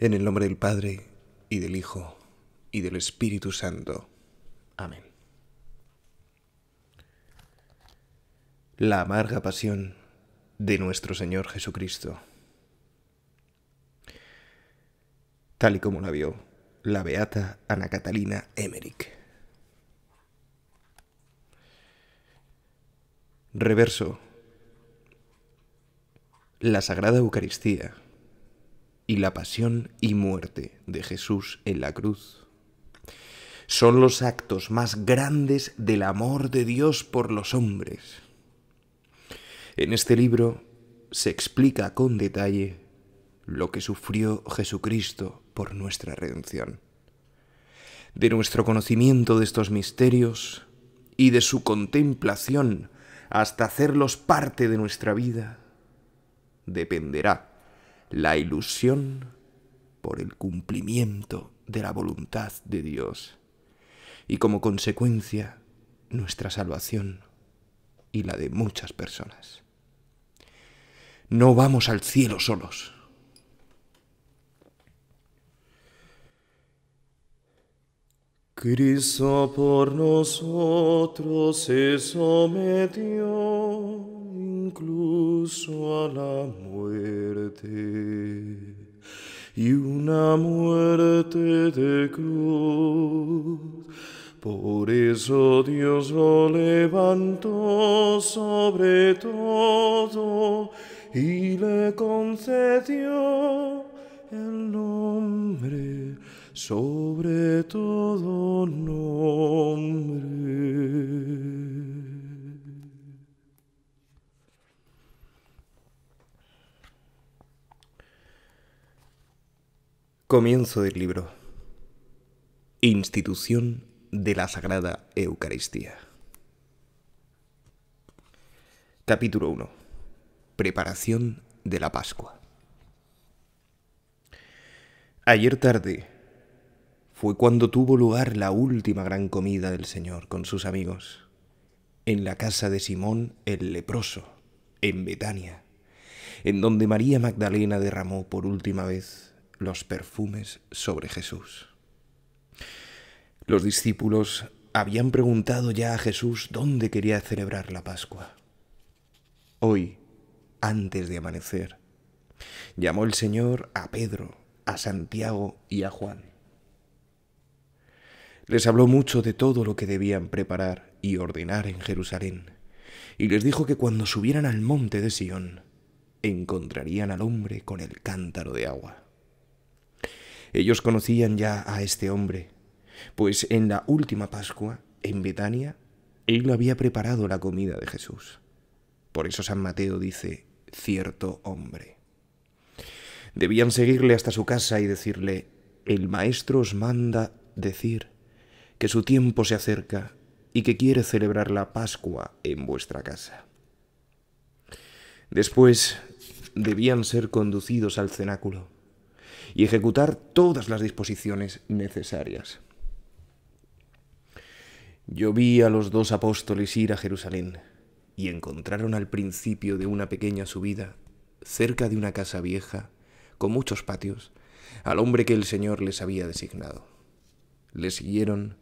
En el nombre del Padre, y del Hijo, y del Espíritu Santo. Amén. La amarga pasión de nuestro Señor Jesucristo. Tal y como la vio la beata Ana Catalina Emmerich. Reverso. La Sagrada Eucaristía y la pasión y muerte de Jesús en la cruz son los actos más grandes del amor de Dios por los hombres. En este libro se explica con detalle lo que sufrió Jesucristo por nuestra redención. De nuestro conocimiento de estos misterios y de su contemplación hasta hacerlos parte de nuestra vida, dependerá la ilusión por el cumplimiento de la voluntad de Dios y como consecuencia nuestra salvación y la de muchas personas. No vamos al cielo solos. Cristo por nosotros se sometió incluso a la muerte y una muerte de cruz. Por eso Dios lo levantó sobre todo y le concedió el nombre sobre todo nombre. Comienzo del libro. Institución de la Sagrada Eucaristía. Capítulo 1. Preparación de la Pascua. Ayer tarde fue cuando tuvo lugar la última gran comida del Señor con sus amigos, en la casa de Simón el leproso, en Betania, en donde María Magdalena derramó por última vez los perfumes sobre Jesús. Los discípulos habían preguntado ya a Jesús dónde quería celebrar la Pascua. Hoy, antes de amanecer, llamó el Señor a Pedro, a Santiago y a Juan. Les habló mucho de todo lo que debían preparar y ordenar en Jerusalén, y les dijo que cuando subieran al monte de Sión, encontrarían al hombre con el cántaro de agua. Ellos conocían ya a este hombre, pues en la última Pascua, en Betania, él había preparado la comida de Jesús. Por eso San Mateo dice, cierto hombre. Debían seguirle hasta su casa y decirle, el Maestro os manda decir que su tiempo se acerca y que quiere celebrar la Pascua en vuestra casa. Después debían ser conducidos al cenáculo y ejecutar todas las disposiciones necesarias. Yo vi a los dos apóstoles ir a Jerusalén y encontraron al principio de una pequeña subida, cerca de una casa vieja, con muchos patios, al hombre que el Señor les había designado. Le siguieron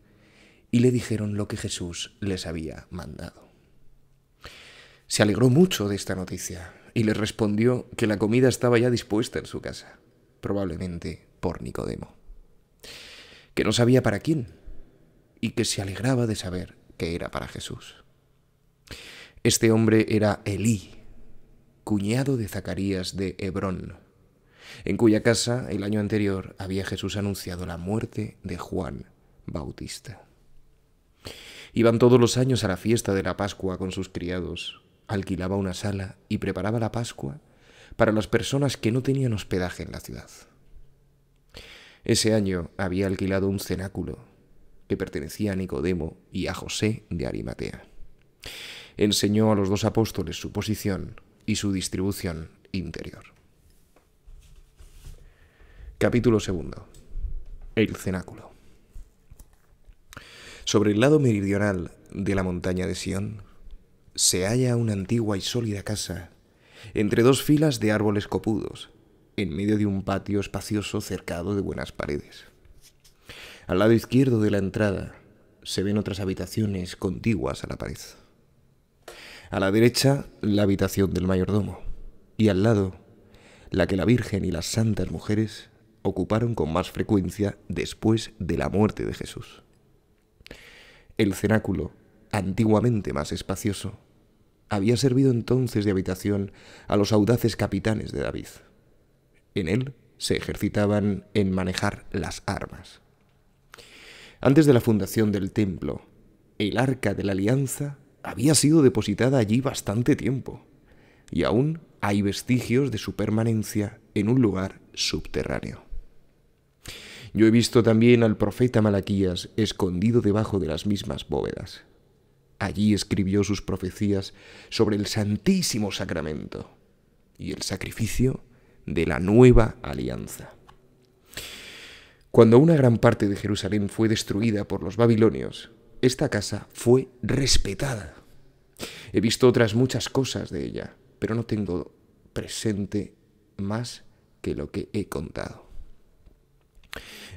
y le dijeron lo que Jesús les había mandado. Se alegró mucho de esta noticia y les respondió que la comida estaba ya dispuesta en su casa probablemente por Nicodemo, que no sabía para quién y que se alegraba de saber que era para Jesús. Este hombre era Elí, cuñado de Zacarías de Hebrón, en cuya casa el año anterior había Jesús anunciado la muerte de Juan Bautista. Iban todos los años a la fiesta de la Pascua con sus criados, alquilaba una sala y preparaba la Pascua para las personas que no tenían hospedaje en la ciudad. Ese año había alquilado un cenáculo que pertenecía a Nicodemo y a José de Arimatea. Enseñó a los dos apóstoles su posición y su distribución interior. Capítulo segundo. El cenáculo. Sobre el lado meridional de la montaña de Sion, se halla una antigua y sólida casa entre dos filas de árboles copudos, en medio de un patio espacioso cercado de buenas paredes. Al lado izquierdo de la entrada se ven otras habitaciones contiguas a la pared. A la derecha, la habitación del mayordomo, y al lado, la que la Virgen y las santas mujeres ocuparon con más frecuencia después de la muerte de Jesús. El cenáculo, antiguamente más espacioso, había servido entonces de habitación a los audaces capitanes de David. En él se ejercitaban en manejar las armas. Antes de la fundación del templo, el arca de la alianza había sido depositada allí bastante tiempo, y aún hay vestigios de su permanencia en un lugar subterráneo. Yo he visto también al profeta Malaquías escondido debajo de las mismas bóvedas. Allí escribió sus profecías sobre el Santísimo Sacramento y el sacrificio de la nueva alianza. Cuando una gran parte de Jerusalén fue destruida por los babilonios, esta casa fue respetada. He visto otras muchas cosas de ella, pero no tengo presente más que lo que he contado.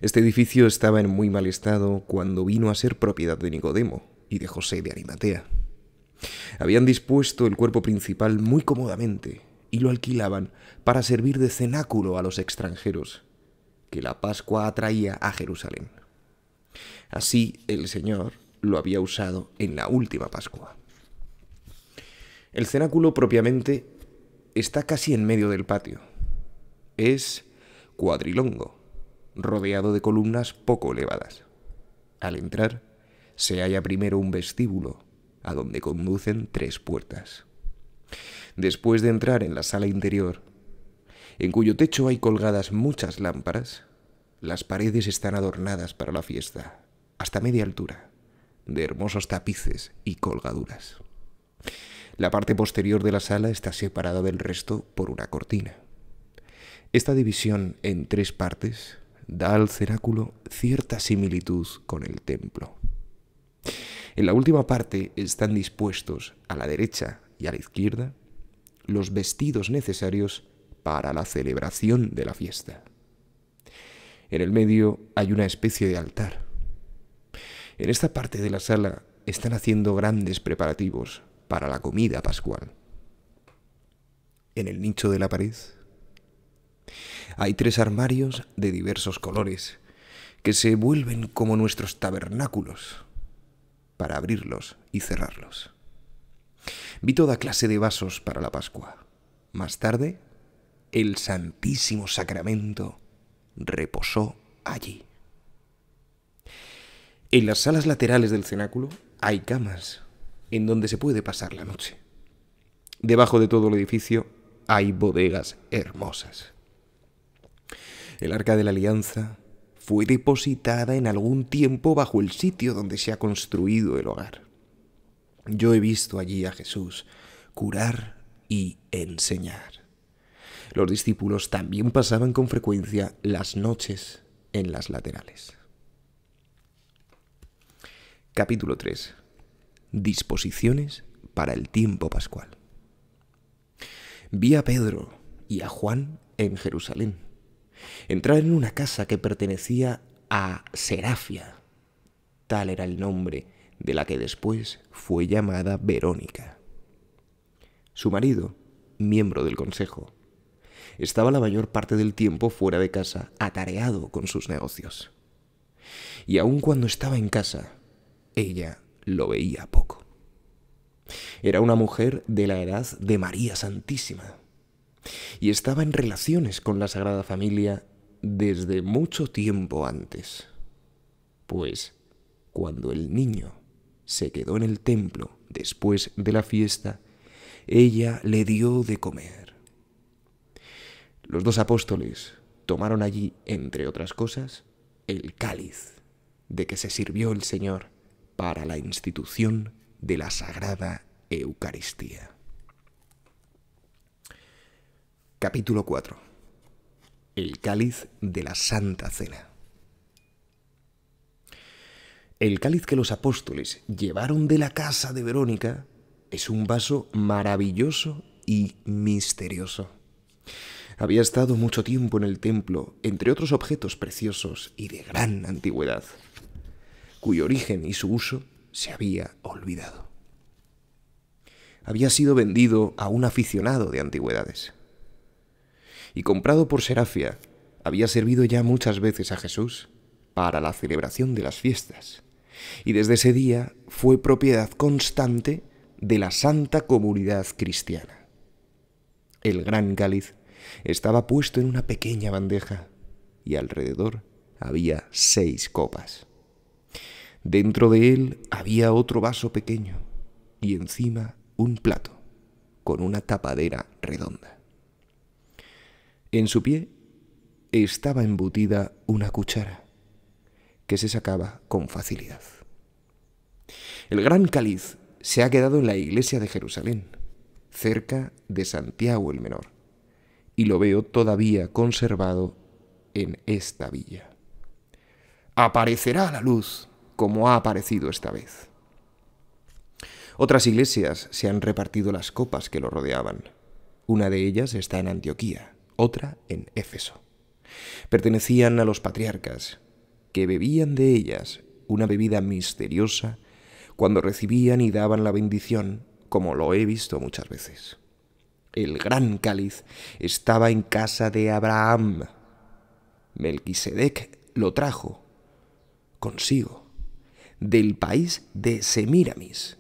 Este edificio estaba en muy mal estado cuando vino a ser propiedad de Nicodemo, y de José de Arimatea. Habían dispuesto el cuerpo principal muy cómodamente y lo alquilaban para servir de cenáculo a los extranjeros, que la Pascua atraía a Jerusalén. Así el Señor lo había usado en la última Pascua. El cenáculo propiamente está casi en medio del patio. Es cuadrilongo, rodeado de columnas poco elevadas. Al entrar, se halla primero un vestíbulo, a donde conducen tres puertas. Después de entrar en la sala interior, en cuyo techo hay colgadas muchas lámparas, las paredes están adornadas para la fiesta, hasta media altura, de hermosos tapices y colgaduras. La parte posterior de la sala está separada del resto por una cortina. Esta división en tres partes da al ceráculo cierta similitud con el templo. En la última parte están dispuestos a la derecha y a la izquierda los vestidos necesarios para la celebración de la fiesta. En el medio hay una especie de altar. En esta parte de la sala están haciendo grandes preparativos para la comida pascual. En el nicho de la pared hay tres armarios de diversos colores que se vuelven como nuestros tabernáculos para abrirlos y cerrarlos. Vi toda clase de vasos para la Pascua. Más tarde, el Santísimo Sacramento reposó allí. En las salas laterales del cenáculo hay camas en donde se puede pasar la noche. Debajo de todo el edificio hay bodegas hermosas. El arca de la alianza, fue depositada en algún tiempo bajo el sitio donde se ha construido el hogar. Yo he visto allí a Jesús curar y enseñar. Los discípulos también pasaban con frecuencia las noches en las laterales. Capítulo 3. Disposiciones para el tiempo pascual. Vi a Pedro y a Juan en Jerusalén Entrar en una casa que pertenecía a Serafia, tal era el nombre de la que después fue llamada Verónica. Su marido, miembro del consejo, estaba la mayor parte del tiempo fuera de casa, atareado con sus negocios. Y aun cuando estaba en casa, ella lo veía poco. Era una mujer de la edad de María Santísima, y estaba en relaciones con la Sagrada Familia desde mucho tiempo antes. Pues cuando el niño se quedó en el templo después de la fiesta, ella le dio de comer. Los dos apóstoles tomaron allí, entre otras cosas, el cáliz de que se sirvió el Señor para la institución de la Sagrada Eucaristía. Capítulo 4. El cáliz de la Santa Cena. El cáliz que los apóstoles llevaron de la casa de Verónica es un vaso maravilloso y misterioso. Había estado mucho tiempo en el templo, entre otros objetos preciosos y de gran antigüedad, cuyo origen y su uso se había olvidado. Había sido vendido a un aficionado de antigüedades y comprado por Serafia, había servido ya muchas veces a Jesús para la celebración de las fiestas, y desde ese día fue propiedad constante de la Santa Comunidad Cristiana. El gran cáliz estaba puesto en una pequeña bandeja y alrededor había seis copas. Dentro de él había otro vaso pequeño y encima un plato con una tapadera redonda. En su pie estaba embutida una cuchara que se sacaba con facilidad. El gran cáliz se ha quedado en la iglesia de Jerusalén, cerca de Santiago el Menor, y lo veo todavía conservado en esta villa. Aparecerá la luz como ha aparecido esta vez. Otras iglesias se han repartido las copas que lo rodeaban. Una de ellas está en Antioquía, otra en Éfeso. Pertenecían a los patriarcas, que bebían de ellas una bebida misteriosa cuando recibían y daban la bendición, como lo he visto muchas veces. El gran cáliz estaba en casa de Abraham. Melquisedec lo trajo consigo del país de Semiramis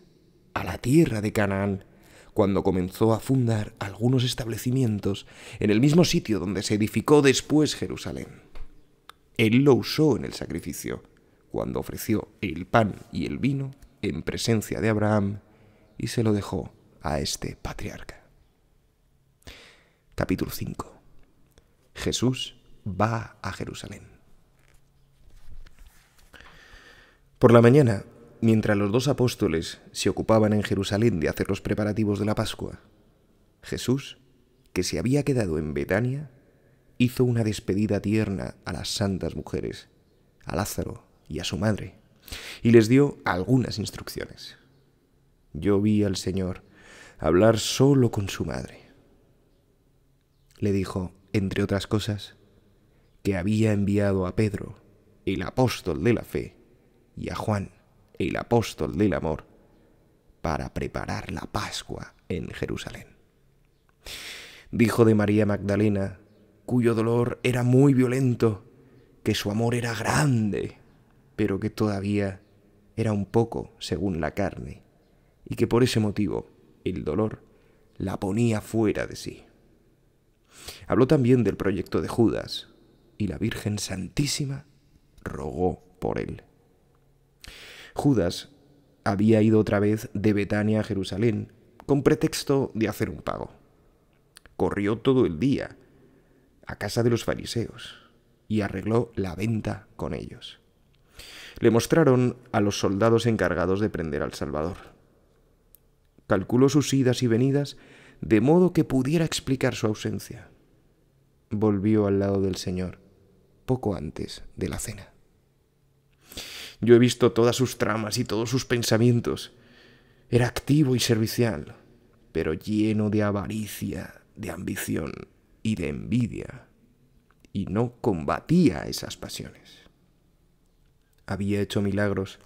a la tierra de Canaán cuando comenzó a fundar algunos establecimientos en el mismo sitio donde se edificó después Jerusalén. Él lo usó en el sacrificio, cuando ofreció el pan y el vino en presencia de Abraham y se lo dejó a este patriarca. Capítulo 5. Jesús va a Jerusalén. Por la mañana Mientras los dos apóstoles se ocupaban en Jerusalén de hacer los preparativos de la Pascua, Jesús, que se había quedado en Betania, hizo una despedida tierna a las santas mujeres, a Lázaro y a su madre, y les dio algunas instrucciones. Yo vi al Señor hablar solo con su madre. Le dijo, entre otras cosas, que había enviado a Pedro, el apóstol de la fe, y a Juan, el apóstol del amor, para preparar la Pascua en Jerusalén. Dijo de María Magdalena, cuyo dolor era muy violento, que su amor era grande, pero que todavía era un poco según la carne, y que por ese motivo el dolor la ponía fuera de sí. Habló también del proyecto de Judas, y la Virgen Santísima rogó por él. Judas había ido otra vez de Betania a Jerusalén con pretexto de hacer un pago. Corrió todo el día a casa de los fariseos y arregló la venta con ellos. Le mostraron a los soldados encargados de prender al Salvador. Calculó sus idas y venidas de modo que pudiera explicar su ausencia. Volvió al lado del Señor poco antes de la cena. Yo he visto todas sus tramas y todos sus pensamientos. Era activo y servicial, pero lleno de avaricia, de ambición y de envidia, y no combatía esas pasiones. Había hecho milagros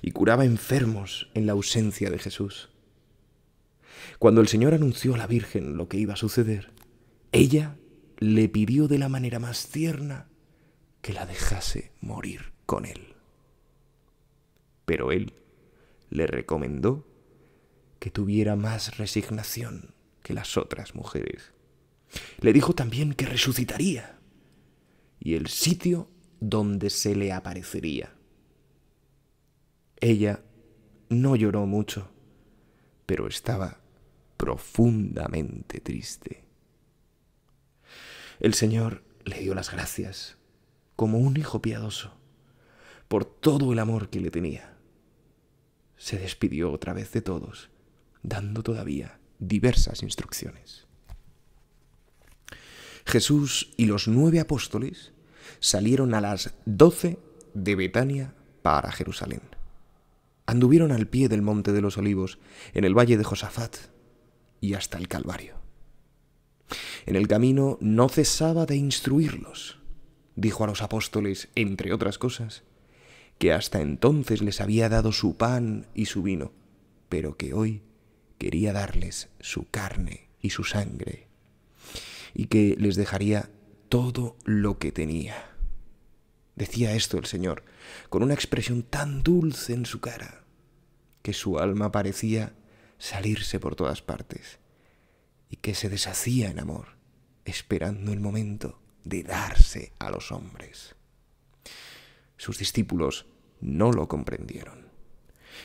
y curaba enfermos en la ausencia de Jesús. Cuando el Señor anunció a la Virgen lo que iba a suceder, ella le pidió de la manera más tierna que la dejase morir con él pero él le recomendó que tuviera más resignación que las otras mujeres. Le dijo también que resucitaría y el sitio donde se le aparecería. Ella no lloró mucho, pero estaba profundamente triste. El Señor le dio las gracias, como un hijo piadoso, por todo el amor que le tenía se despidió otra vez de todos, dando todavía diversas instrucciones. Jesús y los nueve apóstoles salieron a las doce de Betania para Jerusalén. Anduvieron al pie del Monte de los Olivos, en el valle de Josafat y hasta el Calvario. En el camino no cesaba de instruirlos. Dijo a los apóstoles, entre otras cosas, que hasta entonces les había dado su pan y su vino, pero que hoy quería darles su carne y su sangre, y que les dejaría todo lo que tenía. Decía esto el Señor, con una expresión tan dulce en su cara, que su alma parecía salirse por todas partes, y que se deshacía en amor, esperando el momento de darse a los hombres. Sus discípulos no lo comprendieron.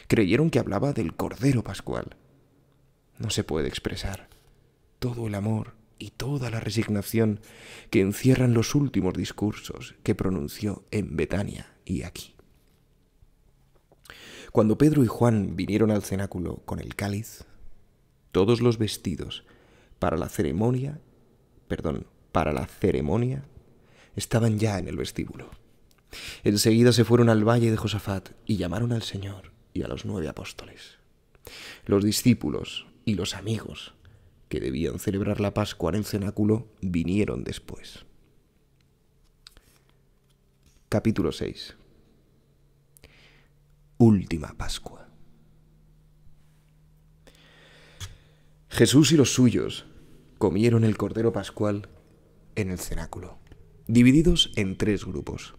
Creyeron que hablaba del Cordero Pascual. No se puede expresar todo el amor y toda la resignación que encierran los últimos discursos que pronunció en Betania y aquí. Cuando Pedro y Juan vinieron al cenáculo con el cáliz, todos los vestidos para la ceremonia, perdón, para la ceremonia, estaban ya en el vestíbulo. Enseguida se fueron al valle de Josafat y llamaron al Señor y a los nueve apóstoles. Los discípulos y los amigos que debían celebrar la Pascua en el cenáculo vinieron después. Capítulo 6 Última Pascua Jesús y los suyos comieron el Cordero Pascual en el cenáculo, divididos en tres grupos.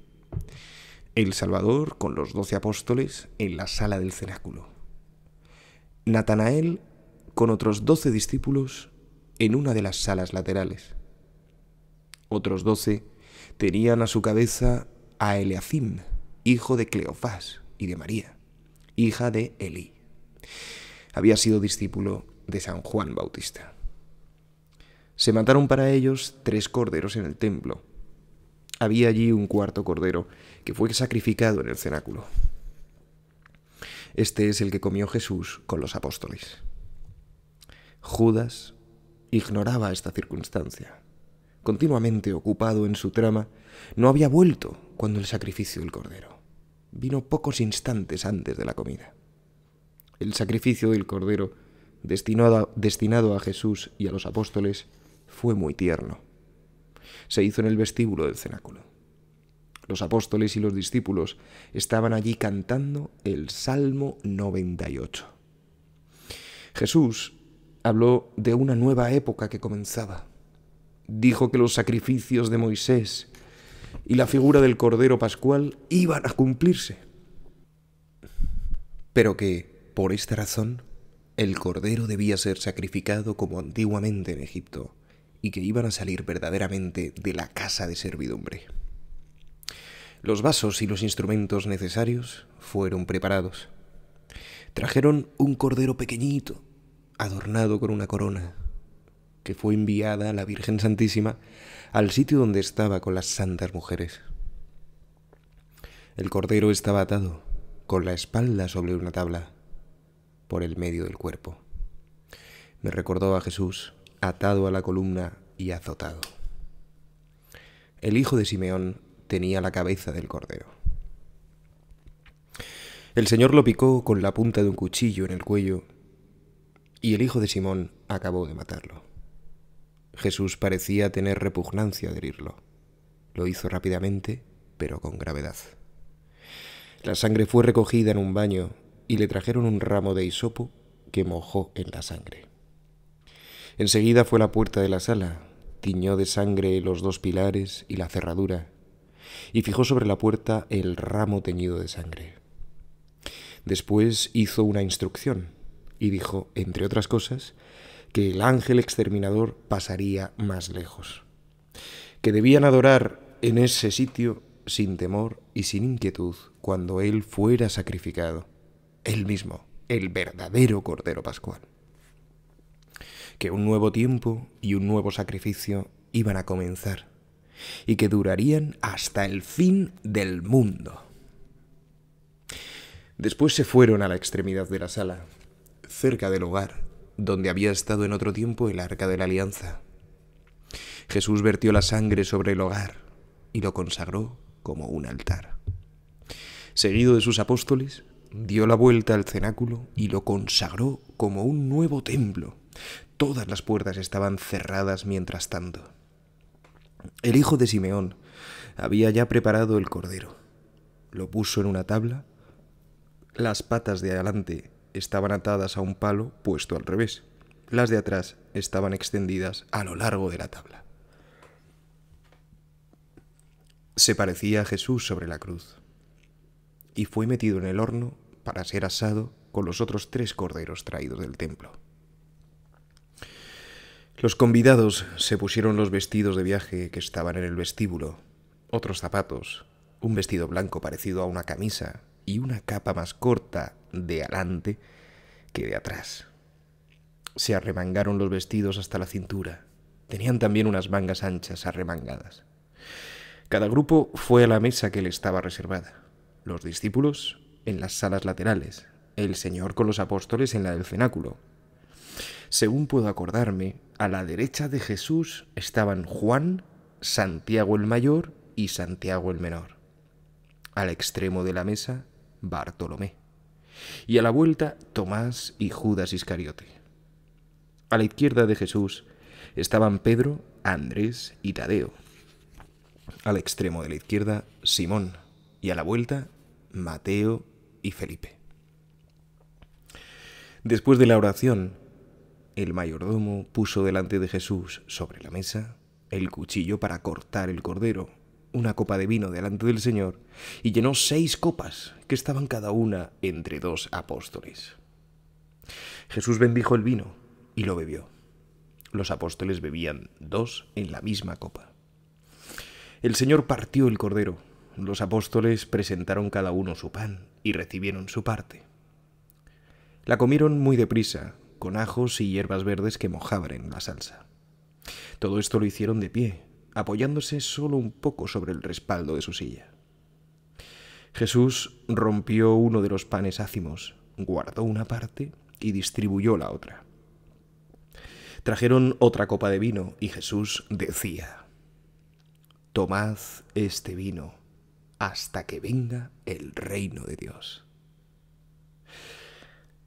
El Salvador con los doce apóstoles en la sala del cenáculo. Natanael con otros doce discípulos en una de las salas laterales. Otros doce tenían a su cabeza a Eleazim, hijo de Cleofás y de María, hija de Elí. Había sido discípulo de San Juan Bautista. Se mataron para ellos tres corderos en el templo, había allí un cuarto cordero, que fue sacrificado en el cenáculo. Este es el que comió Jesús con los apóstoles. Judas ignoraba esta circunstancia. Continuamente ocupado en su trama, no había vuelto cuando el sacrificio del cordero. Vino pocos instantes antes de la comida. El sacrificio del cordero, destinado a, destinado a Jesús y a los apóstoles, fue muy tierno se hizo en el vestíbulo del cenáculo. Los apóstoles y los discípulos estaban allí cantando el Salmo 98. Jesús habló de una nueva época que comenzaba. Dijo que los sacrificios de Moisés y la figura del Cordero Pascual iban a cumplirse. Pero que, por esta razón, el Cordero debía ser sacrificado como antiguamente en Egipto, y que iban a salir verdaderamente de la casa de servidumbre. Los vasos y los instrumentos necesarios fueron preparados. Trajeron un cordero pequeñito, adornado con una corona, que fue enviada a la Virgen Santísima al sitio donde estaba con las santas mujeres. El cordero estaba atado, con la espalda sobre una tabla, por el medio del cuerpo. Me recordó a Jesús atado a la columna y azotado. El hijo de Simeón tenía la cabeza del cordero. El Señor lo picó con la punta de un cuchillo en el cuello y el hijo de Simón acabó de matarlo. Jesús parecía tener repugnancia de herirlo. Lo hizo rápidamente, pero con gravedad. La sangre fue recogida en un baño y le trajeron un ramo de hisopo que mojó en la sangre. Enseguida fue la puerta de la sala, tiñó de sangre los dos pilares y la cerradura, y fijó sobre la puerta el ramo teñido de sangre. Después hizo una instrucción y dijo, entre otras cosas, que el ángel exterminador pasaría más lejos, que debían adorar en ese sitio sin temor y sin inquietud cuando él fuera sacrificado, él mismo, el verdadero Cordero Pascual que un nuevo tiempo y un nuevo sacrificio iban a comenzar, y que durarían hasta el fin del mundo. Después se fueron a la extremidad de la sala, cerca del hogar, donde había estado en otro tiempo el arca de la alianza. Jesús vertió la sangre sobre el hogar y lo consagró como un altar. Seguido de sus apóstoles, dio la vuelta al cenáculo y lo consagró como un nuevo templo, Todas las puertas estaban cerradas mientras tanto. El hijo de Simeón había ya preparado el cordero. Lo puso en una tabla. Las patas de adelante estaban atadas a un palo puesto al revés. Las de atrás estaban extendidas a lo largo de la tabla. Se parecía a Jesús sobre la cruz y fue metido en el horno para ser asado con los otros tres corderos traídos del templo. Los convidados se pusieron los vestidos de viaje que estaban en el vestíbulo, otros zapatos, un vestido blanco parecido a una camisa y una capa más corta de adelante que de atrás. Se arremangaron los vestidos hasta la cintura. Tenían también unas mangas anchas arremangadas. Cada grupo fue a la mesa que le estaba reservada. Los discípulos en las salas laterales, el Señor con los apóstoles en la del cenáculo, según puedo acordarme, a la derecha de Jesús estaban Juan, Santiago el Mayor y Santiago el Menor. Al extremo de la mesa, Bartolomé. Y a la vuelta, Tomás y Judas Iscariote. A la izquierda de Jesús estaban Pedro, Andrés y Tadeo. Al extremo de la izquierda, Simón. Y a la vuelta, Mateo y Felipe. Después de la oración, el mayordomo puso delante de Jesús sobre la mesa el cuchillo para cortar el cordero, una copa de vino delante del Señor, y llenó seis copas que estaban cada una entre dos apóstoles. Jesús bendijo el vino y lo bebió. Los apóstoles bebían dos en la misma copa. El Señor partió el cordero. Los apóstoles presentaron cada uno su pan y recibieron su parte. La comieron muy deprisa con ajos y hierbas verdes que mojaban la salsa. Todo esto lo hicieron de pie, apoyándose solo un poco sobre el respaldo de su silla. Jesús rompió uno de los panes ácimos, guardó una parte y distribuyó la otra. Trajeron otra copa de vino y Jesús decía, Tomad este vino hasta que venga el reino de Dios.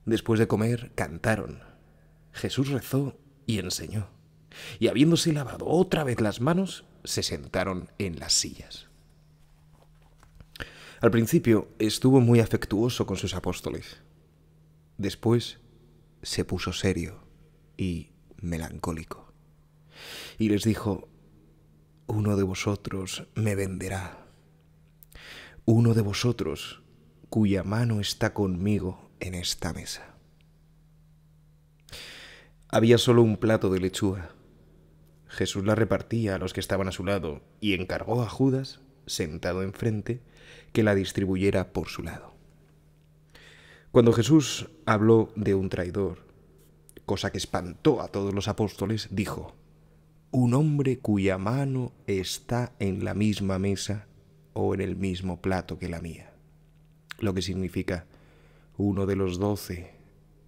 Después de comer, cantaron Jesús rezó y enseñó. Y habiéndose lavado otra vez las manos, se sentaron en las sillas. Al principio estuvo muy afectuoso con sus apóstoles. Después se puso serio y melancólico. Y les dijo, uno de vosotros me venderá. Uno de vosotros cuya mano está conmigo en esta mesa. Había solo un plato de lechuga. Jesús la repartía a los que estaban a su lado y encargó a Judas, sentado enfrente, que la distribuyera por su lado. Cuando Jesús habló de un traidor, cosa que espantó a todos los apóstoles, dijo, un hombre cuya mano está en la misma mesa o en el mismo plato que la mía, lo que significa uno de los doce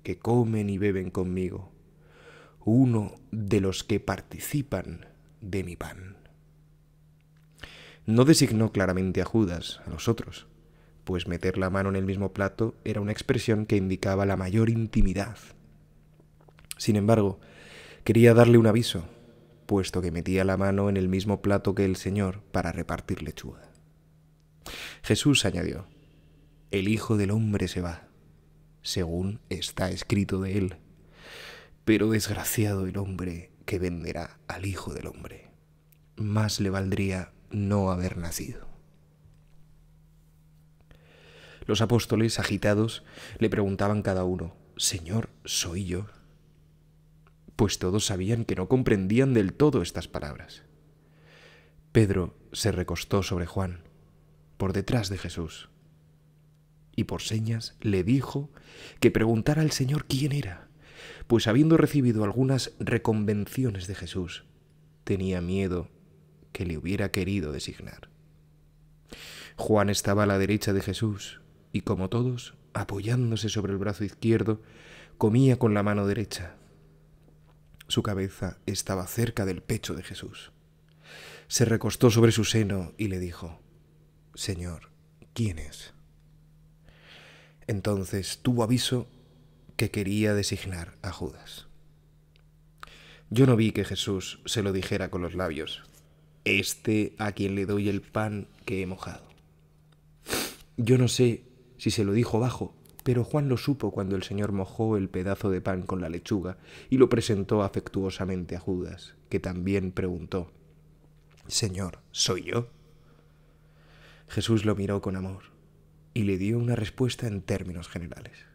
que comen y beben conmigo uno de los que participan de mi pan. No designó claramente a Judas, a los otros, pues meter la mano en el mismo plato era una expresión que indicaba la mayor intimidad. Sin embargo, quería darle un aviso, puesto que metía la mano en el mismo plato que el Señor para repartir lechuga. Jesús añadió, El Hijo del Hombre se va, según está escrito de él pero desgraciado el hombre que venderá al Hijo del Hombre. Más le valdría no haber nacido. Los apóstoles, agitados, le preguntaban cada uno, Señor, ¿soy yo? Pues todos sabían que no comprendían del todo estas palabras. Pedro se recostó sobre Juan, por detrás de Jesús, y por señas le dijo que preguntara al Señor quién era pues habiendo recibido algunas reconvenciones de Jesús, tenía miedo que le hubiera querido designar. Juan estaba a la derecha de Jesús y, como todos, apoyándose sobre el brazo izquierdo, comía con la mano derecha. Su cabeza estaba cerca del pecho de Jesús. Se recostó sobre su seno y le dijo, Señor, ¿quién es? Entonces tuvo aviso que quería designar a Judas. Yo no vi que Jesús se lo dijera con los labios, este a quien le doy el pan que he mojado. Yo no sé si se lo dijo bajo, pero Juan lo supo cuando el Señor mojó el pedazo de pan con la lechuga y lo presentó afectuosamente a Judas, que también preguntó, Señor, ¿soy yo? Jesús lo miró con amor y le dio una respuesta en términos generales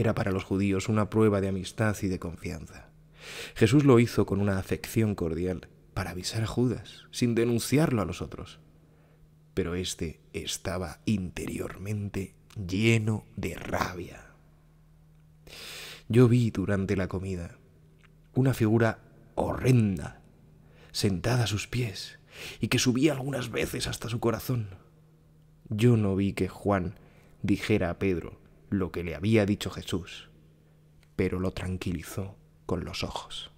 era para los judíos una prueba de amistad y de confianza. Jesús lo hizo con una afección cordial para avisar a Judas, sin denunciarlo a los otros. Pero este estaba interiormente lleno de rabia. Yo vi durante la comida una figura horrenda, sentada a sus pies, y que subía algunas veces hasta su corazón. Yo no vi que Juan dijera a Pedro, lo que le había dicho Jesús, pero lo tranquilizó con los ojos.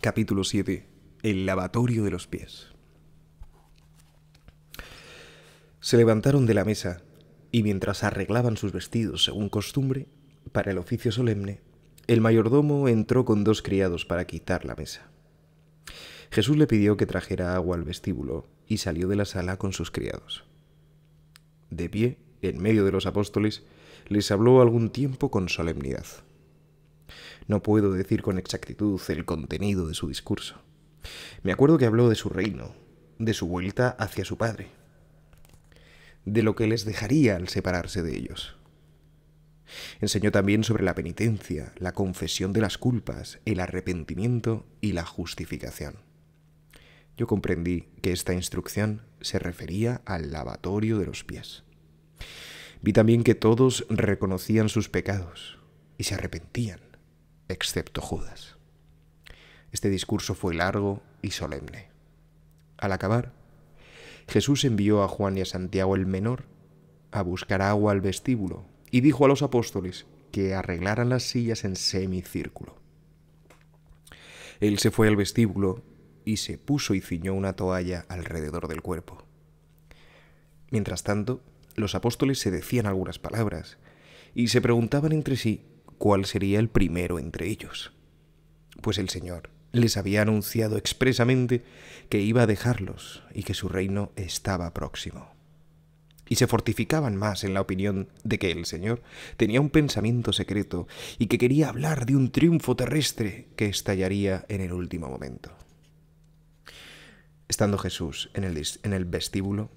Capítulo 7. El lavatorio de los pies. Se levantaron de la mesa y mientras arreglaban sus vestidos según costumbre, para el oficio solemne, el mayordomo entró con dos criados para quitar la mesa. Jesús le pidió que trajera agua al vestíbulo y salió de la sala con sus criados de pie, en medio de los apóstoles, les habló algún tiempo con solemnidad. No puedo decir con exactitud el contenido de su discurso. Me acuerdo que habló de su reino, de su vuelta hacia su padre, de lo que les dejaría al separarse de ellos. Enseñó también sobre la penitencia, la confesión de las culpas, el arrepentimiento y la justificación. Yo comprendí que esta instrucción se refería al lavatorio de los pies. Vi también que todos reconocían sus pecados y se arrepentían, excepto Judas. Este discurso fue largo y solemne. Al acabar, Jesús envió a Juan y a Santiago el menor a buscar agua al vestíbulo y dijo a los apóstoles que arreglaran las sillas en semicírculo. Él se fue al vestíbulo y se puso y ciñó una toalla alrededor del cuerpo. Mientras tanto, los apóstoles se decían algunas palabras y se preguntaban entre sí cuál sería el primero entre ellos. Pues el Señor les había anunciado expresamente que iba a dejarlos y que su reino estaba próximo. Y se fortificaban más en la opinión de que el Señor tenía un pensamiento secreto y que quería hablar de un triunfo terrestre que estallaría en el último momento. Estando Jesús en el, vestíbulo,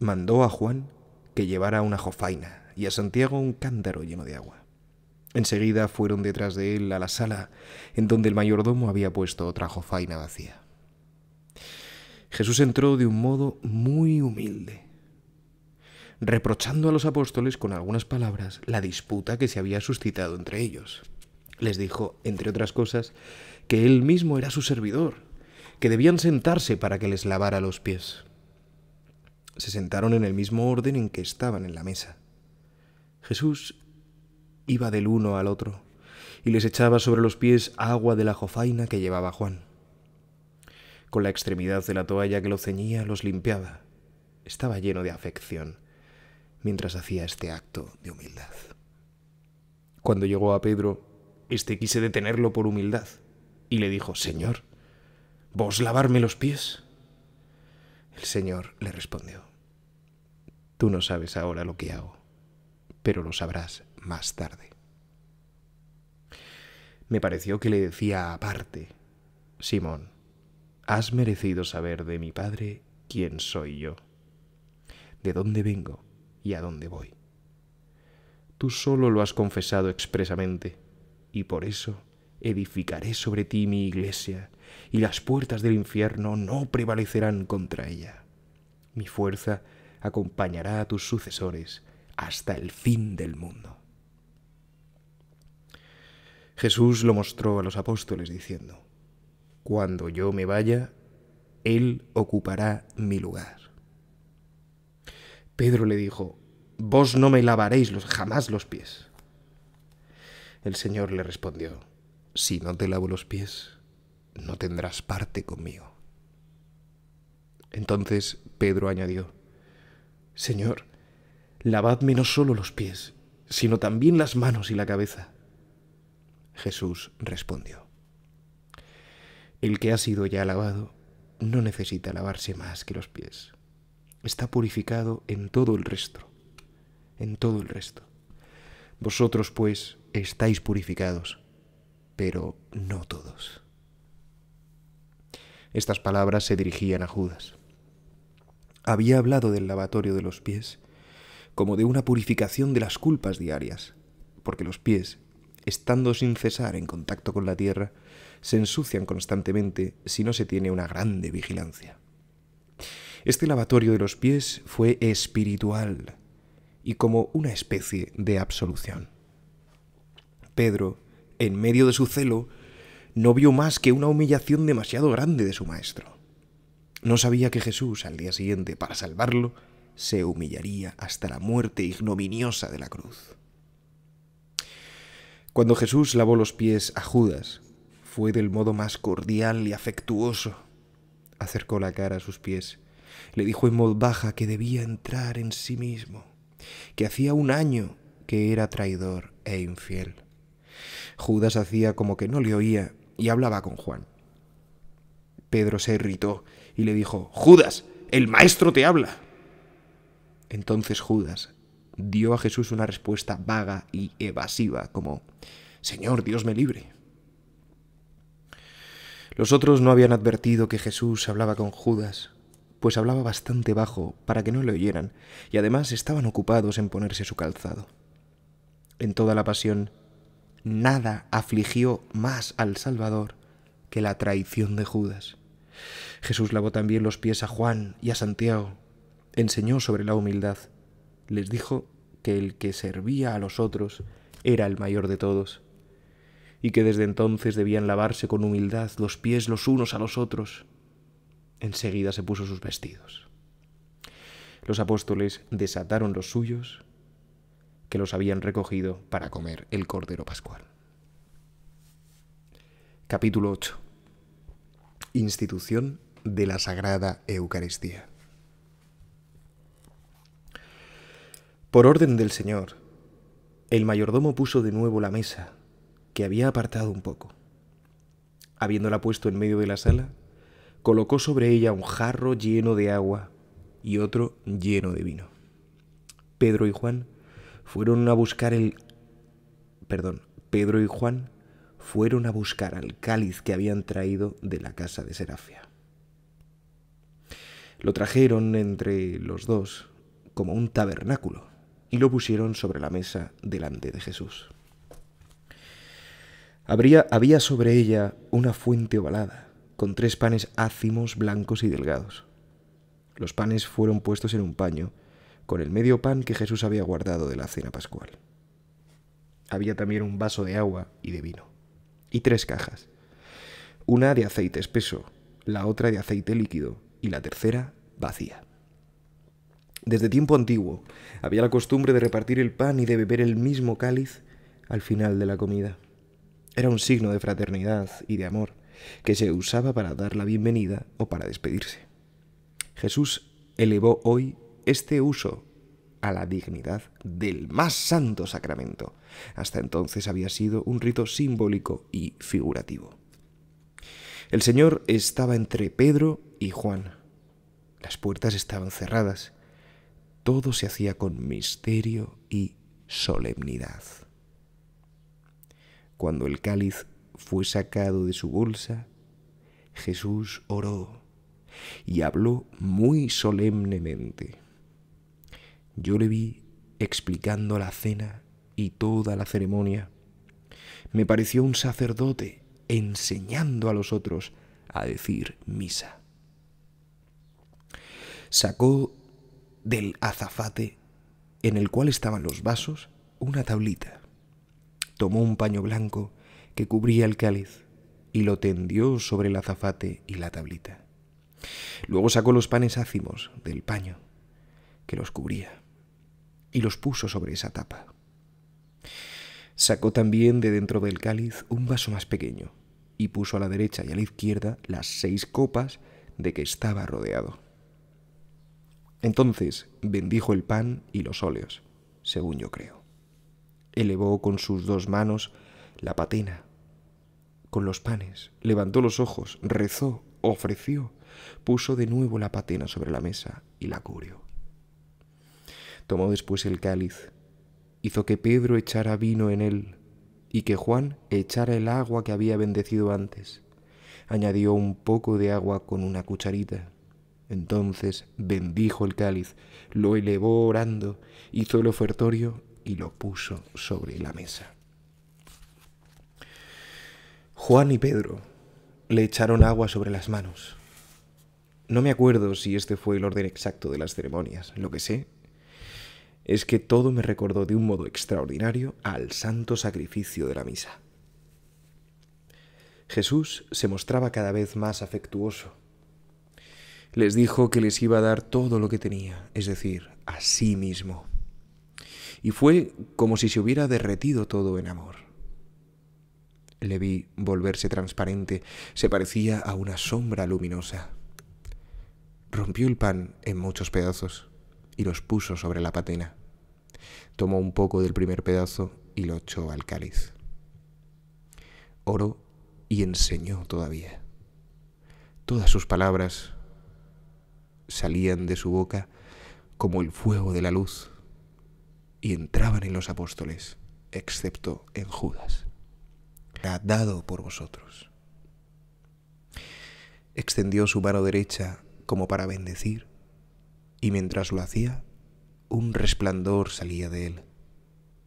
mandó a Juan que llevara una jofaina y a Santiago un cántaro lleno de agua. Enseguida fueron detrás de él a la sala en donde el mayordomo había puesto otra jofaina vacía. Jesús entró de un modo muy humilde, reprochando a los apóstoles con algunas palabras la disputa que se había suscitado entre ellos. Les dijo, entre otras cosas, que él mismo era su servidor que debían sentarse para que les lavara los pies. Se sentaron en el mismo orden en que estaban en la mesa. Jesús iba del uno al otro y les echaba sobre los pies agua de la jofaina que llevaba Juan. Con la extremidad de la toalla que lo ceñía los limpiaba. Estaba lleno de afección mientras hacía este acto de humildad. Cuando llegó a Pedro, éste quise detenerlo por humildad y le dijo, Señor, vos lavarme los pies. El Señor le respondió, Tú no sabes ahora lo que hago, pero lo sabrás más tarde. Me pareció que le decía aparte, Simón, has merecido saber de mi Padre quién soy yo, de dónde vengo y a dónde voy. Tú solo lo has confesado expresamente, y por eso edificaré sobre ti mi iglesia, y las puertas del infierno no prevalecerán contra ella. Mi fuerza acompañará a tus sucesores hasta el fin del mundo. Jesús lo mostró a los apóstoles diciendo, Cuando yo me vaya, Él ocupará mi lugar. Pedro le dijo, Vos no me lavaréis jamás los pies. El Señor le respondió, Si no te lavo los pies, no tendrás parte conmigo. Entonces Pedro añadió, Señor, lavadme no solo los pies, sino también las manos y la cabeza. Jesús respondió, El que ha sido ya lavado no necesita lavarse más que los pies. Está purificado en todo el resto, en todo el resto. Vosotros pues estáis purificados, pero no todos. Estas palabras se dirigían a Judas. Había hablado del lavatorio de los pies como de una purificación de las culpas diarias, porque los pies, estando sin cesar en contacto con la tierra, se ensucian constantemente si no se tiene una grande vigilancia. Este lavatorio de los pies fue espiritual y como una especie de absolución. Pedro, en medio de su celo, no vio más que una humillación demasiado grande de su maestro. No sabía que Jesús, al día siguiente, para salvarlo, se humillaría hasta la muerte ignominiosa de la cruz. Cuando Jesús lavó los pies a Judas, fue del modo más cordial y afectuoso. Acercó la cara a sus pies. Le dijo en voz baja que debía entrar en sí mismo, que hacía un año que era traidor e infiel. Judas hacía como que no le oía y hablaba con Juan. Pedro se irritó y le dijo, Judas, el maestro te habla. Entonces Judas dio a Jesús una respuesta vaga y evasiva, como, Señor, Dios me libre. Los otros no habían advertido que Jesús hablaba con Judas, pues hablaba bastante bajo para que no le oyeran, y además estaban ocupados en ponerse su calzado. En toda la pasión, nada afligió más al Salvador que la traición de Judas. Jesús lavó también los pies a Juan y a Santiago, enseñó sobre la humildad, les dijo que el que servía a los otros era el mayor de todos, y que desde entonces debían lavarse con humildad los pies los unos a los otros. Enseguida se puso sus vestidos. Los apóstoles desataron los suyos que los habían recogido para comer el Cordero Pascual. Capítulo 8. Institución de la Sagrada Eucaristía. Por orden del Señor, el mayordomo puso de nuevo la mesa, que había apartado un poco. Habiéndola puesto en medio de la sala, colocó sobre ella un jarro lleno de agua y otro lleno de vino. Pedro y Juan fueron a buscar el... perdón, Pedro y Juan fueron a buscar al cáliz que habían traído de la casa de Serafia. Lo trajeron entre los dos como un tabernáculo y lo pusieron sobre la mesa delante de Jesús. Habría, había sobre ella una fuente ovalada, con tres panes ácimos blancos y delgados. Los panes fueron puestos en un paño con el medio pan que Jesús había guardado de la cena pascual. Había también un vaso de agua y de vino, y tres cajas, una de aceite espeso, la otra de aceite líquido y la tercera vacía. Desde tiempo antiguo había la costumbre de repartir el pan y de beber el mismo cáliz al final de la comida. Era un signo de fraternidad y de amor que se usaba para dar la bienvenida o para despedirse. Jesús elevó hoy este uso a la dignidad del más santo sacramento. Hasta entonces había sido un rito simbólico y figurativo. El Señor estaba entre Pedro y Juan. Las puertas estaban cerradas. Todo se hacía con misterio y solemnidad. Cuando el cáliz fue sacado de su bolsa, Jesús oró y habló muy solemnemente. Yo le vi explicando la cena y toda la ceremonia. Me pareció un sacerdote enseñando a los otros a decir misa. Sacó del azafate en el cual estaban los vasos una tablita. Tomó un paño blanco que cubría el cáliz y lo tendió sobre el azafate y la tablita. Luego sacó los panes ácimos del paño que los cubría y los puso sobre esa tapa. Sacó también de dentro del cáliz un vaso más pequeño y puso a la derecha y a la izquierda las seis copas de que estaba rodeado. Entonces bendijo el pan y los óleos, según yo creo. Elevó con sus dos manos la patena, con los panes, levantó los ojos, rezó, ofreció, puso de nuevo la patena sobre la mesa y la cubrió tomó después el cáliz, hizo que Pedro echara vino en él y que Juan echara el agua que había bendecido antes. Añadió un poco de agua con una cucharita. Entonces bendijo el cáliz, lo elevó orando, hizo el ofertorio y lo puso sobre la mesa. Juan y Pedro le echaron agua sobre las manos. No me acuerdo si este fue el orden exacto de las ceremonias. Lo que sé es que todo me recordó de un modo extraordinario al santo sacrificio de la misa. Jesús se mostraba cada vez más afectuoso. Les dijo que les iba a dar todo lo que tenía, es decir, a sí mismo. Y fue como si se hubiera derretido todo en amor. Le vi volverse transparente, se parecía a una sombra luminosa. Rompió el pan en muchos pedazos y los puso sobre la patena tomó un poco del primer pedazo y lo echó al cáliz. Oro y enseñó todavía. Todas sus palabras salían de su boca como el fuego de la luz y entraban en los apóstoles, excepto en Judas. Ha dado por vosotros. Extendió su mano derecha como para bendecir y mientras lo hacía un resplandor salía de él.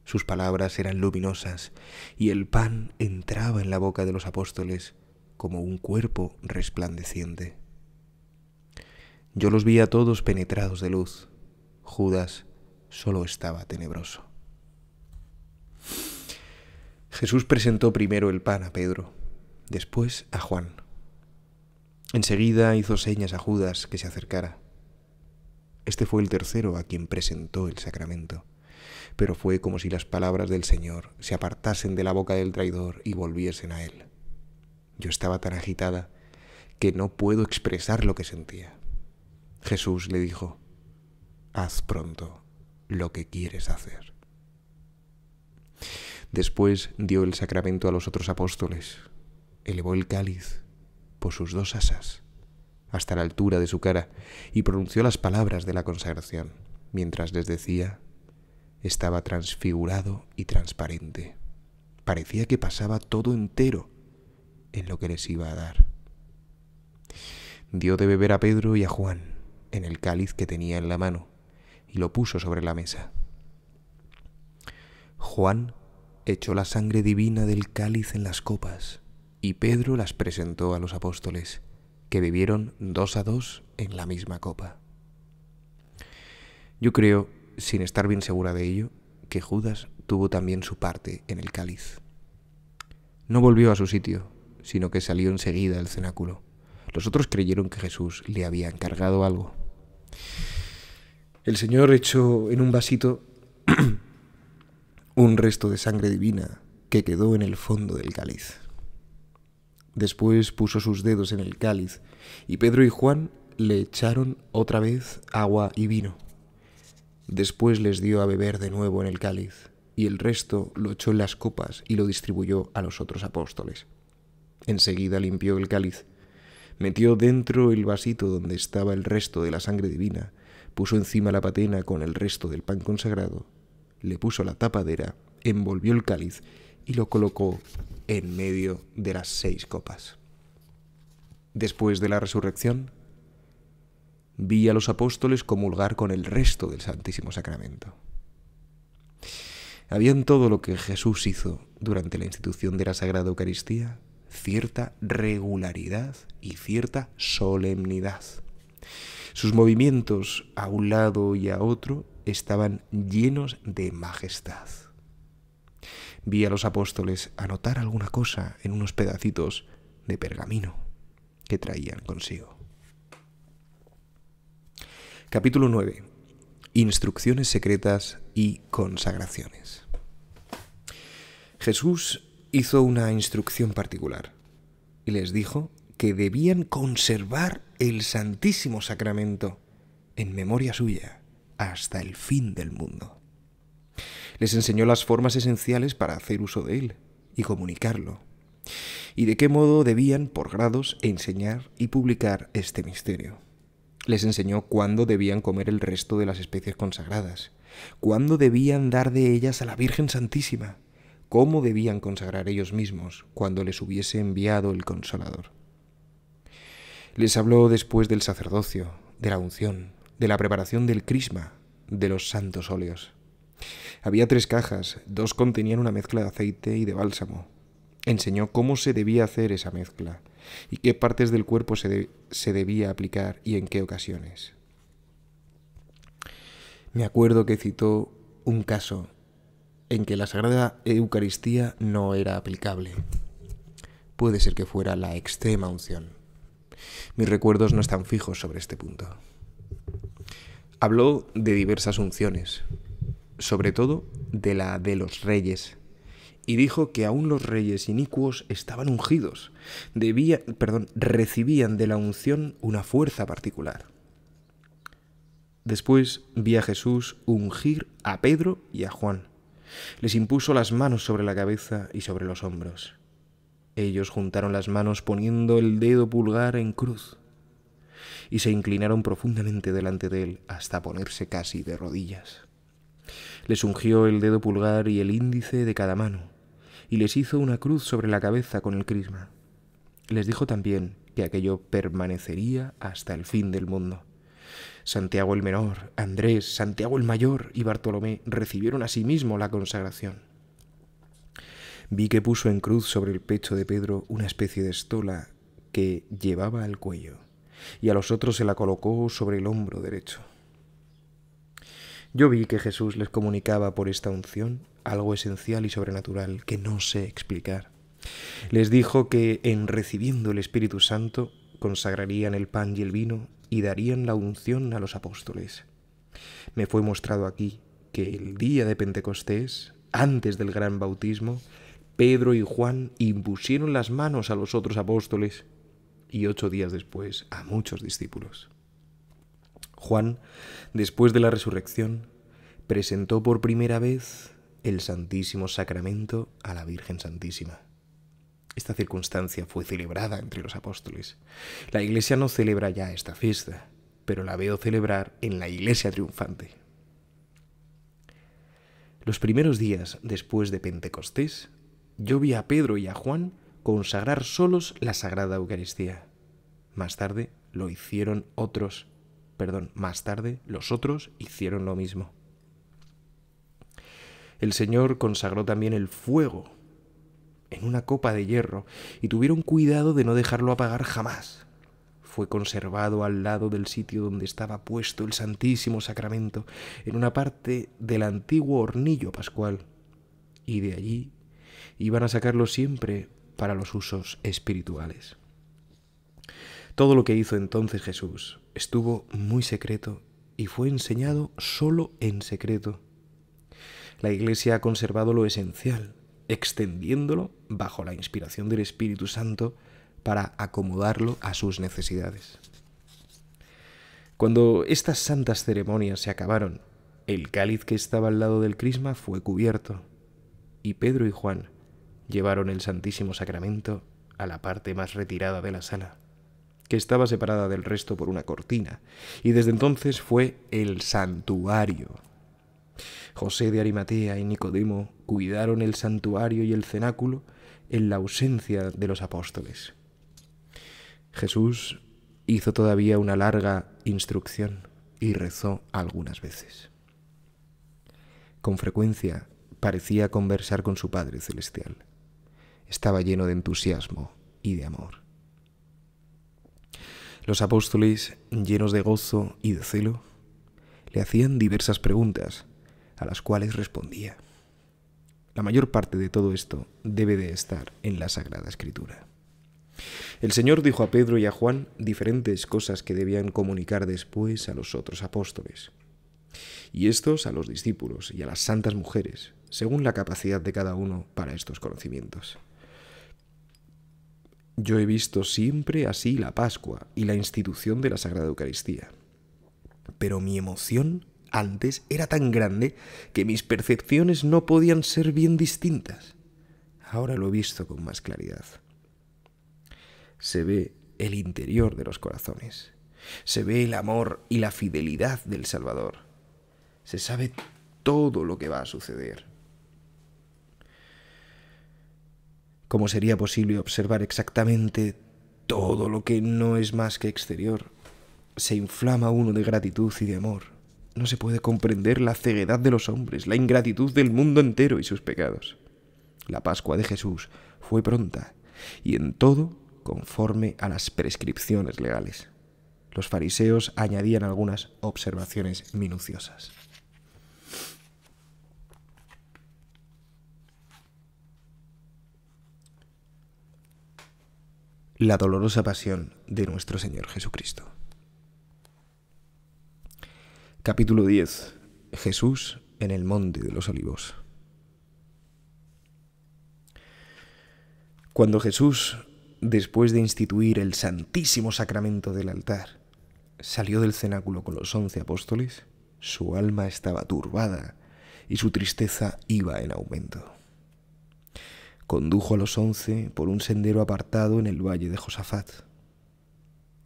Sus palabras eran luminosas y el pan entraba en la boca de los apóstoles como un cuerpo resplandeciente. Yo los vi a todos penetrados de luz. Judas solo estaba tenebroso. Jesús presentó primero el pan a Pedro, después a Juan. Enseguida hizo señas a Judas que se acercara. Este fue el tercero a quien presentó el sacramento. Pero fue como si las palabras del Señor se apartasen de la boca del traidor y volviesen a él. Yo estaba tan agitada que no puedo expresar lo que sentía. Jesús le dijo, haz pronto lo que quieres hacer. Después dio el sacramento a los otros apóstoles, elevó el cáliz por sus dos asas hasta la altura de su cara, y pronunció las palabras de la consagración, mientras les decía, estaba transfigurado y transparente. Parecía que pasaba todo entero en lo que les iba a dar. Dio de beber a Pedro y a Juan en el cáliz que tenía en la mano y lo puso sobre la mesa. Juan echó la sangre divina del cáliz en las copas y Pedro las presentó a los apóstoles que vivieron dos a dos en la misma copa. Yo creo, sin estar bien segura de ello, que Judas tuvo también su parte en el cáliz. No volvió a su sitio, sino que salió enseguida del cenáculo. Los otros creyeron que Jesús le había encargado algo. El Señor echó en un vasito un resto de sangre divina que quedó en el fondo del cáliz. Después puso sus dedos en el cáliz, y Pedro y Juan le echaron otra vez agua y vino. Después les dio a beber de nuevo en el cáliz, y el resto lo echó en las copas y lo distribuyó a los otros apóstoles. Enseguida limpió el cáliz, metió dentro el vasito donde estaba el resto de la sangre divina, puso encima la patena con el resto del pan consagrado, le puso la tapadera, envolvió el cáliz y lo colocó en medio de las seis copas. Después de la resurrección, vi a los apóstoles comulgar con el resto del Santísimo Sacramento. Había en todo lo que Jesús hizo durante la institución de la Sagrada Eucaristía cierta regularidad y cierta solemnidad. Sus movimientos a un lado y a otro estaban llenos de majestad vi a los apóstoles anotar alguna cosa en unos pedacitos de pergamino que traían consigo. Capítulo 9. Instrucciones secretas y consagraciones. Jesús hizo una instrucción particular y les dijo que debían conservar el Santísimo Sacramento en memoria suya hasta el fin del mundo. Les enseñó las formas esenciales para hacer uso de él y comunicarlo, y de qué modo debían, por grados, enseñar y publicar este misterio. Les enseñó cuándo debían comer el resto de las especies consagradas, cuándo debían dar de ellas a la Virgen Santísima, cómo debían consagrar ellos mismos cuando les hubiese enviado el Consolador. Les habló después del sacerdocio, de la unción, de la preparación del crisma, de los santos óleos. Había tres cajas, dos contenían una mezcla de aceite y de bálsamo. Enseñó cómo se debía hacer esa mezcla y qué partes del cuerpo se, debía aplicar y en qué ocasiones. Me acuerdo que citó un caso en que la Sagrada Eucaristía no era aplicable. Puede ser que fuera la extrema unción. Mis recuerdos no están fijos sobre este punto. Habló de diversas unciones, sobre todo de la de los reyes. Y dijo que aún los reyes inicuos estaban ungidos, debía, perdón, recibían de la unción una fuerza particular. Después vi a Jesús ungir a Pedro y a Juan. Les impuso las manos sobre la cabeza y sobre los hombros. Ellos juntaron las manos poniendo el dedo pulgar en cruz y se inclinaron profundamente delante de él hasta ponerse casi de rodillas les ungió el dedo pulgar y el índice de cada mano, y les hizo una cruz sobre la cabeza con el crisma. Les dijo también que aquello permanecería hasta el fin del mundo. Santiago el Menor, Andrés, Santiago el Mayor y Bartolomé recibieron asimismo sí la consagración. Vi que puso en cruz sobre el pecho de Pedro una especie de estola que llevaba al cuello, y a los otros se la colocó sobre el hombro derecho. Yo vi que Jesús les comunicaba por esta unción algo esencial y sobrenatural que no sé explicar. Les dijo que en recibiendo el Espíritu Santo consagrarían el pan y el vino y darían la unción a los apóstoles. Me fue mostrado aquí que el día de Pentecostés, antes del gran bautismo, Pedro y Juan impusieron las manos a los otros apóstoles y ocho días después a muchos discípulos. Juan, después de la resurrección, presentó por primera vez el Santísimo Sacramento a la Virgen Santísima. Esta circunstancia fue celebrada entre los apóstoles. La Iglesia no celebra ya esta fiesta, pero la veo celebrar en la Iglesia triunfante. Los primeros días después de Pentecostés, yo vi a Pedro y a Juan consagrar solos la Sagrada Eucaristía. Más tarde lo hicieron otros perdón, más tarde los otros hicieron lo mismo. El Señor consagró también el fuego en una copa de hierro y tuvieron cuidado de no dejarlo apagar jamás. Fue conservado al lado del sitio donde estaba puesto el Santísimo Sacramento, en una parte del antiguo hornillo pascual, y de allí iban a sacarlo siempre para los usos espirituales. Todo lo que hizo entonces Jesús estuvo muy secreto y fue enseñado solo en secreto. La Iglesia ha conservado lo esencial, extendiéndolo bajo la inspiración del Espíritu Santo para acomodarlo a sus necesidades. Cuando estas santas ceremonias se acabaron, el cáliz que estaba al lado del crisma fue cubierto, y Pedro y Juan llevaron el Santísimo Sacramento a la parte más retirada de la sala que estaba separada del resto por una cortina, y desde entonces fue el santuario. José de Arimatea y Nicodemo cuidaron el santuario y el cenáculo en la ausencia de los apóstoles. Jesús hizo todavía una larga instrucción y rezó algunas veces. Con frecuencia parecía conversar con su Padre Celestial. Estaba lleno de entusiasmo y de amor. Los apóstoles, llenos de gozo y de celo, le hacían diversas preguntas, a las cuales respondía. La mayor parte de todo esto debe de estar en la Sagrada Escritura. El Señor dijo a Pedro y a Juan diferentes cosas que debían comunicar después a los otros apóstoles, y estos a los discípulos y a las santas mujeres, según la capacidad de cada uno para estos conocimientos. Yo he visto siempre así la Pascua y la institución de la Sagrada Eucaristía. Pero mi emoción antes era tan grande que mis percepciones no podían ser bien distintas. Ahora lo he visto con más claridad. Se ve el interior de los corazones. Se ve el amor y la fidelidad del Salvador. Se sabe todo lo que va a suceder. Cómo sería posible observar exactamente todo lo que no es más que exterior, se inflama uno de gratitud y de amor. No se puede comprender la ceguedad de los hombres, la ingratitud del mundo entero y sus pecados. La Pascua de Jesús fue pronta y en todo conforme a las prescripciones legales. Los fariseos añadían algunas observaciones minuciosas. la dolorosa pasión de nuestro Señor Jesucristo. Capítulo 10. Jesús en el Monte de los Olivos. Cuando Jesús, después de instituir el santísimo sacramento del altar, salió del cenáculo con los once apóstoles, su alma estaba turbada y su tristeza iba en aumento condujo a los once por un sendero apartado en el valle de Josafat.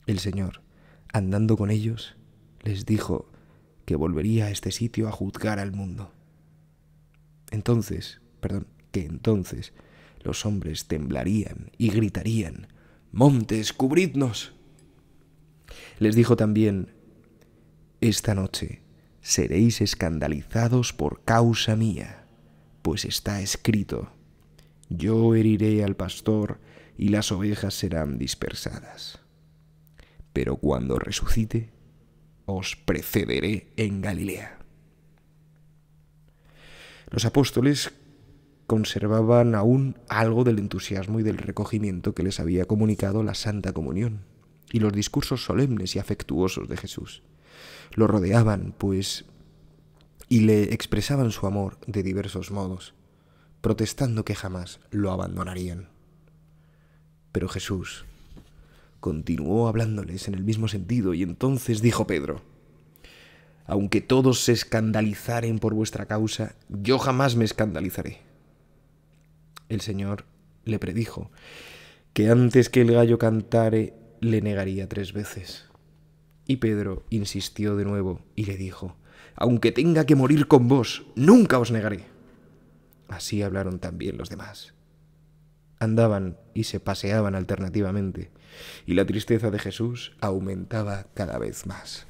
El Señor, andando con ellos, les dijo que volvería a este sitio a juzgar al mundo. Entonces, perdón, que entonces los hombres temblarían y gritarían, Montes, cubridnos. Les dijo también, Esta noche seréis escandalizados por causa mía, pues está escrito yo heriré al pastor y las ovejas serán dispersadas. Pero cuando resucite, os precederé en Galilea. Los apóstoles conservaban aún algo del entusiasmo y del recogimiento que les había comunicado la Santa Comunión y los discursos solemnes y afectuosos de Jesús. Lo rodeaban, pues, y le expresaban su amor de diversos modos protestando que jamás lo abandonarían. Pero Jesús continuó hablándoles en el mismo sentido y entonces dijo Pedro, Aunque todos se escandalizaren por vuestra causa, yo jamás me escandalizaré. El Señor le predijo que antes que el gallo cantare le negaría tres veces. Y Pedro insistió de nuevo y le dijo, Aunque tenga que morir con vos, nunca os negaré. Así hablaron también los demás. Andaban y se paseaban alternativamente, y la tristeza de Jesús aumentaba cada vez más.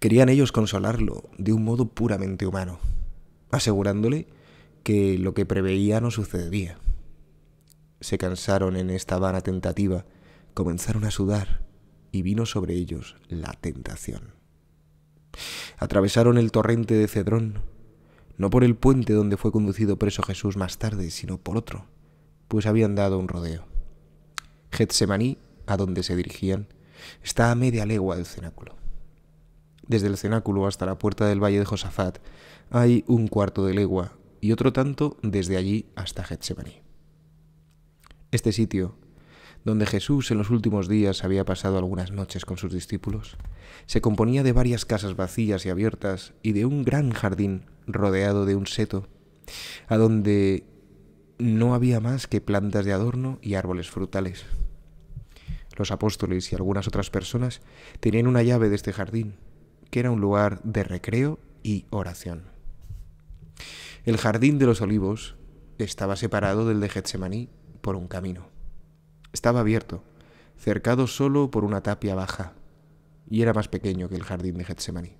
Querían ellos consolarlo de un modo puramente humano, asegurándole que lo que preveía no sucedería. Se cansaron en esta vana tentativa, comenzaron a sudar y vino sobre ellos la tentación. Atravesaron el torrente de Cedrón no por el puente donde fue conducido preso Jesús más tarde, sino por otro, pues habían dado un rodeo. Getsemaní, a donde se dirigían, está a media legua del cenáculo. Desde el cenáculo hasta la puerta del valle de Josafat hay un cuarto de legua y otro tanto desde allí hasta Getsemaní. Este sitio, donde Jesús en los últimos días había pasado algunas noches con sus discípulos, se componía de varias casas vacías y abiertas y de un gran jardín rodeado de un seto, a donde no había más que plantas de adorno y árboles frutales. Los apóstoles y algunas otras personas tenían una llave de este jardín, que era un lugar de recreo y oración. El jardín de los olivos estaba separado del de Getsemaní por un camino. Estaba abierto, cercado solo por una tapia baja, y era más pequeño que el jardín de Getsemaní.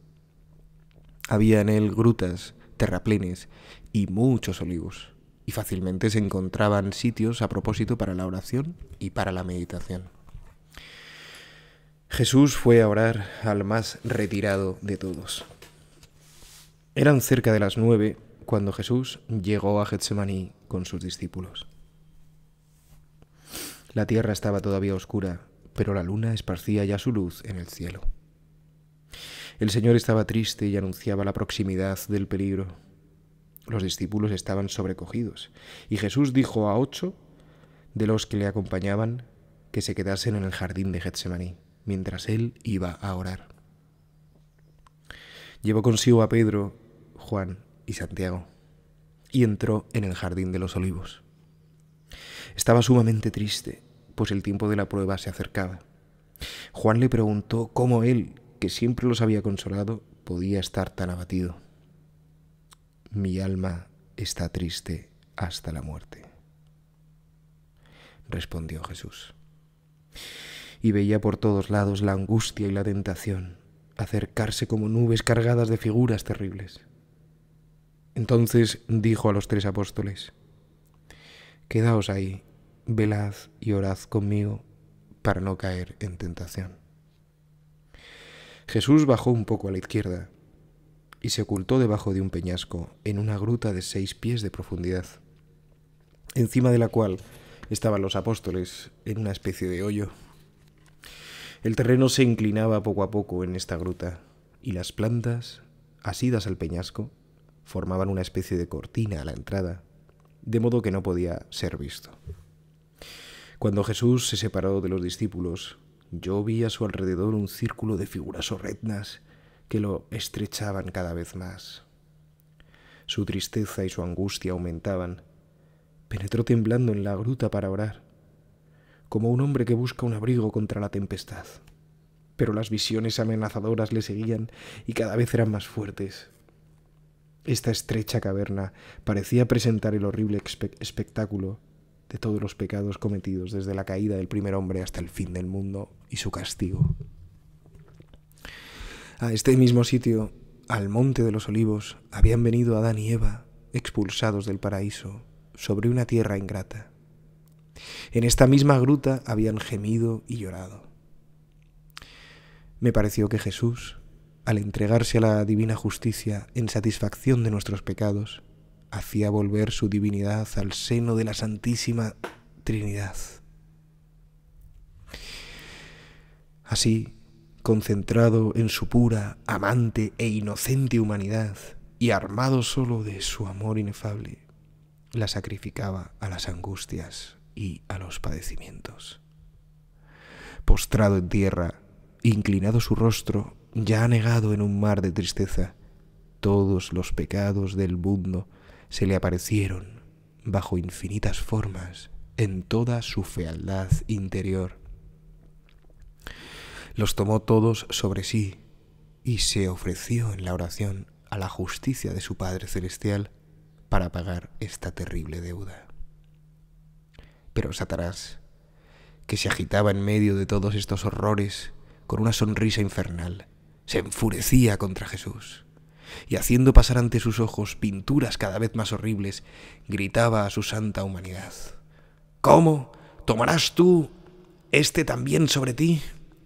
Había en él grutas terraplenes y muchos olivos, y fácilmente se encontraban sitios a propósito para la oración y para la meditación. Jesús fue a orar al más retirado de todos. Eran cerca de las nueve cuando Jesús llegó a Getsemaní con sus discípulos. La tierra estaba todavía oscura, pero la luna esparcía ya su luz en el cielo. El Señor estaba triste y anunciaba la proximidad del peligro. Los discípulos estaban sobrecogidos, y Jesús dijo a ocho de los que le acompañaban que se quedasen en el jardín de Getsemaní, mientras él iba a orar. Llevó consigo a Pedro, Juan y Santiago, y entró en el jardín de los olivos. Estaba sumamente triste, pues el tiempo de la prueba se acercaba. Juan le preguntó cómo él, siempre los había consolado podía estar tan abatido. Mi alma está triste hasta la muerte, respondió Jesús. Y veía por todos lados la angustia y la tentación acercarse como nubes cargadas de figuras terribles. Entonces dijo a los tres apóstoles, Quedaos ahí, velad y orad conmigo para no caer en tentación. Jesús bajó un poco a la izquierda y se ocultó debajo de un peñasco, en una gruta de seis pies de profundidad, encima de la cual estaban los apóstoles, en una especie de hoyo. El terreno se inclinaba poco a poco en esta gruta, y las plantas, asidas al peñasco, formaban una especie de cortina a la entrada, de modo que no podía ser visto. Cuando Jesús se separó de los discípulos, yo vi a su alrededor un círculo de figuras horrendas que lo estrechaban cada vez más. Su tristeza y su angustia aumentaban. Penetró temblando en la gruta para orar, como un hombre que busca un abrigo contra la tempestad. Pero las visiones amenazadoras le seguían y cada vez eran más fuertes. Esta estrecha caverna parecía presentar el horrible espectáculo de todos los pecados cometidos desde la caída del primer hombre hasta el fin del mundo y su castigo. A este mismo sitio, al monte de los olivos, habían venido Adán y Eva, expulsados del paraíso, sobre una tierra ingrata. En esta misma gruta habían gemido y llorado. Me pareció que Jesús, al entregarse a la divina justicia en satisfacción de nuestros pecados, hacía volver su divinidad al seno de la Santísima Trinidad. Así, concentrado en su pura, amante e inocente humanidad, y armado solo de su amor inefable, la sacrificaba a las angustias y a los padecimientos. Postrado en tierra, inclinado su rostro, ya anegado en un mar de tristeza, todos los pecados del mundo se le aparecieron bajo infinitas formas en toda su fealdad interior. Los tomó todos sobre sí y se ofreció en la oración a la justicia de su Padre Celestial para pagar esta terrible deuda. Pero Satanás, que se agitaba en medio de todos estos horrores con una sonrisa infernal, se enfurecía contra Jesús y haciendo pasar ante sus ojos pinturas cada vez más horribles, gritaba a su santa humanidad. ¿Cómo? ¿Tomarás tú este también sobre ti?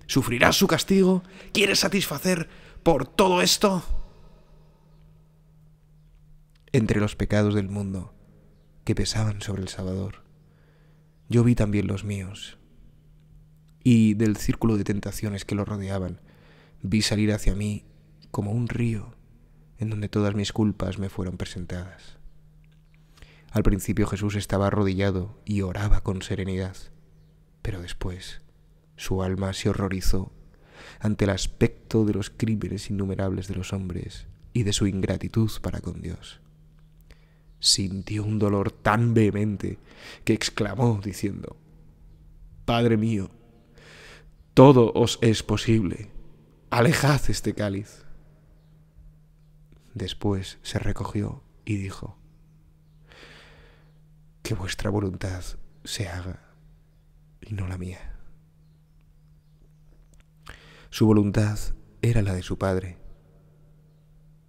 ¿Sufrirás su castigo? ¿Quieres satisfacer por todo esto? Entre los pecados del mundo que pesaban sobre el Salvador, yo vi también los míos, y del círculo de tentaciones que lo rodeaban, vi salir hacia mí como un río en donde todas mis culpas me fueron presentadas. Al principio Jesús estaba arrodillado y oraba con serenidad, pero después su alma se horrorizó ante el aspecto de los crímenes innumerables de los hombres y de su ingratitud para con Dios. Sintió un dolor tan vehemente que exclamó diciendo, Padre mío, todo os es posible, alejad este cáliz Después se recogió y dijo, Que vuestra voluntad se haga y no la mía. Su voluntad era la de su padre,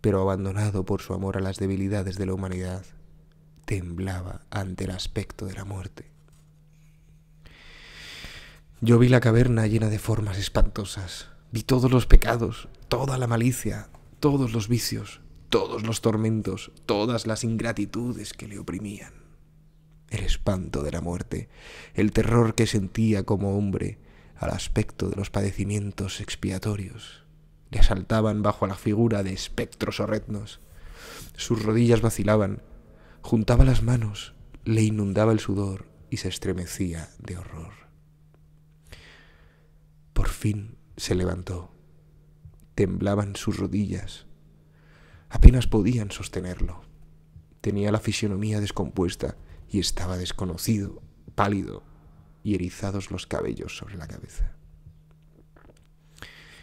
pero abandonado por su amor a las debilidades de la humanidad, temblaba ante el aspecto de la muerte. Yo vi la caverna llena de formas espantosas, vi todos los pecados, toda la malicia, todos los vicios, todos los tormentos, todas las ingratitudes que le oprimían. El espanto de la muerte, el terror que sentía como hombre al aspecto de los padecimientos expiatorios, le asaltaban bajo la figura de espectros horrendos. Sus rodillas vacilaban, juntaba las manos, le inundaba el sudor y se estremecía de horror. Por fin se levantó. Temblaban sus rodillas, Apenas podían sostenerlo. Tenía la fisionomía descompuesta y estaba desconocido, pálido y erizados los cabellos sobre la cabeza.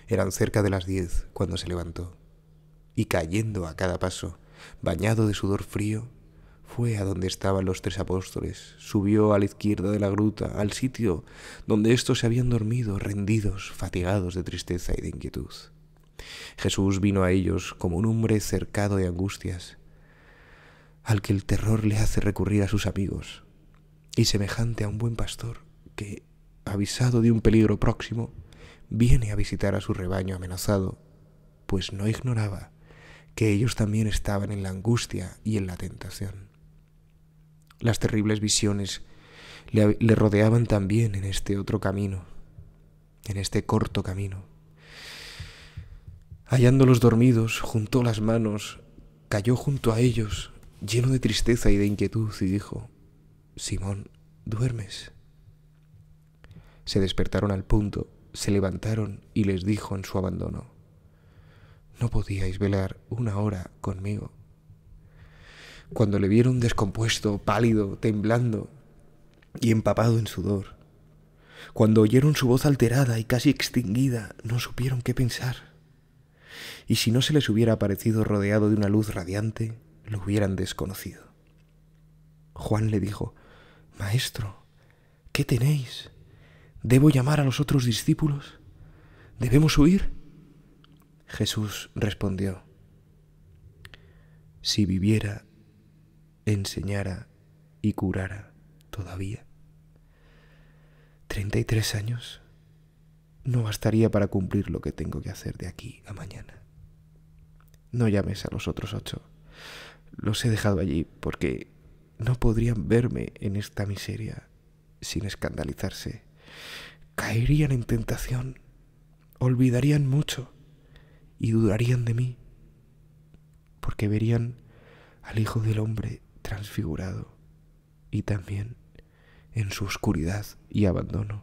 Eran cerca de las diez cuando se levantó y cayendo a cada paso, bañado de sudor frío, fue a donde estaban los tres apóstoles, subió a la izquierda de la gruta, al sitio donde estos se habían dormido, rendidos, fatigados de tristeza y de inquietud. Jesús vino a ellos como un hombre cercado de angustias, al que el terror le hace recurrir a sus amigos, y semejante a un buen pastor que, avisado de un peligro próximo, viene a visitar a su rebaño amenazado, pues no ignoraba que ellos también estaban en la angustia y en la tentación. Las terribles visiones le, rodeaban también en este otro camino, en este corto camino, Hallándolos dormidos, juntó las manos, cayó junto a ellos, lleno de tristeza y de inquietud, y dijo, Simón, ¿duermes? Se despertaron al punto, se levantaron y les dijo en su abandono, No podíais velar una hora conmigo. Cuando le vieron descompuesto, pálido, temblando y empapado en sudor, cuando oyeron su voz alterada y casi extinguida, no supieron qué pensar y si no se les hubiera aparecido rodeado de una luz radiante, lo hubieran desconocido. Juan le dijo, Maestro, ¿qué tenéis? ¿Debo llamar a los otros discípulos? ¿Debemos huir? Jesús respondió, Si viviera, enseñara y curara todavía. Treinta y tres años no bastaría para cumplir lo que tengo que hacer de aquí a mañana. No llames a los otros ocho. Los he dejado allí porque no podrían verme en esta miseria sin escandalizarse. Caerían en tentación, olvidarían mucho y dudarían de mí, porque verían al Hijo del Hombre transfigurado y también en su oscuridad y abandono.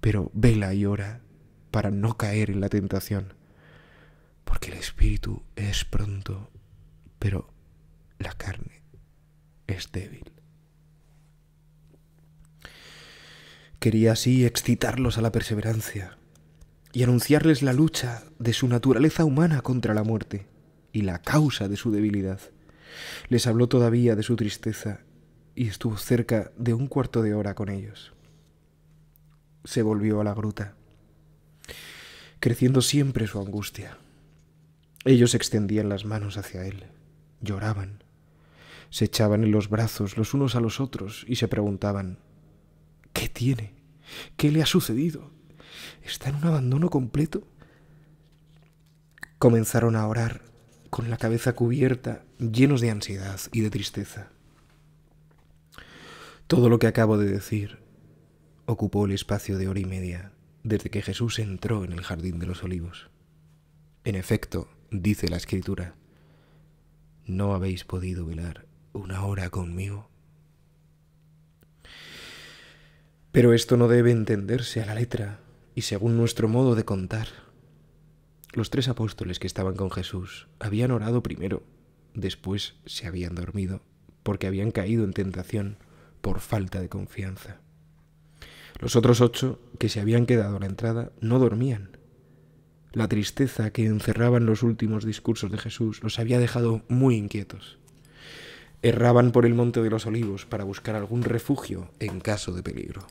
Pero vela y ora para no caer en la tentación porque el espíritu es pronto, pero la carne es débil. Quería así excitarlos a la perseverancia y anunciarles la lucha de su naturaleza humana contra la muerte y la causa de su debilidad. Les habló todavía de su tristeza y estuvo cerca de un cuarto de hora con ellos. Se volvió a la gruta, creciendo siempre su angustia. Ellos extendían las manos hacia él, lloraban, se echaban en los brazos los unos a los otros y se preguntaban, ¿qué tiene? ¿Qué le ha sucedido? ¿Está en un abandono completo? Comenzaron a orar con la cabeza cubierta, llenos de ansiedad y de tristeza. Todo lo que acabo de decir ocupó el espacio de hora y media desde que Jesús entró en el jardín de los olivos. En efecto, dice la escritura, ¿no habéis podido velar una hora conmigo? Pero esto no debe entenderse a la letra y según nuestro modo de contar. Los tres apóstoles que estaban con Jesús habían orado primero, después se habían dormido, porque habían caído en tentación por falta de confianza. Los otros ocho, que se habían quedado a la entrada, no dormían, la tristeza que encerraban los últimos discursos de Jesús los había dejado muy inquietos. Erraban por el Monte de los Olivos para buscar algún refugio en caso de peligro.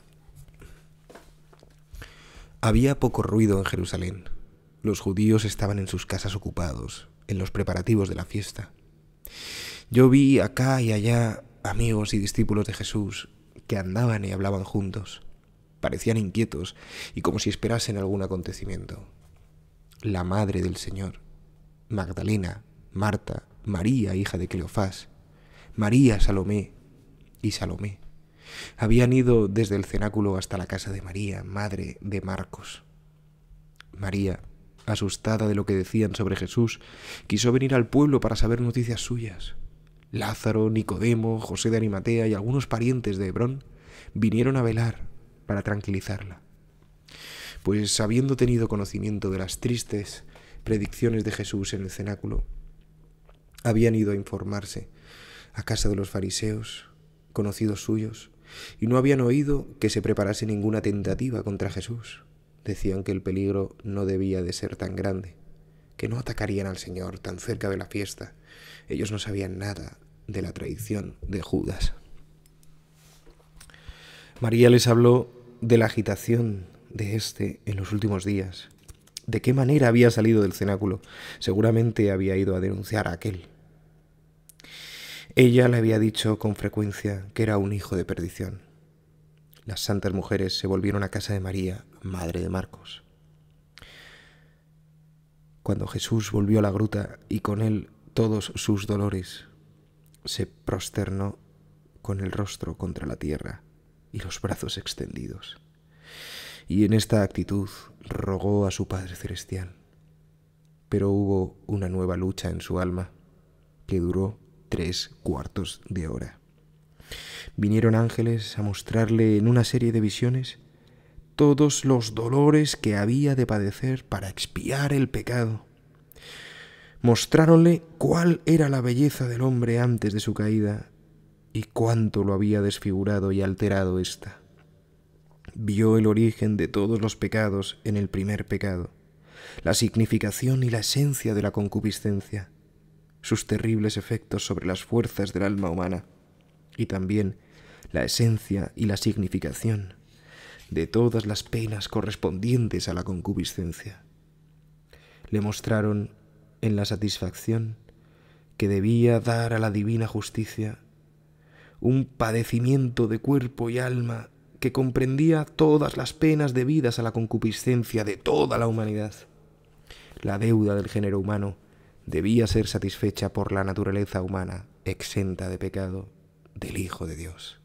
Había poco ruido en Jerusalén. Los judíos estaban en sus casas ocupados, en los preparativos de la fiesta. Yo vi acá y allá amigos y discípulos de Jesús que andaban y hablaban juntos. Parecían inquietos y como si esperasen algún acontecimiento la madre del Señor, Magdalena, Marta, María, hija de Cleofás, María, Salomé y Salomé. Habían ido desde el cenáculo hasta la casa de María, madre de Marcos. María, asustada de lo que decían sobre Jesús, quiso venir al pueblo para saber noticias suyas. Lázaro, Nicodemo, José de Arimatea y algunos parientes de Hebrón vinieron a velar para tranquilizarla. Pues habiendo tenido conocimiento de las tristes predicciones de Jesús en el cenáculo, habían ido a informarse a casa de los fariseos, conocidos suyos, y no habían oído que se preparase ninguna tentativa contra Jesús. Decían que el peligro no debía de ser tan grande, que no atacarían al Señor tan cerca de la fiesta. Ellos no sabían nada de la traición de Judas. María les habló de la agitación de este en los últimos días. ¿De qué manera había salido del cenáculo? Seguramente había ido a denunciar a aquel. Ella le había dicho con frecuencia que era un hijo de perdición. Las santas mujeres se volvieron a casa de María, madre de Marcos. Cuando Jesús volvió a la gruta y con él todos sus dolores, se prosternó con el rostro contra la tierra y los brazos extendidos y en esta actitud rogó a su Padre Celestial. Pero hubo una nueva lucha en su alma que duró tres cuartos de hora. Vinieron ángeles a mostrarle en una serie de visiones todos los dolores que había de padecer para expiar el pecado. Mostráronle cuál era la belleza del hombre antes de su caída y cuánto lo había desfigurado y alterado ésta vio el origen de todos los pecados en el primer pecado, la significación y la esencia de la concupiscencia, sus terribles efectos sobre las fuerzas del alma humana, y también la esencia y la significación de todas las penas correspondientes a la concupiscencia. Le mostraron en la satisfacción que debía dar a la divina justicia un padecimiento de cuerpo y alma que comprendía todas las penas debidas a la concupiscencia de toda la humanidad. La deuda del género humano debía ser satisfecha por la naturaleza humana, exenta de pecado, del Hijo de Dios.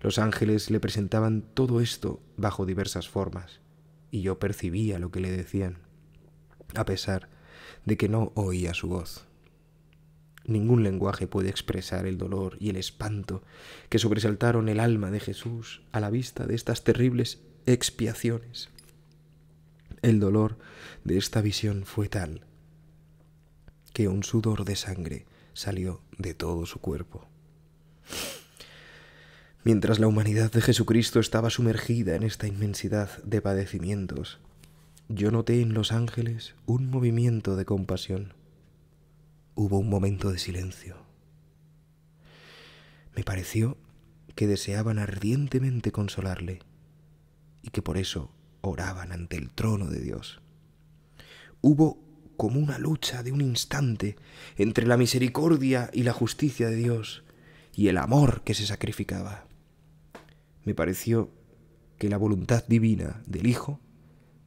Los ángeles le presentaban todo esto bajo diversas formas, y yo percibía lo que le decían, a pesar de que no oía su voz. Ningún lenguaje puede expresar el dolor y el espanto que sobresaltaron el alma de Jesús a la vista de estas terribles expiaciones. El dolor de esta visión fue tal que un sudor de sangre salió de todo su cuerpo. Mientras la humanidad de Jesucristo estaba sumergida en esta inmensidad de padecimientos, yo noté en los ángeles un movimiento de compasión Hubo un momento de silencio. Me pareció que deseaban ardientemente consolarle y que por eso oraban ante el trono de Dios. Hubo como una lucha de un instante entre la misericordia y la justicia de Dios y el amor que se sacrificaba. Me pareció que la voluntad divina del Hijo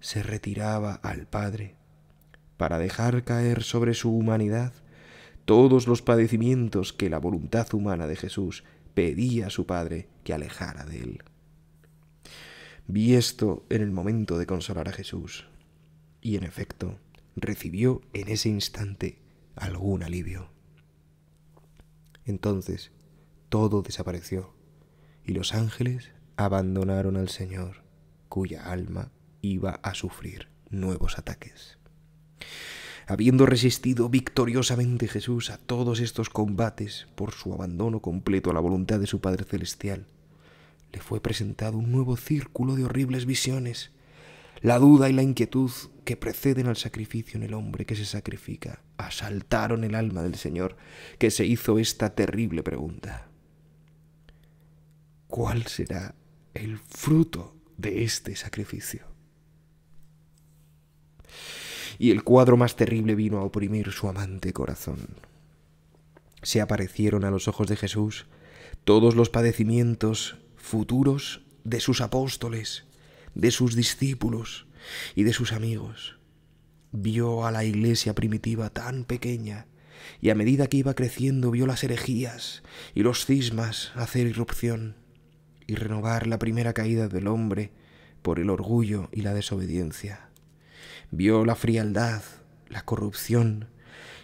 se retiraba al Padre para dejar caer sobre su humanidad todos los padecimientos que la voluntad humana de Jesús pedía a su Padre que alejara de él. Vi esto en el momento de consolar a Jesús, y en efecto recibió en ese instante algún alivio. Entonces todo desapareció, y los ángeles abandonaron al Señor, cuya alma iba a sufrir nuevos ataques. Habiendo resistido victoriosamente Jesús a todos estos combates por su abandono completo a la voluntad de su Padre Celestial, le fue presentado un nuevo círculo de horribles visiones, la duda y la inquietud que preceden al sacrificio en el hombre que se sacrifica asaltaron el alma del Señor, que se hizo esta terrible pregunta. ¿Cuál será el fruto de este sacrificio? y el cuadro más terrible vino a oprimir su amante corazón. Se aparecieron a los ojos de Jesús todos los padecimientos futuros de sus apóstoles, de sus discípulos y de sus amigos. Vio a la iglesia primitiva tan pequeña, y a medida que iba creciendo vio las herejías y los cismas hacer irrupción y renovar la primera caída del hombre por el orgullo y la desobediencia vio la frialdad, la corrupción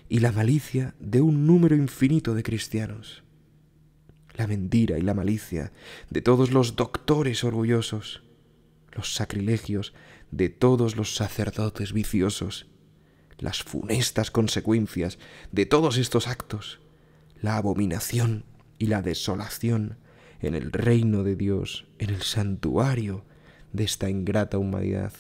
y la malicia de un número infinito de cristianos, la mentira y la malicia de todos los doctores orgullosos, los sacrilegios de todos los sacerdotes viciosos, las funestas consecuencias de todos estos actos, la abominación y la desolación en el reino de Dios, en el santuario de esta ingrata humanidad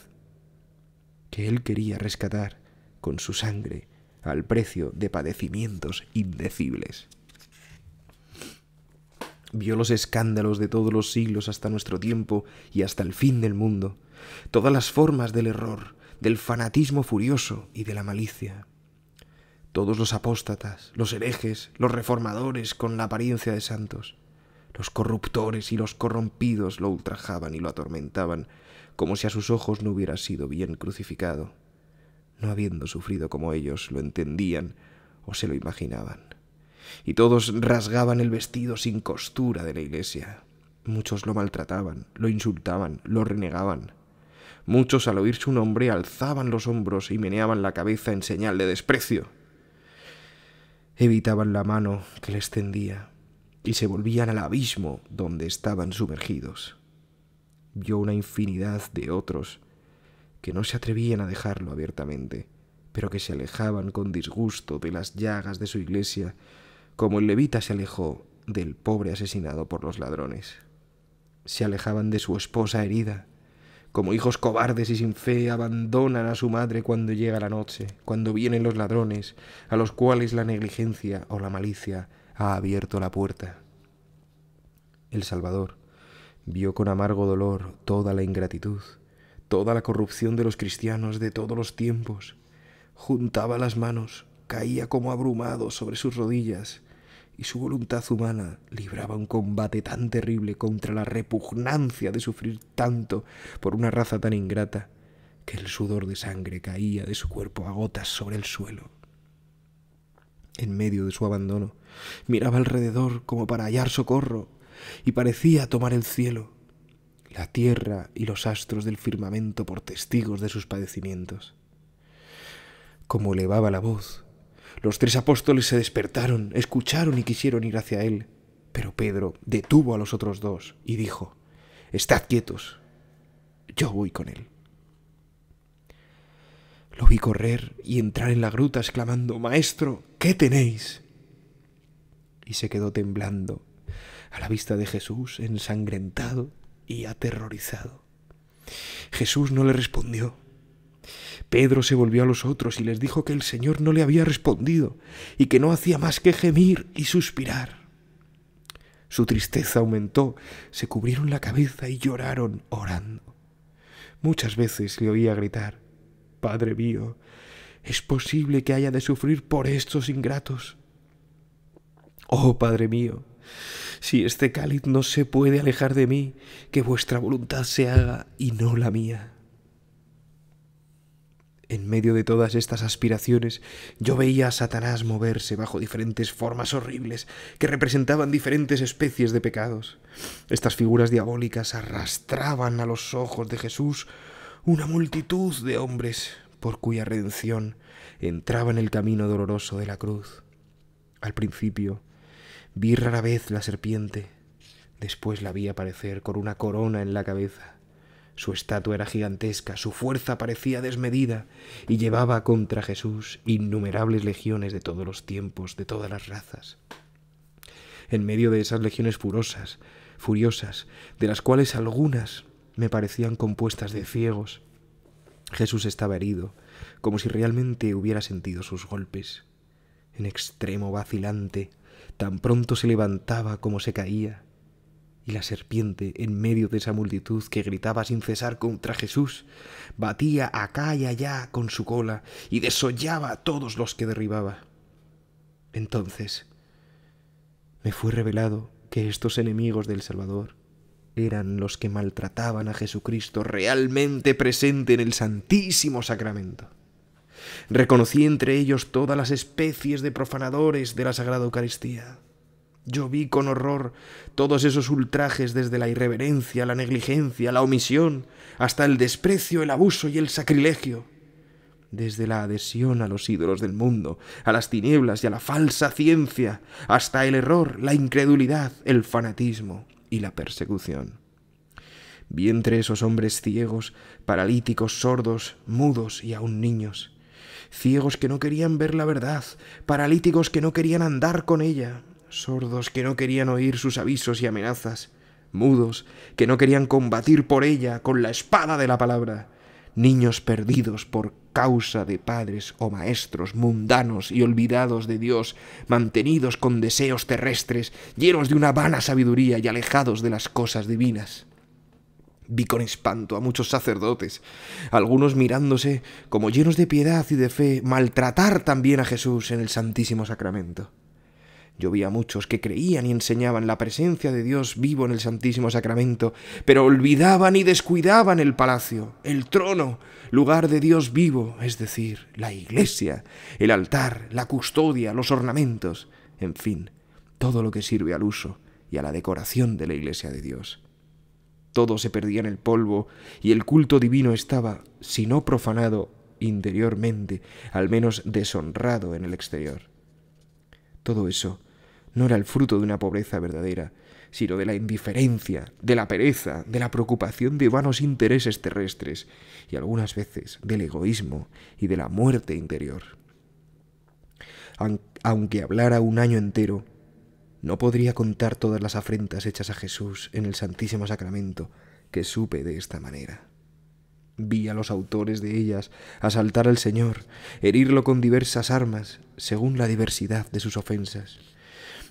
que él quería rescatar con su sangre al precio de padecimientos indecibles. Vio los escándalos de todos los siglos hasta nuestro tiempo y hasta el fin del mundo, todas las formas del error, del fanatismo furioso y de la malicia. Todos los apóstatas, los herejes, los reformadores con la apariencia de santos, los corruptores y los corrompidos lo ultrajaban y lo atormentaban como si a sus ojos no hubiera sido bien crucificado, no habiendo sufrido como ellos lo entendían o se lo imaginaban. Y todos rasgaban el vestido sin costura de la iglesia. Muchos lo maltrataban, lo insultaban, lo renegaban. Muchos al oír su nombre alzaban los hombros y meneaban la cabeza en señal de desprecio. Evitaban la mano que les tendía y se volvían al abismo donde estaban sumergidos vio una infinidad de otros que no se atrevían a dejarlo abiertamente, pero que se alejaban con disgusto de las llagas de su iglesia, como el levita se alejó del pobre asesinado por los ladrones. Se alejaban de su esposa herida, como hijos cobardes y sin fe abandonan a su madre cuando llega la noche, cuando vienen los ladrones, a los cuales la negligencia o la malicia ha abierto la puerta. El Salvador, vio con amargo dolor toda la ingratitud, toda la corrupción de los cristianos de todos los tiempos. Juntaba las manos, caía como abrumado sobre sus rodillas, y su voluntad humana libraba un combate tan terrible contra la repugnancia de sufrir tanto por una raza tan ingrata, que el sudor de sangre caía de su cuerpo a gotas sobre el suelo. En medio de su abandono, miraba alrededor como para hallar socorro, y parecía tomar el cielo, la tierra y los astros del firmamento por testigos de sus padecimientos. Como elevaba la voz, los tres apóstoles se despertaron, escucharon y quisieron ir hacia él, pero Pedro detuvo a los otros dos y dijo, Estad quietos, yo voy con él. Lo vi correr y entrar en la gruta exclamando, Maestro, ¿qué tenéis? Y se quedó temblando a la vista de Jesús, ensangrentado y aterrorizado. Jesús no le respondió. Pedro se volvió a los otros y les dijo que el Señor no le había respondido y que no hacía más que gemir y suspirar. Su tristeza aumentó, se cubrieron la cabeza y lloraron orando. Muchas veces le oía gritar, Padre mío, es posible que haya de sufrir por estos ingratos. Oh Padre mío, si este cáliz no se puede alejar de mí, que vuestra voluntad se haga y no la mía. En medio de todas estas aspiraciones, yo veía a Satanás moverse bajo diferentes formas horribles que representaban diferentes especies de pecados. Estas figuras diabólicas arrastraban a los ojos de Jesús una multitud de hombres por cuya redención entraba en el camino doloroso de la cruz. Al principio, Vi rara vez la serpiente. Después la vi aparecer con una corona en la cabeza. Su estatua era gigantesca, su fuerza parecía desmedida, y llevaba contra Jesús innumerables legiones de todos los tiempos, de todas las razas. En medio de esas legiones furosas, furiosas, de las cuales algunas me parecían compuestas de ciegos, Jesús estaba herido, como si realmente hubiera sentido sus golpes. En extremo vacilante, tan pronto se levantaba como se caía, y la serpiente, en medio de esa multitud que gritaba sin cesar contra Jesús, batía acá y allá con su cola y desollaba a todos los que derribaba. Entonces, me fue revelado que estos enemigos del Salvador eran los que maltrataban a Jesucristo realmente presente en el Santísimo Sacramento. Reconocí entre ellos todas las especies de profanadores de la Sagrada Eucaristía. Yo vi con horror todos esos ultrajes desde la irreverencia, la negligencia, la omisión, hasta el desprecio, el abuso y el sacrilegio. Desde la adhesión a los ídolos del mundo, a las tinieblas y a la falsa ciencia, hasta el error, la incredulidad, el fanatismo y la persecución. Vi entre esos hombres ciegos, paralíticos, sordos, mudos y aún niños ciegos que no querían ver la verdad, paralíticos que no querían andar con ella, sordos que no querían oír sus avisos y amenazas, mudos que no querían combatir por ella con la espada de la palabra, niños perdidos por causa de padres o maestros mundanos y olvidados de Dios, mantenidos con deseos terrestres, llenos de una vana sabiduría y alejados de las cosas divinas. Vi con espanto a muchos sacerdotes, algunos mirándose como llenos de piedad y de fe, maltratar también a Jesús en el Santísimo Sacramento. Yo vi a muchos que creían y enseñaban la presencia de Dios vivo en el Santísimo Sacramento, pero olvidaban y descuidaban el palacio, el trono, lugar de Dios vivo, es decir, la iglesia, el altar, la custodia, los ornamentos, en fin, todo lo que sirve al uso y a la decoración de la iglesia de Dios todo se perdía en el polvo y el culto divino estaba, si no profanado interiormente, al menos deshonrado en el exterior. Todo eso no era el fruto de una pobreza verdadera, sino de la indiferencia, de la pereza, de la preocupación de vanos intereses terrestres y algunas veces del egoísmo y de la muerte interior. Aunque hablara un año entero, no podría contar todas las afrentas hechas a Jesús en el Santísimo Sacramento que supe de esta manera. Vi a los autores de ellas asaltar al Señor, herirlo con diversas armas, según la diversidad de sus ofensas.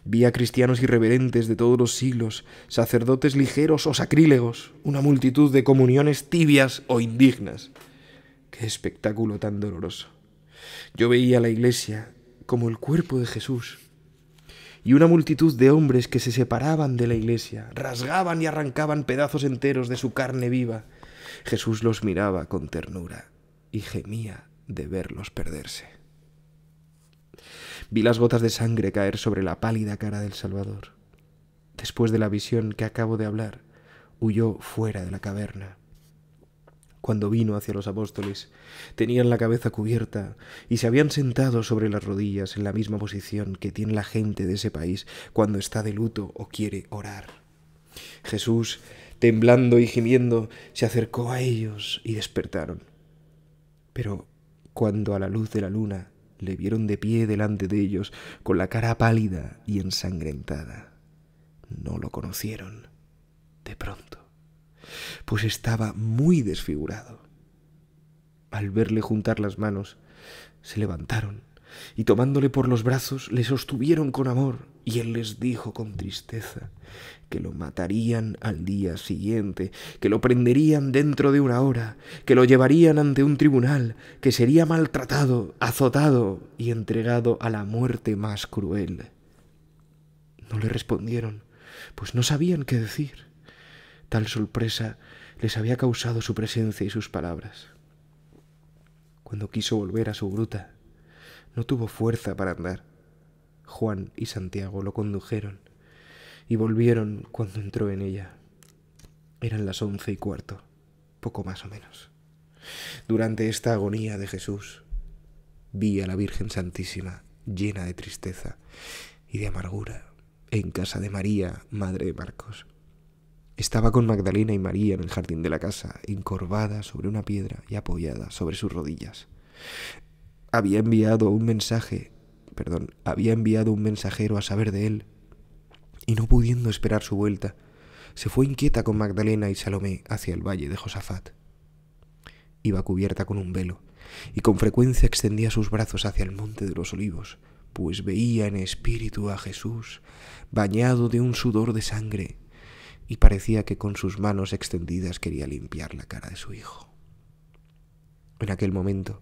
Vi a cristianos irreverentes de todos los siglos, sacerdotes ligeros o sacrílegos, una multitud de comuniones tibias o indignas. ¡Qué espectáculo tan doloroso! Yo veía a la iglesia como el cuerpo de Jesús, y una multitud de hombres que se separaban de la iglesia, rasgaban y arrancaban pedazos enteros de su carne viva. Jesús los miraba con ternura y gemía de verlos perderse. Vi las gotas de sangre caer sobre la pálida cara del Salvador. Después de la visión que acabo de hablar, huyó fuera de la caverna cuando vino hacia los apóstoles. Tenían la cabeza cubierta y se habían sentado sobre las rodillas en la misma posición que tiene la gente de ese país cuando está de luto o quiere orar. Jesús, temblando y gimiendo, se acercó a ellos y despertaron. Pero cuando a la luz de la luna le vieron de pie delante de ellos, con la cara pálida y ensangrentada, no lo conocieron de pronto pues estaba muy desfigurado. Al verle juntar las manos, se levantaron y tomándole por los brazos le sostuvieron con amor y él les dijo con tristeza que lo matarían al día siguiente, que lo prenderían dentro de una hora, que lo llevarían ante un tribunal, que sería maltratado, azotado y entregado a la muerte más cruel. No le respondieron, pues no sabían qué decir. Tal sorpresa les había causado su presencia y sus palabras. Cuando quiso volver a su gruta, no tuvo fuerza para andar. Juan y Santiago lo condujeron y volvieron cuando entró en ella. Eran las once y cuarto, poco más o menos. Durante esta agonía de Jesús, vi a la Virgen Santísima llena de tristeza y de amargura en casa de María, madre de Marcos. Estaba con Magdalena y María en el jardín de la casa, encorvada sobre una piedra y apoyada sobre sus rodillas. Había enviado un mensaje, perdón, había enviado un mensajero a saber de él, y no pudiendo esperar su vuelta, se fue inquieta con Magdalena y Salomé hacia el valle de Josafat. Iba cubierta con un velo, y con frecuencia extendía sus brazos hacia el monte de los olivos, pues veía en espíritu a Jesús, bañado de un sudor de sangre, y parecía que con sus manos extendidas quería limpiar la cara de su hijo. En aquel momento,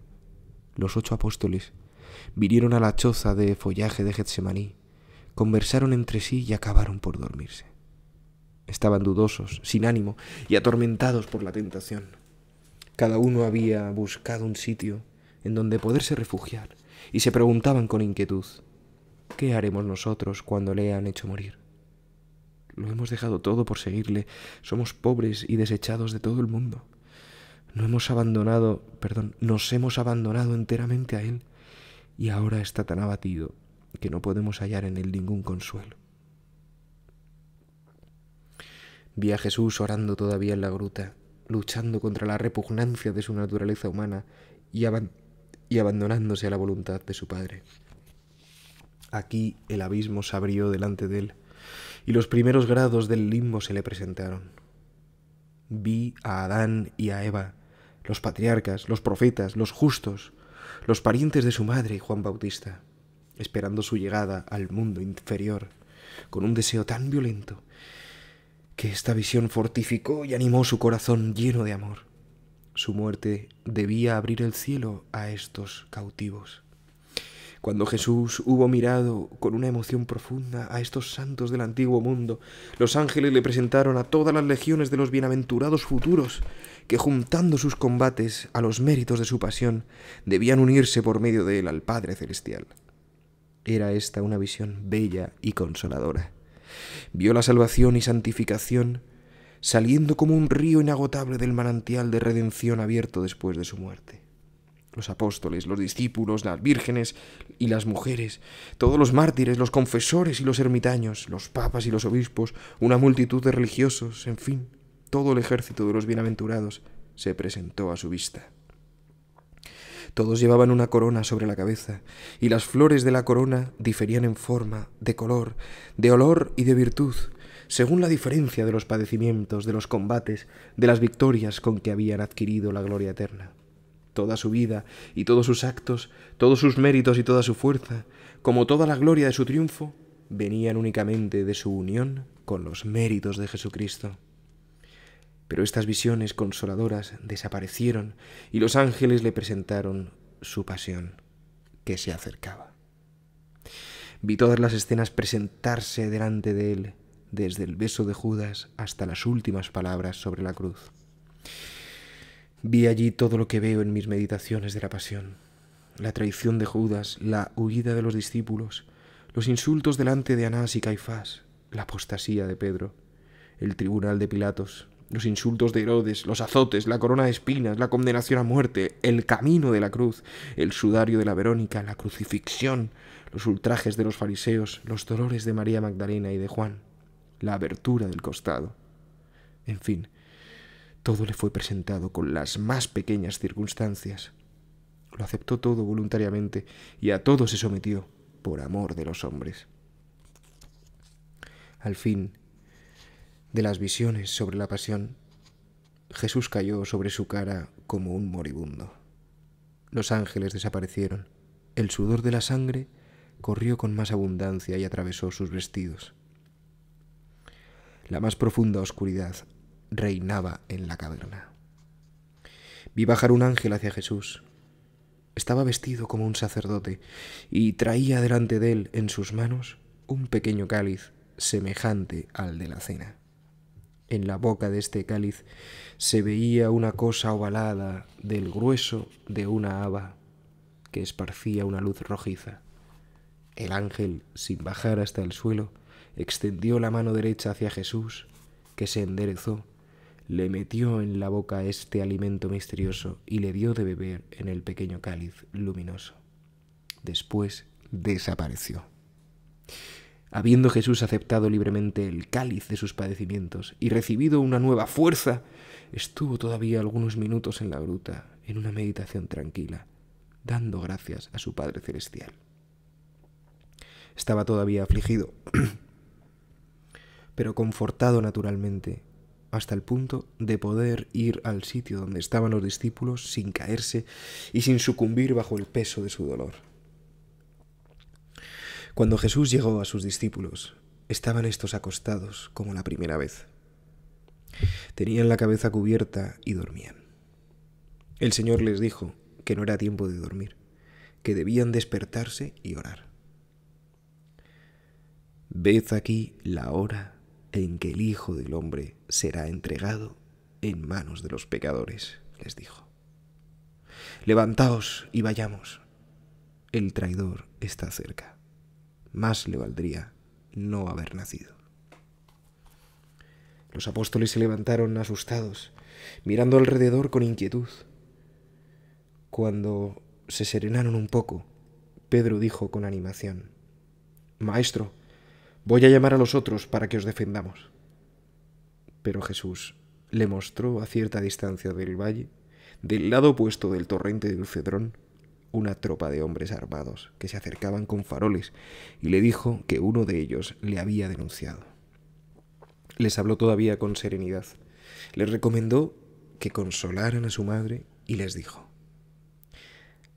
los ocho apóstoles vinieron a la choza de follaje de Getsemaní, conversaron entre sí y acabaron por dormirse. Estaban dudosos, sin ánimo y atormentados por la tentación. Cada uno había buscado un sitio en donde poderse refugiar y se preguntaban con inquietud, ¿qué haremos nosotros cuando le han hecho morir? Lo hemos dejado todo por seguirle. Somos pobres y desechados de todo el mundo. No hemos abandonado, perdón, nos hemos abandonado enteramente a Él y ahora está tan abatido que no podemos hallar en Él ningún consuelo. Vi a Jesús orando todavía en la gruta, luchando contra la repugnancia de su naturaleza humana y, y abandonándose a la voluntad de su Padre. Aquí el abismo se abrió delante de él y los primeros grados del limbo se le presentaron. Vi a Adán y a Eva, los patriarcas, los profetas, los justos, los parientes de su madre, Juan Bautista, esperando su llegada al mundo inferior, con un deseo tan violento que esta visión fortificó y animó su corazón lleno de amor. Su muerte debía abrir el cielo a estos cautivos. Cuando Jesús hubo mirado con una emoción profunda a estos santos del antiguo mundo, los ángeles le presentaron a todas las legiones de los bienaventurados futuros, que juntando sus combates a los méritos de su pasión, debían unirse por medio de él al Padre Celestial. Era esta una visión bella y consoladora. Vio la salvación y santificación saliendo como un río inagotable del manantial de redención abierto después de su muerte los apóstoles, los discípulos, las vírgenes y las mujeres, todos los mártires, los confesores y los ermitaños, los papas y los obispos, una multitud de religiosos, en fin, todo el ejército de los bienaventurados se presentó a su vista. Todos llevaban una corona sobre la cabeza, y las flores de la corona diferían en forma, de color, de olor y de virtud, según la diferencia de los padecimientos, de los combates, de las victorias con que habían adquirido la gloria eterna toda su vida y todos sus actos, todos sus méritos y toda su fuerza, como toda la gloria de su triunfo, venían únicamente de su unión con los méritos de Jesucristo. Pero estas visiones consoladoras desaparecieron y los ángeles le presentaron su pasión, que se acercaba. Vi todas las escenas presentarse delante de él, desde el beso de Judas hasta las últimas palabras sobre la cruz. Vi allí todo lo que veo en mis meditaciones de la pasión, la traición de Judas, la huida de los discípulos, los insultos delante de Anás y Caifás, la apostasía de Pedro, el tribunal de Pilatos, los insultos de Herodes, los azotes, la corona de espinas, la condenación a muerte, el camino de la cruz, el sudario de la Verónica, la crucifixión, los ultrajes de los fariseos, los dolores de María Magdalena y de Juan, la abertura del costado. En fin, todo le fue presentado con las más pequeñas circunstancias. Lo aceptó todo voluntariamente y a todo se sometió por amor de los hombres. Al fin de las visiones sobre la pasión, Jesús cayó sobre su cara como un moribundo. Los ángeles desaparecieron. El sudor de la sangre corrió con más abundancia y atravesó sus vestidos. La más profunda oscuridad reinaba en la caverna. Vi bajar un ángel hacia Jesús. Estaba vestido como un sacerdote y traía delante de él en sus manos un pequeño cáliz semejante al de la cena. En la boca de este cáliz se veía una cosa ovalada del grueso de una haba que esparcía una luz rojiza. El ángel, sin bajar hasta el suelo, extendió la mano derecha hacia Jesús, que se enderezó le metió en la boca este alimento misterioso y le dio de beber en el pequeño cáliz luminoso. Después desapareció. Habiendo Jesús aceptado libremente el cáliz de sus padecimientos y recibido una nueva fuerza, estuvo todavía algunos minutos en la gruta, en una meditación tranquila, dando gracias a su Padre Celestial. Estaba todavía afligido, pero confortado naturalmente hasta el punto de poder ir al sitio donde estaban los discípulos sin caerse y sin sucumbir bajo el peso de su dolor. Cuando Jesús llegó a sus discípulos, estaban estos acostados como la primera vez. Tenían la cabeza cubierta y dormían. El Señor les dijo que no era tiempo de dormir, que debían despertarse y orar. Ved aquí la hora en que el Hijo del Hombre será entregado en manos de los pecadores, les dijo. Levantaos y vayamos. El traidor está cerca. Más le valdría no haber nacido. Los apóstoles se levantaron asustados, mirando alrededor con inquietud. Cuando se serenaron un poco, Pedro dijo con animación, Maestro, Voy a llamar a los otros para que os defendamos. Pero Jesús le mostró a cierta distancia del valle, del lado opuesto del torrente del Cedrón, una tropa de hombres armados que se acercaban con faroles y le dijo que uno de ellos le había denunciado. Les habló todavía con serenidad. Les recomendó que consolaran a su madre y les dijo,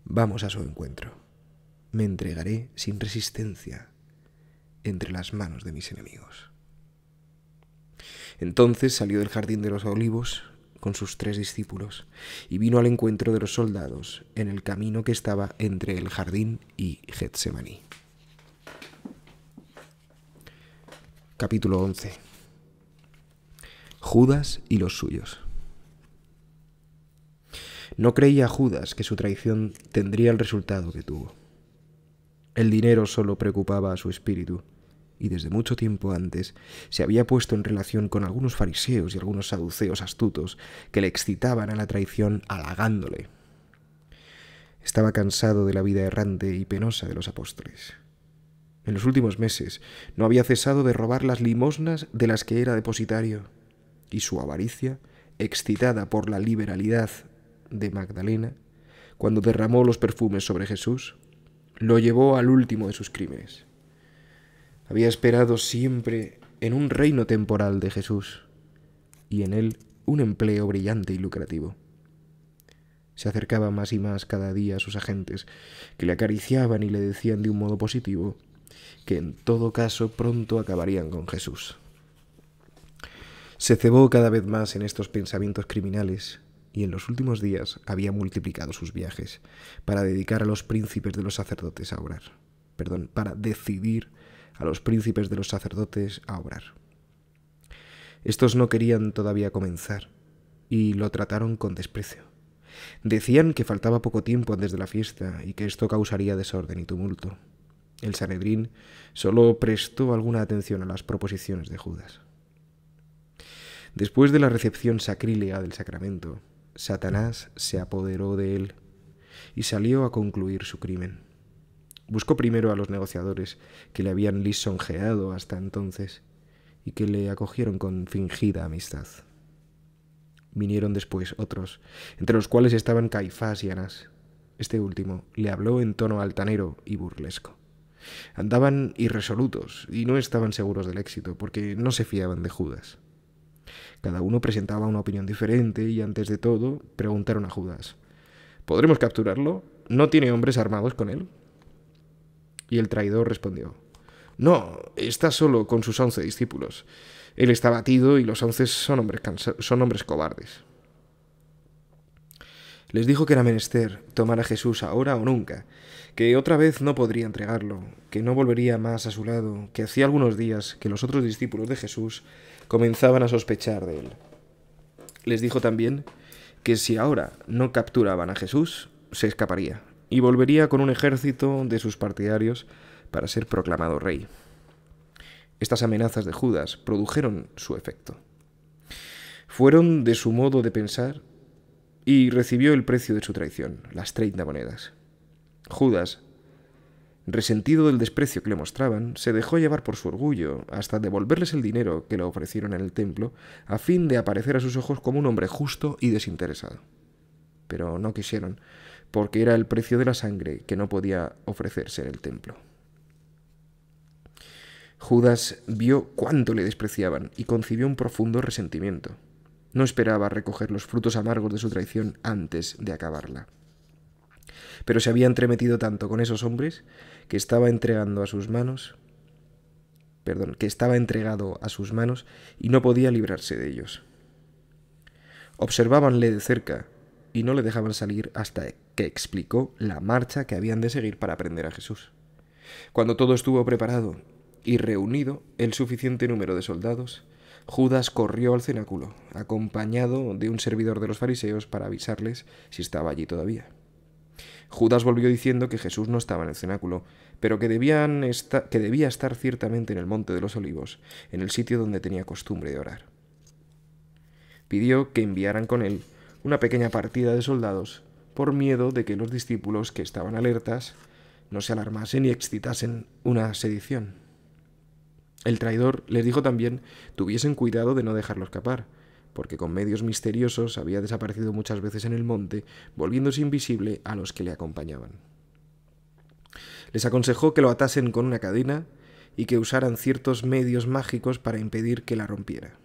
Vamos a su encuentro. Me entregaré sin resistencia entre las manos de mis enemigos. Entonces salió del jardín de los olivos con sus tres discípulos y vino al encuentro de los soldados en el camino que estaba entre el jardín y Getsemaní. Capítulo 11 Judas y los suyos. No creía Judas que su traición tendría el resultado que tuvo. El dinero solo preocupaba a su espíritu y desde mucho tiempo antes se había puesto en relación con algunos fariseos y algunos saduceos astutos que le excitaban a la traición halagándole. Estaba cansado de la vida errante y penosa de los apóstoles. En los últimos meses no había cesado de robar las limosnas de las que era depositario, y su avaricia, excitada por la liberalidad de Magdalena, cuando derramó los perfumes sobre Jesús, lo llevó al último de sus crímenes había esperado siempre en un reino temporal de Jesús y en él un empleo brillante y lucrativo. Se acercaba más y más cada día a sus agentes, que le acariciaban y le decían de un modo positivo que en todo caso pronto acabarían con Jesús. Se cebó cada vez más en estos pensamientos criminales y en los últimos días había multiplicado sus viajes para dedicar a los príncipes de los sacerdotes a orar, perdón, para decidir a los príncipes de los sacerdotes a obrar. Estos no querían todavía comenzar, y lo trataron con desprecio. Decían que faltaba poco tiempo antes de la fiesta y que esto causaría desorden y tumulto. El Sanedrín solo prestó alguna atención a las proposiciones de Judas. Después de la recepción sacrílega del sacramento, Satanás se apoderó de él y salió a concluir su crimen. Buscó primero a los negociadores que le habían lisonjeado hasta entonces y que le acogieron con fingida amistad. Vinieron después otros, entre los cuales estaban Caifás y Anás. Este último le habló en tono altanero y burlesco. Andaban irresolutos y no estaban seguros del éxito porque no se fiaban de Judas. Cada uno presentaba una opinión diferente y antes de todo preguntaron a Judas, ¿podremos capturarlo? ¿No tiene hombres armados con él? Y el traidor respondió, No, está solo con sus once discípulos. Él está batido y los once son hombres, son hombres cobardes. Les dijo que era menester tomar a Jesús ahora o nunca, que otra vez no podría entregarlo, que no volvería más a su lado, que hacía algunos días que los otros discípulos de Jesús comenzaban a sospechar de él. Les dijo también que si ahora no capturaban a Jesús, se escaparía y volvería con un ejército de sus partidarios para ser proclamado rey. Estas amenazas de Judas produjeron su efecto. Fueron de su modo de pensar y recibió el precio de su traición, las treinta monedas. Judas, resentido del desprecio que le mostraban, se dejó llevar por su orgullo hasta devolverles el dinero que le ofrecieron en el templo a fin de aparecer a sus ojos como un hombre justo y desinteresado. Pero no quisieron, porque era el precio de la sangre que no podía ofrecerse en el templo. Judas vio cuánto le despreciaban y concibió un profundo resentimiento. No esperaba recoger los frutos amargos de su traición antes de acabarla. Pero se había entremetido tanto con esos hombres que estaba entregando a sus manos, perdón, que estaba entregado a sus manos y no podía librarse de ellos. Observábanle de cerca y no le dejaban salir hasta que explicó la marcha que habían de seguir para aprender a Jesús. Cuando todo estuvo preparado y reunido el suficiente número de soldados, Judas corrió al cenáculo, acompañado de un servidor de los fariseos para avisarles si estaba allí todavía. Judas volvió diciendo que Jesús no estaba en el cenáculo, pero que, que debía estar ciertamente en el Monte de los Olivos, en el sitio donde tenía costumbre de orar. Pidió que enviaran con él una pequeña partida de soldados por miedo de que los discípulos que estaban alertas no se alarmasen y excitasen una sedición. El traidor les dijo también tuviesen cuidado de no dejarlo escapar, porque con medios misteriosos había desaparecido muchas veces en el monte, volviéndose invisible a los que le acompañaban. Les aconsejó que lo atasen con una cadena y que usaran ciertos medios mágicos para impedir que la rompiera.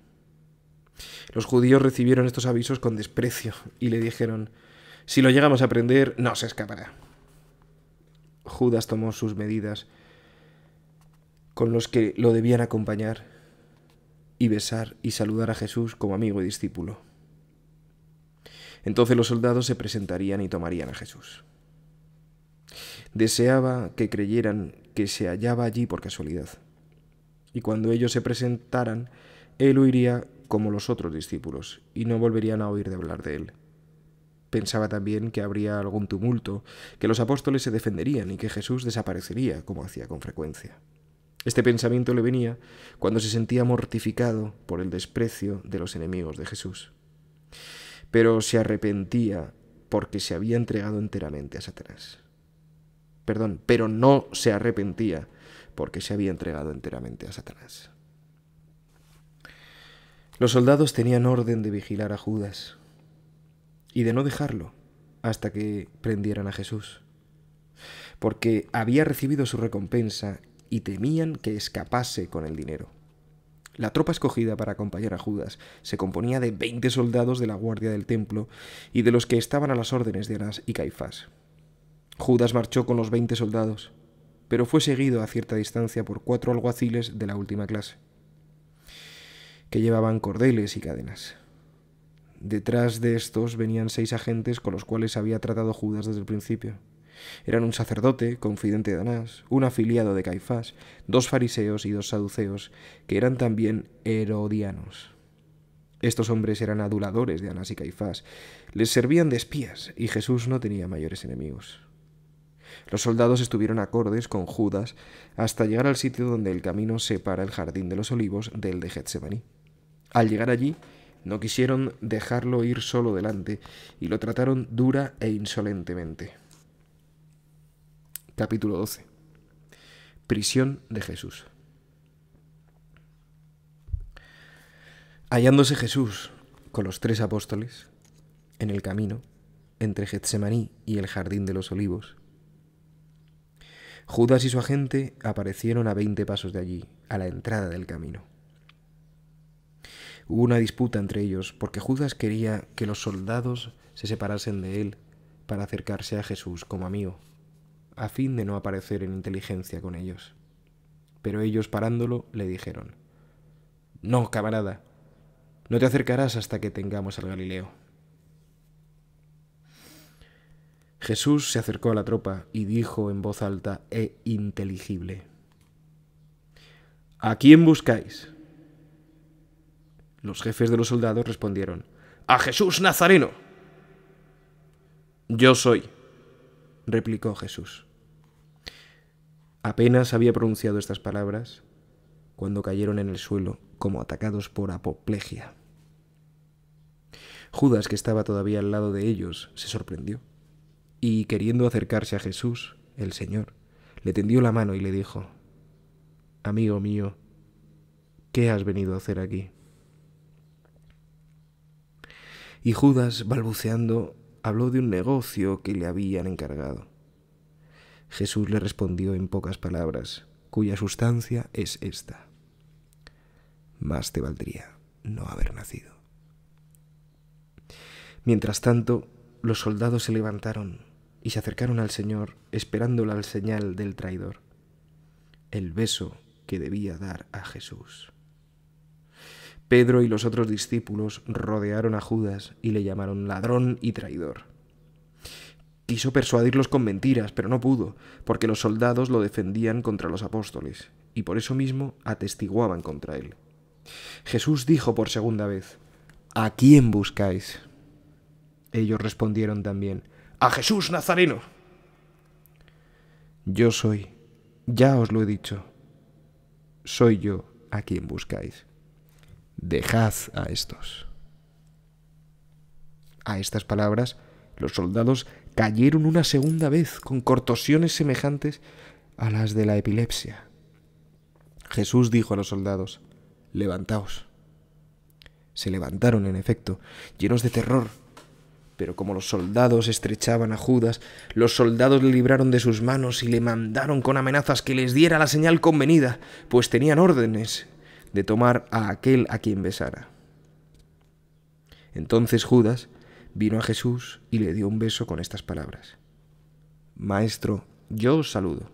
Los judíos recibieron estos avisos con desprecio y le dijeron, si lo llegamos a prender, no se escapará. Judas tomó sus medidas con los que lo debían acompañar y besar y saludar a Jesús como amigo y discípulo. Entonces los soldados se presentarían y tomarían a Jesús. Deseaba que creyeran que se hallaba allí por casualidad. Y cuando ellos se presentaran, él huiría como los otros discípulos, y no volverían a oír de hablar de él. Pensaba también que habría algún tumulto, que los apóstoles se defenderían y que Jesús desaparecería, como hacía con frecuencia. Este pensamiento le venía cuando se sentía mortificado por el desprecio de los enemigos de Jesús. Pero se arrepentía porque se había entregado enteramente a Satanás. Perdón, pero no se arrepentía porque se había entregado enteramente a Satanás. Los soldados tenían orden de vigilar a Judas y de no dejarlo hasta que prendieran a Jesús, porque había recibido su recompensa y temían que escapase con el dinero. La tropa escogida para acompañar a Judas se componía de 20 soldados de la guardia del templo y de los que estaban a las órdenes de Anás y Caifás. Judas marchó con los 20 soldados, pero fue seguido a cierta distancia por cuatro alguaciles de la última clase que llevaban cordeles y cadenas. Detrás de estos venían seis agentes con los cuales había tratado Judas desde el principio. Eran un sacerdote, confidente de Anás, un afiliado de Caifás, dos fariseos y dos saduceos, que eran también herodianos. Estos hombres eran aduladores de Anás y Caifás, les servían de espías, y Jesús no tenía mayores enemigos. Los soldados estuvieron acordes con Judas hasta llegar al sitio donde el camino separa el jardín de los olivos del de Getsemaní. Al llegar allí, no quisieron dejarlo ir solo delante y lo trataron dura e insolentemente. Capítulo 12. Prisión de Jesús. Hallándose Jesús con los tres apóstoles en el camino entre Getsemaní y el jardín de los olivos, Judas y su agente aparecieron a veinte pasos de allí, a la entrada del camino. Hubo una disputa entre ellos, porque Judas quería que los soldados se separasen de él para acercarse a Jesús como amigo, a fin de no aparecer en inteligencia con ellos. Pero ellos parándolo le dijeron, No, camarada, no te acercarás hasta que tengamos al Galileo. Jesús se acercó a la tropa y dijo en voz alta e inteligible, ¿A quién buscáis? Los jefes de los soldados respondieron, A Jesús Nazareno. Yo soy, replicó Jesús. Apenas había pronunciado estas palabras cuando cayeron en el suelo como atacados por apoplejía. Judas, que estaba todavía al lado de ellos, se sorprendió y, queriendo acercarse a Jesús, el Señor, le tendió la mano y le dijo, Amigo mío, ¿qué has venido a hacer aquí? y Judas, balbuceando, habló de un negocio que le habían encargado. Jesús le respondió en pocas palabras, cuya sustancia es esta. Más te valdría no haber nacido. Mientras tanto, los soldados se levantaron y se acercaron al Señor, esperándola al señal del traidor, el beso que debía dar a Jesús. Pedro y los otros discípulos rodearon a Judas y le llamaron ladrón y traidor. Quiso persuadirlos con mentiras, pero no pudo, porque los soldados lo defendían contra los apóstoles, y por eso mismo atestiguaban contra él. Jesús dijo por segunda vez, ¿A quién buscáis? Ellos respondieron también, A Jesús Nazareno. Yo soy, ya os lo he dicho, soy yo a quien buscáis dejad a estos. A estas palabras, los soldados cayeron una segunda vez con cortosiones semejantes a las de la epilepsia. Jesús dijo a los soldados, Levantaos. Se levantaron, en efecto, llenos de terror. Pero como los soldados estrechaban a Judas, los soldados le libraron de sus manos y le mandaron con amenazas que les diera la señal convenida, pues tenían órdenes de tomar a aquel a quien besara. Entonces Judas vino a Jesús y le dio un beso con estas palabras. Maestro, yo os saludo.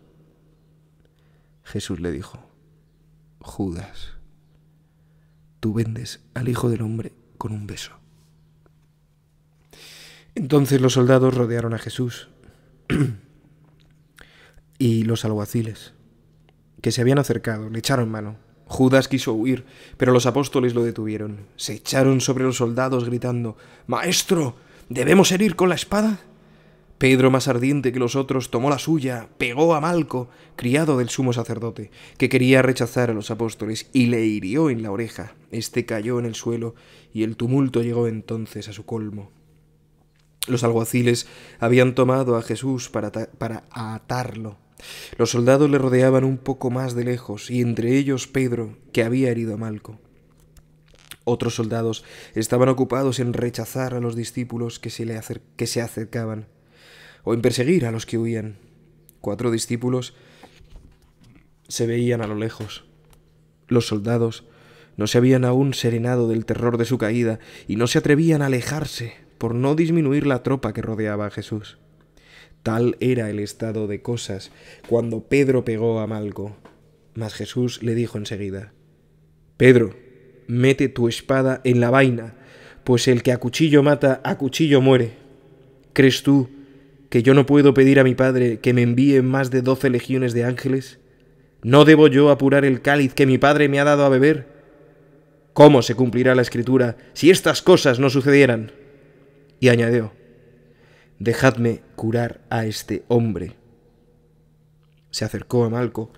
Jesús le dijo, Judas, tú vendes al Hijo del Hombre con un beso. Entonces los soldados rodearon a Jesús y los alguaciles, que se habían acercado, le echaron mano Judas quiso huir, pero los apóstoles lo detuvieron. Se echaron sobre los soldados gritando, Maestro, ¿debemos herir con la espada? Pedro, más ardiente que los otros, tomó la suya, pegó a Malco, criado del sumo sacerdote, que quería rechazar a los apóstoles, y le hirió en la oreja. Este cayó en el suelo, y el tumulto llegó entonces a su colmo. Los alguaciles habían tomado a Jesús para, para atarlo los soldados le rodeaban un poco más de lejos, y entre ellos Pedro, que había herido a Malco. Otros soldados estaban ocupados en rechazar a los discípulos que se, que se acercaban, o en perseguir a los que huían. Cuatro discípulos se veían a lo lejos. Los soldados no se habían aún serenado del terror de su caída y no se atrevían a alejarse por no disminuir la tropa que rodeaba a Jesús. Tal era el estado de cosas cuando Pedro pegó a Malco. Mas Jesús le dijo enseguida, Pedro, mete tu espada en la vaina, pues el que a cuchillo mata, a cuchillo muere. ¿Crees tú que yo no puedo pedir a mi Padre que me envíe más de doce legiones de ángeles? ¿No debo yo apurar el cáliz que mi Padre me ha dado a beber? ¿Cómo se cumplirá la escritura si estas cosas no sucedieran? Y añadió, Dejadme curar a este hombre. Se acercó a Malco,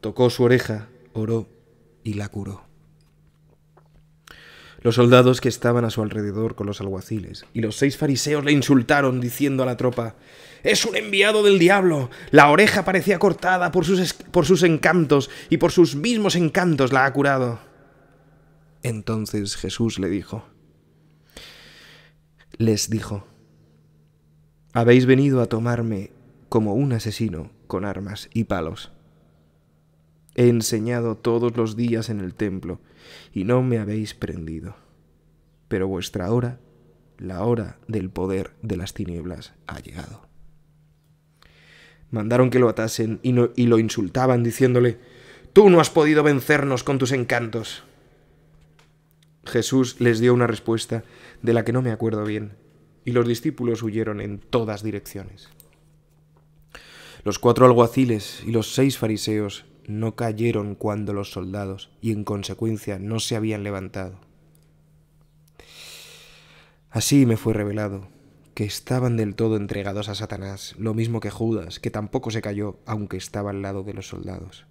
tocó su oreja, oró y la curó. Los soldados que estaban a su alrededor con los alguaciles y los seis fariseos le insultaron diciendo a la tropa, Es un enviado del diablo. La oreja parecía cortada por sus, por sus encantos y por sus mismos encantos la ha curado. Entonces Jesús le dijo, les dijo, habéis venido a tomarme como un asesino con armas y palos. He enseñado todos los días en el templo, y no me habéis prendido. Pero vuestra hora, la hora del poder de las tinieblas, ha llegado. Mandaron que lo atasen y, lo insultaban diciéndole, Tú no has podido vencernos con tus encantos. Jesús les dio una respuesta de la que no me acuerdo bien, y los discípulos huyeron en todas direcciones. Los cuatro alguaciles y los seis fariseos no cayeron cuando los soldados, y en consecuencia no se habían levantado. Así me fue revelado que estaban del todo entregados a Satanás, lo mismo que Judas, que tampoco se cayó, aunque estaba al lado de los soldados.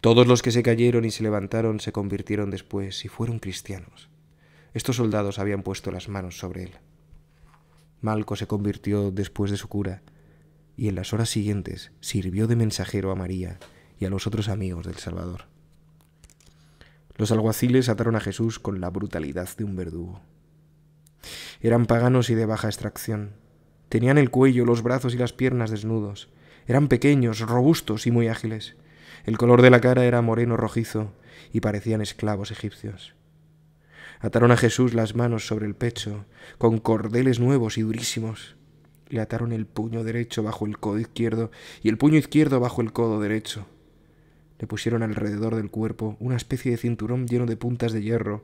Todos los que se cayeron y se levantaron se convirtieron después y fueron cristianos. Estos soldados habían puesto las manos sobre él. Malco se convirtió después de su cura y en las horas siguientes sirvió de mensajero a María y a los otros amigos del Salvador. Los alguaciles ataron a Jesús con la brutalidad de un verdugo. Eran paganos y de baja extracción. Tenían el cuello, los brazos y las piernas desnudos. Eran pequeños, robustos y muy ágiles. El color de la cara era moreno rojizo y parecían esclavos egipcios. Ataron a Jesús las manos sobre el pecho, con cordeles nuevos y durísimos. Le ataron el puño derecho bajo el codo izquierdo y el puño izquierdo bajo el codo derecho. Le pusieron alrededor del cuerpo una especie de cinturón lleno de puntas de hierro,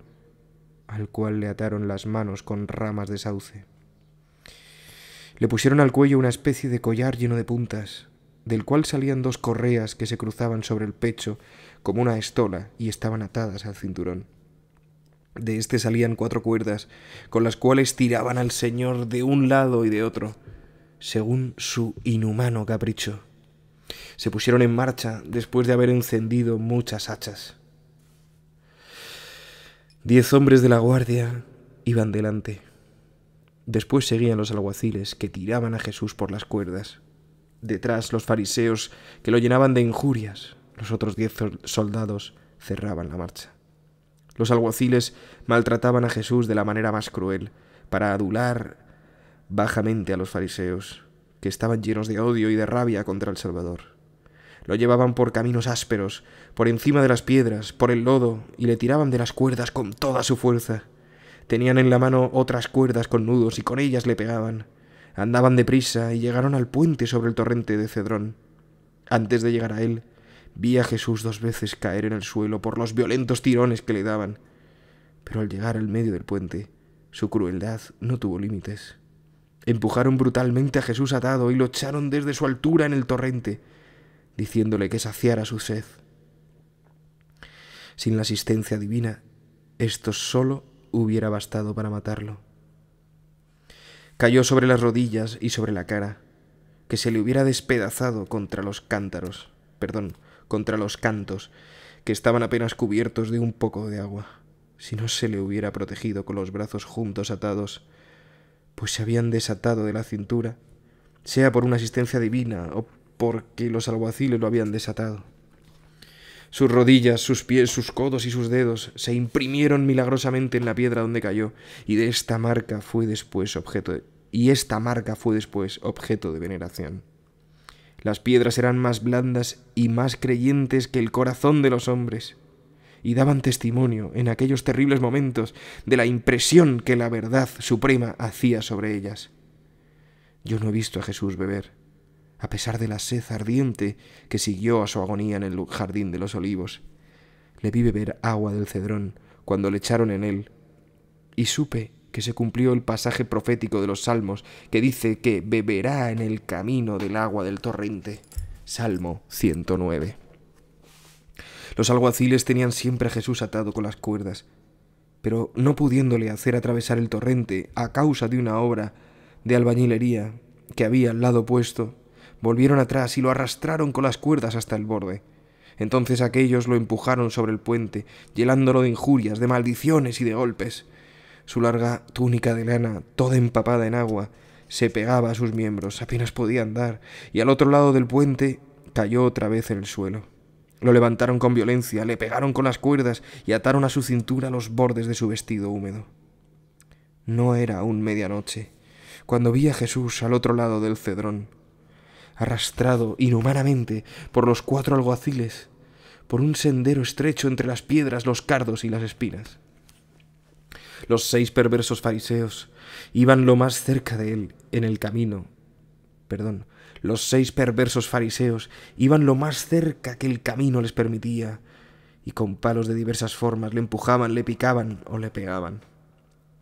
al cual le ataron las manos con ramas de sauce. Le pusieron al cuello una especie de collar lleno de puntas, del cual salían dos correas que se cruzaban sobre el pecho como una estola y estaban atadas al cinturón. De este salían cuatro cuerdas, con las cuales tiraban al señor de un lado y de otro, según su inhumano capricho. Se pusieron en marcha después de haber encendido muchas hachas. Diez hombres de la guardia iban delante. Después seguían los alguaciles que tiraban a Jesús por las cuerdas. Detrás los fariseos que lo llenaban de injurias. Los otros diez soldados cerraban la marcha. Los alguaciles maltrataban a Jesús de la manera más cruel, para adular bajamente a los fariseos, que estaban llenos de odio y de rabia contra el Salvador. Lo llevaban por caminos ásperos, por encima de las piedras, por el lodo, y le tiraban de las cuerdas con toda su fuerza. Tenían en la mano otras cuerdas con nudos y con ellas le pegaban. Andaban deprisa y llegaron al puente sobre el torrente de Cedrón. Antes de llegar a él, Vi a Jesús dos veces caer en el suelo por los violentos tirones que le daban, pero al llegar al medio del puente, su crueldad no tuvo límites. Empujaron brutalmente a Jesús atado y lo echaron desde su altura en el torrente, diciéndole que saciara su sed. Sin la asistencia divina, esto solo hubiera bastado para matarlo. Cayó sobre las rodillas y sobre la cara, que se le hubiera despedazado contra los cántaros, perdón, contra los cantos, que estaban apenas cubiertos de un poco de agua. Si no se le hubiera protegido con los brazos juntos atados, pues se habían desatado de la cintura, sea por una asistencia divina o porque los alguaciles lo habían desatado. Sus rodillas, sus pies, sus codos y sus dedos se imprimieron milagrosamente en la piedra donde cayó, y de esta marca fue después objeto y esta marca fue después objeto de veneración. Las piedras eran más blandas y más creyentes que el corazón de los hombres, y daban testimonio en aquellos terribles momentos de la impresión que la verdad suprema hacía sobre ellas. Yo no he visto a Jesús beber, a pesar de la sed ardiente que siguió a su agonía en el jardín de los olivos. Le vi beber agua del cedrón cuando le echaron en él, y supe que se cumplió el pasaje profético de los Salmos, que dice que beberá en el camino del agua del torrente. Salmo 109. Los alguaciles tenían siempre a Jesús atado con las cuerdas, pero no pudiéndole hacer atravesar el torrente a causa de una obra de albañilería que había al lado puesto, volvieron atrás y lo arrastraron con las cuerdas hasta el borde. Entonces aquellos lo empujaron sobre el puente, llenándolo de injurias, de maldiciones y de golpes. Su larga túnica de lana, toda empapada en agua, se pegaba a sus miembros, apenas podía andar, y al otro lado del puente cayó otra vez en el suelo. Lo levantaron con violencia, le pegaron con las cuerdas y ataron a su cintura los bordes de su vestido húmedo. No era aún medianoche, cuando vi a Jesús al otro lado del cedrón, arrastrado inhumanamente por los cuatro alguaciles, por un sendero estrecho entre las piedras, los cardos y las espinas. Los seis perversos fariseos iban lo más cerca de él en el camino. Perdón, los seis perversos fariseos iban lo más cerca que el camino les permitía, y con palos de diversas formas le empujaban, le picaban o le pegaban.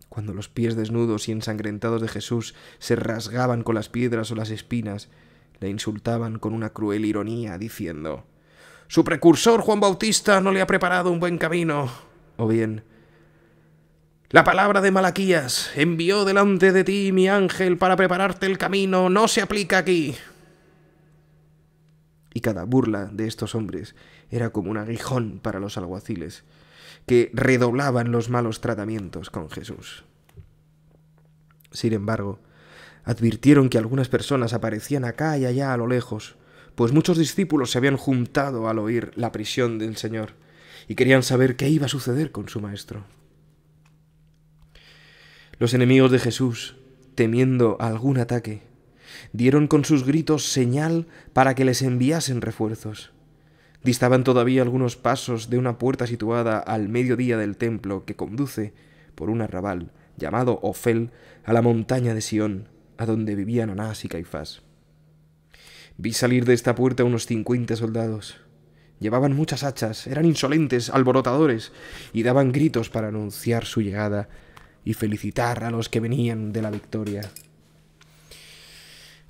Cuando los pies desnudos y ensangrentados de Jesús se rasgaban con las piedras o las espinas, le insultaban con una cruel ironía, diciendo, Su precursor Juan Bautista no le ha preparado un buen camino. O bien, la palabra de Malaquías, envió delante de ti mi ángel para prepararte el camino, no se aplica aquí. Y cada burla de estos hombres era como un aguijón para los alguaciles, que redoblaban los malos tratamientos con Jesús. Sin embargo, advirtieron que algunas personas aparecían acá y allá a lo lejos, pues muchos discípulos se habían juntado al oír la prisión del Señor y querían saber qué iba a suceder con su maestro. Los enemigos de Jesús, temiendo algún ataque, dieron con sus gritos señal para que les enviasen refuerzos. Distaban todavía algunos pasos de una puerta situada al mediodía del templo que conduce por un arrabal llamado Ofel a la montaña de Sión, a donde vivían Anás y Caifás. Vi salir de esta puerta unos cincuenta soldados. Llevaban muchas hachas, eran insolentes, alborotadores, y daban gritos para anunciar su llegada y felicitar a los que venían de la victoria.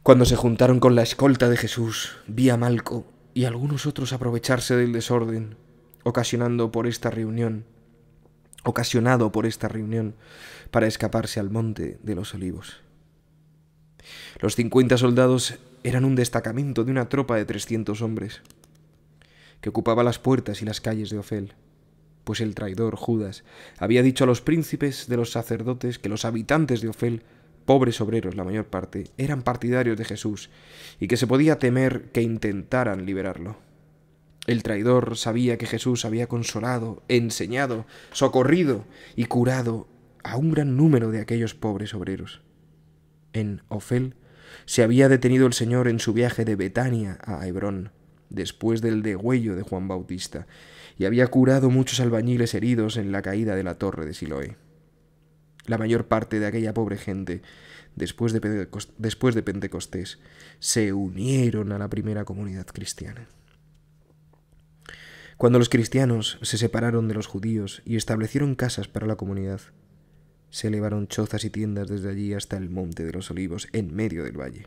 Cuando se juntaron con la escolta de Jesús, vi a Malco y algunos otros aprovecharse del desorden, ocasionando por esta reunión, ocasionado por esta reunión, para escaparse al monte de los olivos. Los cincuenta soldados eran un destacamento de una tropa de 300 hombres, que ocupaba las puertas y las calles de Ofel pues el traidor Judas había dicho a los príncipes de los sacerdotes que los habitantes de Ofel, pobres obreros la mayor parte, eran partidarios de Jesús y que se podía temer que intentaran liberarlo. El traidor sabía que Jesús había consolado, enseñado, socorrido y curado a un gran número de aquellos pobres obreros. En Ofel se había detenido el Señor en su viaje de Betania a Hebrón, después del degüello de Juan Bautista, y había curado muchos albañiles heridos en la caída de la torre de Siloé. La mayor parte de aquella pobre gente, después de, después de Pentecostés, se unieron a la primera comunidad cristiana. Cuando los cristianos se separaron de los judíos y establecieron casas para la comunidad, se elevaron chozas y tiendas desde allí hasta el Monte de los Olivos, en medio del valle.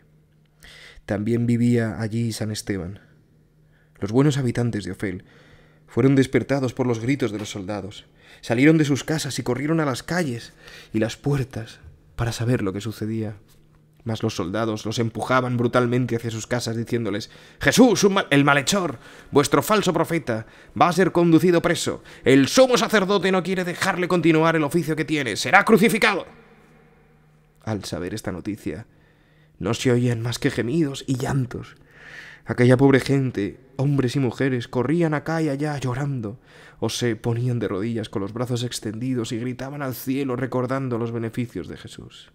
También vivía allí San Esteban. Los buenos habitantes de Ofel fueron despertados por los gritos de los soldados. Salieron de sus casas y corrieron a las calles y las puertas para saber lo que sucedía. Mas los soldados los empujaban brutalmente hacia sus casas diciéndoles, Jesús, el malhechor, vuestro falso profeta, va a ser conducido preso. El sumo sacerdote no quiere dejarle continuar el oficio que tiene. Será crucificado. Al saber esta noticia, no se oían más que gemidos y llantos. Aquella pobre gente Hombres y mujeres corrían acá y allá llorando, o se ponían de rodillas con los brazos extendidos y gritaban al cielo recordando los beneficios de Jesús.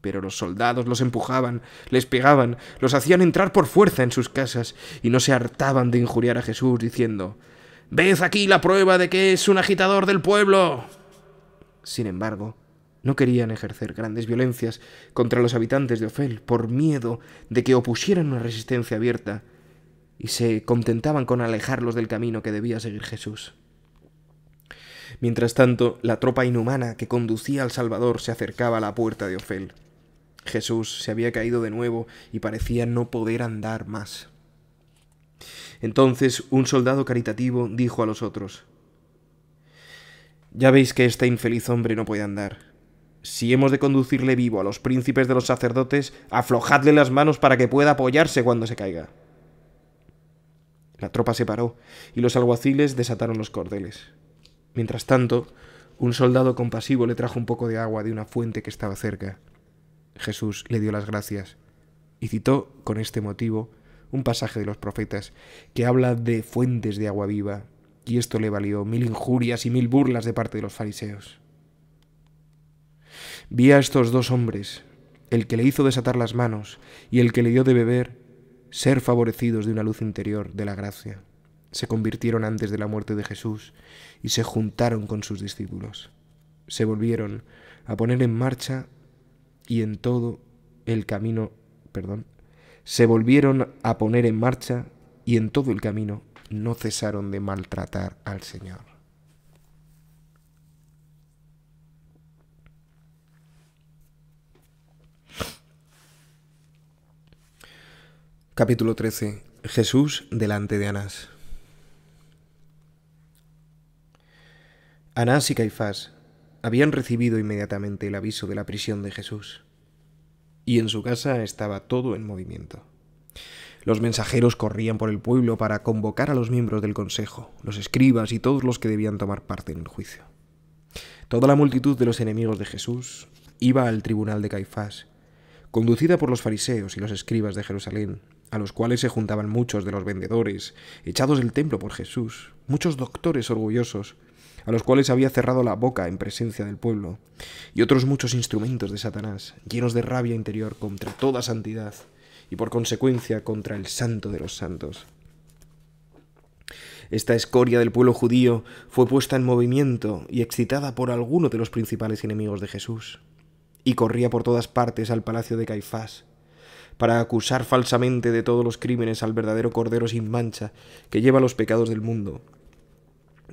Pero los soldados los empujaban, les pegaban, los hacían entrar por fuerza en sus casas y no se hartaban de injuriar a Jesús diciendo, Ved aquí la prueba de que es un agitador del pueblo. Sin embargo, no querían ejercer grandes violencias contra los habitantes de Ofel por miedo de que opusieran una resistencia abierta y se contentaban con alejarlos del camino que debía seguir Jesús. Mientras tanto, la tropa inhumana que conducía al Salvador se acercaba a la puerta de Ofel. Jesús se había caído de nuevo y parecía no poder andar más. Entonces un soldado caritativo dijo a los otros, Ya veis que este infeliz hombre no puede andar. Si hemos de conducirle vivo a los príncipes de los sacerdotes, aflojadle las manos para que pueda apoyarse cuando se caiga. La tropa se paró y los alguaciles desataron los cordeles. Mientras tanto, un soldado compasivo le trajo un poco de agua de una fuente que estaba cerca. Jesús le dio las gracias y citó, con este motivo, un pasaje de los profetas que habla de fuentes de agua viva, y esto le valió mil injurias y mil burlas de parte de los fariseos. Vi a estos dos hombres, el que le hizo desatar las manos y el que le dio de beber, ser favorecidos de una luz interior de la gracia, se convirtieron antes de la muerte de Jesús y se juntaron con sus discípulos. Se volvieron a poner en marcha y en todo el camino, perdón, se volvieron a poner en marcha y en todo el camino no cesaron de maltratar al Señor. Capítulo 13. Jesús delante de Anás. Anás y Caifás habían recibido inmediatamente el aviso de la prisión de Jesús, y en su casa estaba todo en movimiento. Los mensajeros corrían por el pueblo para convocar a los miembros del consejo, los escribas y todos los que debían tomar parte en el juicio. Toda la multitud de los enemigos de Jesús iba al tribunal de Caifás, conducida por los fariseos y los escribas de Jerusalén, a los cuales se juntaban muchos de los vendedores, echados del templo por Jesús, muchos doctores orgullosos, a los cuales había cerrado la boca en presencia del pueblo, y otros muchos instrumentos de Satanás, llenos de rabia interior contra toda santidad, y por consecuencia contra el santo de los santos. Esta escoria del pueblo judío fue puesta en movimiento y excitada por alguno de los principales enemigos de Jesús, y corría por todas partes al palacio de Caifás, para acusar falsamente de todos los crímenes al verdadero Cordero sin mancha, que lleva los pecados del mundo,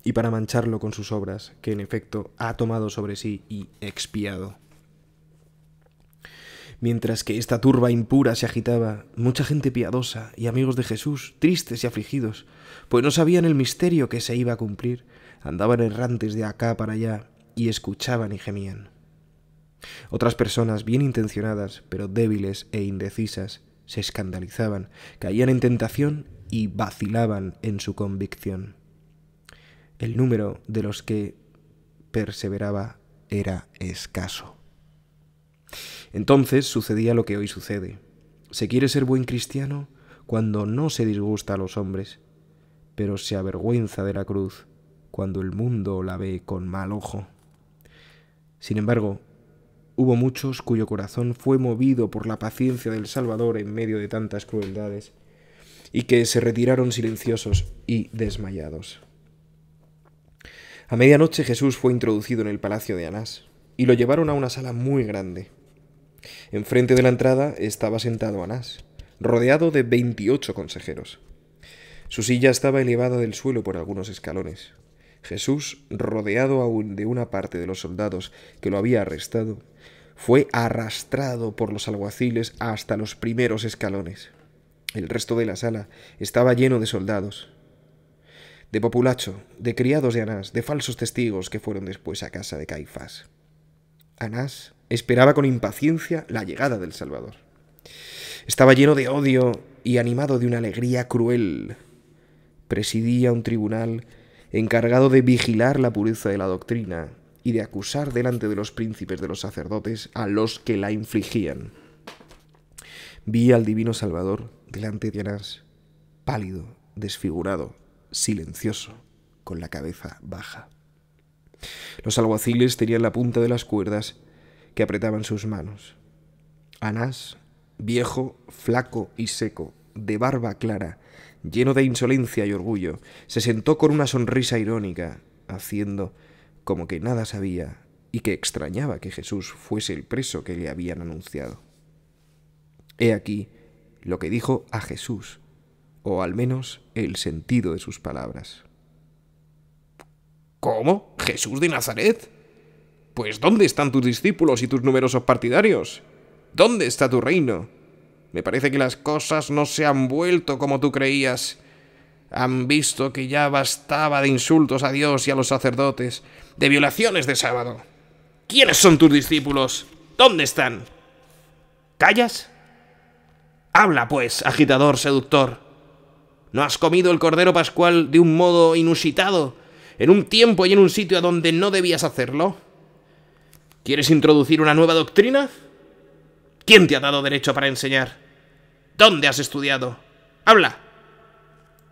y para mancharlo con sus obras, que en efecto ha tomado sobre sí y expiado. Mientras que esta turba impura se agitaba, mucha gente piadosa y amigos de Jesús, tristes y afligidos, pues no sabían el misterio que se iba a cumplir, andaban errantes de acá para allá y escuchaban y gemían. Otras personas bien intencionadas, pero débiles e indecisas, se escandalizaban, caían en tentación y vacilaban en su convicción. El número de los que perseveraba era escaso. Entonces sucedía lo que hoy sucede. Se quiere ser buen cristiano cuando no se disgusta a los hombres, pero se avergüenza de la cruz cuando el mundo la ve con mal ojo. Sin embargo, Hubo muchos cuyo corazón fue movido por la paciencia del Salvador en medio de tantas crueldades, y que se retiraron silenciosos y desmayados. A medianoche Jesús fue introducido en el palacio de Anás, y lo llevaron a una sala muy grande. Enfrente de la entrada estaba sentado Anás, rodeado de veintiocho consejeros. Su silla estaba elevada del suelo por algunos escalones. Jesús, rodeado aún de una parte de los soldados que lo había arrestado, fue arrastrado por los alguaciles hasta los primeros escalones. El resto de la sala estaba lleno de soldados, de populacho, de criados de Anás, de falsos testigos que fueron después a casa de Caifás. Anás esperaba con impaciencia la llegada del Salvador. Estaba lleno de odio y animado de una alegría cruel. Presidía un tribunal encargado de vigilar la pureza de la doctrina y de acusar delante de los príncipes de los sacerdotes a los que la infligían. Vi al divino Salvador delante de Anás, pálido, desfigurado, silencioso, con la cabeza baja. Los alguaciles tenían la punta de las cuerdas que apretaban sus manos. Anás, viejo, flaco y seco, de barba clara, lleno de insolencia y orgullo, se sentó con una sonrisa irónica, haciendo como que nada sabía y que extrañaba que Jesús fuese el preso que le habían anunciado. He aquí lo que dijo a Jesús, o al menos el sentido de sus palabras. ¿Cómo? ¿Jesús de Nazaret? Pues ¿dónde están tus discípulos y tus numerosos partidarios? ¿Dónde está tu reino? Me parece que las cosas no se han vuelto como tú creías. Han visto que ya bastaba de insultos a Dios y a los sacerdotes, de violaciones de sábado. ¿Quiénes son tus discípulos? ¿Dónde están? ¿Callas? Habla, pues, agitador seductor. ¿No has comido el cordero pascual de un modo inusitado, en un tiempo y en un sitio a donde no debías hacerlo? ¿Quieres introducir una nueva doctrina? ¿Quién te ha dado derecho para enseñar? ¿Dónde has estudiado? Habla.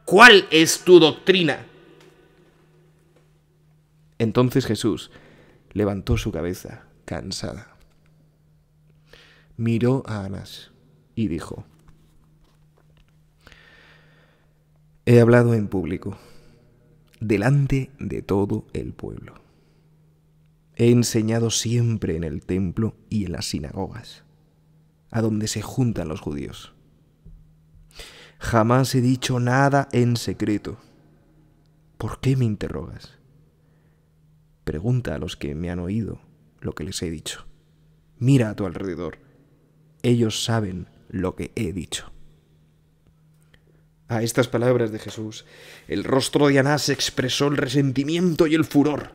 ¿Cuál es tu doctrina? Entonces Jesús levantó su cabeza, cansada. Miró a Anás y dijo, He hablado en público, delante de todo el pueblo. He enseñado siempre en el templo y en las sinagogas, a donde se juntan los judíos. Jamás he dicho nada en secreto. ¿Por qué me interrogas? Pregunta a los que me han oído lo que les he dicho. Mira a tu alrededor. Ellos saben lo que he dicho. A estas palabras de Jesús, el rostro de Anás expresó el resentimiento y el furor.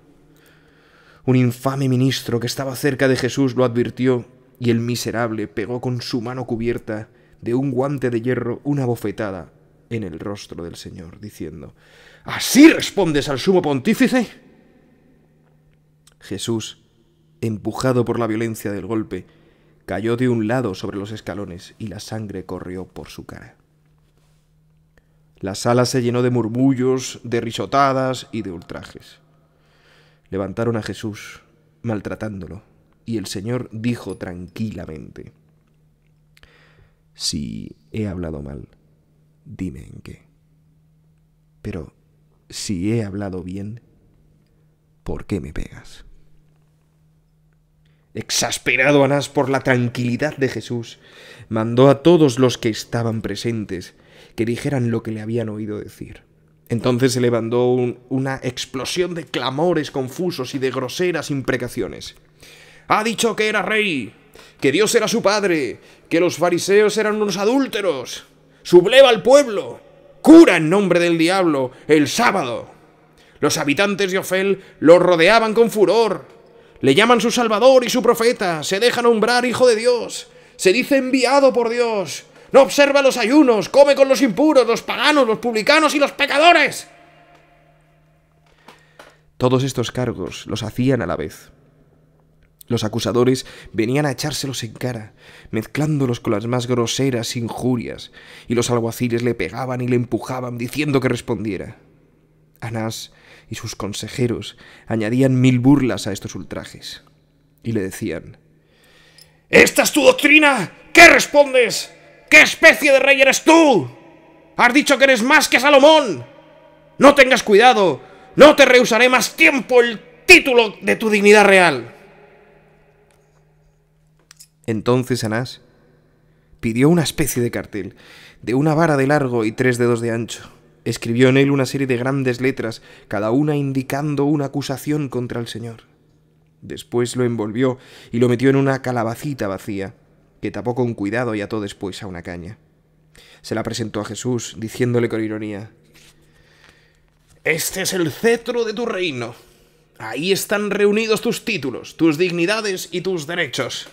Un infame ministro que estaba cerca de Jesús lo advirtió y el miserable pegó con su mano cubierta de un guante de hierro una bofetada en el rostro del Señor, diciendo, ¿Así respondes al sumo pontífice? Jesús, empujado por la violencia del golpe, cayó de un lado sobre los escalones y la sangre corrió por su cara. La sala se llenó de murmullos, de risotadas y de ultrajes. Levantaron a Jesús, maltratándolo, y el Señor dijo tranquilamente, Si he hablado mal, dime en qué. Pero si he hablado bien, ¿por qué me pegas? Exasperado Anás por la tranquilidad de Jesús, mandó a todos los que estaban presentes que dijeran lo que le habían oído decir. Entonces se levantó una explosión de clamores confusos y de groseras imprecaciones. Ha dicho que era rey, que Dios era su padre, que los fariseos eran unos adúlteros. Subleva al pueblo, cura en nombre del diablo el sábado. Los habitantes de Ofel lo rodeaban con furor le llaman su Salvador y su profeta, se deja nombrar Hijo de Dios, se dice enviado por Dios, no observa los ayunos, come con los impuros, los paganos, los publicanos y los pecadores. Todos estos cargos los hacían a la vez. Los acusadores venían a echárselos en cara, mezclándolos con las más groseras injurias, y los alguaciles le pegaban y le empujaban, diciendo que respondiera. Anás y sus consejeros añadían mil burlas a estos ultrajes. Y le decían, ¿Esta es tu doctrina? ¿Qué respondes? ¿Qué especie de rey eres tú? Has dicho que eres más que Salomón. No tengas cuidado, no te rehusaré más tiempo el título de tu dignidad real. Entonces Anás pidió una especie de cartel, de una vara de largo y tres dedos de ancho, Escribió en él una serie de grandes letras, cada una indicando una acusación contra el Señor. Después lo envolvió y lo metió en una calabacita vacía, que tapó con cuidado y ató después a una caña. Se la presentó a Jesús, diciéndole con ironía, Este es el cetro de tu reino. Ahí están reunidos tus títulos, tus dignidades y tus derechos.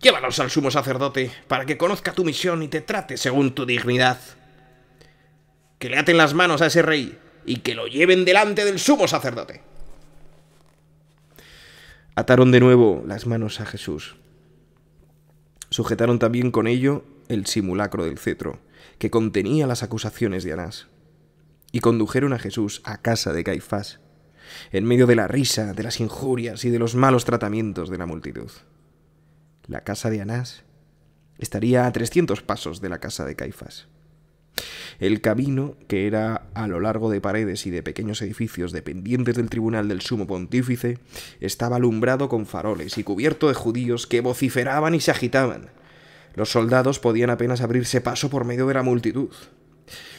Llévalos al sumo sacerdote, para que conozca tu misión y te trate según tu dignidad que le aten las manos a ese rey y que lo lleven delante del sumo sacerdote. Ataron de nuevo las manos a Jesús. Sujetaron también con ello el simulacro del cetro, que contenía las acusaciones de Anás. Y condujeron a Jesús a casa de Caifás, en medio de la risa, de las injurias y de los malos tratamientos de la multitud. La casa de Anás estaría a 300 pasos de la casa de Caifás. El camino, que era a lo largo de paredes y de pequeños edificios dependientes del tribunal del sumo pontífice, estaba alumbrado con faroles y cubierto de judíos que vociferaban y se agitaban. Los soldados podían apenas abrirse paso por medio de la multitud.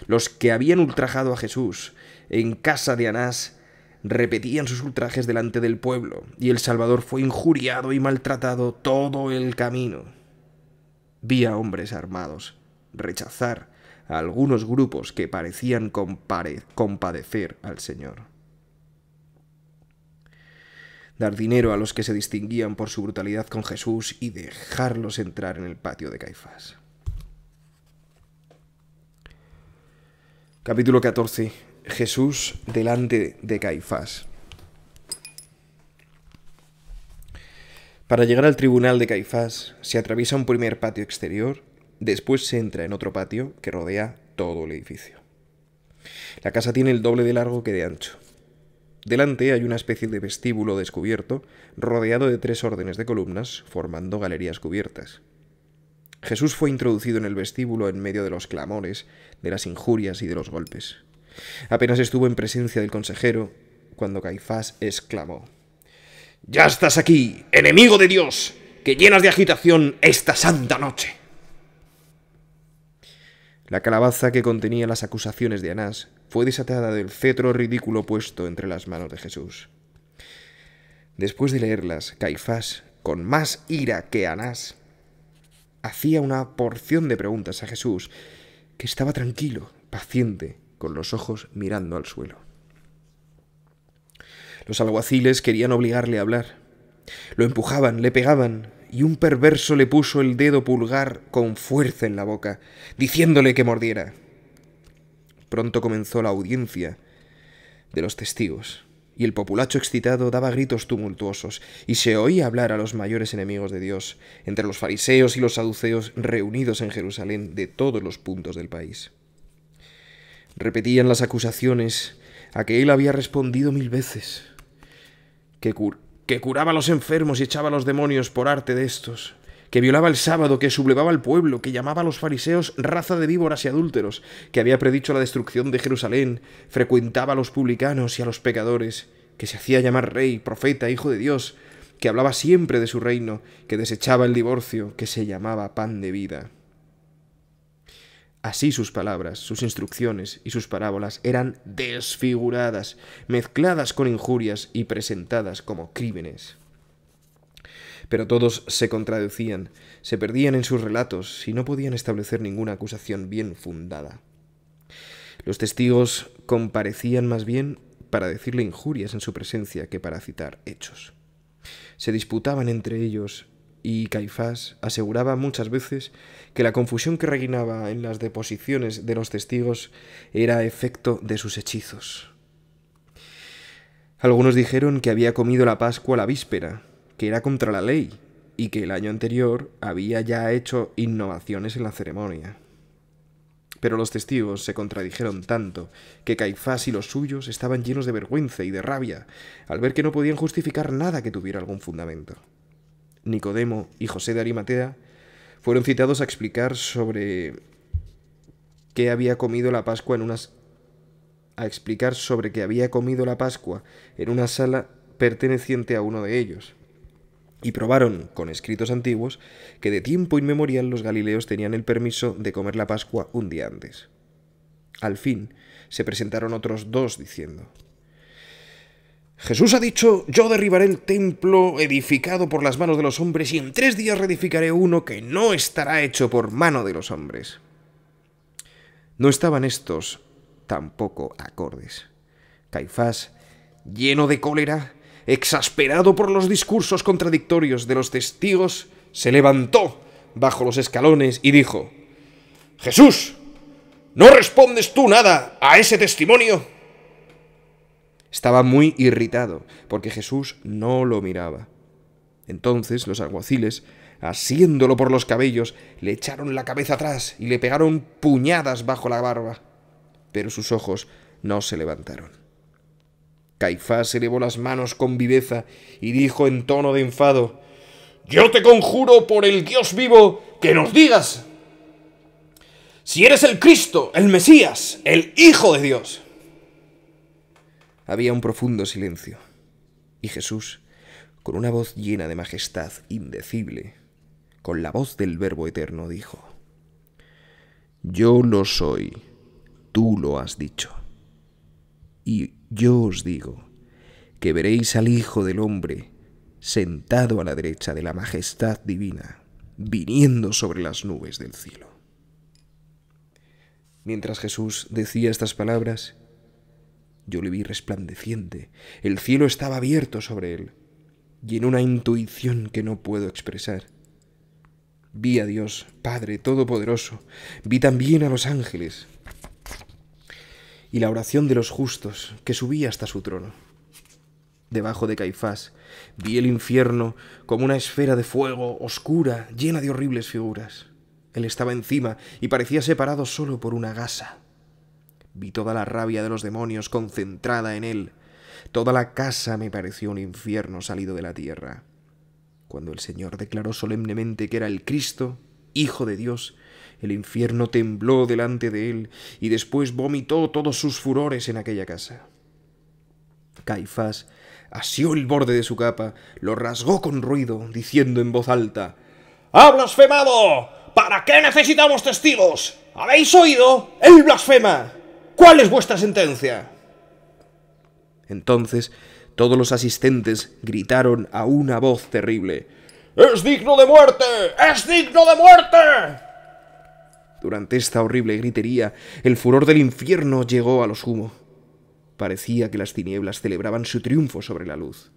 Los que habían ultrajado a Jesús en casa de Anás repetían sus ultrajes delante del pueblo, y el Salvador fue injuriado y maltratado todo el camino. Vía hombres armados rechazar a algunos grupos que parecían compadecer al Señor dar dinero a los que se distinguían por su brutalidad con Jesús y dejarlos entrar en el patio de Caifás. Capítulo 14. Jesús delante de Caifás. Para llegar al tribunal de Caifás se atraviesa un primer patio exterior Después se entra en otro patio que rodea todo el edificio. La casa tiene el doble de largo que de ancho. Delante hay una especie de vestíbulo descubierto, rodeado de tres órdenes de columnas, formando galerías cubiertas. Jesús fue introducido en el vestíbulo en medio de los clamores, de las injurias y de los golpes. Apenas estuvo en presencia del consejero cuando Caifás exclamó, Ya estás aquí, enemigo de Dios, que llenas de agitación esta santa noche. La calabaza que contenía las acusaciones de Anás fue desatada del cetro ridículo puesto entre las manos de Jesús. Después de leerlas, Caifás, con más ira que Anás, hacía una porción de preguntas a Jesús, que estaba tranquilo, paciente, con los ojos mirando al suelo. Los alguaciles querían obligarle a hablar. Lo empujaban, le pegaban, y un perverso le puso el dedo pulgar con fuerza en la boca, diciéndole que mordiera. Pronto comenzó la audiencia de los testigos, y el populacho excitado daba gritos tumultuosos, y se oía hablar a los mayores enemigos de Dios, entre los fariseos y los saduceos reunidos en Jerusalén de todos los puntos del país. Repetían las acusaciones a que él había respondido mil veces, que, que curaba a los enfermos y echaba a los demonios por arte de estos, que violaba el sábado, que sublevaba al pueblo, que llamaba a los fariseos raza de víboras y adúlteros, que había predicho la destrucción de Jerusalén, frecuentaba a los publicanos y a los pecadores, que se hacía llamar rey, profeta, hijo de Dios, que hablaba siempre de su reino, que desechaba el divorcio, que se llamaba pan de vida. Así sus palabras, sus instrucciones y sus parábolas eran desfiguradas, mezcladas con injurias y presentadas como crímenes. Pero todos se contradecían, se perdían en sus relatos y no podían establecer ninguna acusación bien fundada. Los testigos comparecían más bien para decirle injurias en su presencia que para citar hechos. Se disputaban entre ellos y Caifás aseguraba muchas veces que la confusión que reinaba en las deposiciones de los testigos era efecto de sus hechizos. Algunos dijeron que había comido la Pascua la víspera, que era contra la ley, y que el año anterior había ya hecho innovaciones en la ceremonia. Pero los testigos se contradijeron tanto que Caifás y los suyos estaban llenos de vergüenza y de rabia al ver que no podían justificar nada que tuviera algún fundamento. Nicodemo y José de Arimatea, fueron citados a explicar sobre qué había comido la Pascua en unas a explicar sobre que había comido la Pascua en una sala perteneciente a uno de ellos. Y probaron, con escritos antiguos, que de tiempo inmemorial los galileos tenían el permiso de comer la Pascua un día antes. Al fin, se presentaron otros dos diciendo, Jesús ha dicho, yo derribaré el templo edificado por las manos de los hombres y en tres días reedificaré uno que no estará hecho por mano de los hombres. No estaban estos tampoco acordes. Caifás, lleno de cólera, exasperado por los discursos contradictorios de los testigos, se levantó bajo los escalones y dijo, Jesús, ¿no respondes tú nada a ese testimonio? Estaba muy irritado, porque Jesús no lo miraba. Entonces los alguaciles, asiéndolo por los cabellos, le echaron la cabeza atrás y le pegaron puñadas bajo la barba. Pero sus ojos no se levantaron. Caifás elevó las manos con viveza y dijo en tono de enfado, Yo te conjuro por el Dios vivo que nos digas si eres el Cristo, el Mesías, el Hijo de Dios. Había un profundo silencio. Y Jesús, con una voz llena de majestad indecible, con la voz del Verbo Eterno, dijo, Yo lo soy, tú lo has dicho. Y yo os digo que veréis al Hijo del Hombre sentado a la derecha de la majestad divina, viniendo sobre las nubes del cielo. Mientras Jesús decía estas palabras, yo le vi resplandeciente, el cielo estaba abierto sobre él, y en una intuición que no puedo expresar. Vi a Dios, Padre Todopoderoso, vi también a los ángeles, y la oración de los justos que subía hasta su trono. Debajo de Caifás vi el infierno como una esfera de fuego oscura, llena de horribles figuras. Él estaba encima y parecía separado solo por una gasa. Vi toda la rabia de los demonios concentrada en él. Toda la casa me pareció un infierno salido de la tierra. Cuando el Señor declaró solemnemente que era el Cristo, Hijo de Dios, el infierno tembló delante de él y después vomitó todos sus furores en aquella casa. Caifás asió el borde de su capa, lo rasgó con ruido, diciendo en voz alta ¡Ha blasfemado! ¿Para qué necesitamos testigos? ¿Habéis oído? ¡Él blasfema! ¿Cuál es vuestra sentencia? Entonces todos los asistentes gritaron a una voz terrible. ¡Es digno de muerte! ¡Es digno de muerte! Durante esta horrible gritería, el furor del infierno llegó a los sumo. Parecía que las tinieblas celebraban su triunfo sobre la luz.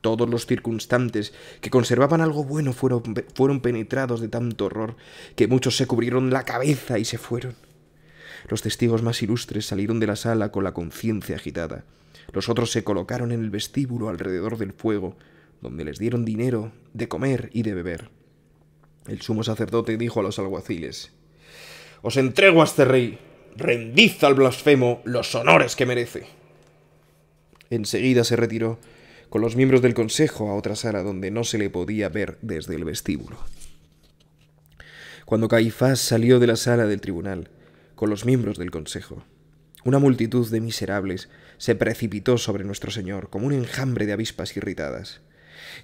Todos los circunstantes que conservaban algo bueno fueron, fueron penetrados de tanto horror que muchos se cubrieron la cabeza y se fueron. Los testigos más ilustres salieron de la sala con la conciencia agitada. Los otros se colocaron en el vestíbulo alrededor del fuego, donde les dieron dinero de comer y de beber. El sumo sacerdote dijo a los alguaciles, Os entrego a este rey, rendid al blasfemo los honores que merece. Enseguida se retiró con los miembros del consejo a otra sala donde no se le podía ver desde el vestíbulo. Cuando Caifás salió de la sala del tribunal, con los miembros del Consejo. Una multitud de miserables se precipitó sobre nuestro Señor como un enjambre de avispas irritadas.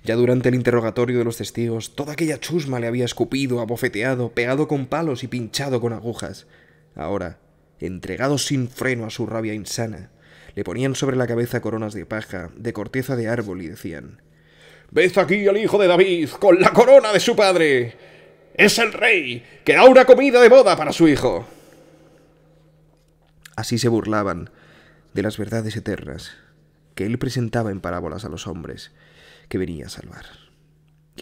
Ya durante el interrogatorio de los testigos, toda aquella chusma le había escupido, abofeteado, pegado con palos y pinchado con agujas. Ahora, entregado sin freno a su rabia insana, le ponían sobre la cabeza coronas de paja, de corteza de árbol y decían, Ved aquí al hijo de David, con la corona de su padre. Es el rey, que da una comida de boda para su hijo. Así se burlaban de las verdades eternas que él presentaba en parábolas a los hombres que venía a salvar.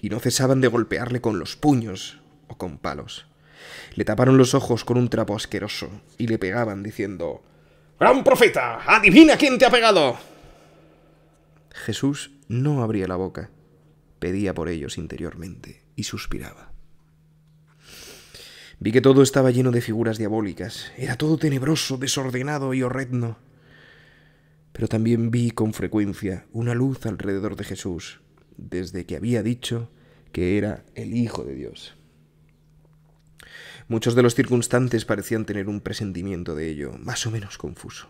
Y no cesaban de golpearle con los puños o con palos. Le taparon los ojos con un trapo asqueroso y le pegaban diciendo, Gran profeta, adivina quién te ha pegado. Jesús no abría la boca, pedía por ellos interiormente y suspiraba. Vi que todo estaba lleno de figuras diabólicas. Era todo tenebroso, desordenado y horrendo. Pero también vi con frecuencia una luz alrededor de Jesús, desde que había dicho que era el Hijo de Dios. Muchos de los circunstantes parecían tener un presentimiento de ello, más o menos confuso.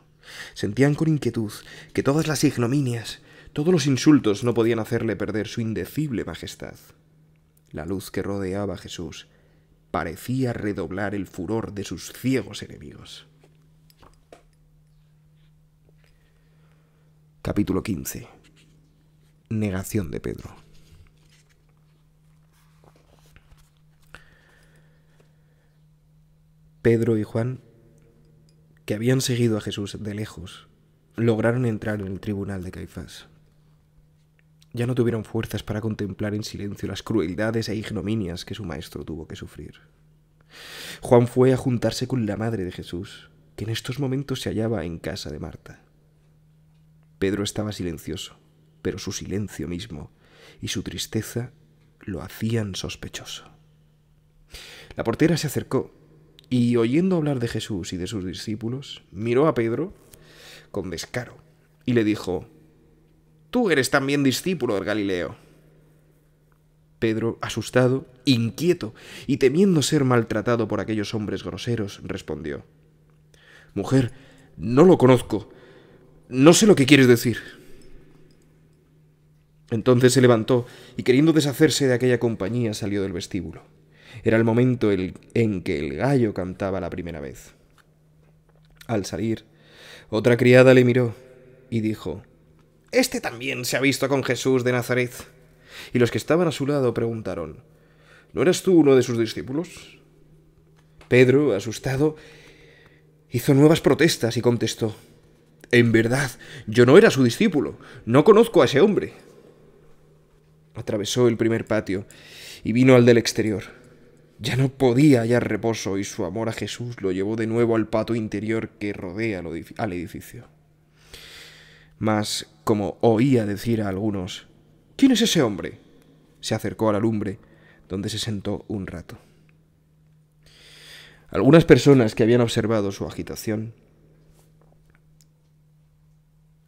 Sentían con inquietud que todas las ignominias, todos los insultos no podían hacerle perder su indecible majestad. La luz que rodeaba a Jesús parecía redoblar el furor de sus ciegos enemigos. Capítulo 15. Negación de Pedro. Pedro y Juan, que habían seguido a Jesús de lejos, lograron entrar en el tribunal de Caifás ya no tuvieron fuerzas para contemplar en silencio las crueldades e ignominias que su maestro tuvo que sufrir. Juan fue a juntarse con la madre de Jesús, que en estos momentos se hallaba en casa de Marta. Pedro estaba silencioso, pero su silencio mismo y su tristeza lo hacían sospechoso. La portera se acercó y, oyendo hablar de Jesús y de sus discípulos, miró a Pedro con descaro y le dijo, tú eres también discípulo del Galileo. Pedro, asustado, inquieto y temiendo ser maltratado por aquellos hombres groseros, respondió, Mujer, no lo conozco. No sé lo que quieres decir. Entonces se levantó y queriendo deshacerse de aquella compañía salió del vestíbulo. Era el momento en que el gallo cantaba la primera vez. Al salir, otra criada le miró y dijo, este también se ha visto con Jesús de Nazaret. Y los que estaban a su lado preguntaron, ¿No eras tú uno de sus discípulos? Pedro, asustado, hizo nuevas protestas y contestó, En verdad, yo no era su discípulo, no conozco a ese hombre. Atravesó el primer patio y vino al del exterior. Ya no podía hallar reposo y su amor a Jesús lo llevó de nuevo al pato interior que rodea al edificio. Mas, como oía decir a algunos, ¿quién es ese hombre? Se acercó a la lumbre, donde se sentó un rato. Algunas personas que habían observado su agitación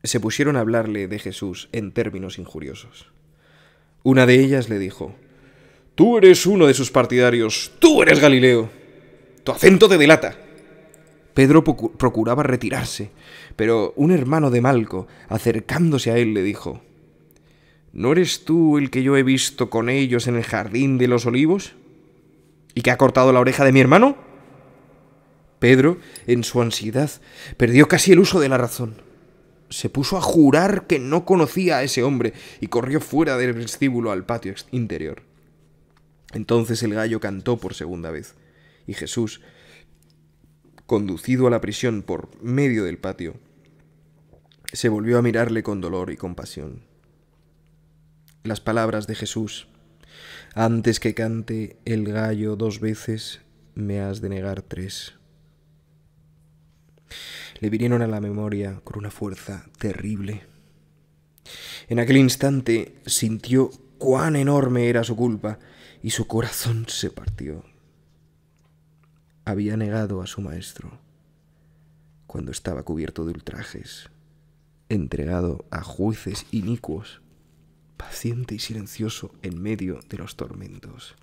se pusieron a hablarle de Jesús en términos injuriosos. Una de ellas le dijo, Tú eres uno de sus partidarios, tú eres Galileo, tu acento te delata. Pedro procuraba retirarse, pero un hermano de Malco, acercándose a él, le dijo, ¿No eres tú el que yo he visto con ellos en el jardín de los olivos? ¿Y que ha cortado la oreja de mi hermano? Pedro, en su ansiedad, perdió casi el uso de la razón. Se puso a jurar que no conocía a ese hombre y corrió fuera del vestíbulo al patio interior. Entonces el gallo cantó por segunda vez, y Jesús, conducido a la prisión por medio del patio, se volvió a mirarle con dolor y compasión. Las palabras de Jesús, antes que cante el gallo dos veces, me has de negar tres. Le vinieron a la memoria con una fuerza terrible. En aquel instante sintió cuán enorme era su culpa y su corazón se partió había negado a su maestro cuando estaba cubierto de ultrajes, entregado a jueces inicuos, paciente y silencioso en medio de los tormentos.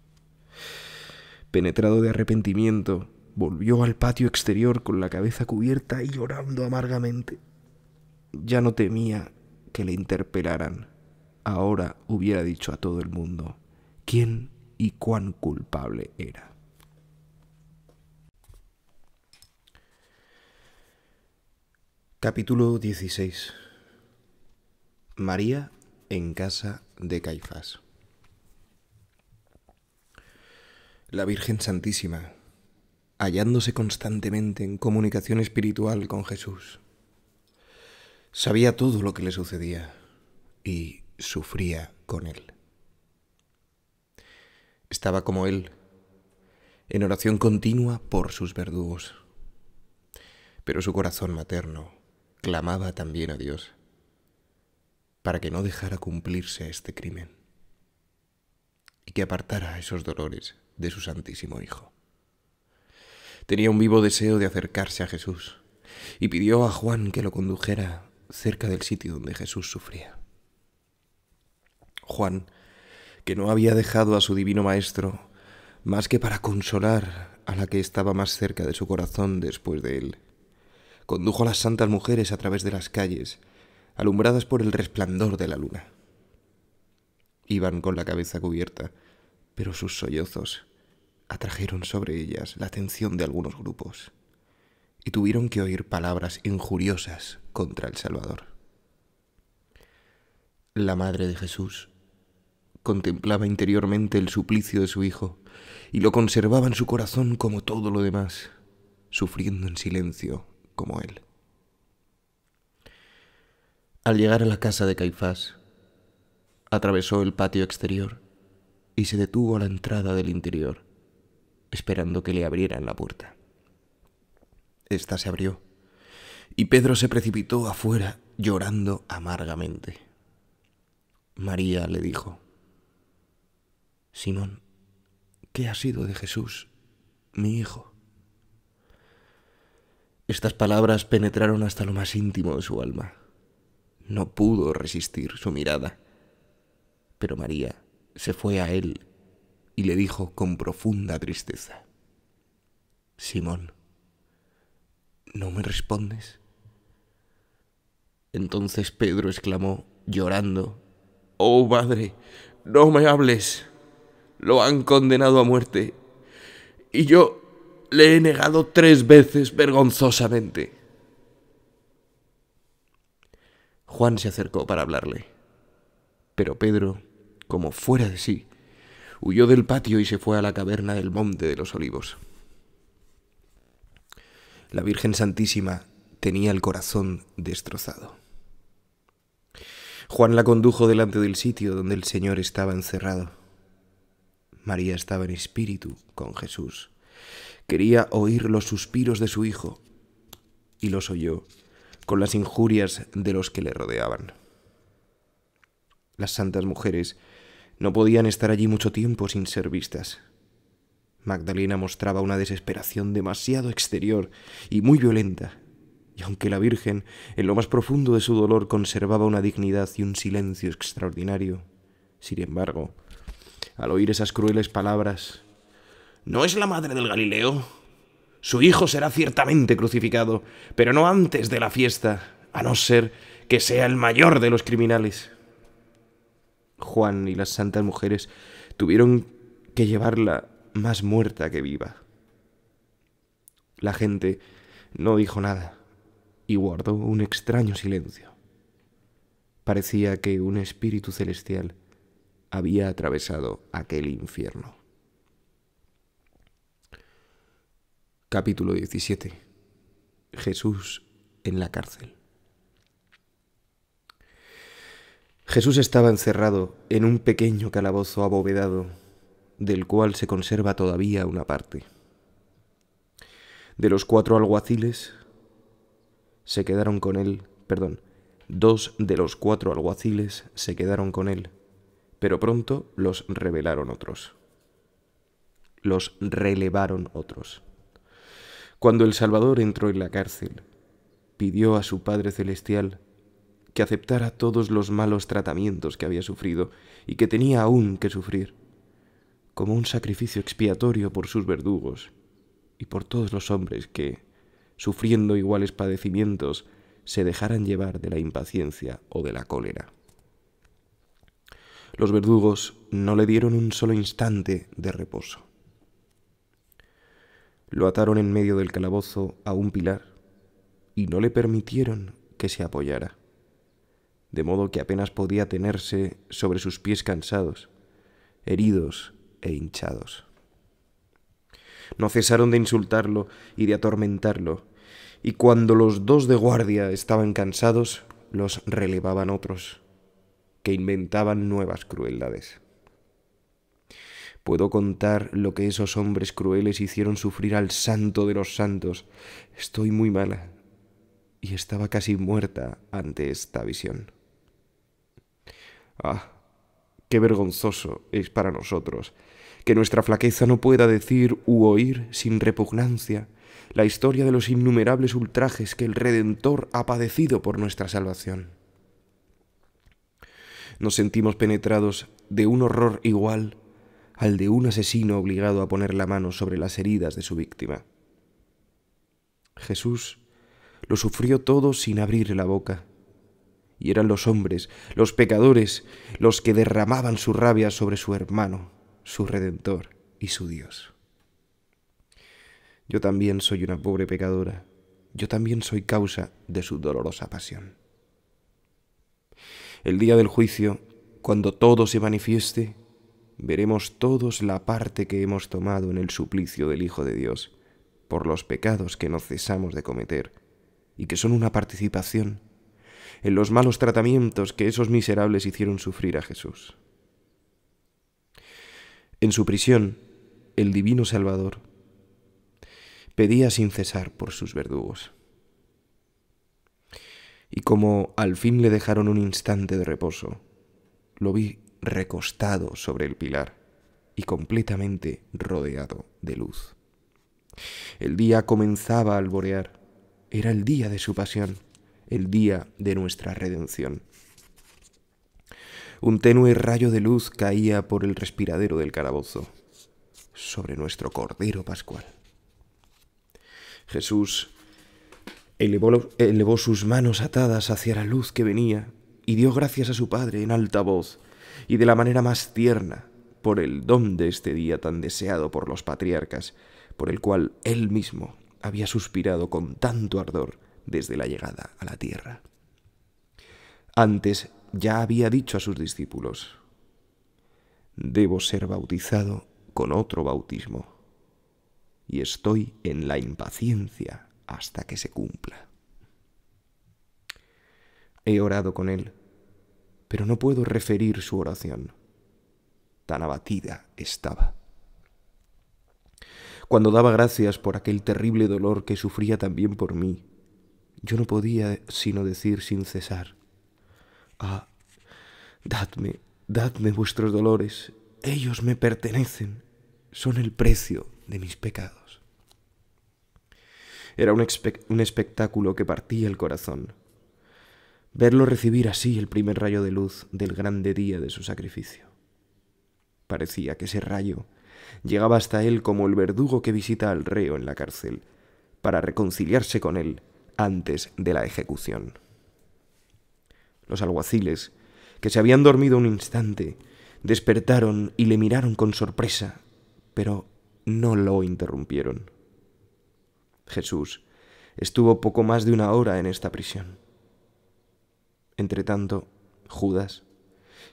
Penetrado de arrepentimiento, volvió al patio exterior con la cabeza cubierta y llorando amargamente. Ya no temía que le interpelaran. Ahora hubiera dicho a todo el mundo quién y cuán culpable era. Capítulo 16 María en casa de Caifás La Virgen Santísima, hallándose constantemente en comunicación espiritual con Jesús, sabía todo lo que le sucedía y sufría con él. Estaba como él, en oración continua por sus verdugos, pero su corazón materno clamaba también a Dios para que no dejara cumplirse este crimen y que apartara esos dolores de su Santísimo Hijo. Tenía un vivo deseo de acercarse a Jesús y pidió a Juan que lo condujera cerca del sitio donde Jesús sufría. Juan, que no había dejado a su divino Maestro más que para consolar a la que estaba más cerca de su corazón después de él, condujo a las santas mujeres a través de las calles, alumbradas por el resplandor de la luna. Iban con la cabeza cubierta, pero sus sollozos atrajeron sobre ellas la atención de algunos grupos y tuvieron que oír palabras injuriosas contra el Salvador. La madre de Jesús contemplaba interiormente el suplicio de su hijo y lo conservaba en su corazón como todo lo demás, sufriendo en silencio como él. Al llegar a la casa de Caifás, atravesó el patio exterior y se detuvo a la entrada del interior, esperando que le abrieran la puerta. Esta se abrió y Pedro se precipitó afuera llorando amargamente. María le dijo, Simón, ¿qué ha sido de Jesús, mi hijo? Estas palabras penetraron hasta lo más íntimo de su alma. No pudo resistir su mirada. Pero María se fue a él y le dijo con profunda tristeza, Simón, ¿no me respondes? Entonces Pedro exclamó, llorando, Oh Madre, no me hables, lo han condenado a muerte, y yo le he negado tres veces vergonzosamente. Juan se acercó para hablarle, pero Pedro, como fuera de sí, huyó del patio y se fue a la caverna del Monte de los Olivos. La Virgen Santísima tenía el corazón destrozado. Juan la condujo delante del sitio donde el Señor estaba encerrado. María estaba en espíritu con Jesús Quería oír los suspiros de su hijo, y los oyó, con las injurias de los que le rodeaban. Las santas mujeres no podían estar allí mucho tiempo sin ser vistas. Magdalena mostraba una desesperación demasiado exterior y muy violenta, y aunque la Virgen, en lo más profundo de su dolor, conservaba una dignidad y un silencio extraordinario, sin embargo, al oír esas crueles palabras, ¿No es la madre del Galileo? Su hijo será ciertamente crucificado, pero no antes de la fiesta, a no ser que sea el mayor de los criminales. Juan y las santas mujeres tuvieron que llevarla más muerta que viva. La gente no dijo nada y guardó un extraño silencio. Parecía que un espíritu celestial había atravesado aquel infierno. Capítulo 17. Jesús en la cárcel. Jesús estaba encerrado en un pequeño calabozo abovedado, del cual se conserva todavía una parte. De los cuatro alguaciles, se quedaron con él, perdón, dos de los cuatro alguaciles se quedaron con él, pero pronto los revelaron otros. Los relevaron otros. Cuando el Salvador entró en la cárcel, pidió a su Padre Celestial que aceptara todos los malos tratamientos que había sufrido y que tenía aún que sufrir, como un sacrificio expiatorio por sus verdugos y por todos los hombres que, sufriendo iguales padecimientos, se dejaran llevar de la impaciencia o de la cólera. Los verdugos no le dieron un solo instante de reposo. Lo ataron en medio del calabozo a un pilar y no le permitieron que se apoyara, de modo que apenas podía tenerse sobre sus pies cansados, heridos e hinchados. No cesaron de insultarlo y de atormentarlo, y cuando los dos de guardia estaban cansados, los relevaban otros, que inventaban nuevas crueldades. Puedo contar lo que esos hombres crueles hicieron sufrir al santo de los santos. Estoy muy mala. Y estaba casi muerta ante esta visión. Ah, qué vergonzoso es para nosotros que nuestra flaqueza no pueda decir u oír sin repugnancia la historia de los innumerables ultrajes que el Redentor ha padecido por nuestra salvación. Nos sentimos penetrados de un horror igual al de un asesino obligado a poner la mano sobre las heridas de su víctima. Jesús lo sufrió todo sin abrir la boca, y eran los hombres, los pecadores, los que derramaban su rabia sobre su hermano, su Redentor y su Dios. Yo también soy una pobre pecadora, yo también soy causa de su dolorosa pasión. El día del juicio, cuando todo se manifieste, veremos todos la parte que hemos tomado en el suplicio del Hijo de Dios, por los pecados que no cesamos de cometer, y que son una participación en los malos tratamientos que esos miserables hicieron sufrir a Jesús. En su prisión, el divino Salvador pedía sin cesar por sus verdugos. Y como al fin le dejaron un instante de reposo, lo vi recostado sobre el pilar y completamente rodeado de luz. El día comenzaba a alborear. Era el día de su pasión, el día de nuestra redención. Un tenue rayo de luz caía por el respiradero del carabozo, sobre nuestro Cordero Pascual. Jesús elevó, elevó sus manos atadas hacia la luz que venía y dio gracias a su Padre en alta voz y de la manera más tierna por el don de este día tan deseado por los patriarcas, por el cual él mismo había suspirado con tanto ardor desde la llegada a la tierra. Antes ya había dicho a sus discípulos, debo ser bautizado con otro bautismo, y estoy en la impaciencia hasta que se cumpla. He orado con él pero no puedo referir su oración. Tan abatida estaba. Cuando daba gracias por aquel terrible dolor que sufría también por mí, yo no podía sino decir sin cesar, Ah, dadme, dadme vuestros dolores, ellos me pertenecen, son el precio de mis pecados. Era un, espectáculo que partía el corazón verlo recibir así el primer rayo de luz del grande día de su sacrificio. Parecía que ese rayo llegaba hasta él como el verdugo que visita al reo en la cárcel, para reconciliarse con él antes de la ejecución. Los alguaciles, que se habían dormido un instante, despertaron y le miraron con sorpresa, pero no lo interrumpieron. Jesús estuvo poco más de una hora en esta prisión tanto, Judas,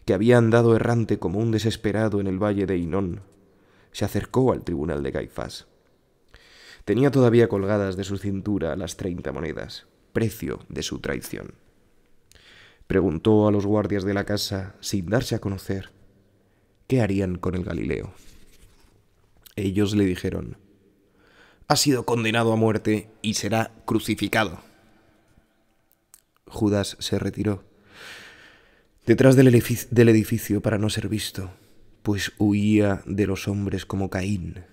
que había andado errante como un desesperado en el valle de Inón, se acercó al tribunal de Caifás. Tenía todavía colgadas de su cintura las treinta monedas, precio de su traición. Preguntó a los guardias de la casa, sin darse a conocer, qué harían con el Galileo. Ellos le dijeron, ha sido condenado a muerte y será crucificado. Judas se retiró detrás del, edificio, para no ser visto, pues huía de los hombres como Caín,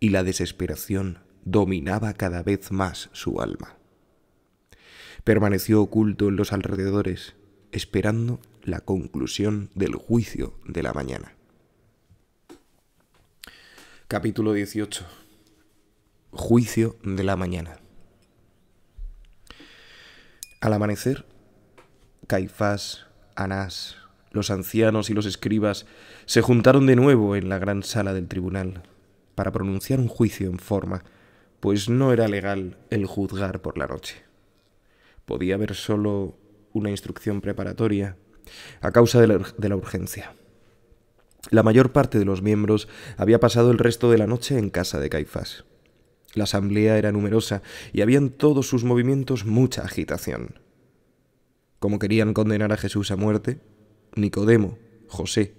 y la desesperación dominaba cada vez más su alma. Permaneció oculto en los alrededores, esperando la conclusión del juicio de la mañana. Capítulo 18. Juicio de la mañana. Al amanecer, Caifás, Anás, los ancianos y los escribas se juntaron de nuevo en la gran sala del tribunal para pronunciar un juicio en forma, pues no era legal el juzgar por la noche. Podía haber solo una instrucción preparatoria a causa de la, urgencia. La mayor parte de los miembros había pasado el resto de la noche en casa de Caifás. La asamblea era numerosa y habían todos sus movimientos mucha agitación. Como querían condenar a Jesús a muerte, Nicodemo, José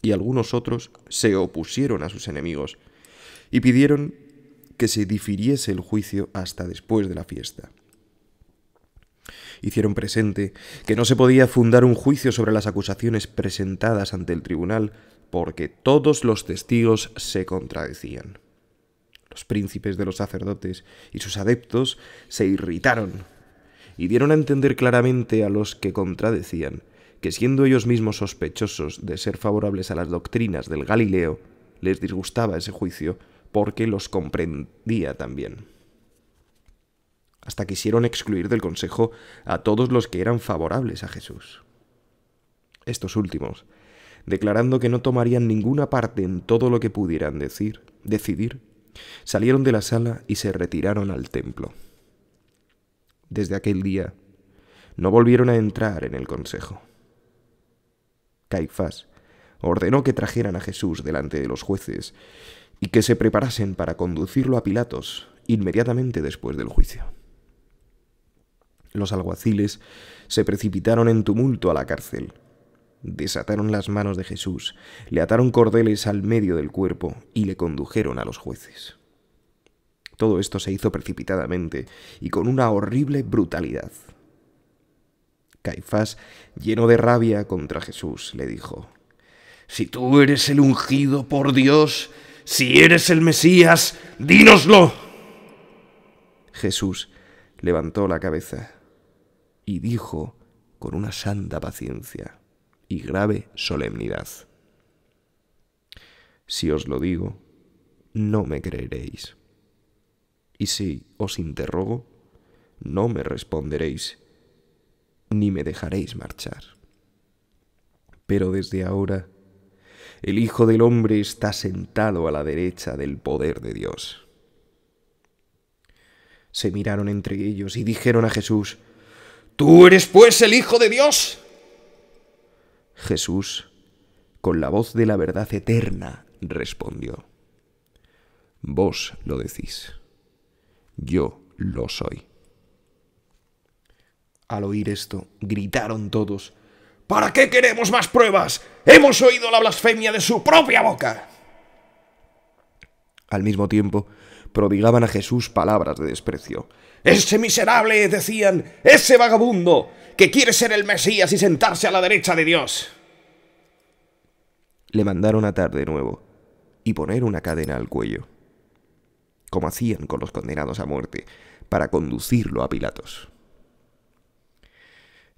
y algunos otros se opusieron a sus enemigos y pidieron que se difiriese el juicio hasta después de la fiesta. Hicieron presente que no se podía fundar un juicio sobre las acusaciones presentadas ante el tribunal porque todos los testigos se contradecían. Los príncipes de los sacerdotes y sus adeptos se irritaron y dieron a entender claramente a los que contradecían que siendo ellos mismos sospechosos de ser favorables a las doctrinas del Galileo, les disgustaba ese juicio porque los comprendía también. Hasta quisieron excluir del consejo a todos los que eran favorables a Jesús. Estos últimos, declarando que no tomarían ninguna parte en todo lo que pudieran decir, decidir, Salieron de la sala y se retiraron al templo. Desde aquel día no volvieron a entrar en el consejo. Caifás ordenó que trajeran a Jesús delante de los jueces y que se preparasen para conducirlo a Pilatos inmediatamente después del juicio. Los alguaciles se precipitaron en tumulto a la cárcel Desataron las manos de Jesús, le ataron cordeles al medio del cuerpo y le condujeron a los jueces. Todo esto se hizo precipitadamente y con una horrible brutalidad. Caifás, lleno de rabia contra Jesús, le dijo, Si tú eres el ungido por Dios, si eres el Mesías, dínoslo. Jesús levantó la cabeza y dijo con una santa paciencia, grave solemnidad. Si os lo digo, no me creeréis. Y si os interrogo, no me responderéis, ni me dejaréis marchar. Pero desde ahora, el Hijo del Hombre está sentado a la derecha del poder de Dios. Se miraron entre ellos y dijeron a Jesús, ¿Tú eres pues el Hijo de Dios? Jesús, con la voz de la verdad eterna, respondió, Vos lo decís, yo lo soy. Al oír esto, gritaron todos, ¿Para qué queremos más pruebas? Hemos oído la blasfemia de su propia boca. Al mismo tiempo, prodigaban a Jesús palabras de desprecio. Ese miserable, decían, ese vagabundo, que quiere ser el Mesías y sentarse a la derecha de Dios. Le mandaron atar de nuevo y poner una cadena al cuello, como hacían con los condenados a muerte, para conducirlo a Pilatos.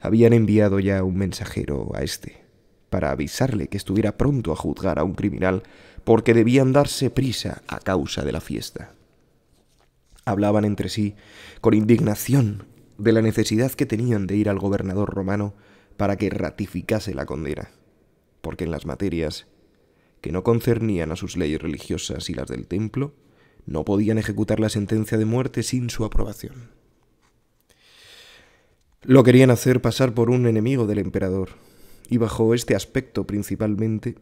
Habían enviado ya un mensajero a éste, para avisarle que estuviera pronto a juzgar a un criminal porque debían darse prisa a causa de la fiesta. Hablaban entre sí con indignación de la necesidad que tenían de ir al gobernador romano para que ratificase la condena, porque en las materias que no concernían a sus leyes religiosas y las del templo, no podían ejecutar la sentencia de muerte sin su aprobación. Lo querían hacer pasar por un enemigo del emperador, y bajo este aspecto principalmente,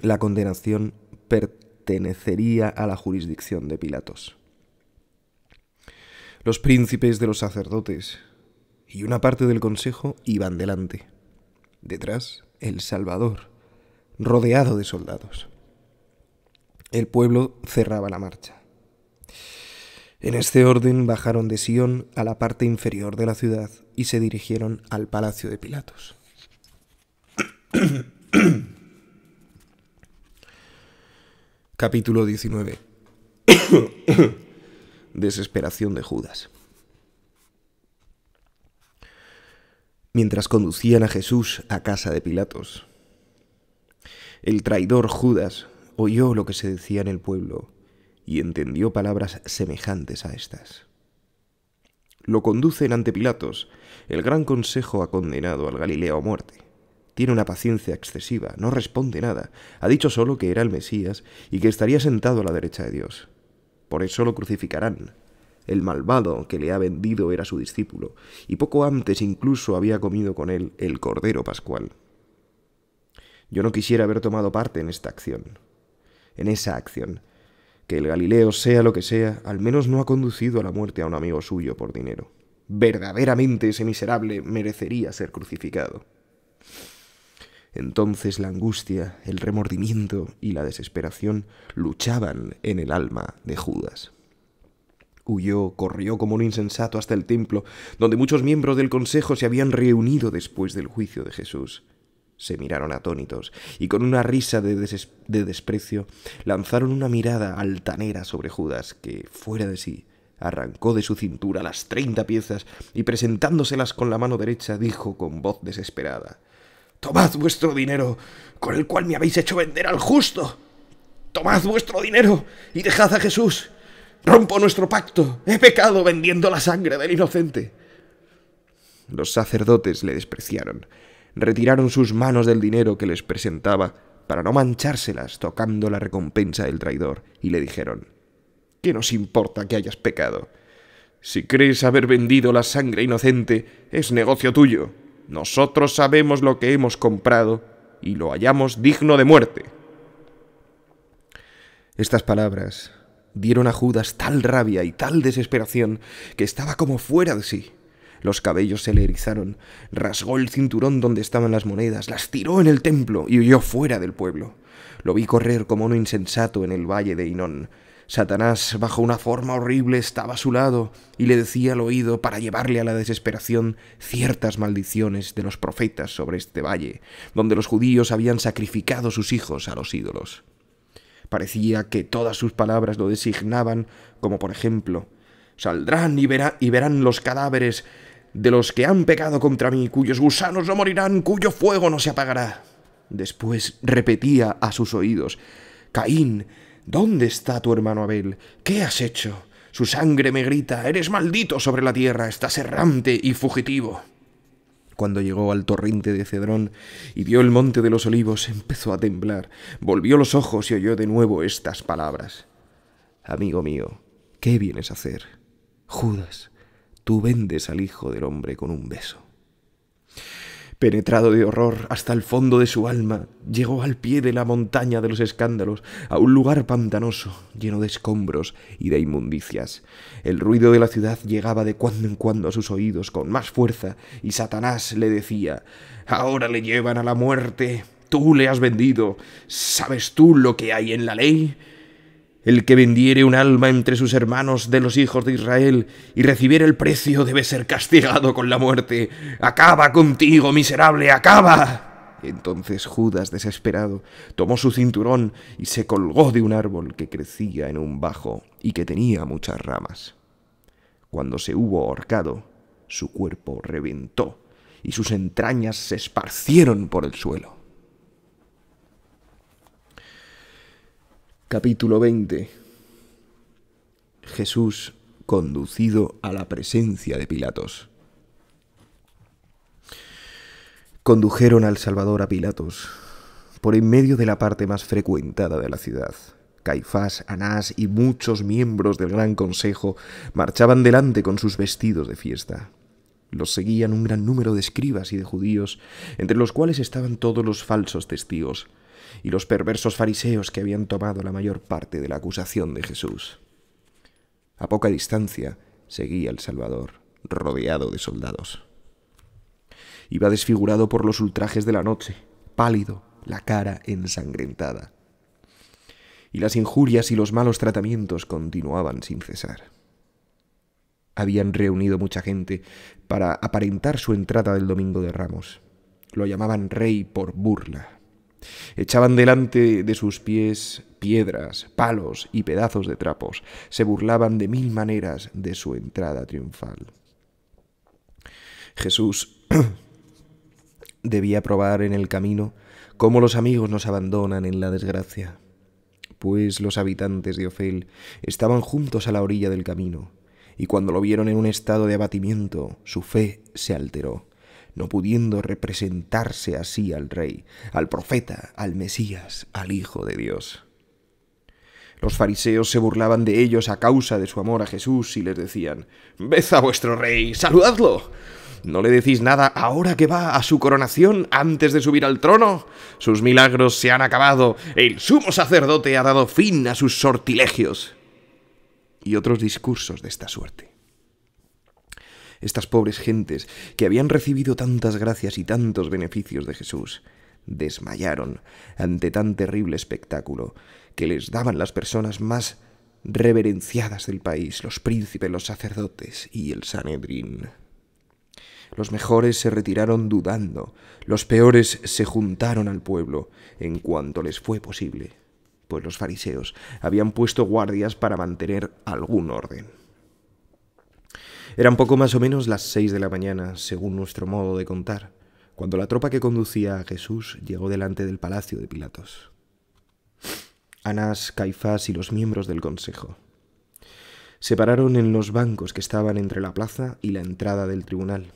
la condenación pertenecería a la jurisdicción de Pilatos. Los príncipes de los sacerdotes y una parte del consejo iban delante. Detrás, el Salvador, rodeado de soldados. El pueblo cerraba la marcha. En este orden bajaron de Sion a la parte inferior de la ciudad y se dirigieron al palacio de Pilatos. Capítulo 19 desesperación de Judas. Mientras conducían a Jesús a casa de Pilatos, el traidor Judas oyó lo que se decía en el pueblo y entendió palabras semejantes a estas. Lo conducen ante Pilatos. El gran consejo ha condenado al Galileo a muerte. Tiene una paciencia excesiva, no responde nada. Ha dicho solo que era el Mesías y que estaría sentado a la derecha de Dios por eso lo crucificarán. El malvado que le ha vendido era su discípulo, y poco antes incluso había comido con él el Cordero Pascual. Yo no quisiera haber tomado parte en esta acción, en esa acción. Que el Galileo sea lo que sea, al menos no ha conducido a la muerte a un amigo suyo por dinero. Verdaderamente ese miserable merecería ser crucificado. Entonces la angustia, el remordimiento y la desesperación luchaban en el alma de Judas. Huyó, corrió como un insensato hasta el templo, donde muchos miembros del consejo se habían reunido después del juicio de Jesús. Se miraron atónitos y con una risa de, desprecio lanzaron una mirada altanera sobre Judas, que, fuera de sí, arrancó de su cintura las treinta piezas y presentándoselas con la mano derecha dijo con voz desesperada Tomad vuestro dinero, con el cual me habéis hecho vender al justo. Tomad vuestro dinero y dejad a Jesús. Rompo nuestro pacto. He pecado vendiendo la sangre del inocente. Los sacerdotes le despreciaron. Retiraron sus manos del dinero que les presentaba para no manchárselas tocando la recompensa del traidor y le dijeron, ¿Qué nos importa que hayas pecado? Si crees haber vendido la sangre inocente, es negocio tuyo nosotros sabemos lo que hemos comprado y lo hallamos digno de muerte. Estas palabras dieron a Judas tal rabia y tal desesperación que estaba como fuera de sí. Los cabellos se le erizaron, rasgó el cinturón donde estaban las monedas, las tiró en el templo y huyó fuera del pueblo. Lo vi correr como un insensato en el valle de Inón. Satanás, bajo una forma horrible, estaba a su lado y le decía al oído para llevarle a la desesperación ciertas maldiciones de los profetas sobre este valle, donde los judíos habían sacrificado sus hijos a los ídolos. Parecía que todas sus palabras lo designaban, como por ejemplo, saldrán y, verán los cadáveres de los que han pecado contra mí, cuyos gusanos no morirán, cuyo fuego no se apagará. Después repetía a sus oídos, Caín, ¿Dónde está tu hermano Abel? ¿Qué has hecho? Su sangre me grita, eres maldito sobre la tierra, estás errante y fugitivo. Cuando llegó al torrente de Cedrón y vio el monte de los olivos, empezó a temblar, volvió los ojos y oyó de nuevo estas palabras. Amigo mío, ¿qué vienes a hacer? Judas, tú vendes al Hijo del Hombre con un beso. Penetrado de horror hasta el fondo de su alma, llegó al pie de la montaña de los escándalos, a un lugar pantanoso, lleno de escombros y de inmundicias. El ruido de la ciudad llegaba de cuando en cuando a sus oídos con más fuerza, y Satanás le decía Ahora le llevan a la muerte. Tú le has vendido. ¿Sabes tú lo que hay en la ley? El que vendiere un alma entre sus hermanos de los hijos de Israel y recibiere el precio debe ser castigado con la muerte. Acaba contigo, miserable, acaba. Entonces Judas, desesperado, tomó su cinturón y se colgó de un árbol que crecía en un bajo y que tenía muchas ramas. Cuando se hubo ahorcado, su cuerpo reventó y sus entrañas se esparcieron por el suelo. Capítulo 20 Jesús conducido a la presencia de Pilatos. Condujeron al Salvador a Pilatos, por en medio de la parte más frecuentada de la ciudad. Caifás, Anás y muchos miembros del Gran Consejo marchaban delante con sus vestidos de fiesta. Los seguían un gran número de escribas y de judíos, entre los cuales estaban todos los falsos testigos, y los perversos fariseos que habían tomado la mayor parte de la acusación de Jesús. A poca distancia seguía el Salvador, rodeado de soldados. Iba desfigurado por los ultrajes de la noche, pálido, la cara ensangrentada. Y las injurias y los malos tratamientos continuaban sin cesar. Habían reunido mucha gente para aparentar su entrada del Domingo de Ramos. Lo llamaban rey por burla, Echaban delante de sus pies piedras, palos y pedazos de trapos. Se burlaban de mil maneras de su entrada triunfal. Jesús debía probar en el camino cómo los amigos nos abandonan en la desgracia, pues los habitantes de Ofel estaban juntos a la orilla del camino, y cuando lo vieron en un estado de abatimiento, su fe se alteró no pudiendo representarse así al rey, al profeta, al Mesías, al Hijo de Dios. Los fariseos se burlaban de ellos a causa de su amor a Jesús y les decían, Ved a vuestro rey, saludadlo. ¿No le decís nada ahora que va a su coronación antes de subir al trono? Sus milagros se han acabado, el sumo sacerdote ha dado fin a sus sortilegios. Y otros discursos de esta suerte estas pobres gentes que habían recibido tantas gracias y tantos beneficios de Jesús, desmayaron ante tan terrible espectáculo que les daban las personas más reverenciadas del país, los príncipes, los sacerdotes y el Sanedrín. Los mejores se retiraron dudando, los peores se juntaron al pueblo en cuanto les fue posible, pues los fariseos habían puesto guardias para mantener algún orden. Eran poco más o menos las seis de la mañana, según nuestro modo de contar, cuando la tropa que conducía a Jesús llegó delante del palacio de Pilatos. Anás, Caifás y los miembros del consejo. Se pararon en los bancos que estaban entre la plaza y la entrada del tribunal.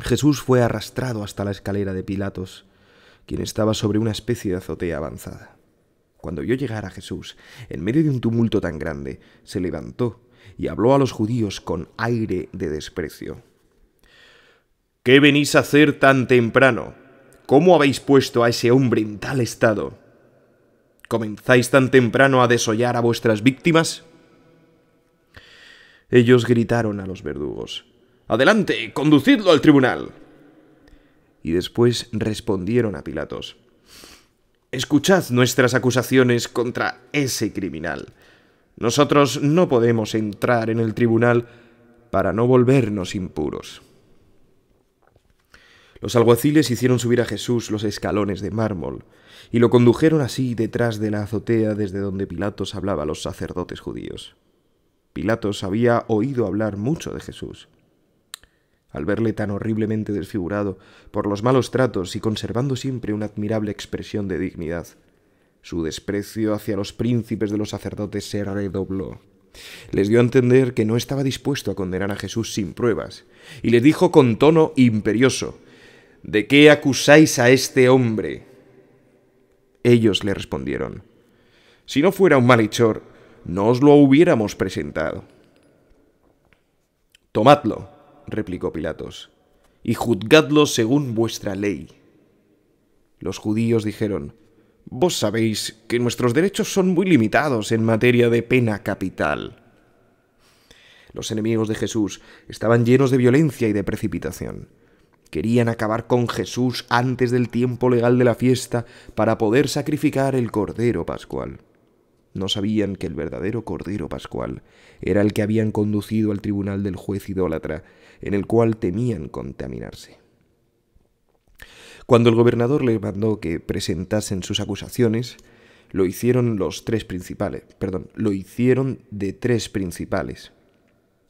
Jesús fue arrastrado hasta la escalera de Pilatos, quien estaba sobre una especie de azotea avanzada. Cuando vio llegar a Jesús, en medio de un tumulto tan grande, se levantó y habló a los judíos con aire de desprecio. ¿Qué venís a hacer tan temprano? ¿Cómo habéis puesto a ese hombre en tal estado? ¿Comenzáis tan temprano a desollar a vuestras víctimas? Ellos gritaron a los verdugos. Adelante, conducidlo al tribunal. Y después respondieron a Pilatos. Escuchad nuestras acusaciones contra ese criminal. Nosotros no podemos entrar en el tribunal para no volvernos impuros. Los alguaciles hicieron subir a Jesús los escalones de mármol y lo condujeron así detrás de la azotea desde donde Pilatos hablaba a los sacerdotes judíos. Pilatos había oído hablar mucho de Jesús. Al verle tan horriblemente desfigurado por los malos tratos y conservando siempre una admirable expresión de dignidad, su desprecio hacia los príncipes de los sacerdotes se redobló. Les dio a entender que no estaba dispuesto a condenar a Jesús sin pruebas, y les dijo con tono imperioso, ¿De qué acusáis a este hombre? Ellos le respondieron, Si no fuera un malhechor, no os lo hubiéramos presentado. Tomadlo, replicó Pilatos, y juzgadlo según vuestra ley. Los judíos dijeron, Vos sabéis que nuestros derechos son muy limitados en materia de pena capital. Los enemigos de Jesús estaban llenos de violencia y de precipitación. Querían acabar con Jesús antes del tiempo legal de la fiesta para poder sacrificar el Cordero Pascual. No sabían que el verdadero Cordero Pascual era el que habían conducido al tribunal del juez idólatra, en el cual temían contaminarse. Cuando el gobernador le mandó que presentasen sus acusaciones, lo hicieron los tres principales, perdón, lo hicieron de tres principales,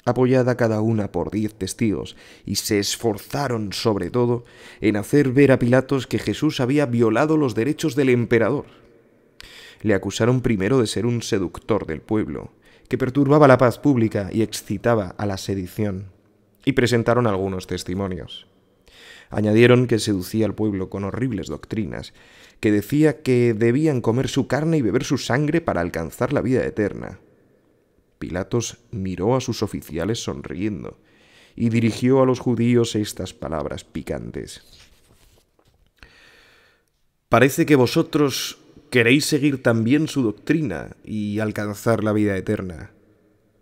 apoyada cada una por diez testigos, y se esforzaron sobre todo en hacer ver a Pilatos que Jesús había violado los derechos del emperador. Le acusaron primero de ser un seductor del pueblo, que perturbaba la paz pública y excitaba a la sedición, y presentaron algunos testimonios. Añadieron que seducía al pueblo con horribles doctrinas, que decía que debían comer su carne y beber su sangre para alcanzar la vida eterna. Pilatos miró a sus oficiales sonriendo y dirigió a los judíos estas palabras picantes. Parece que vosotros queréis seguir también su doctrina y alcanzar la vida eterna,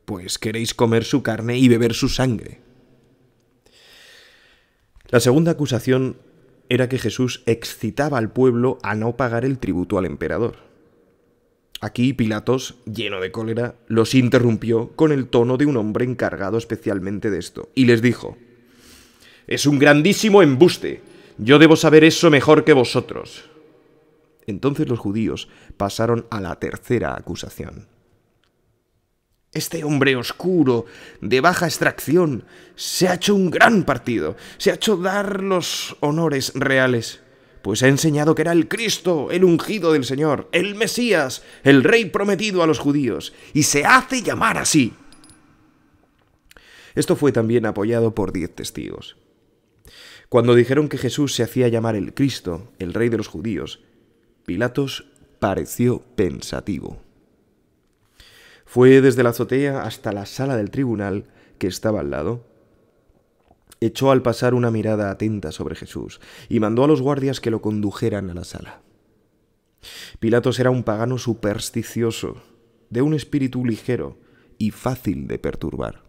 pues queréis comer su carne y beber su sangre. La segunda acusación era que Jesús excitaba al pueblo a no pagar el tributo al emperador. Aquí Pilatos, lleno de cólera, los interrumpió con el tono de un hombre encargado especialmente de esto, y les dijo, Es un grandísimo embuste, yo debo saber eso mejor que vosotros. Entonces los judíos pasaron a la tercera acusación. Este hombre oscuro, de baja extracción, se ha hecho un gran partido, se ha hecho dar los honores reales, pues ha enseñado que era el Cristo, el ungido del Señor, el Mesías, el Rey prometido a los judíos, y se hace llamar así. Esto fue también apoyado por diez testigos. Cuando dijeron que Jesús se hacía llamar el Cristo, el Rey de los judíos, Pilatos pareció pensativo. Fue desde la azotea hasta la sala del tribunal que estaba al lado. Echó al pasar una mirada atenta sobre Jesús y mandó a los guardias que lo condujeran a la sala. Pilatos era un pagano supersticioso, de un espíritu ligero y fácil de perturbar.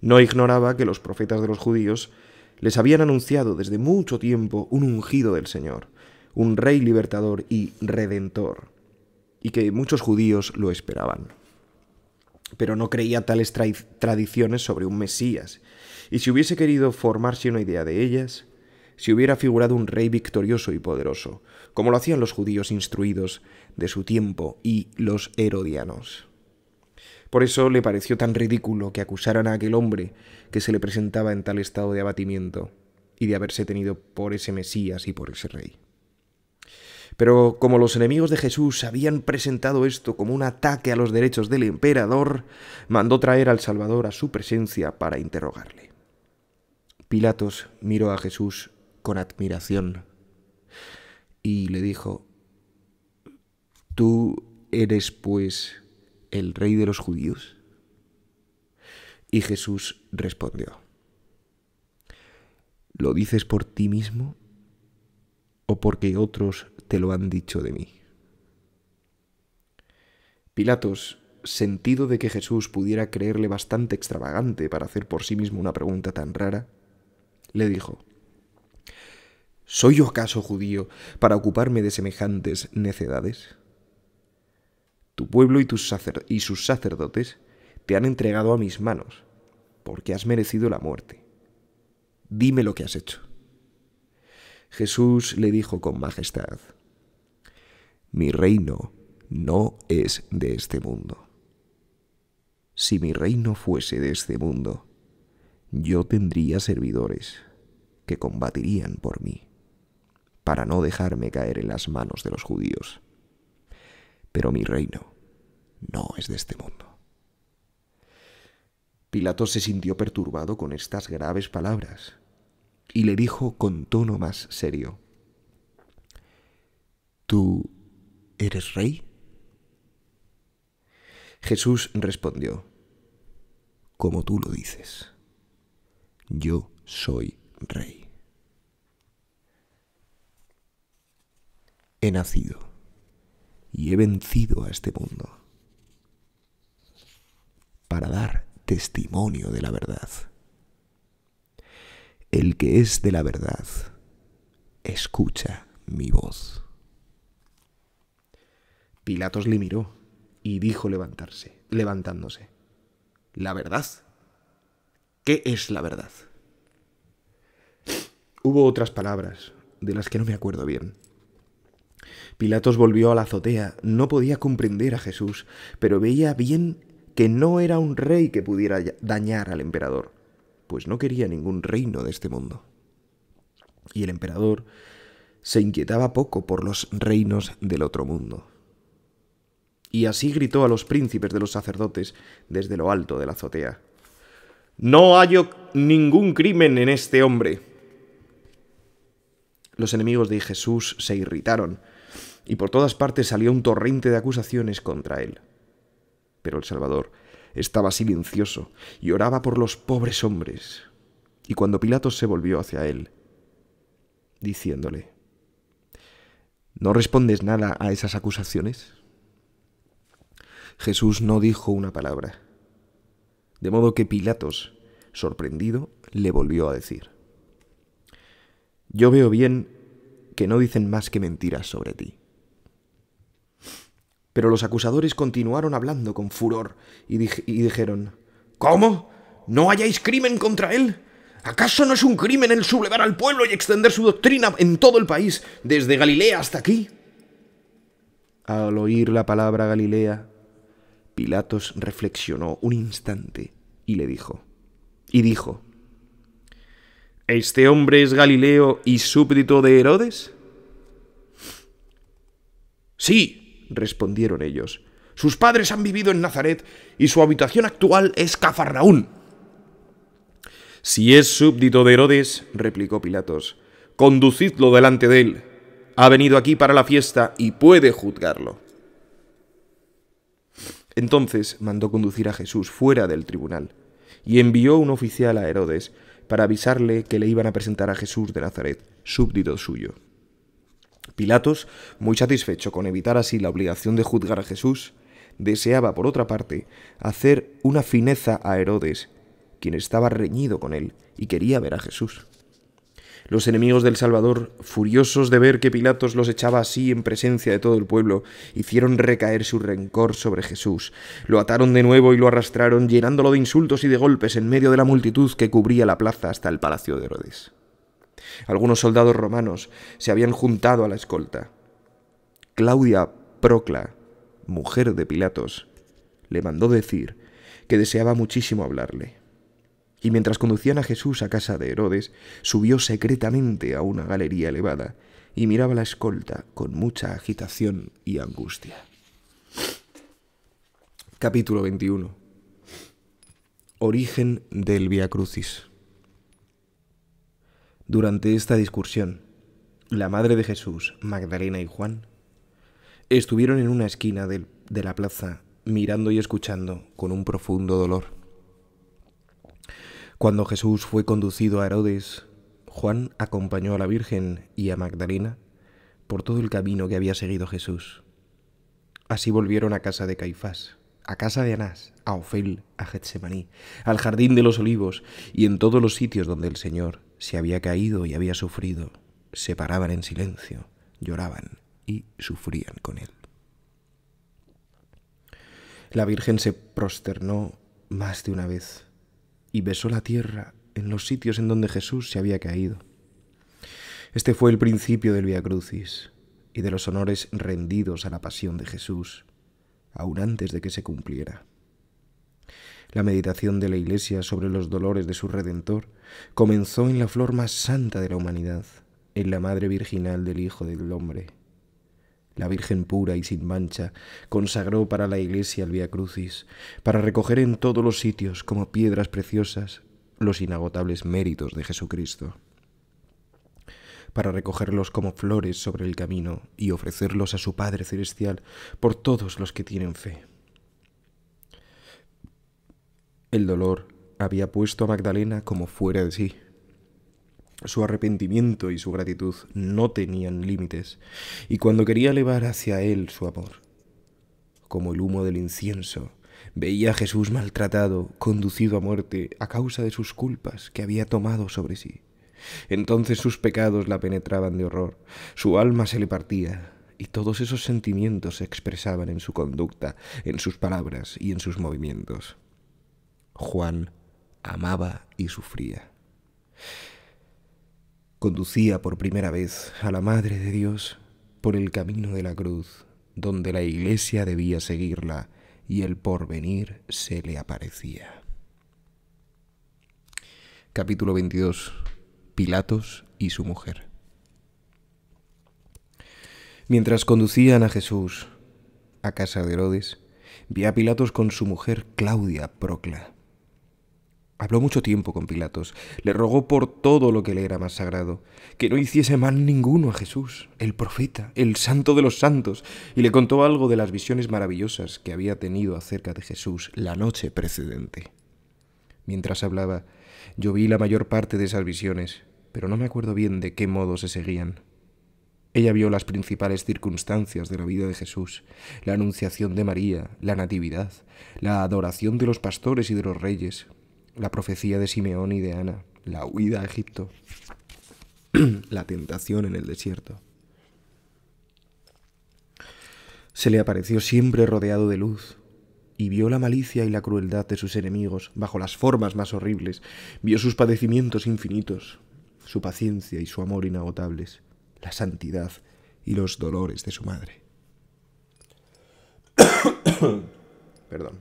No ignoraba que los profetas de los judíos les habían anunciado desde mucho tiempo un ungido del Señor, un rey libertador y redentor, y que muchos judíos lo esperaban. Pero no creía tales tradiciones sobre un Mesías, y si hubiese querido formarse una idea de ellas, si hubiera figurado un rey victorioso y poderoso, como lo hacían los judíos instruidos de su tiempo y los herodianos. Por eso le pareció tan ridículo que acusaran a aquel hombre que se le presentaba en tal estado de abatimiento y de haberse tenido por ese Mesías y por ese rey. Pero como los enemigos de Jesús habían presentado esto como un ataque a los derechos del emperador, mandó traer al Salvador a su presencia para interrogarle. Pilatos miró a Jesús con admiración y le dijo, ¿tú eres pues el rey de los judíos? Y Jesús respondió, ¿lo dices por ti mismo o porque otros te lo han dicho de mí. Pilatos, sentido de que Jesús pudiera creerle bastante extravagante para hacer por sí mismo una pregunta tan rara, le dijo, ¿Soy yo acaso judío para ocuparme de semejantes necedades? Tu pueblo y, tus y sus sacerdotes te han entregado a mis manos, porque has merecido la muerte. Dime lo que has hecho. Jesús le dijo con majestad, mi reino no es de este mundo. Si mi reino fuese de este mundo, yo tendría servidores que combatirían por mí, para no dejarme caer en las manos de los judíos. Pero mi reino no es de este mundo. Pilato se sintió perturbado con estas graves palabras y le dijo con tono más serio, Tú ¿Eres rey? Jesús respondió, como tú lo dices, yo soy rey. He nacido y he vencido a este mundo para dar testimonio de la verdad. El que es de la verdad, escucha mi voz. Pilatos le miró y dijo levantarse, levantándose. La verdad. ¿Qué es la verdad? Hubo otras palabras, de las que no me acuerdo bien. Pilatos volvió a la azotea, no podía comprender a Jesús, pero veía bien que no era un rey que pudiera dañar al emperador, pues no quería ningún reino de este mundo. Y el emperador se inquietaba poco por los reinos del otro mundo. Y así gritó a los príncipes de los sacerdotes desde lo alto de la azotea. No hallo ningún crimen en este hombre. Los enemigos de Jesús se irritaron, y por todas partes salió un torrente de acusaciones contra él. Pero el Salvador estaba silencioso y oraba por los pobres hombres. Y cuando Pilato se volvió hacia él, diciéndole, ¿No respondes nada a esas acusaciones? Jesús no dijo una palabra. De modo que Pilatos, sorprendido, le volvió a decir, Yo veo bien que no dicen más que mentiras sobre ti. Pero los acusadores continuaron hablando con furor y, dijeron, ¿Cómo? ¿No hayáis crimen contra él? ¿Acaso no es un crimen el sublevar al pueblo y extender su doctrina en todo el país, desde Galilea hasta aquí? Al oír la palabra Galilea, Pilatos reflexionó un instante y le dijo, y dijo, ¿Este hombre es Galileo y súbdito de Herodes? Sí, respondieron ellos. Sus padres han vivido en Nazaret y su habitación actual es Cafarnaún. Si es súbdito de Herodes, replicó Pilatos, conducidlo delante de él. Ha venido aquí para la fiesta y puede juzgarlo. Entonces mandó conducir a Jesús fuera del tribunal y envió un oficial a Herodes para avisarle que le iban a presentar a Jesús de Nazaret, súbdito suyo. Pilatos, muy satisfecho con evitar así la obligación de juzgar a Jesús, deseaba, por otra parte, hacer una fineza a Herodes, quien estaba reñido con él y quería ver a Jesús. Los enemigos del Salvador, furiosos de ver que Pilatos los echaba así en presencia de todo el pueblo, hicieron recaer su rencor sobre Jesús. Lo ataron de nuevo y lo arrastraron, llenándolo de insultos y de golpes en medio de la multitud que cubría la plaza hasta el palacio de Herodes. Algunos soldados romanos se habían juntado a la escolta. Claudia Procla, mujer de Pilatos, le mandó decir que deseaba muchísimo hablarle y mientras conducían a Jesús a casa de Herodes, subió secretamente a una galería elevada y miraba la escolta con mucha agitación y angustia. Capítulo 21 Origen del Via Crucis Durante esta discusión, la madre de Jesús, Magdalena y Juan, estuvieron en una esquina de la plaza mirando y escuchando con un profundo dolor. Cuando Jesús fue conducido a Herodes, Juan acompañó a la Virgen y a Magdalena por todo el camino que había seguido Jesús. Así volvieron a casa de Caifás, a casa de Anás, a Ofel, a Getsemaní, al jardín de los olivos y en todos los sitios donde el Señor se había caído y había sufrido, se paraban en silencio, lloraban y sufrían con él. La Virgen se prosternó más de una vez y besó la tierra en los sitios en donde Jesús se había caído. Este fue el principio del Via Crucis y de los honores rendidos a la pasión de Jesús, aun antes de que se cumpliera. La meditación de la Iglesia sobre los dolores de su Redentor comenzó en la flor más santa de la humanidad, en la Madre Virginal del Hijo del Hombre, la Virgen pura y sin mancha, consagró para la iglesia el Vía Crucis, para recoger en todos los sitios, como piedras preciosas, los inagotables méritos de Jesucristo, para recogerlos como flores sobre el camino y ofrecerlos a su Padre Celestial por todos los que tienen fe. El dolor había puesto a Magdalena como fuera de sí su arrepentimiento y su gratitud no tenían límites, y cuando quería elevar hacia él su amor, como el humo del incienso, veía a Jesús maltratado, conducido a muerte a causa de sus culpas que había tomado sobre sí. Entonces sus pecados la penetraban de horror, su alma se le partía, y todos esos sentimientos se expresaban en su conducta, en sus palabras y en sus movimientos. Juan amaba y sufría conducía por primera vez a la Madre de Dios por el camino de la cruz, donde la iglesia debía seguirla y el porvenir se le aparecía. Capítulo 22. Pilatos y su mujer. Mientras conducían a Jesús a casa de Herodes, vi a Pilatos con su mujer Claudia Procla Habló mucho tiempo con Pilatos, le rogó por todo lo que le era más sagrado, que no hiciese mal ninguno a Jesús, el profeta, el santo de los santos, y le contó algo de las visiones maravillosas que había tenido acerca de Jesús la noche precedente. Mientras hablaba, yo vi la mayor parte de esas visiones, pero no me acuerdo bien de qué modo se seguían. Ella vio las principales circunstancias de la vida de Jesús, la anunciación de María, la Natividad, la adoración de los pastores y de los reyes, la profecía de Simeón y de Ana, la huida a Egipto, la tentación en el desierto. Se le apareció siempre rodeado de luz, y vio la malicia y la crueldad de sus enemigos bajo las formas más horribles, vio sus padecimientos infinitos, su paciencia y su amor inagotables, la santidad y los dolores de su madre. Perdón.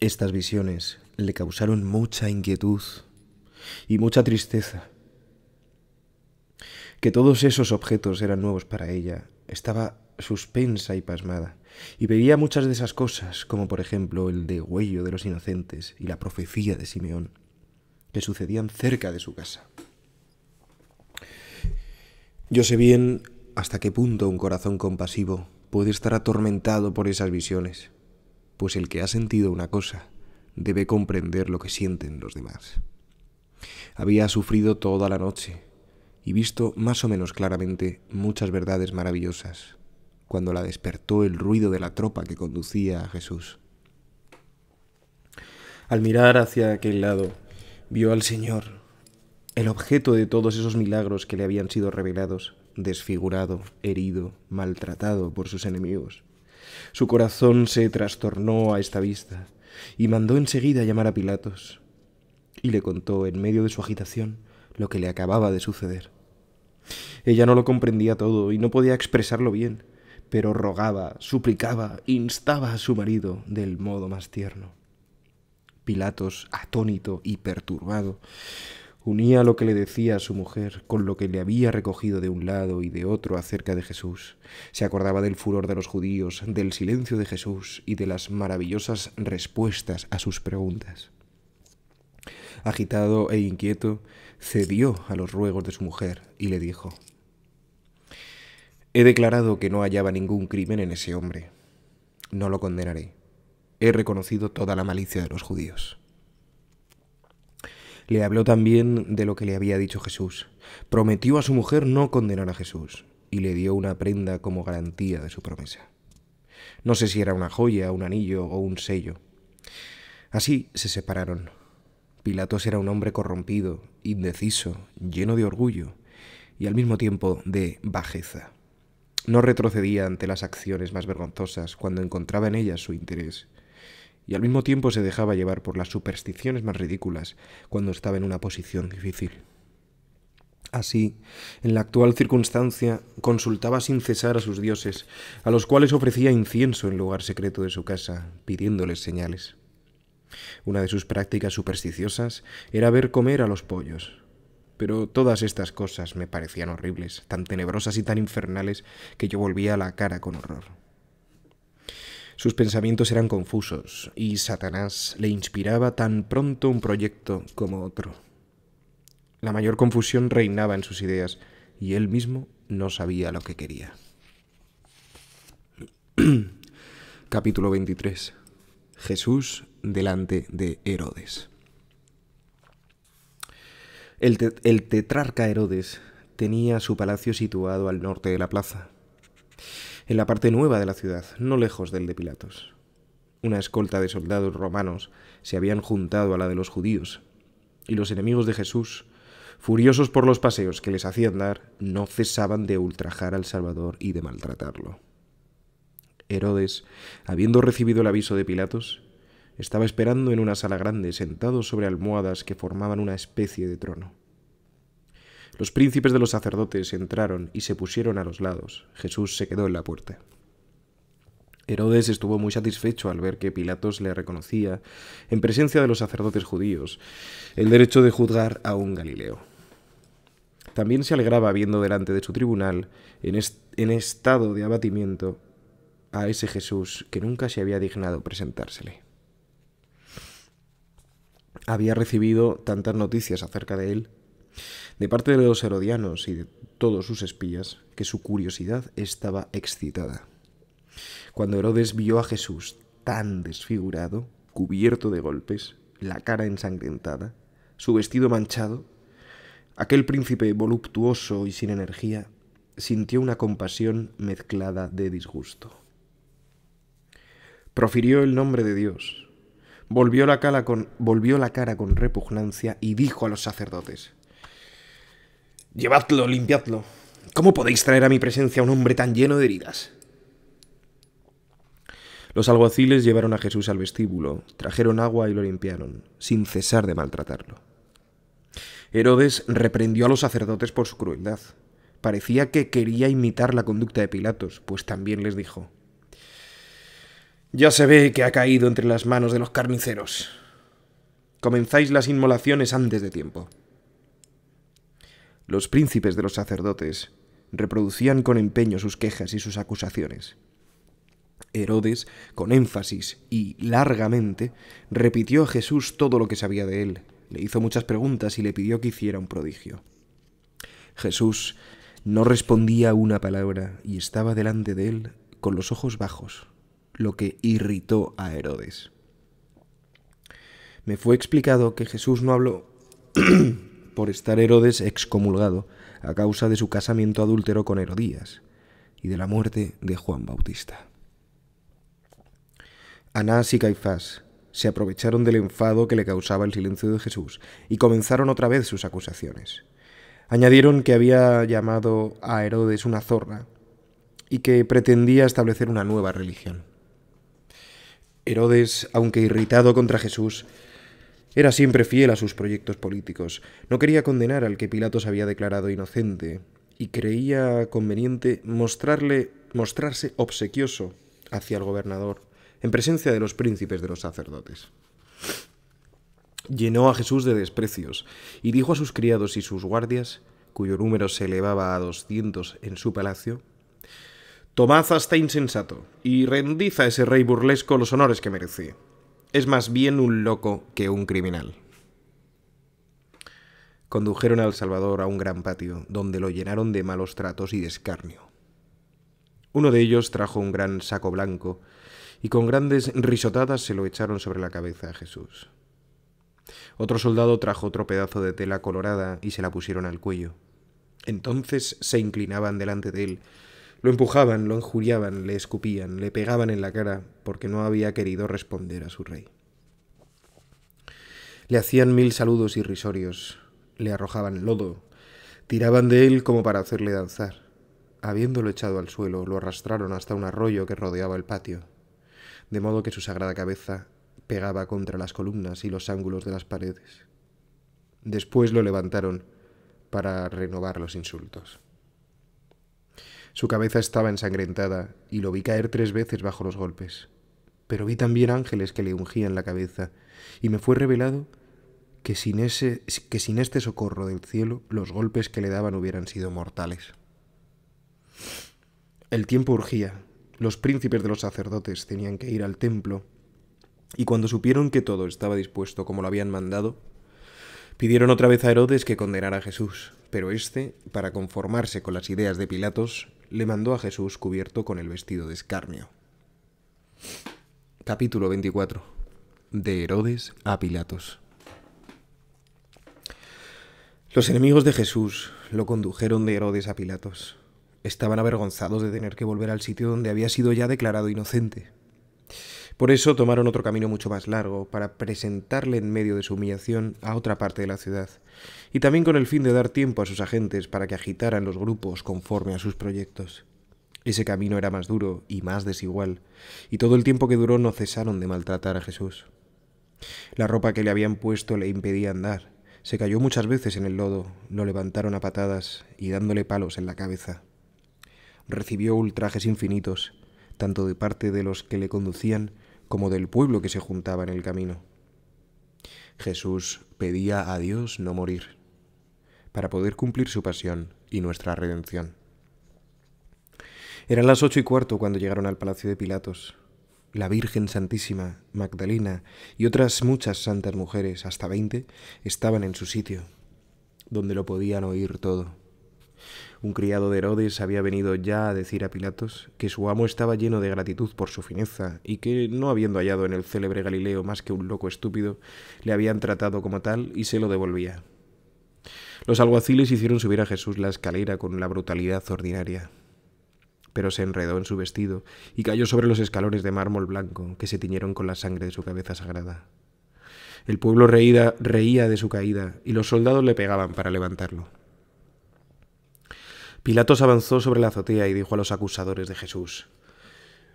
Estas visiones le causaron mucha inquietud y mucha tristeza. Que todos esos objetos eran nuevos para ella, estaba suspensa y pasmada, y veía muchas de esas cosas, como por ejemplo el degüello de los inocentes y la profecía de Simeón, que sucedían cerca de su casa. Yo sé bien hasta qué punto un corazón compasivo puede estar atormentado por esas visiones pues el que ha sentido una cosa debe comprender lo que sienten los demás. Había sufrido toda la noche y visto más o menos claramente muchas verdades maravillosas cuando la despertó el ruido de la tropa que conducía a Jesús. Al mirar hacia aquel lado, vio al Señor, el objeto de todos esos milagros que le habían sido revelados, desfigurado, herido, maltratado por sus enemigos. Su corazón se trastornó a esta vista y mandó enseguida llamar a Pilatos y le contó en medio de su agitación lo que le acababa de suceder. Ella no lo comprendía todo y no podía expresarlo bien, pero rogaba, suplicaba, instaba a su marido del modo más tierno. Pilatos, atónito y perturbado, Unía lo que le decía a su mujer con lo que le había recogido de un lado y de otro acerca de Jesús. Se acordaba del furor de los judíos, del silencio de Jesús y de las maravillosas respuestas a sus preguntas. Agitado e inquieto, cedió a los ruegos de su mujer y le dijo, He declarado que no hallaba ningún crimen en ese hombre. No lo condenaré. He reconocido toda la malicia de los judíos le habló también de lo que le había dicho Jesús. Prometió a su mujer no condenar a Jesús y le dio una prenda como garantía de su promesa. No sé si era una joya, un anillo o un sello. Así se separaron. Pilatos era un hombre corrompido, indeciso, lleno de orgullo y al mismo tiempo de bajeza. No retrocedía ante las acciones más vergonzosas cuando encontraba en ellas su interés y al mismo tiempo se dejaba llevar por las supersticiones más ridículas cuando estaba en una posición difícil. Así, en la actual circunstancia, consultaba sin cesar a sus dioses, a los cuales ofrecía incienso en lugar secreto de su casa, pidiéndoles señales. Una de sus prácticas supersticiosas era ver comer a los pollos, pero todas estas cosas me parecían horribles, tan tenebrosas y tan infernales que yo volvía la cara con horror. Sus pensamientos eran confusos y Satanás le inspiraba tan pronto un proyecto como otro. La mayor confusión reinaba en sus ideas y él mismo no sabía lo que quería. Capítulo 23. Jesús delante de Herodes. El, el tetrarca Herodes tenía su palacio situado al norte de la plaza en la parte nueva de la ciudad, no lejos del de Pilatos. Una escolta de soldados romanos se habían juntado a la de los judíos, y los enemigos de Jesús, furiosos por los paseos que les hacían dar, no cesaban de ultrajar al Salvador y de maltratarlo. Herodes, habiendo recibido el aviso de Pilatos, estaba esperando en una sala grande, sentado sobre almohadas que formaban una especie de trono. Los príncipes de los sacerdotes entraron y se pusieron a los lados. Jesús se quedó en la puerta. Herodes estuvo muy satisfecho al ver que Pilatos le reconocía, en presencia de los sacerdotes judíos, el derecho de juzgar a un Galileo. También se alegraba viendo delante de su tribunal, en, en estado de abatimiento, a ese Jesús que nunca se había dignado presentársele. Había recibido tantas noticias acerca de él de parte de los herodianos y de todos sus espías, que su curiosidad estaba excitada. Cuando Herodes vio a Jesús tan desfigurado, cubierto de golpes, la cara ensangrentada, su vestido manchado, aquel príncipe voluptuoso y sin energía sintió una compasión mezclada de disgusto. Profirió el nombre de Dios, volvió la, cara con, repugnancia y dijo a los sacerdotes, Llevadlo, limpiadlo. ¿Cómo podéis traer a mi presencia a un hombre tan lleno de heridas? Los alguaciles llevaron a Jesús al vestíbulo, trajeron agua y lo limpiaron, sin cesar de maltratarlo. Herodes reprendió a los sacerdotes por su crueldad. Parecía que quería imitar la conducta de Pilatos, pues también les dijo, Ya se ve que ha caído entre las manos de los carniceros. Comenzáis las inmolaciones antes de tiempo. Los príncipes de los sacerdotes reproducían con empeño sus quejas y sus acusaciones. Herodes, con énfasis y largamente, repitió a Jesús todo lo que sabía de él, le hizo muchas preguntas y le pidió que hiciera un prodigio. Jesús no respondía una palabra y estaba delante de él con los ojos bajos, lo que irritó a Herodes. Me fue explicado que Jesús no habló por estar Herodes excomulgado a causa de su casamiento adúltero con Herodías y de la muerte de Juan Bautista. Anás y Caifás se aprovecharon del enfado que le causaba el silencio de Jesús y comenzaron otra vez sus acusaciones. Añadieron que había llamado a Herodes una zorra y que pretendía establecer una nueva religión. Herodes, aunque irritado contra Jesús, era siempre fiel a sus proyectos políticos, no quería condenar al que Pilatos había declarado inocente, y creía conveniente mostrarle, mostrarse obsequioso hacia el gobernador, en presencia de los príncipes de los sacerdotes. Llenó a Jesús de desprecios, y dijo a sus criados y sus guardias, cuyo número se elevaba a doscientos en su palacio, Tomad hasta insensato, y rendid a ese rey burlesco los honores que merece es más bien un loco que un criminal. Condujeron al Salvador a un gran patio, donde lo llenaron de malos tratos y de escarnio. Uno de ellos trajo un gran saco blanco y con grandes risotadas se lo echaron sobre la cabeza a Jesús. Otro soldado trajo otro pedazo de tela colorada y se la pusieron al cuello. Entonces se inclinaban delante de él lo empujaban, lo injuriaban, le escupían, le pegaban en la cara porque no había querido responder a su rey. Le hacían mil saludos irrisorios, le arrojaban lodo, tiraban de él como para hacerle danzar. Habiéndolo echado al suelo, lo arrastraron hasta un arroyo que rodeaba el patio, de modo que su sagrada cabeza pegaba contra las columnas y los ángulos de las paredes. Después lo levantaron para renovar los insultos. Su cabeza estaba ensangrentada y lo vi caer tres veces bajo los golpes. Pero vi también ángeles que le ungían la cabeza y me fue revelado que sin, que sin este socorro del cielo los golpes que le daban hubieran sido mortales. El tiempo urgía. Los príncipes de los sacerdotes tenían que ir al templo y cuando supieron que todo estaba dispuesto como lo habían mandado, Pidieron otra vez a Herodes que condenara a Jesús, pero éste, para conformarse con las ideas de Pilatos, le mandó a Jesús cubierto con el vestido de escarnio. Capítulo 24. De Herodes a Pilatos. Los enemigos de Jesús lo condujeron de Herodes a Pilatos. Estaban avergonzados de tener que volver al sitio donde había sido ya declarado inocente. Por eso tomaron otro camino mucho más largo, para presentarle en medio de su humillación a otra parte de la ciudad, y también con el fin de dar tiempo a sus agentes para que agitaran los grupos conforme a sus proyectos. Ese camino era más duro y más desigual, y todo el tiempo que duró no cesaron de maltratar a Jesús. La ropa que le habían puesto le impedía andar, se cayó muchas veces en el lodo, lo levantaron a patadas y dándole palos en la cabeza. Recibió ultrajes infinitos, tanto de parte de los que le conducían como del pueblo que se juntaba en el camino. Jesús pedía a Dios no morir, para poder cumplir su pasión y nuestra redención. Eran las ocho y cuarto cuando llegaron al palacio de Pilatos. La Virgen Santísima, Magdalena y otras muchas santas mujeres, hasta veinte, estaban en su sitio, donde lo podían oír todo. Un criado de Herodes había venido ya a decir a Pilatos que su amo estaba lleno de gratitud por su fineza y que, no habiendo hallado en el célebre Galileo más que un loco estúpido, le habían tratado como tal y se lo devolvía. Los alguaciles hicieron subir a Jesús la escalera con la brutalidad ordinaria, pero se enredó en su vestido y cayó sobre los escalones de mármol blanco que se tiñeron con la sangre de su cabeza sagrada. El pueblo reía de su caída y los soldados le pegaban para levantarlo. Pilatos avanzó sobre la azotea y dijo a los acusadores de Jesús,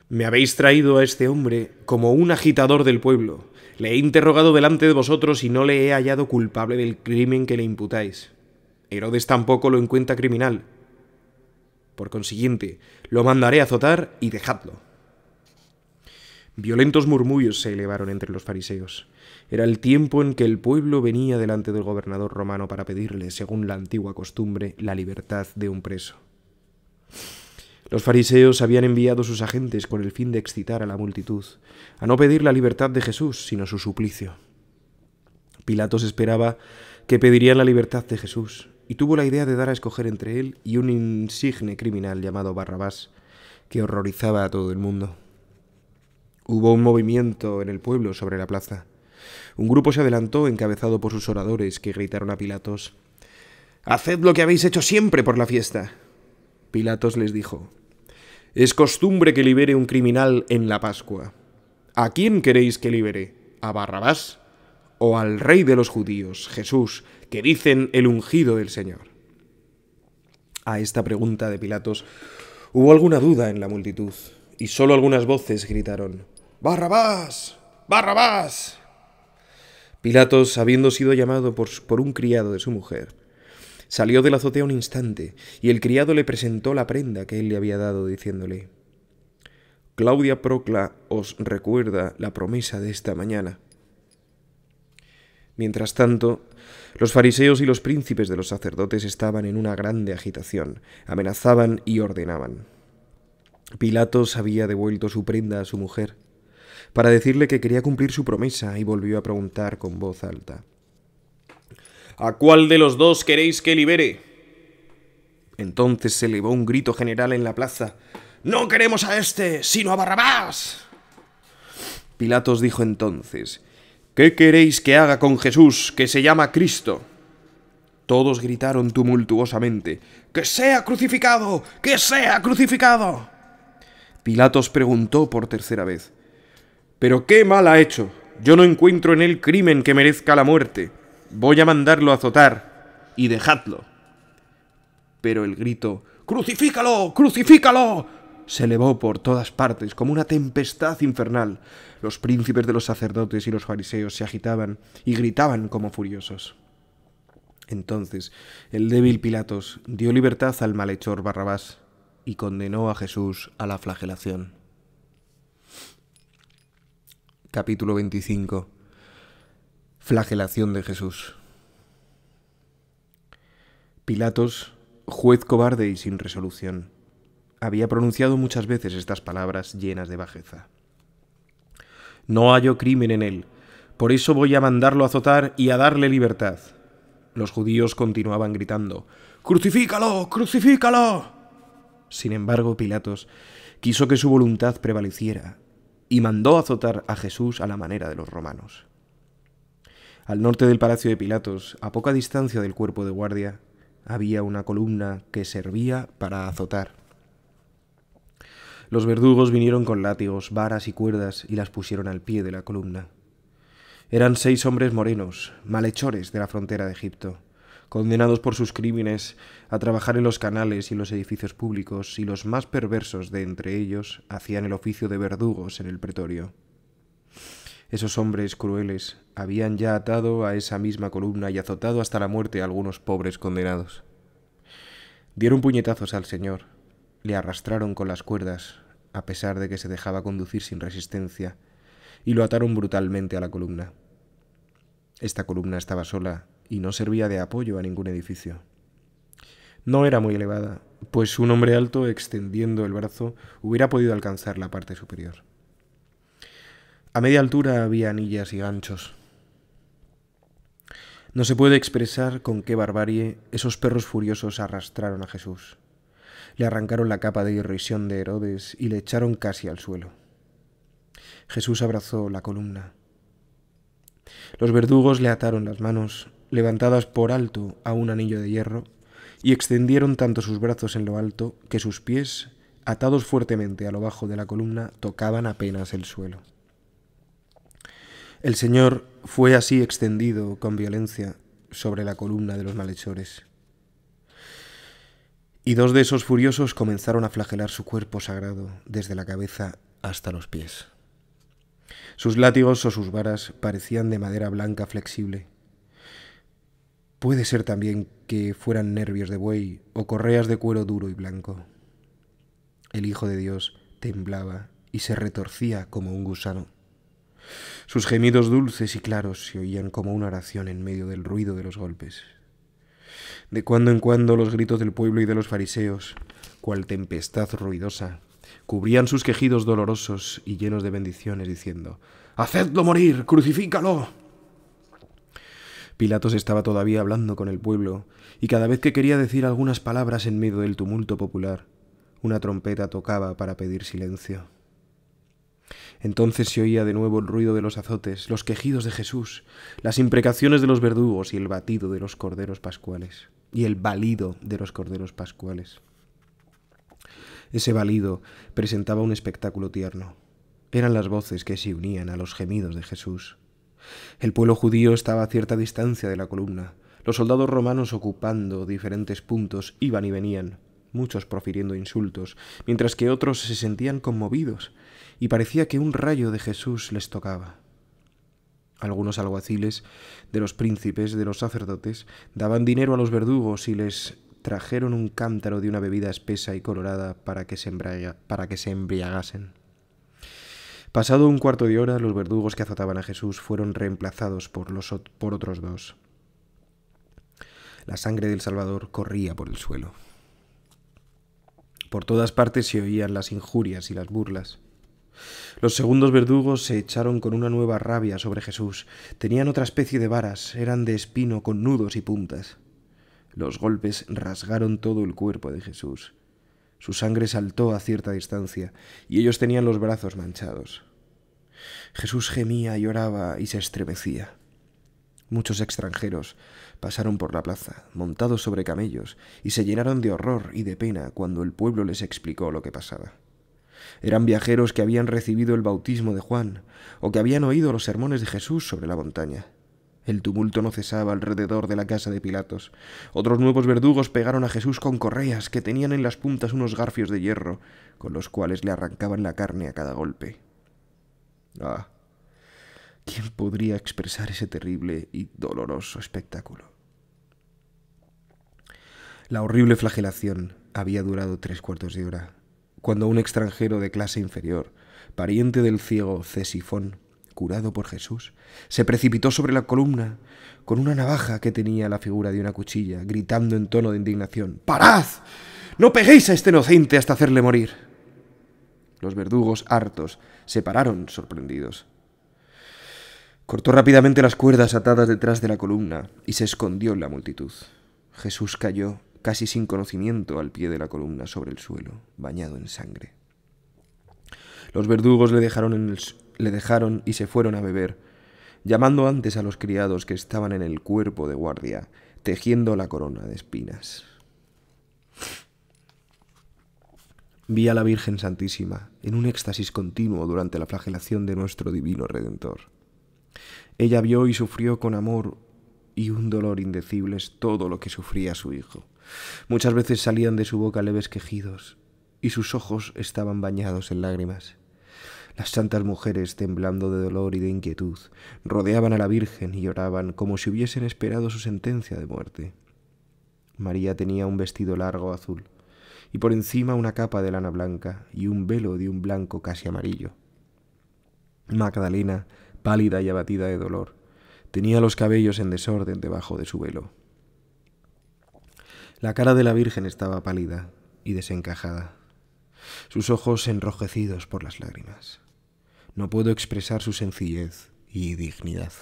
Me habéis traído a este hombre como un agitador del pueblo. Le he interrogado delante de vosotros y no le he hallado culpable del crimen que le imputáis. Herodes tampoco lo encuentra criminal. Por consiguiente, lo mandaré azotar y dejadlo. Violentos murmullos se elevaron entre los fariseos. Era el tiempo en que el pueblo venía delante del gobernador romano para pedirle, según la antigua costumbre, la libertad de un preso. Los fariseos habían enviado sus agentes con el fin de excitar a la multitud, a no pedir la libertad de Jesús, sino su suplicio. Pilatos esperaba que pedirían la libertad de Jesús, y tuvo la idea de dar a escoger entre él y un insigne criminal llamado Barrabás, que horrorizaba a todo el mundo. Hubo un movimiento en el pueblo sobre la plaza. Un grupo se adelantó encabezado por sus oradores que gritaron a Pilatos, Haced lo que habéis hecho siempre por la fiesta. Pilatos les dijo, Es costumbre que libere un criminal en la Pascua. ¿A quién queréis que libere? ¿A Barrabás? ¿O al rey de los judíos, Jesús, que dicen el ungido del Señor? A esta pregunta de Pilatos hubo alguna duda en la multitud, y solo algunas voces gritaron, Barrabás, Barrabás. Pilatos, habiendo sido llamado por, un criado de su mujer, salió del azotea un instante, y el criado le presentó la prenda que él le había dado, diciéndole, Claudia Procla os recuerda la promesa de esta mañana. Mientras tanto, los fariseos y los príncipes de los sacerdotes estaban en una grande agitación, amenazaban y ordenaban. Pilatos había devuelto su prenda a su mujer, para decirle que quería cumplir su promesa y volvió a preguntar con voz alta. ¿A cuál de los dos queréis que libere? Entonces se elevó un grito general en la plaza. No queremos a este, sino a Barrabás. Pilatos dijo entonces, ¿Qué queréis que haga con Jesús, que se llama Cristo? Todos gritaron tumultuosamente, ¡Que sea crucificado! ¡Que sea crucificado! Pilatos preguntó por tercera vez, pero qué mal ha hecho. Yo no encuentro en él crimen que merezca la muerte. Voy a mandarlo a azotar. Y dejadlo. Pero el grito ¡Crucifícalo! ¡Crucifícalo! se elevó por todas partes como una tempestad infernal. Los príncipes de los sacerdotes y los fariseos se agitaban y gritaban como furiosos. Entonces el débil Pilatos dio libertad al malhechor Barrabás y condenó a Jesús a la flagelación capítulo 25. Flagelación de Jesús. Pilatos, juez cobarde y sin resolución, había pronunciado muchas veces estas palabras llenas de bajeza. No hallo crimen en él, por eso voy a mandarlo a azotar y a darle libertad. Los judíos continuaban gritando, ¡Crucifícalo! ¡Crucifícalo! Sin embargo, Pilatos quiso que su voluntad prevaleciera y mandó azotar a Jesús a la manera de los romanos. Al norte del palacio de Pilatos, a poca distancia del cuerpo de guardia, había una columna que servía para azotar. Los verdugos vinieron con látigos, varas y cuerdas y las pusieron al pie de la columna. Eran seis hombres morenos, malhechores de la frontera de Egipto condenados por sus crímenes a trabajar en los canales y los edificios públicos, y los más perversos de entre ellos hacían el oficio de verdugos en el pretorio. Esos hombres crueles habían ya atado a esa misma columna y azotado hasta la muerte a algunos pobres condenados. Dieron puñetazos al señor, le arrastraron con las cuerdas, a pesar de que se dejaba conducir sin resistencia, y lo ataron brutalmente a la columna. Esta columna estaba sola y no servía de apoyo a ningún edificio. No era muy elevada, pues un hombre alto extendiendo el brazo hubiera podido alcanzar la parte superior. A media altura había anillas y ganchos. No se puede expresar con qué barbarie esos perros furiosos arrastraron a Jesús. Le arrancaron la capa de irrisión de Herodes y le echaron casi al suelo. Jesús abrazó la columna. Los verdugos le ataron las manos levantadas por alto a un anillo de hierro, y extendieron tanto sus brazos en lo alto que sus pies, atados fuertemente a lo bajo de la columna, tocaban apenas el suelo. El Señor fue así extendido con violencia sobre la columna de los malhechores. Y dos de esos furiosos comenzaron a flagelar su cuerpo sagrado desde la cabeza hasta los pies. Sus látigos o sus varas parecían de madera blanca flexible, Puede ser también que fueran nervios de buey o correas de cuero duro y blanco. El Hijo de Dios temblaba y se retorcía como un gusano. Sus gemidos dulces y claros se oían como una oración en medio del ruido de los golpes. De cuando en cuando los gritos del pueblo y de los fariseos, cual tempestad ruidosa, cubrían sus quejidos dolorosos y llenos de bendiciones, diciendo, Hacedlo morir, crucifícalo. Pilatos estaba todavía hablando con el pueblo, y cada vez que quería decir algunas palabras en medio del tumulto popular, una trompeta tocaba para pedir silencio. Entonces se oía de nuevo el ruido de los azotes, los quejidos de Jesús, las imprecaciones de los verdugos y el batido de los corderos pascuales, y el balido de los corderos pascuales. Ese balido presentaba un espectáculo tierno. Eran las voces que se unían a los gemidos de Jesús. El pueblo judío estaba a cierta distancia de la columna. Los soldados romanos ocupando diferentes puntos iban y venían, muchos profiriendo insultos, mientras que otros se sentían conmovidos, y parecía que un rayo de Jesús les tocaba. Algunos alguaciles de los príncipes, de los sacerdotes, daban dinero a los verdugos y les trajeron un cántaro de una bebida espesa y colorada para que se, embriagasen. Pasado un cuarto de hora, los verdugos que azotaban a Jesús fueron reemplazados por, los otros dos. La sangre del Salvador corría por el suelo. Por todas partes se oían las injurias y las burlas. Los segundos verdugos se echaron con una nueva rabia sobre Jesús. Tenían otra especie de varas, eran de espino con nudos y puntas. Los golpes rasgaron todo el cuerpo de Jesús. Su sangre saltó a cierta distancia, y ellos tenían los brazos manchados. Jesús gemía, lloraba y se estremecía. Muchos extranjeros pasaron por la plaza, montados sobre camellos, y se llenaron de horror y de pena cuando el pueblo les explicó lo que pasaba. Eran viajeros que habían recibido el bautismo de Juan, o que habían oído los sermones de Jesús sobre la montaña. El tumulto no cesaba alrededor de la casa de Pilatos. Otros nuevos verdugos pegaron a Jesús con correas que tenían en las puntas unos garfios de hierro, con los cuales le arrancaban la carne a cada golpe. Ah, ¿quién podría expresar ese terrible y doloroso espectáculo? La horrible flagelación había durado tres cuartos de hora, cuando un extranjero de clase inferior, pariente del ciego Cesifón, curado por Jesús, se precipitó sobre la columna con una navaja que tenía la figura de una cuchilla, gritando en tono de indignación, ¡Parad! ¡No peguéis a este inocente hasta hacerle morir! Los verdugos, hartos, se pararon sorprendidos. Cortó rápidamente las cuerdas atadas detrás de la columna y se escondió en la multitud. Jesús cayó casi sin conocimiento al pie de la columna sobre el suelo, bañado en sangre. Los verdugos le dejaron en el, le dejaron y se fueron a beber, llamando antes a los criados que estaban en el cuerpo de guardia, tejiendo la corona de espinas. Vi a la Virgen Santísima en un éxtasis continuo durante la flagelación de nuestro Divino Redentor. Ella vio y sufrió con amor y un dolor indecibles todo lo que sufría su hijo. Muchas veces salían de su boca leves quejidos y sus ojos estaban bañados en lágrimas. Las santas mujeres, temblando de dolor y de inquietud, rodeaban a la Virgen y lloraban como si hubiesen esperado su sentencia de muerte. María tenía un vestido largo azul, y por encima una capa de lana blanca y un velo de un blanco casi amarillo. Magdalena, pálida y abatida de dolor, tenía los cabellos en desorden debajo de su velo. La cara de la Virgen estaba pálida y desencajada, sus ojos enrojecidos por las lágrimas no puedo expresar su sencillez y dignidad.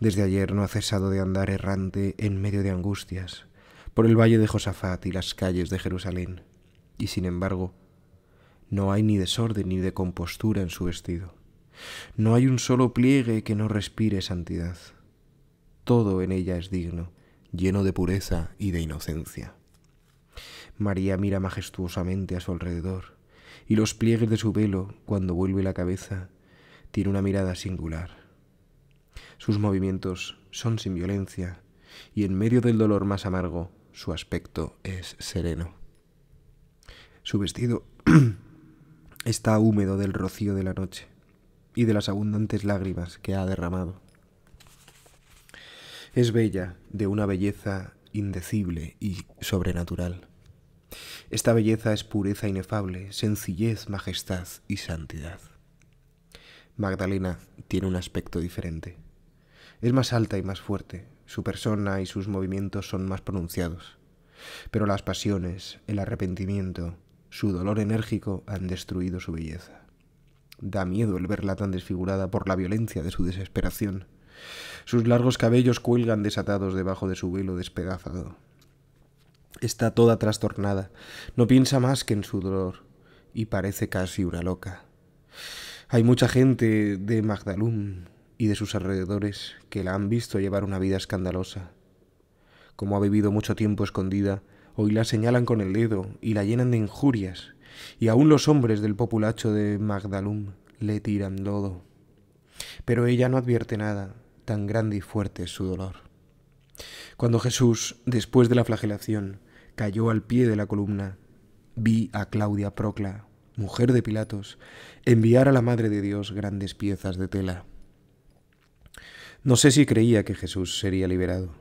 Desde ayer no ha cesado de andar errante en medio de angustias, por el valle de Josafat y las calles de Jerusalén, y sin embargo, no hay ni desorden ni de compostura en su vestido. No hay un solo pliegue que no respire santidad. Todo en ella es digno, lleno de pureza y de inocencia. María mira majestuosamente a su alrededor y los pliegues de su velo cuando vuelve la cabeza. Tiene una mirada singular. Sus movimientos son sin violencia y en medio del dolor más amargo su aspecto es sereno. Su vestido está húmedo del rocío de la noche y de las abundantes lágrimas que ha derramado. Es bella, de una belleza indecible y sobrenatural. Esta belleza es pureza inefable, sencillez, majestad y santidad. Magdalena tiene un aspecto diferente. Es más alta y más fuerte, su persona y sus movimientos son más pronunciados. Pero las pasiones, el arrepentimiento, su dolor enérgico han destruido su belleza. Da miedo el verla tan desfigurada por la violencia de su desesperación. Sus largos cabellos cuelgan desatados debajo de su velo despedazado. Está toda trastornada. No piensa más que en su dolor. Y parece casi una loca. Hay mucha gente de Magdalum y de sus alrededores que la han visto llevar una vida escandalosa. Como ha vivido mucho tiempo escondida, hoy la señalan con el dedo y la llenan de injurias, y aún los hombres del populacho de Magdalum le tiran lodo. Pero ella no advierte nada, tan grande y fuerte es su dolor. Cuando Jesús, después de la flagelación, cayó al pie de la columna. Vi a Claudia Procla, mujer de Pilatos, enviar a la Madre de Dios grandes piezas de tela. No sé si creía que Jesús sería liberado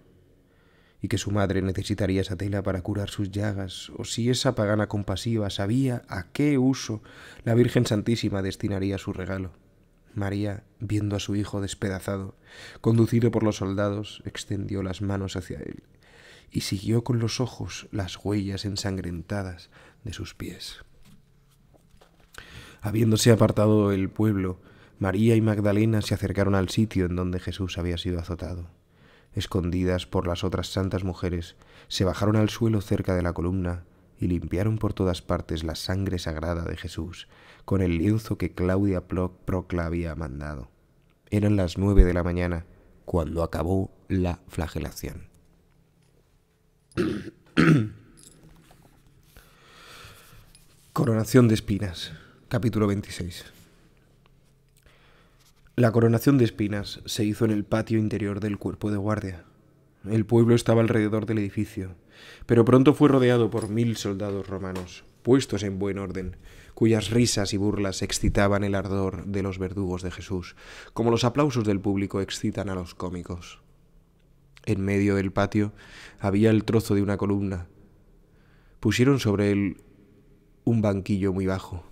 y que su madre necesitaría esa tela para curar sus llagas, o si esa pagana compasiva sabía a qué uso la Virgen Santísima destinaría su regalo. María, viendo a su hijo despedazado, conducido por los soldados, extendió las manos hacia él y siguió con los ojos las huellas ensangrentadas de sus pies. Habiéndose apartado el pueblo, María y Magdalena se acercaron al sitio en donde Jesús había sido azotado. Escondidas por las otras santas mujeres, se bajaron al suelo cerca de la columna y limpiaron por todas partes la sangre sagrada de Jesús con el lienzo que Claudia Procla había mandado. Eran las nueve de la mañana cuando acabó la flagelación. Coronación de espinas, capítulo 26. La coronación de espinas se hizo en el patio interior del cuerpo de guardia. El pueblo estaba alrededor del edificio, pero pronto fue rodeado por mil soldados romanos, puestos en buen orden, cuyas risas y burlas excitaban el ardor de los verdugos de Jesús, como los aplausos del público excitan a los cómicos. En medio del patio había el trozo de una columna. Pusieron sobre él un banquillo muy bajo.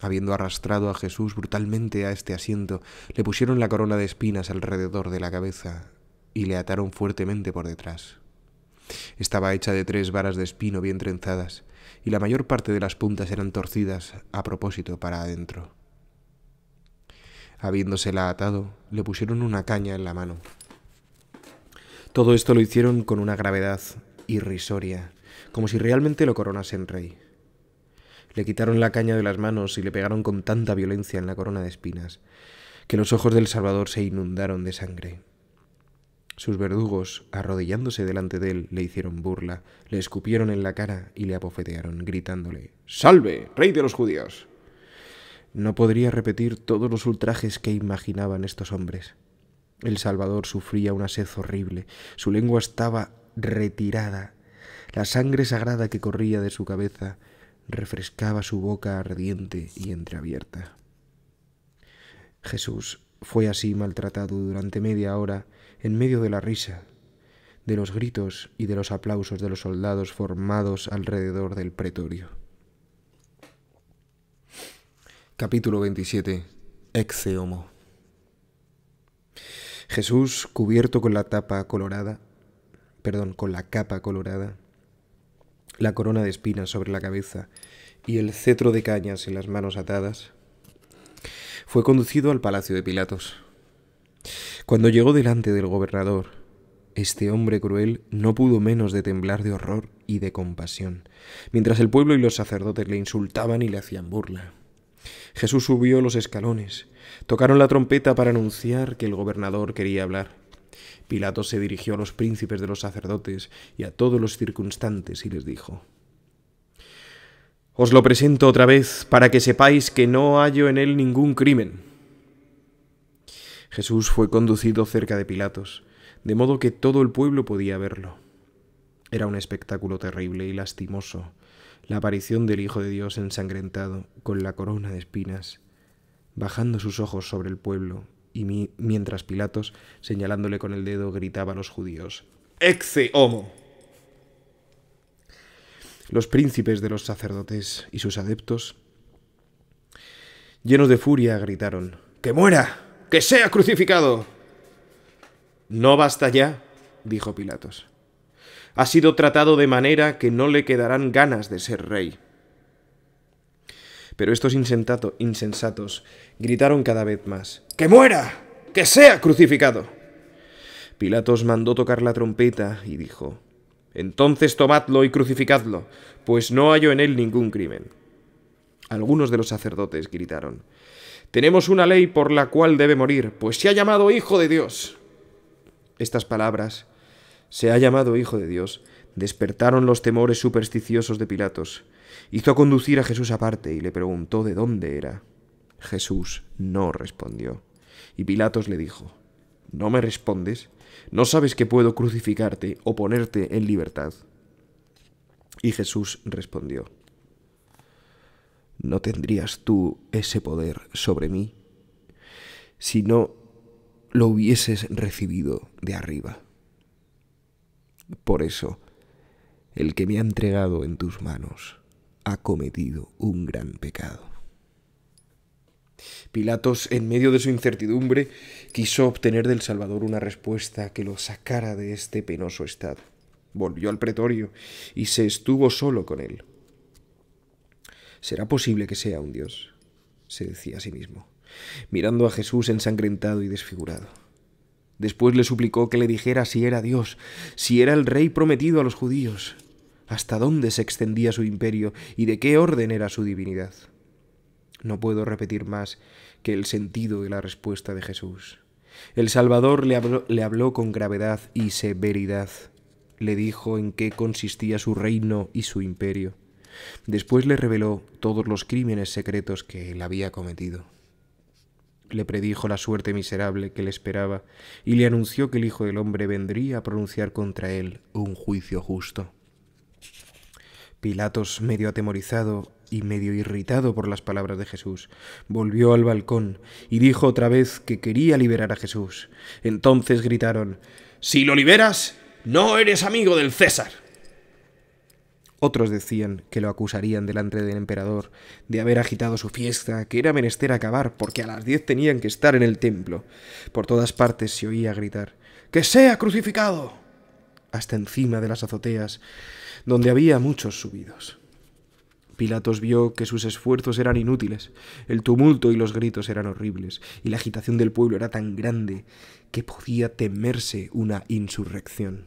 Habiendo arrastrado a Jesús brutalmente a este asiento, le pusieron la corona de espinas alrededor de la cabeza y le ataron fuertemente por detrás. Estaba hecha de tres varas de espino bien trenzadas, y la mayor parte de las puntas eran torcidas a propósito para adentro. Habiéndosela atado, le pusieron una caña en la mano todo esto lo hicieron con una gravedad irrisoria, como si realmente lo coronasen rey. Le quitaron la caña de las manos y le pegaron con tanta violencia en la corona de espinas, que los ojos del Salvador se inundaron de sangre. Sus verdugos, arrodillándose delante de él, le hicieron burla, le escupieron en la cara y le apofetearon, gritándole Salve, rey de los judíos. No podría repetir todos los ultrajes que imaginaban estos hombres. El Salvador sufría una sed horrible, su lengua estaba retirada, la sangre sagrada que corría de su cabeza refrescaba su boca ardiente y entreabierta. Jesús fue así maltratado durante media hora en medio de la risa, de los gritos y de los aplausos de los soldados formados alrededor del pretorio. Capítulo 27. Jesús, cubierto con la tapa colorada, perdón, con la capa colorada, la corona de espinas sobre la cabeza y el cetro de cañas en las manos atadas, fue conducido al palacio de Pilatos. Cuando llegó delante del gobernador, este hombre cruel no pudo menos de temblar de horror y de compasión, mientras el pueblo y los sacerdotes le insultaban y le hacían burla. Jesús subió los escalones Tocaron la trompeta para anunciar que el gobernador quería hablar. Pilato se dirigió a los príncipes de los sacerdotes y a todos los circunstantes y les dijo, Os lo presento otra vez para que sepáis que no hallo en él ningún crimen. Jesús fue conducido cerca de Pilatos, de modo que todo el pueblo podía verlo. Era un espectáculo terrible y lastimoso, la aparición del Hijo de Dios ensangrentado, con la corona de espinas, bajando sus ojos sobre el pueblo, y mientras Pilatos, señalándole con el dedo, gritaba a los judíos, ¡EXE homo. Los príncipes de los sacerdotes y sus adeptos, llenos de furia, gritaron, ¡Que muera! ¡Que sea crucificado! No basta ya, dijo Pilatos. Ha sido tratado de manera que no le quedarán ganas de ser rey. Pero estos insensatos gritaron cada vez más, ¡Que muera! ¡Que sea crucificado! Pilatos mandó tocar la trompeta y dijo, Entonces tomadlo y crucificadlo, pues no hallo en él ningún crimen. Algunos de los sacerdotes gritaron, Tenemos una ley por la cual debe morir, pues se ha llamado Hijo de Dios. Estas palabras, se ha llamado Hijo de Dios, despertaron los temores supersticiosos de Pilatos. Hizo conducir a Jesús aparte y le preguntó de dónde era. Jesús no respondió. Y Pilatos le dijo, ¿No me respondes? ¿No sabes que puedo crucificarte o ponerte en libertad? Y Jesús respondió, ¿No tendrías tú ese poder sobre mí si no lo hubieses recibido de arriba? Por eso, el que me ha entregado en tus manos ha cometido un gran pecado. Pilatos, en medio de su incertidumbre, quiso obtener del Salvador una respuesta que lo sacara de este penoso estado. Volvió al pretorio y se estuvo solo con él. ¿Será posible que sea un dios? se decía a sí mismo, mirando a Jesús ensangrentado y desfigurado. Después le suplicó que le dijera si era Dios, si era el rey prometido a los judíos hasta dónde se extendía su imperio y de qué orden era su divinidad. No puedo repetir más que el sentido de la respuesta de Jesús. El Salvador le habló, le habló con gravedad y severidad. Le dijo en qué consistía su reino y su imperio. Después le reveló todos los crímenes secretos que él había cometido. Le predijo la suerte miserable que le esperaba y le anunció que el Hijo del Hombre vendría a pronunciar contra él un juicio justo. Pilatos, medio atemorizado y medio irritado por las palabras de Jesús, volvió al balcón y dijo otra vez que quería liberar a Jesús. Entonces gritaron, Si lo liberas, no eres amigo del César. Otros decían que lo acusarían delante del emperador de haber agitado su fiesta, que era menester acabar, porque a las diez tenían que estar en el templo. Por todas partes se oía gritar, ¡Que sea crucificado! hasta encima de las azoteas, donde había muchos subidos. Pilatos vio que sus esfuerzos eran inútiles, el tumulto y los gritos eran horribles, y la agitación del pueblo era tan grande que podía temerse una insurrección.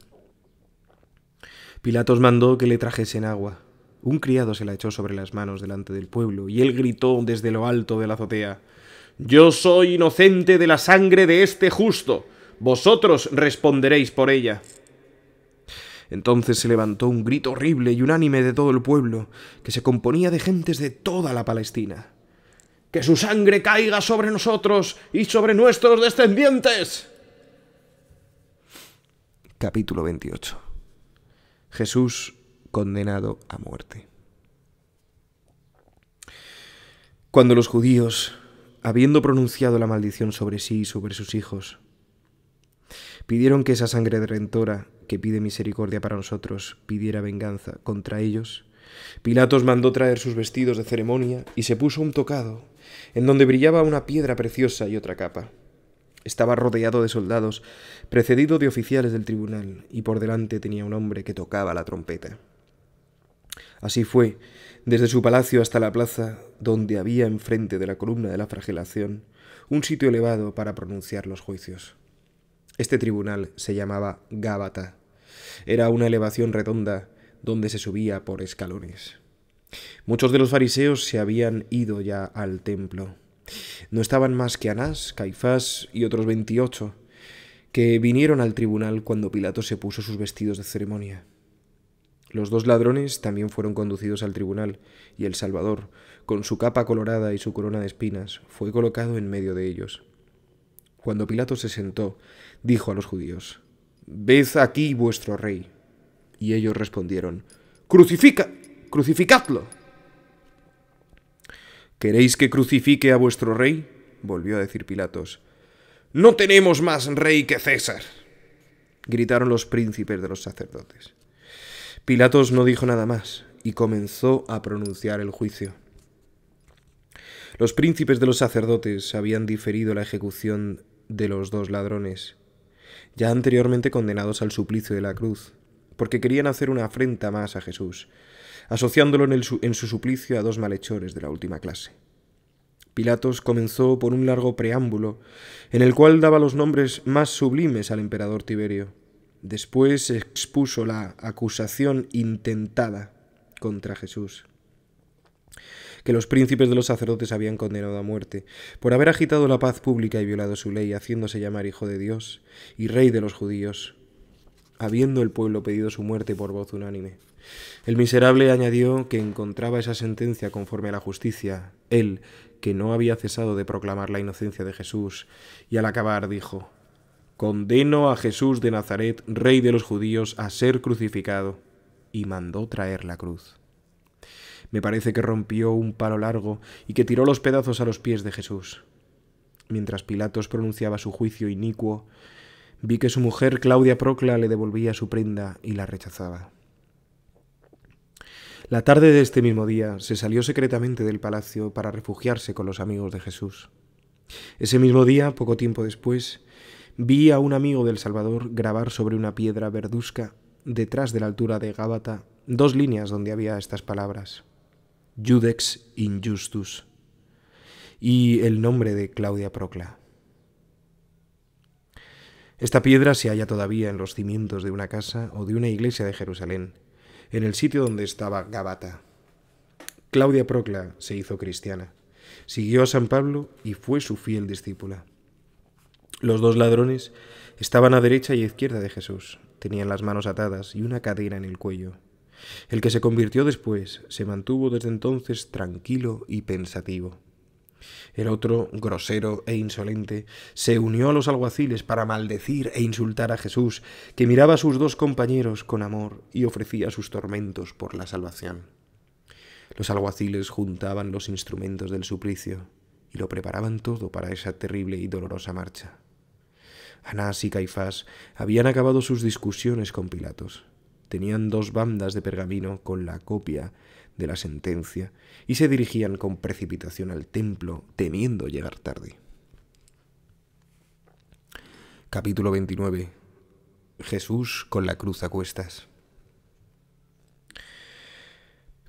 Pilatos mandó que le trajesen agua. Un criado se la echó sobre las manos delante del pueblo, y él gritó desde lo alto de la azotea Yo soy inocente de la sangre de este justo. Vosotros responderéis por ella. Entonces se levantó un grito horrible y unánime de todo el pueblo, que se componía de gentes de toda la Palestina. ¡Que su sangre caiga sobre nosotros y sobre nuestros descendientes! Capítulo 28 Jesús condenado a muerte. Cuando los judíos, habiendo pronunciado la maldición sobre sí y sobre sus hijos, pidieron que esa sangre derrentora que pide misericordia para nosotros, pidiera venganza contra ellos? Pilatos mandó traer sus vestidos de ceremonia y se puso un tocado, en donde brillaba una piedra preciosa y otra capa. Estaba rodeado de soldados, precedido de oficiales del tribunal, y por delante tenía un hombre que tocaba la trompeta. Así fue, desde su palacio hasta la plaza, donde había enfrente de la columna de la fragelación un sitio elevado para pronunciar los juicios. Este tribunal se llamaba Gábata, era una elevación redonda donde se subía por escalones. Muchos de los fariseos se habían ido ya al templo. No estaban más que Anás, Caifás y otros veintiocho, que vinieron al tribunal cuando Pilato se puso sus vestidos de ceremonia. Los dos ladrones también fueron conducidos al tribunal, y el Salvador, con su capa colorada y su corona de espinas, fue colocado en medio de ellos. Cuando Pilato se sentó, dijo a los judíos, Ved aquí vuestro rey. Y ellos respondieron, Crucifica, crucificadlo. ¿Queréis que crucifique a vuestro rey? volvió a decir Pilatos. No tenemos más rey que César, gritaron los príncipes de los sacerdotes. Pilatos no dijo nada más y comenzó a pronunciar el juicio. Los príncipes de los sacerdotes habían diferido la ejecución de los dos ladrones ya anteriormente condenados al suplicio de la cruz, porque querían hacer una afrenta más a Jesús, asociándolo en, en su suplicio a dos malhechores de la última clase. Pilatos comenzó por un largo preámbulo, en el cual daba los nombres más sublimes al emperador Tiberio. Después expuso la acusación intentada contra Jesús que los príncipes de los sacerdotes habían condenado a muerte, por haber agitado la paz pública y violado su ley, haciéndose llamar Hijo de Dios y Rey de los judíos, habiendo el pueblo pedido su muerte por voz unánime. El miserable añadió que encontraba esa sentencia conforme a la justicia, él, que no había cesado de proclamar la inocencia de Jesús, y al acabar dijo, Condeno a Jesús de Nazaret, rey de los judíos, a ser crucificado, y mandó traer la cruz. Me parece que rompió un palo largo y que tiró los pedazos a los pies de Jesús. Mientras Pilatos pronunciaba su juicio inicuo, vi que su mujer Claudia Procla le devolvía su prenda y la rechazaba. La tarde de este mismo día se salió secretamente del palacio para refugiarse con los amigos de Jesús. Ese mismo día, poco tiempo después, vi a un amigo del Salvador grabar sobre una piedra verduzca, detrás de la altura de Gábata, dos líneas donde había estas palabras. Judex Injustus, y el nombre de Claudia Procla. Esta piedra se halla todavía en los cimientos de una casa o de una iglesia de Jerusalén, en el sitio donde estaba Gabata. Claudia Procla se hizo cristiana, siguió a San Pablo y fue su fiel discípula. Los dos ladrones estaban a derecha y a izquierda de Jesús, tenían las manos atadas y una cadena en el cuello. El que se convirtió después se mantuvo desde entonces tranquilo y pensativo. El otro, grosero e insolente, se unió a los alguaciles para maldecir e insultar a Jesús, que miraba a sus dos compañeros con amor y ofrecía sus tormentos por la salvación. Los alguaciles juntaban los instrumentos del suplicio y lo preparaban todo para esa terrible y dolorosa marcha. Anás y Caifás habían acabado sus discusiones con Pilatos tenían dos bandas de pergamino con la copia de la sentencia y se dirigían con precipitación al templo temiendo llegar tarde. Capítulo 29. Jesús con la cruz a cuestas.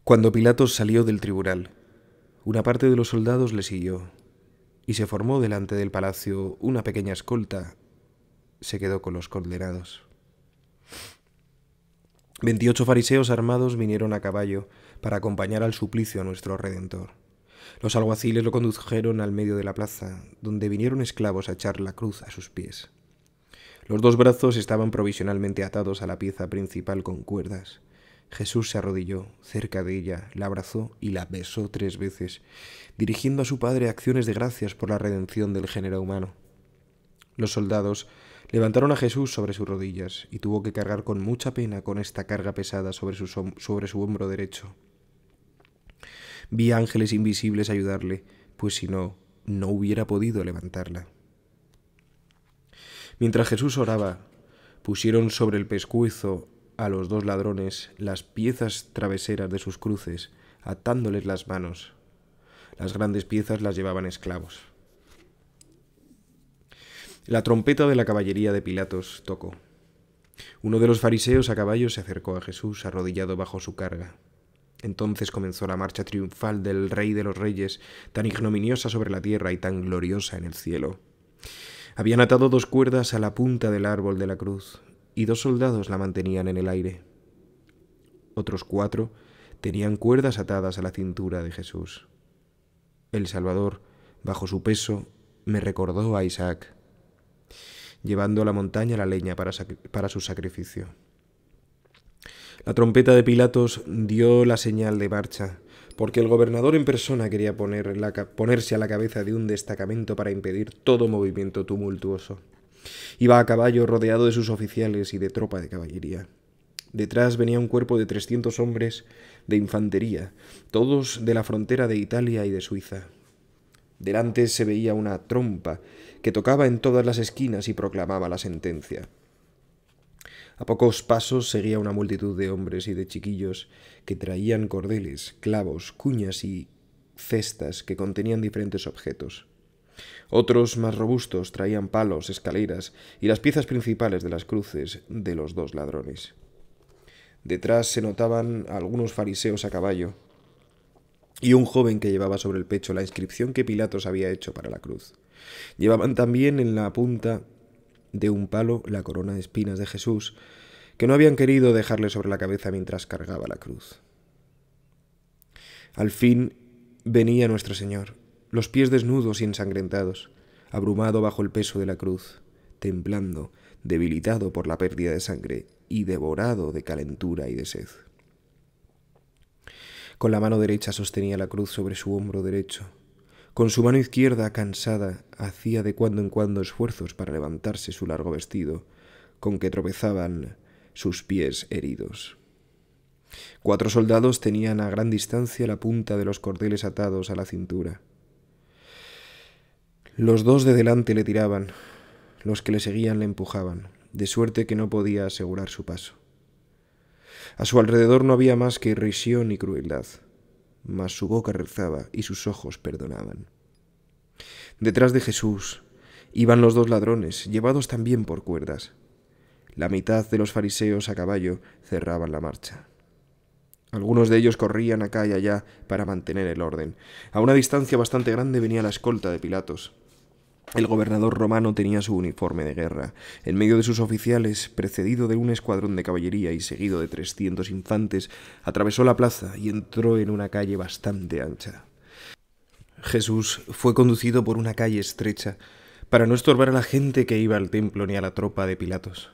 Cuando Pilatos salió del tribunal, una parte de los soldados le siguió y se formó delante del palacio una pequeña escolta. Se quedó con los condenados. Veintiocho fariseos armados vinieron a caballo para acompañar al suplicio a nuestro Redentor. Los alguaciles lo condujeron al medio de la plaza, donde vinieron esclavos a echar la cruz a sus pies. Los dos brazos estaban provisionalmente atados a la pieza principal con cuerdas. Jesús se arrodilló cerca de ella, la abrazó y la besó tres veces, dirigiendo a su Padre acciones de gracias por la redención del género humano. Los soldados Levantaron a Jesús sobre sus rodillas y tuvo que cargar con mucha pena con esta carga pesada sobre su, sobre su hombro derecho. Vi ángeles invisibles ayudarle, pues si no, no hubiera podido levantarla. Mientras Jesús oraba, pusieron sobre el pescuezo a los dos ladrones las piezas traveseras de sus cruces, atándoles las manos. Las grandes piezas las llevaban esclavos. La trompeta de la caballería de Pilatos tocó. Uno de los fariseos a caballo se acercó a Jesús arrodillado bajo su carga. Entonces comenzó la marcha triunfal del Rey de los Reyes, tan ignominiosa sobre la tierra y tan gloriosa en el cielo. Habían atado dos cuerdas a la punta del árbol de la cruz, y dos soldados la mantenían en el aire. Otros cuatro tenían cuerdas atadas a la cintura de Jesús. El Salvador, bajo su peso, me recordó a Isaac llevando a la montaña la leña para, su sacrificio. La trompeta de Pilatos dio la señal de marcha, porque el gobernador en persona quería ponerse a la cabeza de un destacamento para impedir todo movimiento tumultuoso. Iba a caballo rodeado de sus oficiales y de tropa de caballería. Detrás venía un cuerpo de 300 hombres de infantería, todos de la frontera de Italia y de Suiza. Delante se veía una trompa que tocaba en todas las esquinas y proclamaba la sentencia. A pocos pasos seguía una multitud de hombres y de chiquillos que traían cordeles, clavos, cuñas y cestas que contenían diferentes objetos. Otros más robustos traían palos, escaleras y las piezas principales de las cruces de los dos ladrones. Detrás se notaban algunos fariseos a caballo y un joven que llevaba sobre el pecho la inscripción que Pilatos había hecho para la cruz. Llevaban también en la punta de un palo la corona de espinas de Jesús, que no habían querido dejarle sobre la cabeza mientras cargaba la cruz. Al fin venía nuestro Señor, los pies desnudos y ensangrentados, abrumado bajo el peso de la cruz, temblando, debilitado por la pérdida de sangre y devorado de calentura y de sed. Con la mano derecha sostenía la cruz sobre su hombro derecho, con su mano izquierda cansada hacía de cuando en cuando esfuerzos para levantarse su largo vestido, con que tropezaban sus pies heridos. Cuatro soldados tenían a gran distancia la punta de los cordeles atados a la cintura. Los dos de delante le tiraban, los que le seguían le empujaban, de suerte que no podía asegurar su paso. A su alrededor no había más que irrisión y crueldad mas su boca rezaba y sus ojos perdonaban. Detrás de Jesús iban los dos ladrones, llevados también por cuerdas. La mitad de los fariseos a caballo cerraban la marcha. Algunos de ellos corrían acá y allá para mantener el orden. A una distancia bastante grande venía la escolta de Pilatos. El gobernador romano tenía su uniforme de guerra. En medio de sus oficiales, precedido de un escuadrón de caballería y seguido de 300 infantes, atravesó la plaza y entró en una calle bastante ancha. Jesús fue conducido por una calle estrecha para no estorbar a la gente que iba al templo ni a la tropa de Pilatos.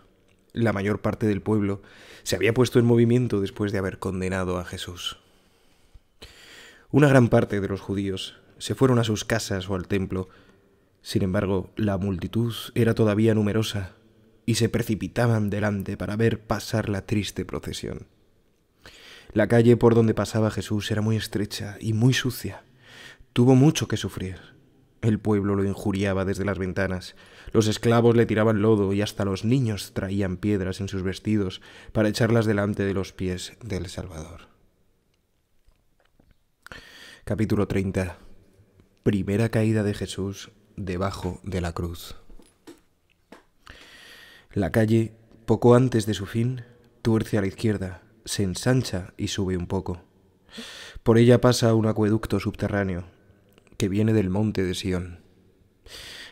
La mayor parte del pueblo se había puesto en movimiento después de haber condenado a Jesús. Una gran parte de los judíos se fueron a sus casas o al templo sin embargo, la multitud era todavía numerosa y se precipitaban delante para ver pasar la triste procesión. La calle por donde pasaba Jesús era muy estrecha y muy sucia. Tuvo mucho que sufrir. El pueblo lo injuriaba desde las ventanas, los esclavos le tiraban lodo y hasta los niños traían piedras en sus vestidos para echarlas delante de los pies del Salvador. Capítulo 30 Primera caída de Jesús debajo de la cruz. La calle, poco antes de su fin, tuerce a la izquierda, se ensancha y sube un poco. Por ella pasa un acueducto subterráneo que viene del monte de Sión.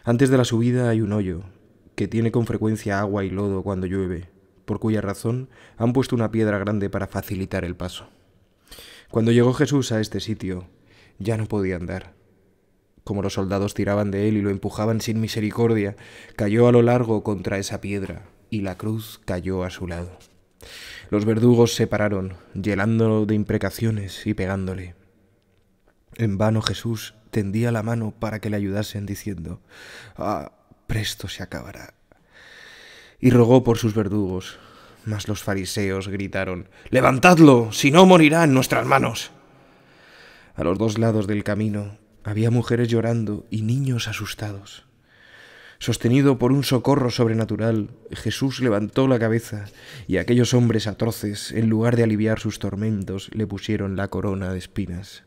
Antes de la subida hay un hoyo, que tiene con frecuencia agua y lodo cuando llueve, por cuya razón han puesto una piedra grande para facilitar el paso. Cuando llegó Jesús a este sitio, ya no podía andar como los soldados tiraban de él y lo empujaban sin misericordia, cayó a lo largo contra esa piedra, y la cruz cayó a su lado. Los verdugos se pararon, llenándolo de imprecaciones y pegándole. En vano Jesús tendía la mano para que le ayudasen, diciendo, Ah, presto se acabará. Y rogó por sus verdugos, mas los fariseos gritaron, Levantadlo, si no morirá en nuestras manos. A los dos lados del camino había mujeres llorando y niños asustados. Sostenido por un socorro sobrenatural, Jesús levantó la cabeza y aquellos hombres atroces, en lugar de aliviar sus tormentos, le pusieron la corona de espinas.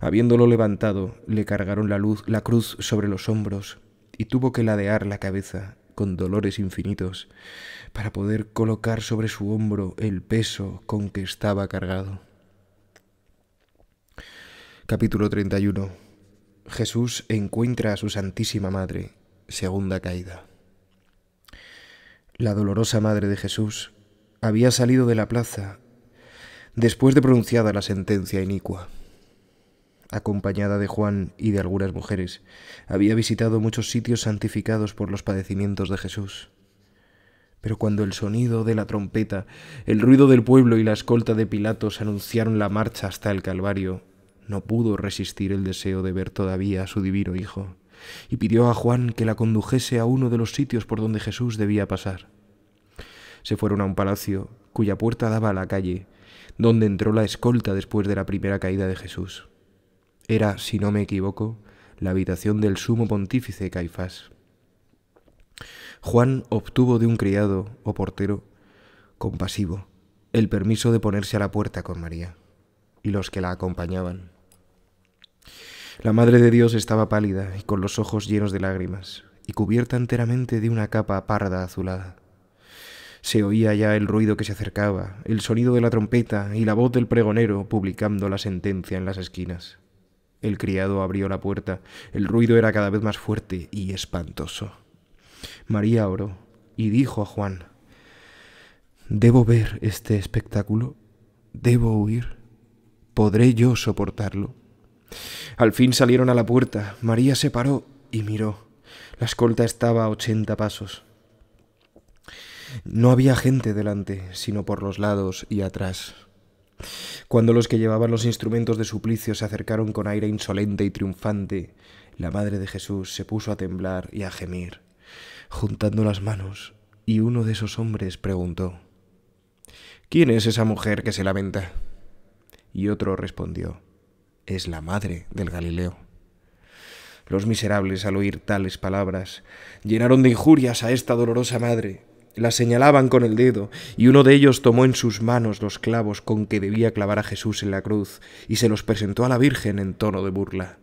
Habiéndolo levantado, le cargaron la, luz, la cruz sobre los hombros y tuvo que ladear la cabeza con dolores infinitos para poder colocar sobre su hombro el peso con que estaba cargado. Capítulo 31 Jesús encuentra a su Santísima Madre, segunda caída. La dolorosa Madre de Jesús había salido de la plaza después de pronunciada la sentencia inicua. Acompañada de Juan y de algunas mujeres, había visitado muchos sitios santificados por los padecimientos de Jesús. Pero cuando el sonido de la trompeta, el ruido del pueblo y la escolta de Pilatos anunciaron la marcha hasta el Calvario, no pudo resistir el deseo de ver todavía a su divino Hijo, y pidió a Juan que la condujese a uno de los sitios por donde Jesús debía pasar. Se fueron a un palacio cuya puerta daba a la calle, donde entró la escolta después de la primera caída de Jesús. Era, si no me equivoco, la habitación del sumo pontífice Caifás. Juan obtuvo de un criado o portero compasivo el permiso de ponerse a la puerta con María y los que la acompañaban. La Madre de Dios estaba pálida y con los ojos llenos de lágrimas, y cubierta enteramente de una capa parda azulada. Se oía ya el ruido que se acercaba, el sonido de la trompeta y la voz del pregonero publicando la sentencia en las esquinas. El criado abrió la puerta, el ruido era cada vez más fuerte y espantoso. María oró y dijo a Juan, ¿Debo ver este espectáculo? ¿Debo huir? ¿Podré yo soportarlo? Al fin salieron a la puerta. María se paró y miró. La escolta estaba a ochenta pasos. No había gente delante, sino por los lados y atrás. Cuando los que llevaban los instrumentos de suplicio se acercaron con aire insolente y triunfante, la Madre de Jesús se puso a temblar y a gemir, juntando las manos, y uno de esos hombres preguntó, ¿Quién es esa mujer que se lamenta? Y otro respondió, es la madre del Galileo. Los miserables, al oír tales palabras, llenaron de injurias a esta dolorosa madre, la señalaban con el dedo, y uno de ellos tomó en sus manos los clavos con que debía clavar a Jesús en la cruz, y se los presentó a la Virgen en tono de burla.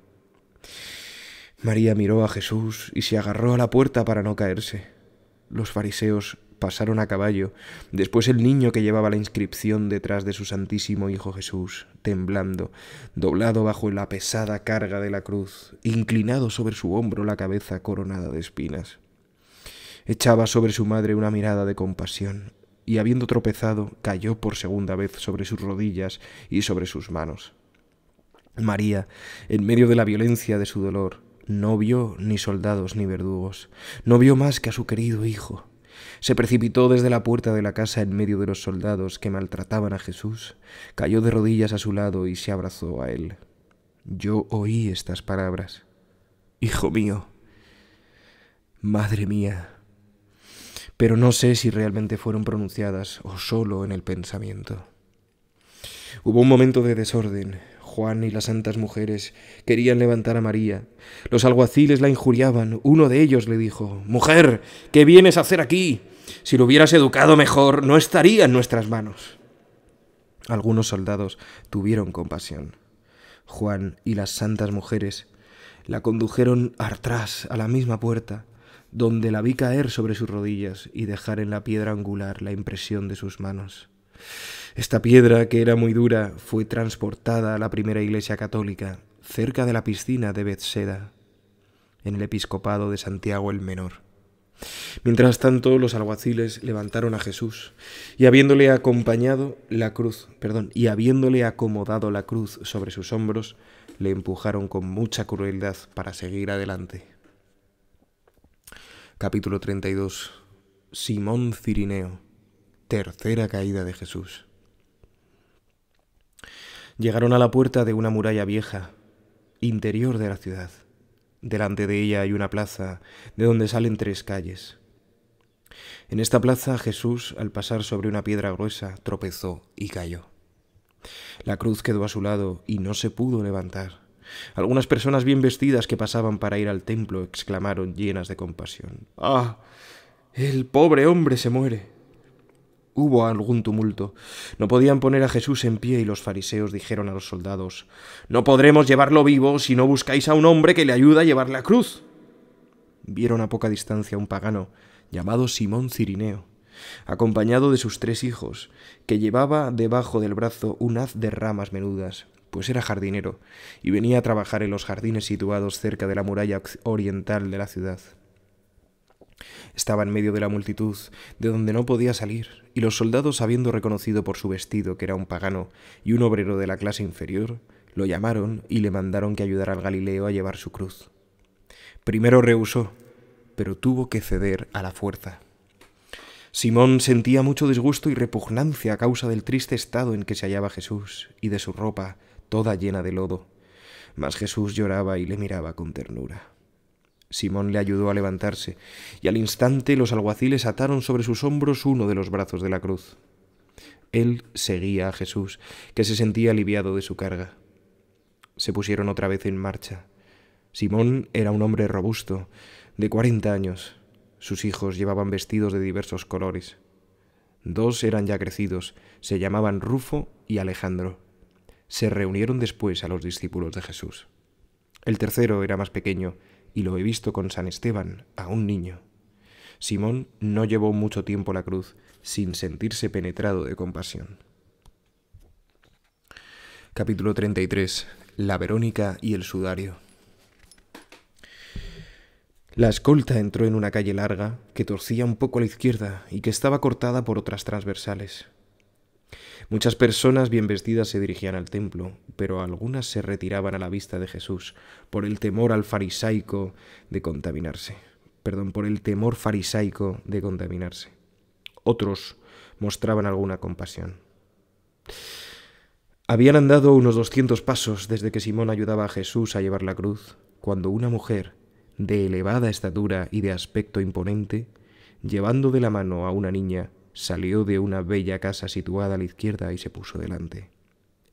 María miró a Jesús y se agarró a la puerta para no caerse. Los fariseos pasaron a caballo, después el niño que llevaba la inscripción detrás de su santísimo Hijo Jesús, temblando, doblado bajo la pesada carga de la cruz, inclinado sobre su hombro la cabeza coronada de espinas. Echaba sobre su madre una mirada de compasión, y habiendo tropezado, cayó por segunda vez sobre sus rodillas y sobre sus manos. María, en medio de la violencia de su dolor, no vio ni soldados ni verdugos, no vio más que a su querido hijo, se precipitó desde la puerta de la casa en medio de los soldados que maltrataban a Jesús, cayó de rodillas a su lado y se abrazó a él. Yo oí estas palabras. Hijo mío, madre mía, pero no sé si realmente fueron pronunciadas o solo en el pensamiento. Hubo un momento de desorden. Juan y las santas mujeres querían levantar a María. Los alguaciles la injuriaban. Uno de ellos le dijo, Mujer, ¿qué vienes a hacer aquí? Si lo hubieras educado mejor, no estaría en nuestras manos. Algunos soldados tuvieron compasión. Juan y las santas mujeres la condujeron atrás a la misma puerta, donde la vi caer sobre sus rodillas y dejar en la piedra angular la impresión de sus manos. Esta piedra, que era muy dura, fue transportada a la primera iglesia católica, cerca de la piscina de Bethseda, en el episcopado de Santiago el Menor. Mientras tanto, los alguaciles levantaron a Jesús, y habiéndole acompañado la cruz, perdón, y habiéndole acomodado la cruz sobre sus hombros, le empujaron con mucha crueldad para seguir adelante. Capítulo 32. Simón Cirineo. Tercera caída de Jesús. Llegaron a la puerta de una muralla vieja, interior de la ciudad Delante de ella hay una plaza de donde salen tres calles. En esta plaza Jesús, al pasar sobre una piedra gruesa, tropezó y cayó. La cruz quedó a su lado y no se pudo levantar. Algunas personas bien vestidas que pasaban para ir al templo exclamaron llenas de compasión. ¡Ah! El pobre hombre se muere. Hubo algún tumulto. No podían poner a Jesús en pie y los fariseos dijeron a los soldados, No podremos llevarlo vivo si no buscáis a un hombre que le ayude a llevar la cruz. Vieron a poca distancia a un pagano llamado Simón Cirineo, acompañado de sus tres hijos, que llevaba debajo del brazo un haz de ramas menudas, pues era jardinero, y venía a trabajar en los jardines situados cerca de la muralla oriental de la ciudad. Estaba en medio de la multitud, de donde no podía salir, y los soldados, habiendo reconocido por su vestido que era un pagano y un obrero de la clase inferior, lo llamaron y le mandaron que ayudara al Galileo a llevar su cruz. Primero rehusó, pero tuvo que ceder a la fuerza. Simón sentía mucho disgusto y repugnancia a causa del triste estado en que se hallaba Jesús y de su ropa, toda llena de lodo. Mas Jesús lloraba y le miraba con ternura. Simón le ayudó a levantarse, y al instante los alguaciles ataron sobre sus hombros uno de los brazos de la cruz. Él seguía a Jesús, que se sentía aliviado de su carga. Se pusieron otra vez en marcha. Simón era un hombre robusto, de cuarenta años. Sus hijos llevaban vestidos de diversos colores. Dos eran ya crecidos, se llamaban Rufo y Alejandro. Se reunieron después a los discípulos de Jesús. El tercero era más pequeño, y lo he visto con San Esteban, a un niño. Simón no llevó mucho tiempo la cruz sin sentirse penetrado de compasión. Capítulo 33. La Verónica y el sudario. La escolta entró en una calle larga que torcía un poco a la izquierda y que estaba cortada por otras transversales. Muchas personas bien vestidas se dirigían al templo, pero algunas se retiraban a la vista de Jesús por el temor al farisaico de contaminarse. Perdón, por el temor farisaico de contaminarse. Otros mostraban alguna compasión. Habían andado unos doscientos pasos desde que Simón ayudaba a Jesús a llevar la cruz, cuando una mujer, de elevada estatura y de aspecto imponente, llevando de la mano a una niña, salió de una bella casa situada a la izquierda y se puso delante.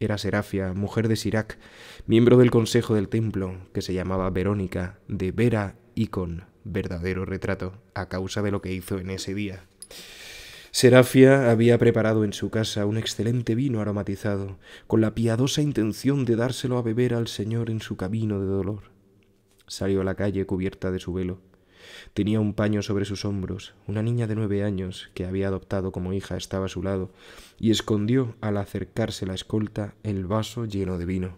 Era Serafia, mujer de Sirac, miembro del consejo del templo, que se llamaba Verónica, de Vera y con verdadero retrato, a causa de lo que hizo en ese día. Serafia había preparado en su casa un excelente vino aromatizado, con la piadosa intención de dárselo a beber al Señor en su camino de dolor. Salió a la calle cubierta de su velo, Tenía un paño sobre sus hombros. Una niña de nueve años, que había adoptado como hija, estaba a su lado, y escondió, al acercarse la escolta, el vaso lleno de vino.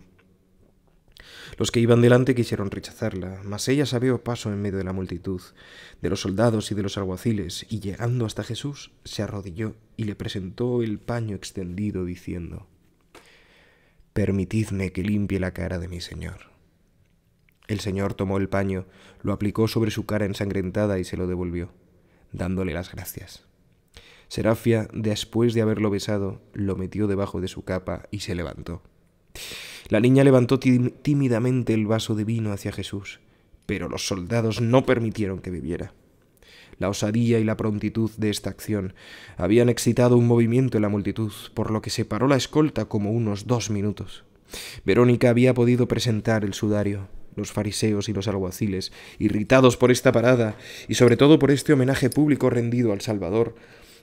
Los que iban delante quisieron rechazarla, mas ella se paso en medio de la multitud, de los soldados y de los alguaciles, y llegando hasta Jesús, se arrodilló y le presentó el paño extendido, diciendo, Permitidme que limpie la cara de mi Señor. El señor tomó el paño, lo aplicó sobre su cara ensangrentada y se lo devolvió, dándole las gracias. Serafia, después de haberlo besado, lo metió debajo de su capa y se levantó. La niña levantó tímidamente el vaso de vino hacia Jesús, pero los soldados no permitieron que viviera. La osadía y la prontitud de esta acción habían excitado un movimiento en la multitud, por lo que se paró la escolta como unos dos minutos. Verónica había podido presentar el sudario, los fariseos y los alguaciles, irritados por esta parada y sobre todo por este homenaje público rendido al Salvador,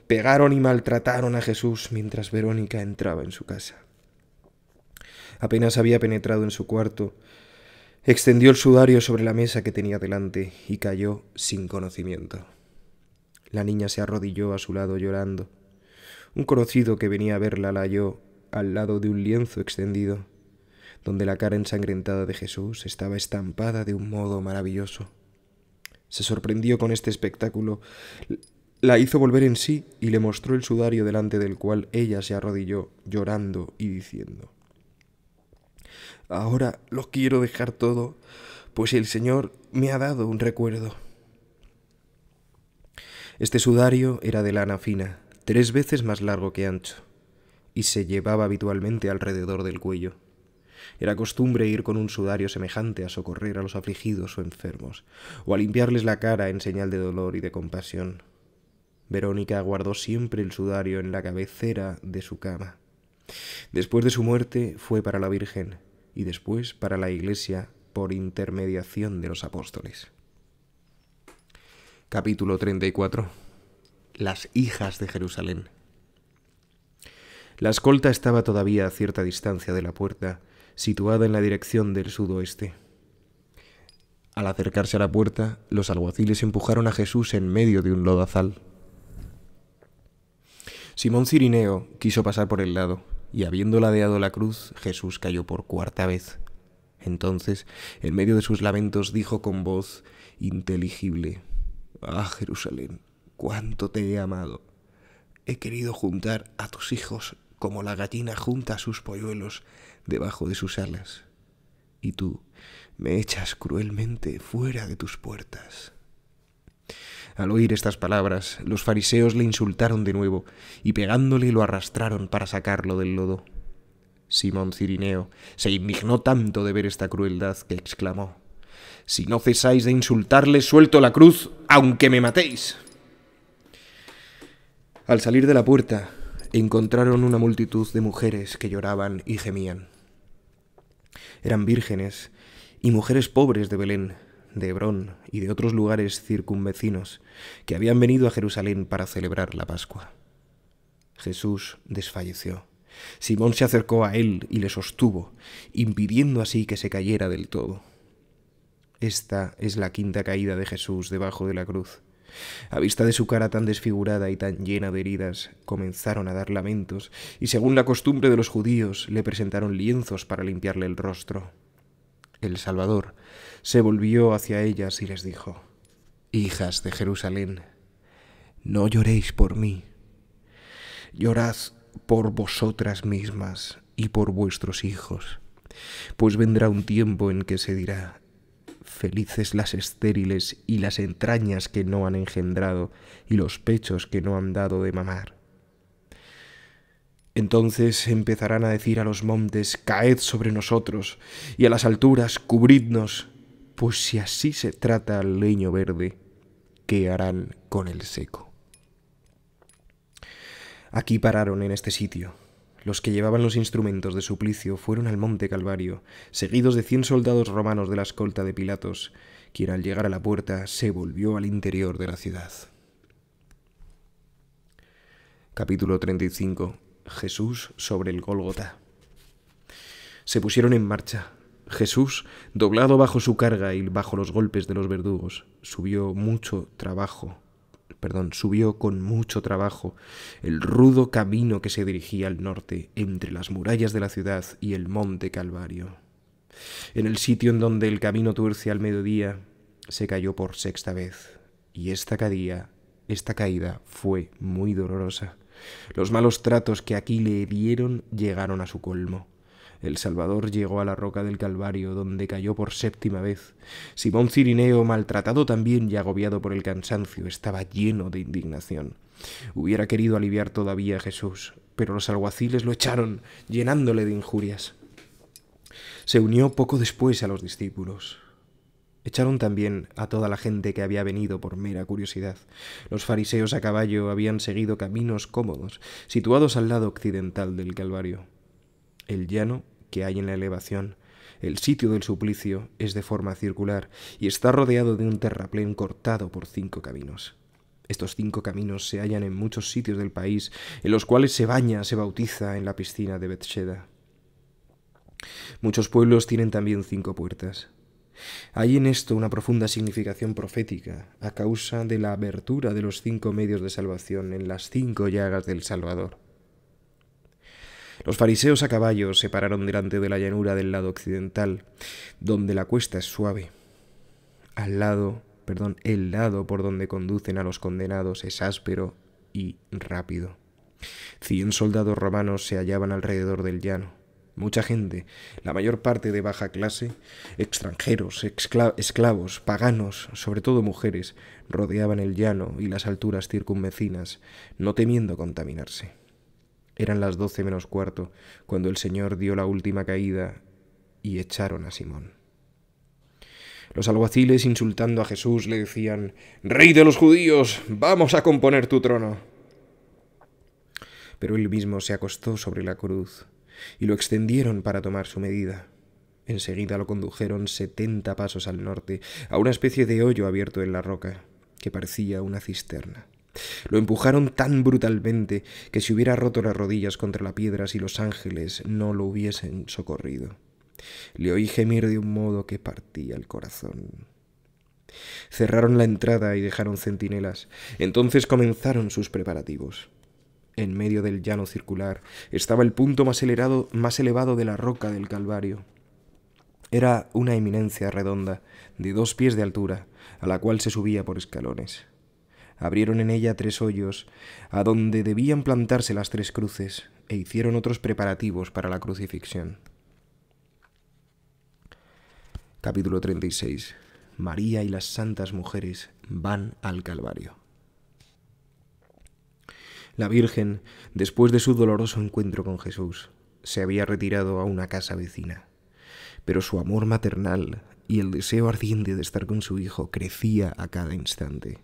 pegaron y maltrataron a Jesús mientras Verónica entraba en su casa. Apenas había penetrado en su cuarto, extendió el sudario sobre la mesa que tenía delante y cayó sin conocimiento. La niña se arrodilló a su lado llorando. Un conocido que venía a verla la halló al lado de un lienzo extendido donde la cara ensangrentada de Jesús estaba estampada de un modo maravilloso. Se sorprendió con este espectáculo, la hizo volver en sí y le mostró el sudario delante del cual ella se arrodilló, llorando y diciendo, Ahora lo quiero dejar todo, pues el Señor me ha dado un recuerdo. Este sudario era de lana fina, tres veces más largo que ancho, y se llevaba habitualmente alrededor del cuello. Era costumbre ir con un sudario semejante a socorrer a los afligidos o enfermos, o a limpiarles la cara en señal de dolor y de compasión. Verónica guardó siempre el sudario en la cabecera de su cama. Después de su muerte fue para la Virgen y después para la Iglesia por intermediación de los apóstoles. Capítulo 34 Las hijas de Jerusalén La escolta estaba todavía a cierta distancia de la puerta situada en la dirección del sudoeste. Al acercarse a la puerta, los alguaciles empujaron a Jesús en medio de un lodazal. Simón Cirineo quiso pasar por el lado, y habiendo ladeado la cruz, Jesús cayó por cuarta vez. Entonces, en medio de sus lamentos, dijo con voz inteligible, Ah, Jerusalén, cuánto te he amado. He querido juntar a tus hijos como la gallina junta a sus polluelos debajo de sus alas, y tú me echas cruelmente fuera de tus puertas. Al oír estas palabras, los fariseos le insultaron de nuevo, y pegándole lo arrastraron para sacarlo del lodo. Simón Cirineo se indignó tanto de ver esta crueldad que exclamó, Si no cesáis de insultarle, suelto la cruz, aunque me matéis. Al salir de la puerta, encontraron una multitud de mujeres que lloraban y gemían. Eran vírgenes y mujeres pobres de Belén, de Hebrón y de otros lugares circunvecinos que habían venido a Jerusalén para celebrar la Pascua. Jesús desfalleció. Simón se acercó a él y le sostuvo, impidiendo así que se cayera del todo. Esta es la quinta caída de Jesús debajo de la cruz. A vista de su cara tan desfigurada y tan llena de heridas, comenzaron a dar lamentos, y según la costumbre de los judíos, le presentaron lienzos para limpiarle el rostro. El Salvador se volvió hacia ellas y les dijo, Hijas de Jerusalén, no lloréis por mí, llorad por vosotras mismas y por vuestros hijos, pues vendrá un tiempo en que se dirá, felices las estériles y las entrañas que no han engendrado y los pechos que no han dado de mamar. Entonces empezarán a decir a los montes, caed sobre nosotros, y a las alturas, cubridnos, pues si así se trata al leño verde, ¿qué harán con el seco? Aquí pararon en este sitio, los que llevaban los instrumentos de suplicio fueron al monte Calvario, seguidos de cien soldados romanos de la escolta de Pilatos, quien al llegar a la puerta se volvió al interior de la ciudad. Capítulo 35 Jesús sobre el Gólgota. Se pusieron en marcha. Jesús, doblado bajo su carga y bajo los golpes de los verdugos, subió mucho trabajo perdón, subió con mucho trabajo el rudo camino que se dirigía al norte entre las murallas de la ciudad y el monte Calvario. En el sitio en donde el camino tuerce al mediodía, se cayó por sexta vez, y esta caída, esta caída fue muy dolorosa. Los malos tratos que aquí le dieron llegaron a su colmo. El Salvador llegó a la roca del Calvario, donde cayó por séptima vez. Simón Cirineo, maltratado también y agobiado por el cansancio, estaba lleno de indignación. Hubiera querido aliviar todavía a Jesús, pero los alguaciles lo echaron, llenándole de injurias. Se unió poco después a los discípulos. Echaron también a toda la gente que había venido por mera curiosidad. Los fariseos a caballo habían seguido caminos cómodos, situados al lado occidental del Calvario. El llano que hay en la elevación. El sitio del suplicio es de forma circular y está rodeado de un terraplén cortado por cinco caminos. Estos cinco caminos se hallan en muchos sitios del país, en los cuales se baña, se bautiza en la piscina de Bethseda. Muchos pueblos tienen también cinco puertas. Hay en esto una profunda significación profética, a causa de la abertura de los cinco medios de salvación en las cinco llagas del Salvador. Los fariseos a caballo se pararon delante de la llanura del lado occidental, donde la cuesta es suave. Al lado, perdón, el lado por donde conducen a los condenados es áspero y rápido. Cien soldados romanos se hallaban alrededor del llano. Mucha gente, la mayor parte de baja clase, extranjeros, esclavos, paganos, sobre todo mujeres, rodeaban el llano y las alturas circunvecinas, no temiendo contaminarse. Eran las doce menos cuarto cuando el Señor dio la última caída y echaron a Simón. Los alguaciles, insultando a Jesús, le decían, Rey de los judíos, vamos a componer tu trono. Pero él mismo se acostó sobre la cruz y lo extendieron para tomar su medida. Enseguida lo condujeron setenta pasos al norte, a una especie de hoyo abierto en la roca, que parecía una cisterna. Lo empujaron tan brutalmente que si hubiera roto las rodillas contra la piedra si los ángeles no lo hubiesen socorrido. Le oí gemir de un modo que partía el corazón. Cerraron la entrada y dejaron centinelas. Entonces comenzaron sus preparativos. En medio del llano circular estaba el punto más elevado de la roca del Calvario. Era una eminencia redonda, de dos pies de altura, a la cual se subía por escalones abrieron en ella tres hoyos, a donde debían plantarse las tres cruces, e hicieron otros preparativos para la crucifixión. Capítulo 36. María y las santas mujeres van al Calvario. La Virgen, después de su doloroso encuentro con Jesús, se había retirado a una casa vecina, pero su amor maternal y el deseo ardiente de estar con su hijo crecía a cada instante.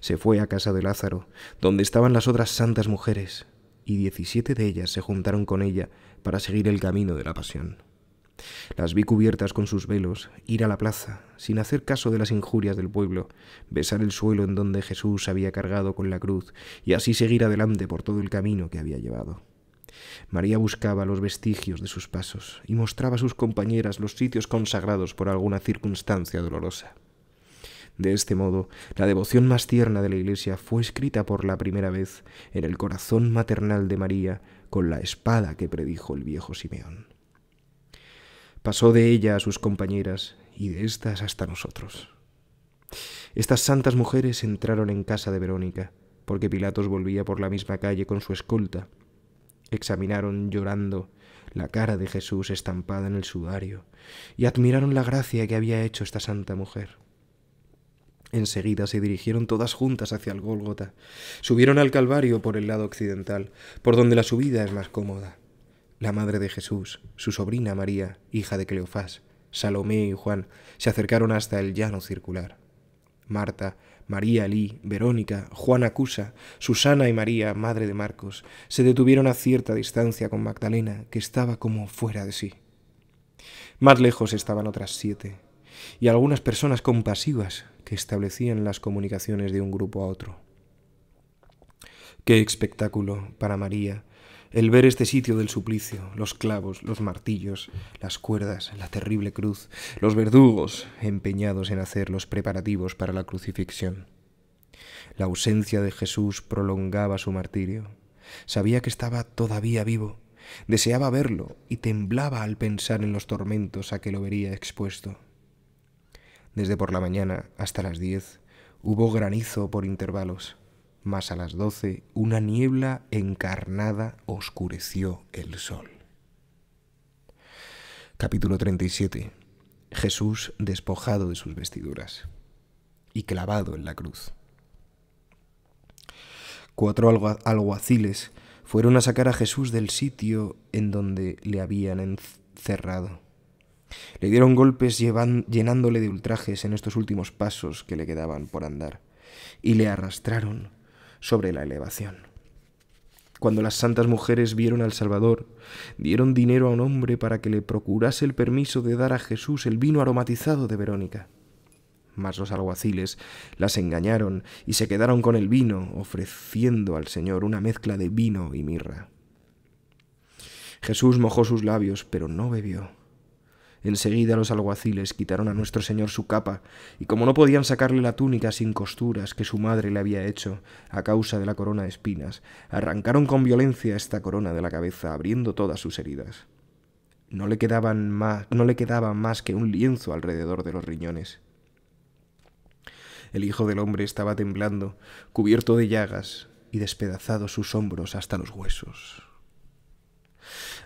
Se fue a casa de Lázaro, donde estaban las otras santas mujeres, y diecisiete de ellas se juntaron con ella para seguir el camino de la pasión. Las vi cubiertas con sus velos, ir a la plaza, sin hacer caso de las injurias del pueblo, besar el suelo en donde Jesús había cargado con la cruz y así seguir adelante por todo el camino que había llevado. María buscaba los vestigios de sus pasos y mostraba a sus compañeras los sitios consagrados por alguna circunstancia dolorosa. De este modo, la devoción más tierna de la Iglesia fue escrita por la primera vez en el corazón maternal de María con la espada que predijo el viejo Simeón. Pasó de ella a sus compañeras y de éstas hasta nosotros. Estas santas mujeres entraron en casa de Verónica, porque Pilatos volvía por la misma calle con su escolta. Examinaron llorando la cara de Jesús estampada en el sudario y admiraron la gracia que había hecho esta santa mujer. Enseguida se dirigieron todas juntas hacia el Gólgota. Subieron al Calvario por el lado occidental, por donde la subida es más cómoda. La madre de Jesús, su sobrina María, hija de Cleofás, Salomé y Juan se acercaron hasta el llano circular. Marta, María Lí, Verónica, Juana Acusa, Susana y María, madre de Marcos, se detuvieron a cierta distancia con Magdalena, que estaba como fuera de sí. Más lejos estaban otras siete, y algunas personas compasivas establecían las comunicaciones de un grupo a otro. Qué espectáculo para María el ver este sitio del suplicio, los clavos, los martillos, las cuerdas, la terrible cruz, los verdugos empeñados en hacer los preparativos para la crucifixión. La ausencia de Jesús prolongaba su martirio. Sabía que estaba todavía vivo, deseaba verlo y temblaba al pensar en los tormentos a que lo vería expuesto. Desde por la mañana hasta las diez hubo granizo por intervalos, mas a las doce una niebla encarnada oscureció el sol. Capítulo 37. Jesús despojado de sus vestiduras y clavado en la cruz. Cuatro alguaciles fueron a sacar a Jesús del sitio en donde le habían encerrado. Le dieron golpes llenándole de ultrajes en estos últimos pasos que le quedaban por andar, y le arrastraron sobre la elevación. Cuando las santas mujeres vieron al Salvador, dieron dinero a un hombre para que le procurase el permiso de dar a Jesús el vino aromatizado de Verónica. Mas los alguaciles las engañaron y se quedaron con el vino, ofreciendo al Señor una mezcla de vino y mirra. Jesús mojó sus labios, pero no bebió. Enseguida los alguaciles quitaron a nuestro señor su capa, y como no podían sacarle la túnica sin costuras que su madre le había hecho a causa de la corona de espinas, arrancaron con violencia esta corona de la cabeza, abriendo todas sus heridas. No le, quedaban más, no le quedaba más que un lienzo alrededor de los riñones. El hijo del hombre estaba temblando, cubierto de llagas, y despedazados sus hombros hasta los huesos.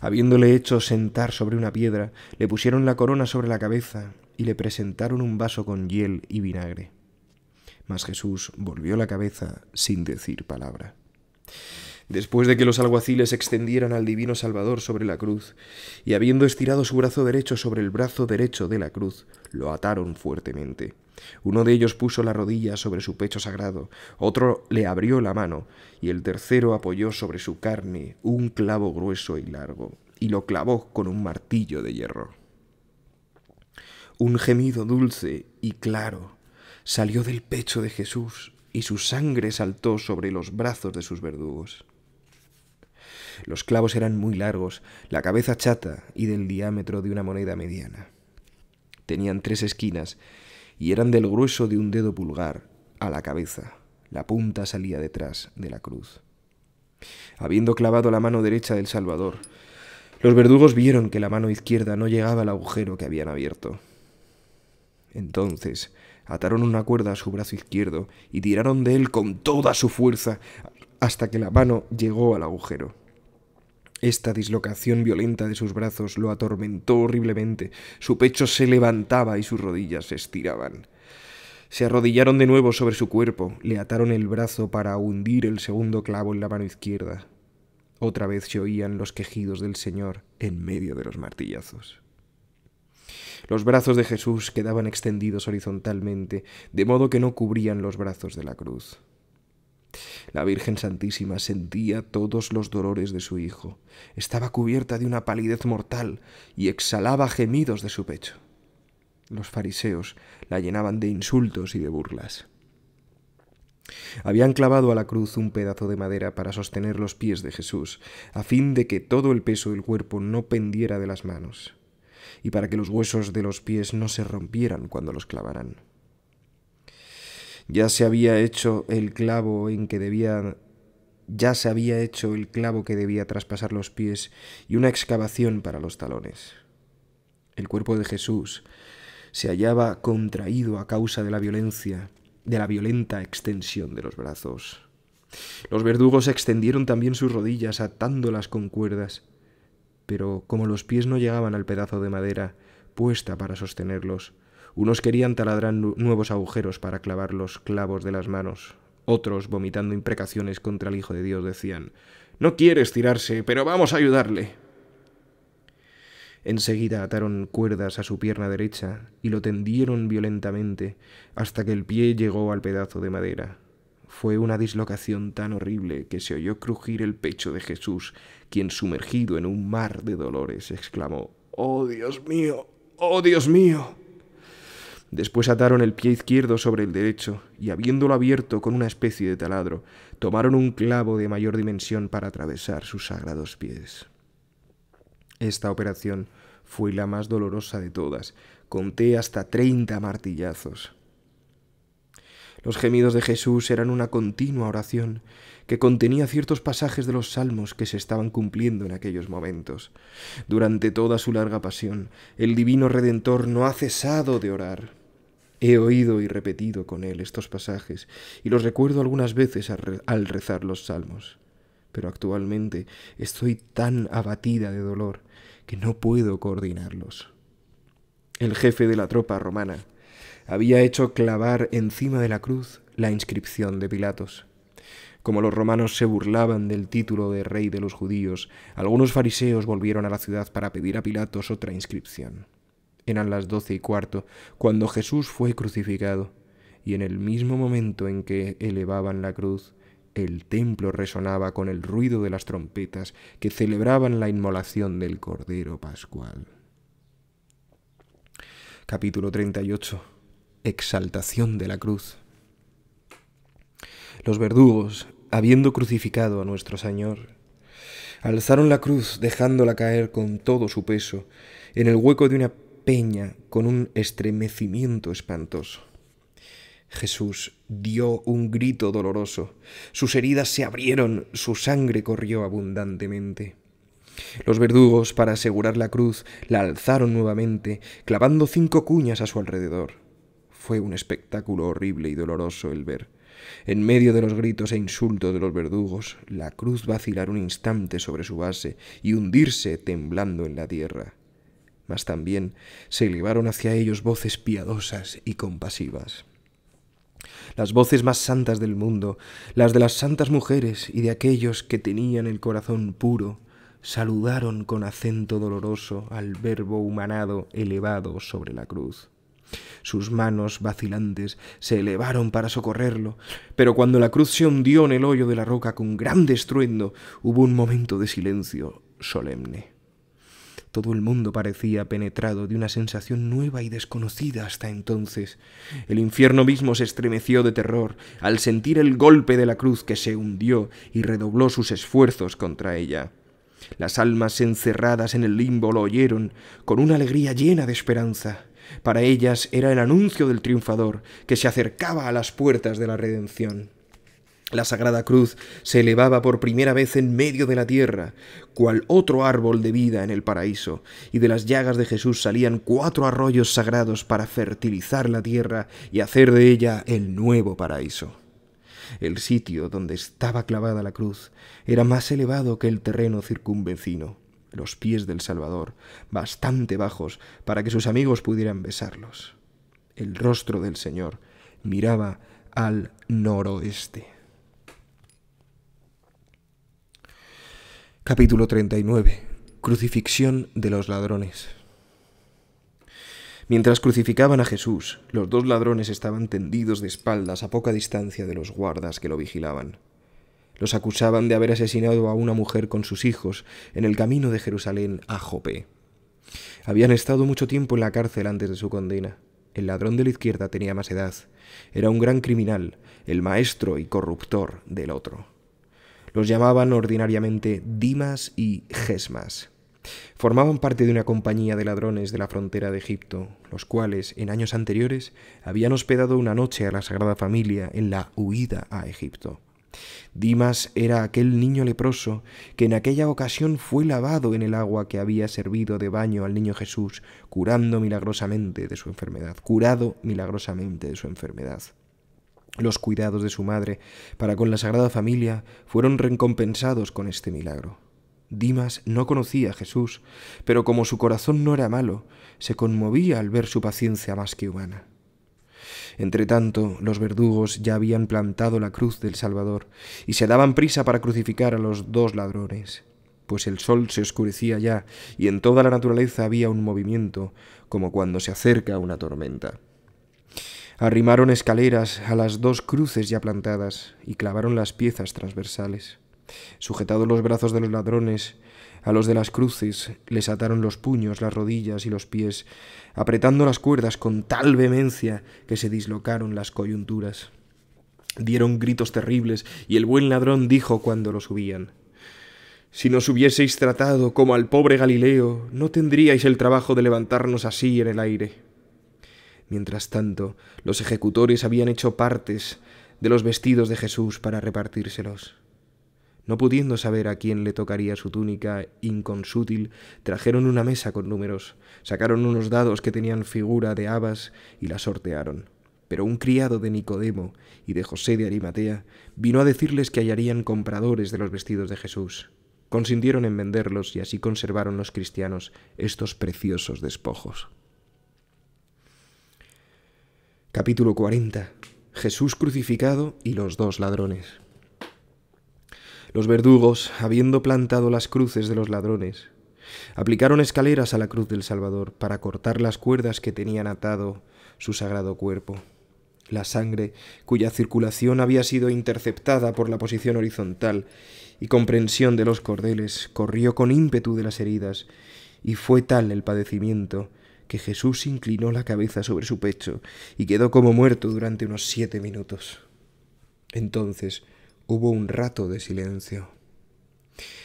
Habiéndole hecho sentar sobre una piedra, le pusieron la corona sobre la cabeza y le presentaron un vaso con hiel y vinagre. Mas Jesús volvió la cabeza sin decir palabra después de que los alguaciles extendieran al divino Salvador sobre la cruz, y habiendo estirado su brazo derecho sobre el brazo derecho de la cruz, lo ataron fuertemente. Uno de ellos puso la rodilla sobre su pecho sagrado, otro le abrió la mano, y el tercero apoyó sobre su carne un clavo grueso y largo, y lo clavó con un martillo de hierro. Un gemido dulce y claro salió del pecho de Jesús, y su sangre saltó sobre los brazos de sus verdugos. Los clavos eran muy largos, la cabeza chata y del diámetro de una moneda mediana. Tenían tres esquinas y eran del grueso de un dedo pulgar a la cabeza. La punta salía detrás de la cruz. Habiendo clavado la mano derecha del Salvador, los verdugos vieron que la mano izquierda no llegaba al agujero que habían abierto. Entonces ataron una cuerda a su brazo izquierdo y tiraron de él con toda su fuerza hasta que la mano llegó al agujero. Esta dislocación violenta de sus brazos lo atormentó horriblemente. Su pecho se levantaba y sus rodillas se estiraban. Se arrodillaron de nuevo sobre su cuerpo, le ataron el brazo para hundir el segundo clavo en la mano izquierda. Otra vez se oían los quejidos del Señor en medio de los martillazos. Los brazos de Jesús quedaban extendidos horizontalmente, de modo que no cubrían los brazos de la cruz. La Virgen Santísima sentía todos los dolores de su hijo, estaba cubierta de una palidez mortal y exhalaba gemidos de su pecho. Los fariseos la llenaban de insultos y de burlas. Habían clavado a la cruz un pedazo de madera para sostener los pies de Jesús, a fin de que todo el peso del cuerpo no pendiera de las manos, y para que los huesos de los pies no se rompieran cuando los clavaran. Ya se había hecho el clavo en que debía ya se había hecho el clavo que debía traspasar los pies y una excavación para los talones. El cuerpo de Jesús se hallaba contraído a causa de la violencia, de la violenta extensión de los brazos. Los verdugos extendieron también sus rodillas atándolas con cuerdas, pero como los pies no llegaban al pedazo de madera puesta para sostenerlos, unos querían taladrar nuevos agujeros para clavar los clavos de las manos. Otros, vomitando imprecaciones contra el Hijo de Dios, decían, No quieres tirarse, pero vamos a ayudarle. Enseguida ataron cuerdas a su pierna derecha y lo tendieron violentamente hasta que el pie llegó al pedazo de madera. Fue una dislocación tan horrible que se oyó crujir el pecho de Jesús, quien sumergido en un mar de dolores exclamó, Oh Dios mío, oh Dios mío. Después ataron el pie izquierdo sobre el derecho, y habiéndolo abierto con una especie de taladro, tomaron un clavo de mayor dimensión para atravesar sus sagrados pies. Esta operación fue la más dolorosa de todas. Conté hasta treinta martillazos. Los gemidos de Jesús eran una continua oración que contenía ciertos pasajes de los salmos que se estaban cumpliendo en aquellos momentos. Durante toda su larga pasión, el divino Redentor no ha cesado de orar. He oído y repetido con él estos pasajes y los recuerdo algunas veces al rezar los salmos, pero actualmente estoy tan abatida de dolor que no puedo coordinarlos. El jefe de la tropa romana había hecho clavar encima de la cruz la inscripción de Pilatos. Como los romanos se burlaban del título de rey de los judíos, algunos fariseos volvieron a la ciudad para pedir a Pilatos otra inscripción. Eran las doce y cuarto, cuando Jesús fue crucificado, y en el mismo momento en que elevaban la cruz, el templo resonaba con el ruido de las trompetas que celebraban la inmolación del Cordero Pascual. Capítulo 38. Exaltación de la cruz. Los verdugos, habiendo crucificado a nuestro Señor, alzaron la cruz dejándola caer con todo su peso en el hueco de una peña con un estremecimiento espantoso. Jesús dio un grito doloroso. Sus heridas se abrieron, su sangre corrió abundantemente. Los verdugos, para asegurar la cruz, la alzaron nuevamente, clavando cinco cuñas a su alrededor. Fue un espectáculo horrible y doloroso el ver. En medio de los gritos e insultos de los verdugos, la cruz vacilar un instante sobre su base y hundirse temblando en la tierra mas también se elevaron hacia ellos voces piadosas y compasivas. Las voces más santas del mundo, las de las santas mujeres y de aquellos que tenían el corazón puro, saludaron con acento doloroso al Verbo humanado elevado sobre la cruz. Sus manos vacilantes se elevaron para socorrerlo, pero cuando la cruz se hundió en el hoyo de la roca con gran estruendo, hubo un momento de silencio solemne. Todo el mundo parecía penetrado de una sensación nueva y desconocida hasta entonces. El infierno mismo se estremeció de terror al sentir el golpe de la cruz que se hundió y redobló sus esfuerzos contra ella. Las almas encerradas en el limbo lo oyeron con una alegría llena de esperanza. Para ellas era el anuncio del triunfador que se acercaba a las puertas de la redención. La Sagrada Cruz se elevaba por primera vez en medio de la tierra, cual otro árbol de vida en el paraíso, y de las llagas de Jesús salían cuatro arroyos sagrados para fertilizar la tierra y hacer de ella el nuevo paraíso. El sitio donde estaba clavada la cruz era más elevado que el terreno circunvecino, los pies del Salvador, bastante bajos para que sus amigos pudieran besarlos. El rostro del Señor miraba al noroeste. Capítulo 39. Crucifixión de los ladrones. Mientras crucificaban a Jesús, los dos ladrones estaban tendidos de espaldas a poca distancia de los guardas que lo vigilaban. Los acusaban de haber asesinado a una mujer con sus hijos en el camino de Jerusalén a Jope. Habían estado mucho tiempo en la cárcel antes de su condena. El ladrón de la izquierda tenía más edad. Era un gran criminal, el maestro y corruptor del otro. Los llamaban ordinariamente Dimas y Gesmas. Formaban parte de una compañía de ladrones de la frontera de Egipto, los cuales, en años anteriores, habían hospedado una noche a la Sagrada Familia en la huida a Egipto. Dimas era aquel niño leproso que en aquella ocasión fue lavado en el agua que había servido de baño al niño Jesús, curando milagrosamente de su enfermedad, curado milagrosamente de su enfermedad. Los cuidados de su madre para con la Sagrada Familia fueron recompensados con este milagro. Dimas no conocía a Jesús, pero como su corazón no era malo, se conmovía al ver su paciencia más que humana. Entretanto, los verdugos ya habían plantado la cruz del Salvador y se daban prisa para crucificar a los dos ladrones, pues el sol se oscurecía ya y en toda la naturaleza había un movimiento, como cuando se acerca una tormenta. Arrimaron escaleras a las dos cruces ya plantadas y clavaron las piezas transversales. Sujetados los brazos de los ladrones, a los de las cruces les ataron los puños, las rodillas y los pies, apretando las cuerdas con tal vehemencia que se dislocaron las coyunturas. Dieron gritos terribles y el buen ladrón dijo cuando lo subían. Si nos hubieseis tratado como al pobre Galileo, no tendríais el trabajo de levantarnos así en el aire. Mientras tanto, los ejecutores habían hecho partes de los vestidos de Jesús para repartírselos. No pudiendo saber a quién le tocaría su túnica inconsútil, trajeron una mesa con números, sacaron unos dados que tenían figura de habas y la sortearon. Pero un criado de Nicodemo y de José de Arimatea vino a decirles que hallarían compradores de los vestidos de Jesús. Consintieron en venderlos y así conservaron los cristianos estos preciosos despojos. Capítulo 40. Jesús crucificado y los dos ladrones. Los verdugos, habiendo plantado las cruces de los ladrones, aplicaron escaleras a la cruz del Salvador para cortar las cuerdas que tenían atado su sagrado cuerpo. La sangre, cuya circulación había sido interceptada por la posición horizontal y comprensión de los cordeles, corrió con ímpetu de las heridas, y fue tal el padecimiento que Jesús inclinó la cabeza sobre su pecho y quedó como muerto durante unos siete minutos. Entonces hubo un rato de silencio.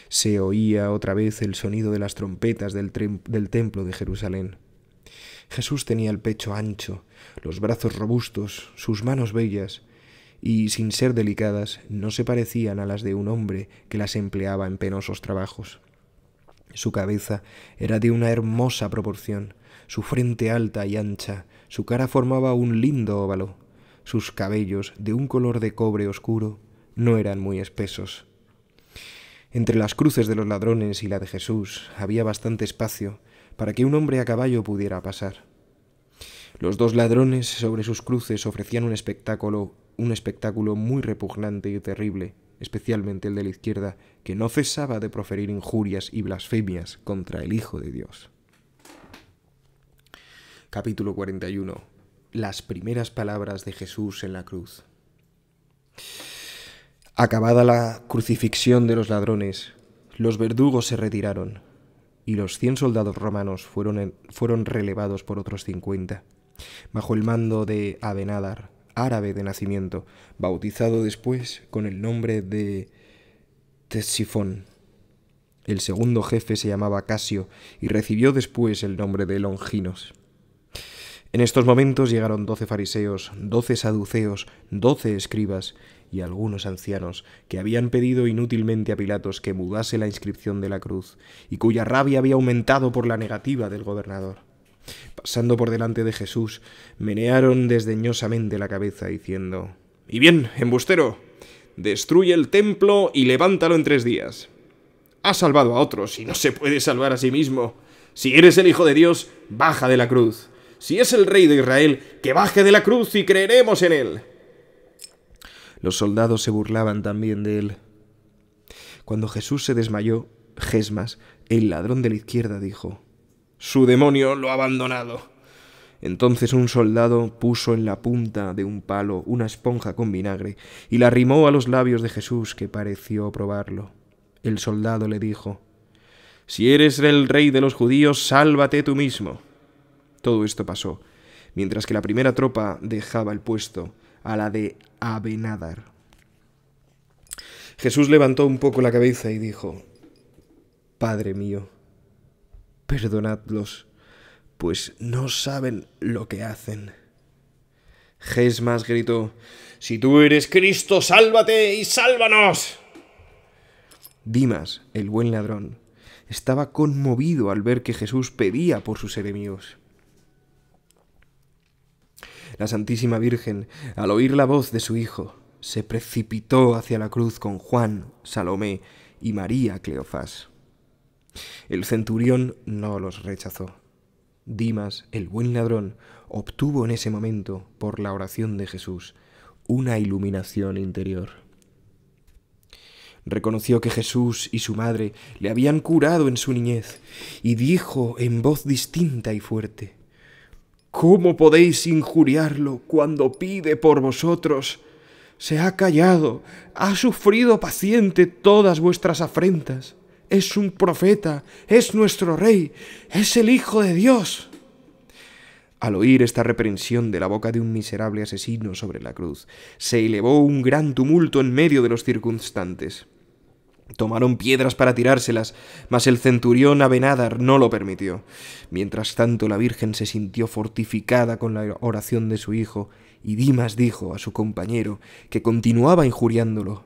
Se oía otra vez el sonido de las trompetas del, del templo de Jerusalén. Jesús tenía el pecho ancho, los brazos robustos, sus manos bellas, y sin ser delicadas, no se parecían a las de un hombre que las empleaba en penosos trabajos. Su cabeza era de una hermosa proporción, su frente alta y ancha, su cara formaba un lindo óvalo, sus cabellos, de un color de cobre oscuro, no eran muy espesos. Entre las cruces de los ladrones y la de Jesús había bastante espacio para que un hombre a caballo pudiera pasar. Los dos ladrones sobre sus cruces ofrecían un espectáculo, un espectáculo muy repugnante y terrible, especialmente el de la izquierda, que no cesaba de proferir injurias y blasfemias contra el Hijo de Dios capítulo 41, las primeras palabras de Jesús en la cruz. Acabada la crucifixión de los ladrones, los verdugos se retiraron y los 100 soldados romanos fueron, relevados por otros 50, bajo el mando de Abenadar, árabe de nacimiento, bautizado después con el nombre de Tesifón. El segundo jefe se llamaba Casio y recibió después el nombre de Longinos. En estos momentos llegaron doce fariseos, doce saduceos, doce escribas y algunos ancianos que habían pedido inútilmente a Pilatos que mudase la inscripción de la cruz y cuya rabia había aumentado por la negativa del gobernador. Pasando por delante de Jesús, menearon desdeñosamente la cabeza diciendo, Y bien, embustero, destruye el templo y levántalo en tres días. Ha salvado a otros y no se puede salvar a sí mismo. Si eres el Hijo de Dios, baja de la cruz si es el rey de Israel, que baje de la cruz y creeremos en él. Los soldados se burlaban también de él. Cuando Jesús se desmayó, Gesmas, el ladrón de la izquierda, dijo, Su demonio lo ha abandonado. Entonces un soldado puso en la punta de un palo una esponja con vinagre y la arrimó a los labios de Jesús, que pareció probarlo. El soldado le dijo, Si eres el rey de los judíos, sálvate tú mismo. Todo esto pasó, mientras que la primera tropa dejaba el puesto a la de Abenadar. Jesús levantó un poco la cabeza y dijo, Padre mío, perdonadlos, pues no saben lo que hacen. Gesmas gritó, Si tú eres Cristo, sálvate y sálvanos. Dimas, el buen ladrón, estaba conmovido al ver que Jesús pedía por sus enemigos. La Santísima Virgen, al oír la voz de su Hijo, se precipitó hacia la cruz con Juan, Salomé y María Cleofás. El centurión no los rechazó. Dimas, el buen ladrón, obtuvo en ese momento, por la oración de Jesús, una iluminación interior. Reconoció que Jesús y su madre le habían curado en su niñez y dijo en voz distinta y fuerte, ¿Cómo podéis injuriarlo cuando pide por vosotros? Se ha callado, ha sufrido paciente todas vuestras afrentas. Es un profeta, es nuestro rey, es el Hijo de Dios. Al oír esta reprensión de la boca de un miserable asesino sobre la cruz, se elevó un gran tumulto en medio de los circunstantes. Tomaron piedras para tirárselas, mas el centurión Abenadar no lo permitió. Mientras tanto la Virgen se sintió fortificada con la oración de su hijo, y Dimas dijo a su compañero, que continuaba injuriándolo,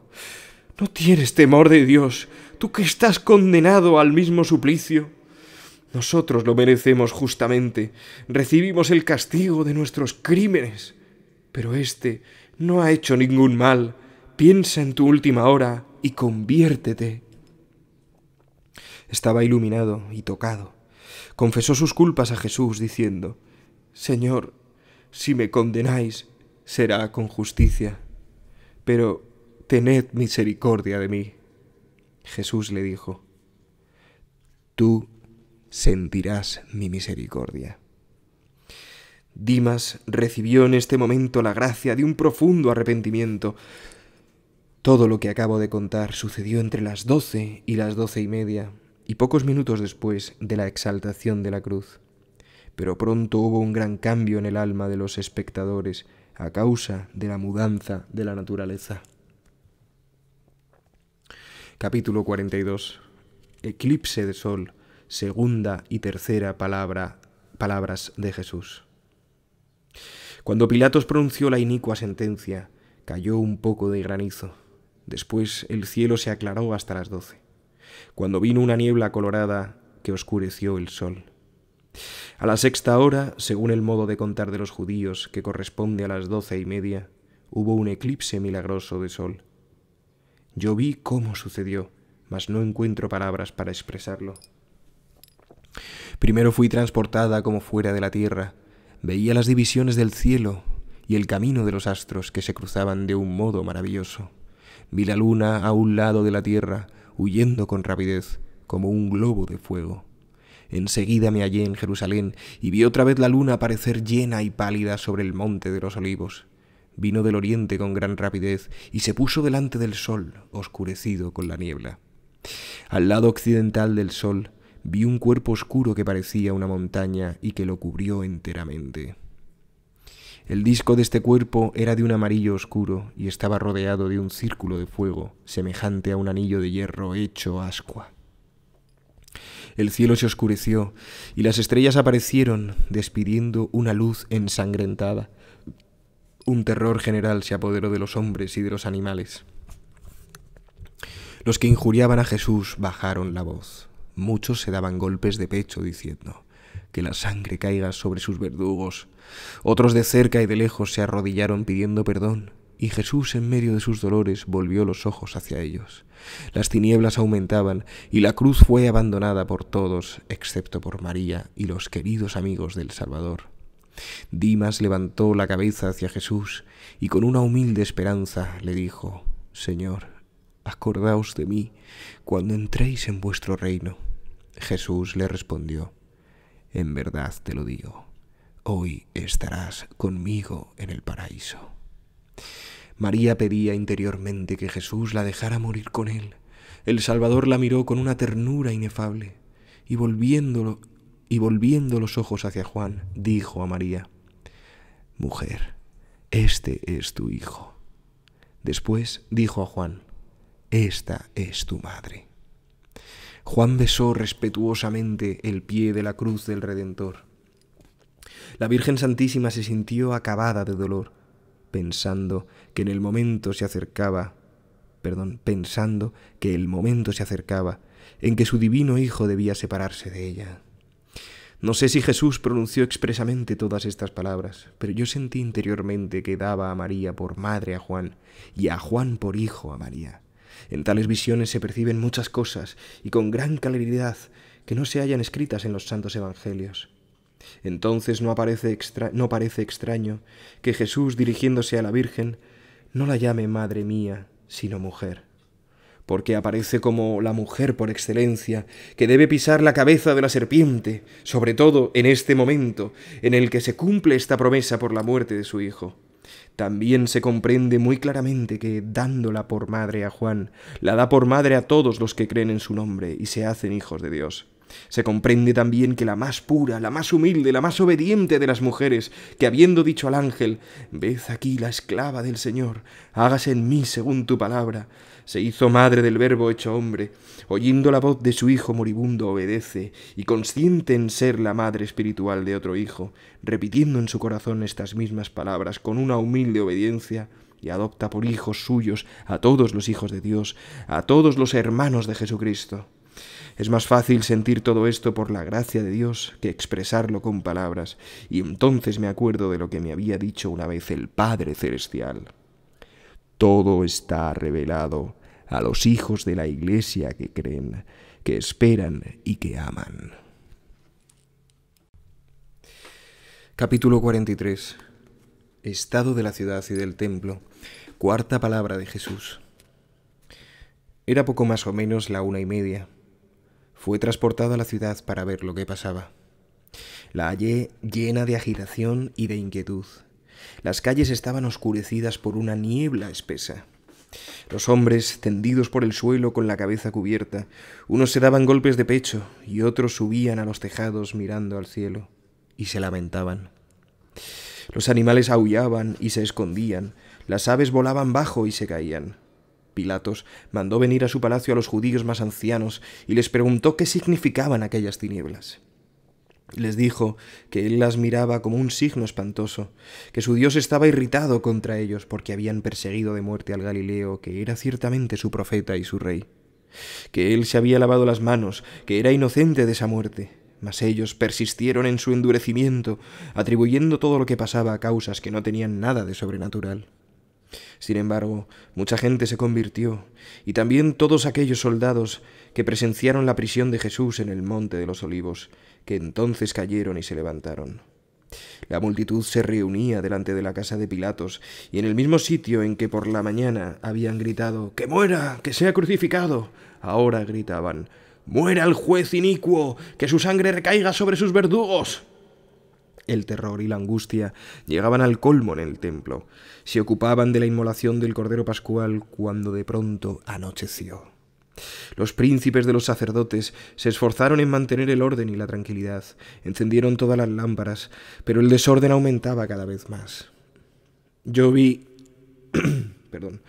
¿No tienes temor de Dios, tú que estás condenado al mismo suplicio? Nosotros lo merecemos justamente, recibimos el castigo de nuestros crímenes, pero éste no ha hecho ningún mal. Piensa en tu última hora y conviértete. Estaba iluminado y tocado. Confesó sus culpas a Jesús, diciendo, Señor, si me condenáis, será con justicia, pero tened misericordia de mí. Jesús le dijo, Tú sentirás mi misericordia. Dimas recibió en este momento la gracia de un profundo arrepentimiento. Todo lo que acabo de contar sucedió entre las doce y las doce y media, y pocos minutos después de la exaltación de la cruz. Pero pronto hubo un gran cambio en el alma de los espectadores a causa de la mudanza de la naturaleza. Capítulo 42. Eclipse de sol, segunda y tercera palabra, palabras de Jesús. Cuando Pilatos pronunció la inicua sentencia, cayó un poco de granizo. Después el cielo se aclaró hasta las doce, cuando vino una niebla colorada que oscureció el sol. A la sexta hora, según el modo de contar de los judíos, que corresponde a las doce y media, hubo un eclipse milagroso de sol. Yo vi cómo sucedió, mas no encuentro palabras para expresarlo. Primero fui transportada como fuera de la tierra, veía las divisiones del cielo y el camino de los astros que se cruzaban de un modo maravilloso. Vi la luna a un lado de la tierra, huyendo con rapidez, como un globo de fuego. Enseguida me hallé en Jerusalén y vi otra vez la luna aparecer llena y pálida sobre el monte de los olivos. Vino del oriente con gran rapidez y se puso delante del sol, oscurecido con la niebla. Al lado occidental del sol vi un cuerpo oscuro que parecía una montaña y que lo cubrió enteramente. El disco de este cuerpo era de un amarillo oscuro y estaba rodeado de un círculo de fuego, semejante a un anillo de hierro hecho ascua. El cielo se oscureció y las estrellas aparecieron, despidiendo una luz ensangrentada. Un terror general se apoderó de los hombres y de los animales. Los que injuriaban a Jesús bajaron la voz. Muchos se daban golpes de pecho diciendo, Que la sangre caiga sobre sus verdugos, otros de cerca y de lejos se arrodillaron pidiendo perdón, y Jesús en medio de sus dolores volvió los ojos hacia ellos. Las tinieblas aumentaban y la cruz fue abandonada por todos, excepto por María y los queridos amigos del Salvador. Dimas levantó la cabeza hacia Jesús y con una humilde esperanza le dijo, Señor, acordaos de mí cuando entréis en vuestro reino. Jesús le respondió, En verdad te lo digo hoy estarás conmigo en el paraíso. María pedía interiormente que Jesús la dejara morir con él. El Salvador la miró con una ternura inefable y volviéndolo y volviendo los ojos hacia Juan, dijo a María, Mujer, este es tu hijo. Después dijo a Juan, Esta es tu madre. Juan besó respetuosamente el pie de la cruz del Redentor la Virgen Santísima se sintió acabada de dolor, pensando que en el momento se acercaba, perdón, pensando que el momento se acercaba en que su divino Hijo debía separarse de ella. No sé si Jesús pronunció expresamente todas estas palabras, pero yo sentí interiormente que daba a María por madre a Juan y a Juan por hijo a María. En tales visiones se perciben muchas cosas y con gran claridad que no se hallan escritas en los santos evangelios. Entonces no, extra no parece extraño que Jesús, dirigiéndose a la Virgen, no la llame Madre mía, sino mujer, porque aparece como la mujer por excelencia, que debe pisar la cabeza de la serpiente, sobre todo en este momento en el que se cumple esta promesa por la muerte de su hijo. También se comprende muy claramente que, dándola por madre a Juan, la da por madre a todos los que creen en su nombre y se hacen hijos de Dios. Se comprende también que la más pura, la más humilde, la más obediente de las mujeres, que habiendo dicho al ángel, «Vez aquí la esclava del Señor, hágase en mí según tu palabra, se hizo madre del verbo hecho hombre, oyendo la voz de su hijo moribundo obedece, y consciente en ser la madre espiritual de otro hijo, repitiendo en su corazón estas mismas palabras con una humilde obediencia, y adopta por hijos suyos a todos los hijos de Dios, a todos los hermanos de Jesucristo. Es más fácil sentir todo esto por la gracia de Dios que expresarlo con palabras, y entonces me acuerdo de lo que me había dicho una vez el Padre Celestial. Todo está revelado a los hijos de la Iglesia que creen, que esperan y que aman. Capítulo 43 Estado de la ciudad y del templo. Cuarta palabra de Jesús. Era poco más o menos la una y media. Fue transportado a la ciudad para ver lo que pasaba. La hallé llena de agitación y de inquietud. Las calles estaban oscurecidas por una niebla espesa. Los hombres, tendidos por el suelo con la cabeza cubierta, unos se daban golpes de pecho y otros subían a los tejados mirando al cielo y se lamentaban. Los animales aullaban y se escondían, las aves volaban bajo y se caían. Pilatos mandó venir a su palacio a los judíos más ancianos y les preguntó qué significaban aquellas tinieblas. Les dijo que él las miraba como un signo espantoso, que su Dios estaba irritado contra ellos porque habían perseguido de muerte al Galileo, que era ciertamente su profeta y su rey, que él se había lavado las manos, que era inocente de esa muerte. Mas ellos persistieron en su endurecimiento, atribuyendo todo lo que pasaba a causas que no tenían nada de sobrenatural. Sin embargo, mucha gente se convirtió, y también todos aquellos soldados que presenciaron la prisión de Jesús en el Monte de los Olivos, que entonces cayeron y se levantaron. La multitud se reunía delante de la casa de Pilatos, y en el mismo sitio en que por la mañana habían gritado Que muera, que sea crucificado, ahora gritaban Muera el juez inicuo, que su sangre recaiga sobre sus verdugos el terror y la angustia llegaban al colmo en el templo. Se ocupaban de la inmolación del Cordero Pascual cuando de pronto anocheció. Los príncipes de los sacerdotes se esforzaron en mantener el orden y la tranquilidad, encendieron todas las lámparas, pero el desorden aumentaba cada vez más. Yo vi... Perdón.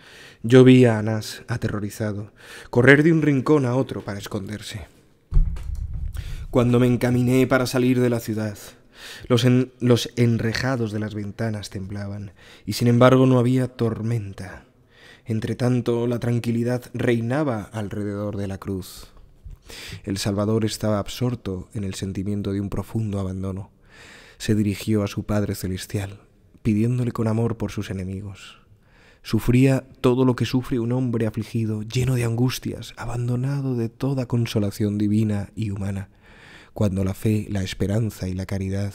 Yo vi a Anás, aterrorizado, correr de un rincón a otro para esconderse. Cuando me encaminé para salir de la ciudad, los, enrejados de las ventanas temblaban, y sin embargo no había tormenta. Entretanto, la tranquilidad reinaba alrededor de la cruz. El Salvador estaba absorto en el sentimiento de un profundo abandono. Se dirigió a su Padre Celestial, pidiéndole con amor por sus enemigos. Sufría todo lo que sufre un hombre afligido, lleno de angustias, abandonado de toda consolación divina y humana cuando la fe, la esperanza y la caridad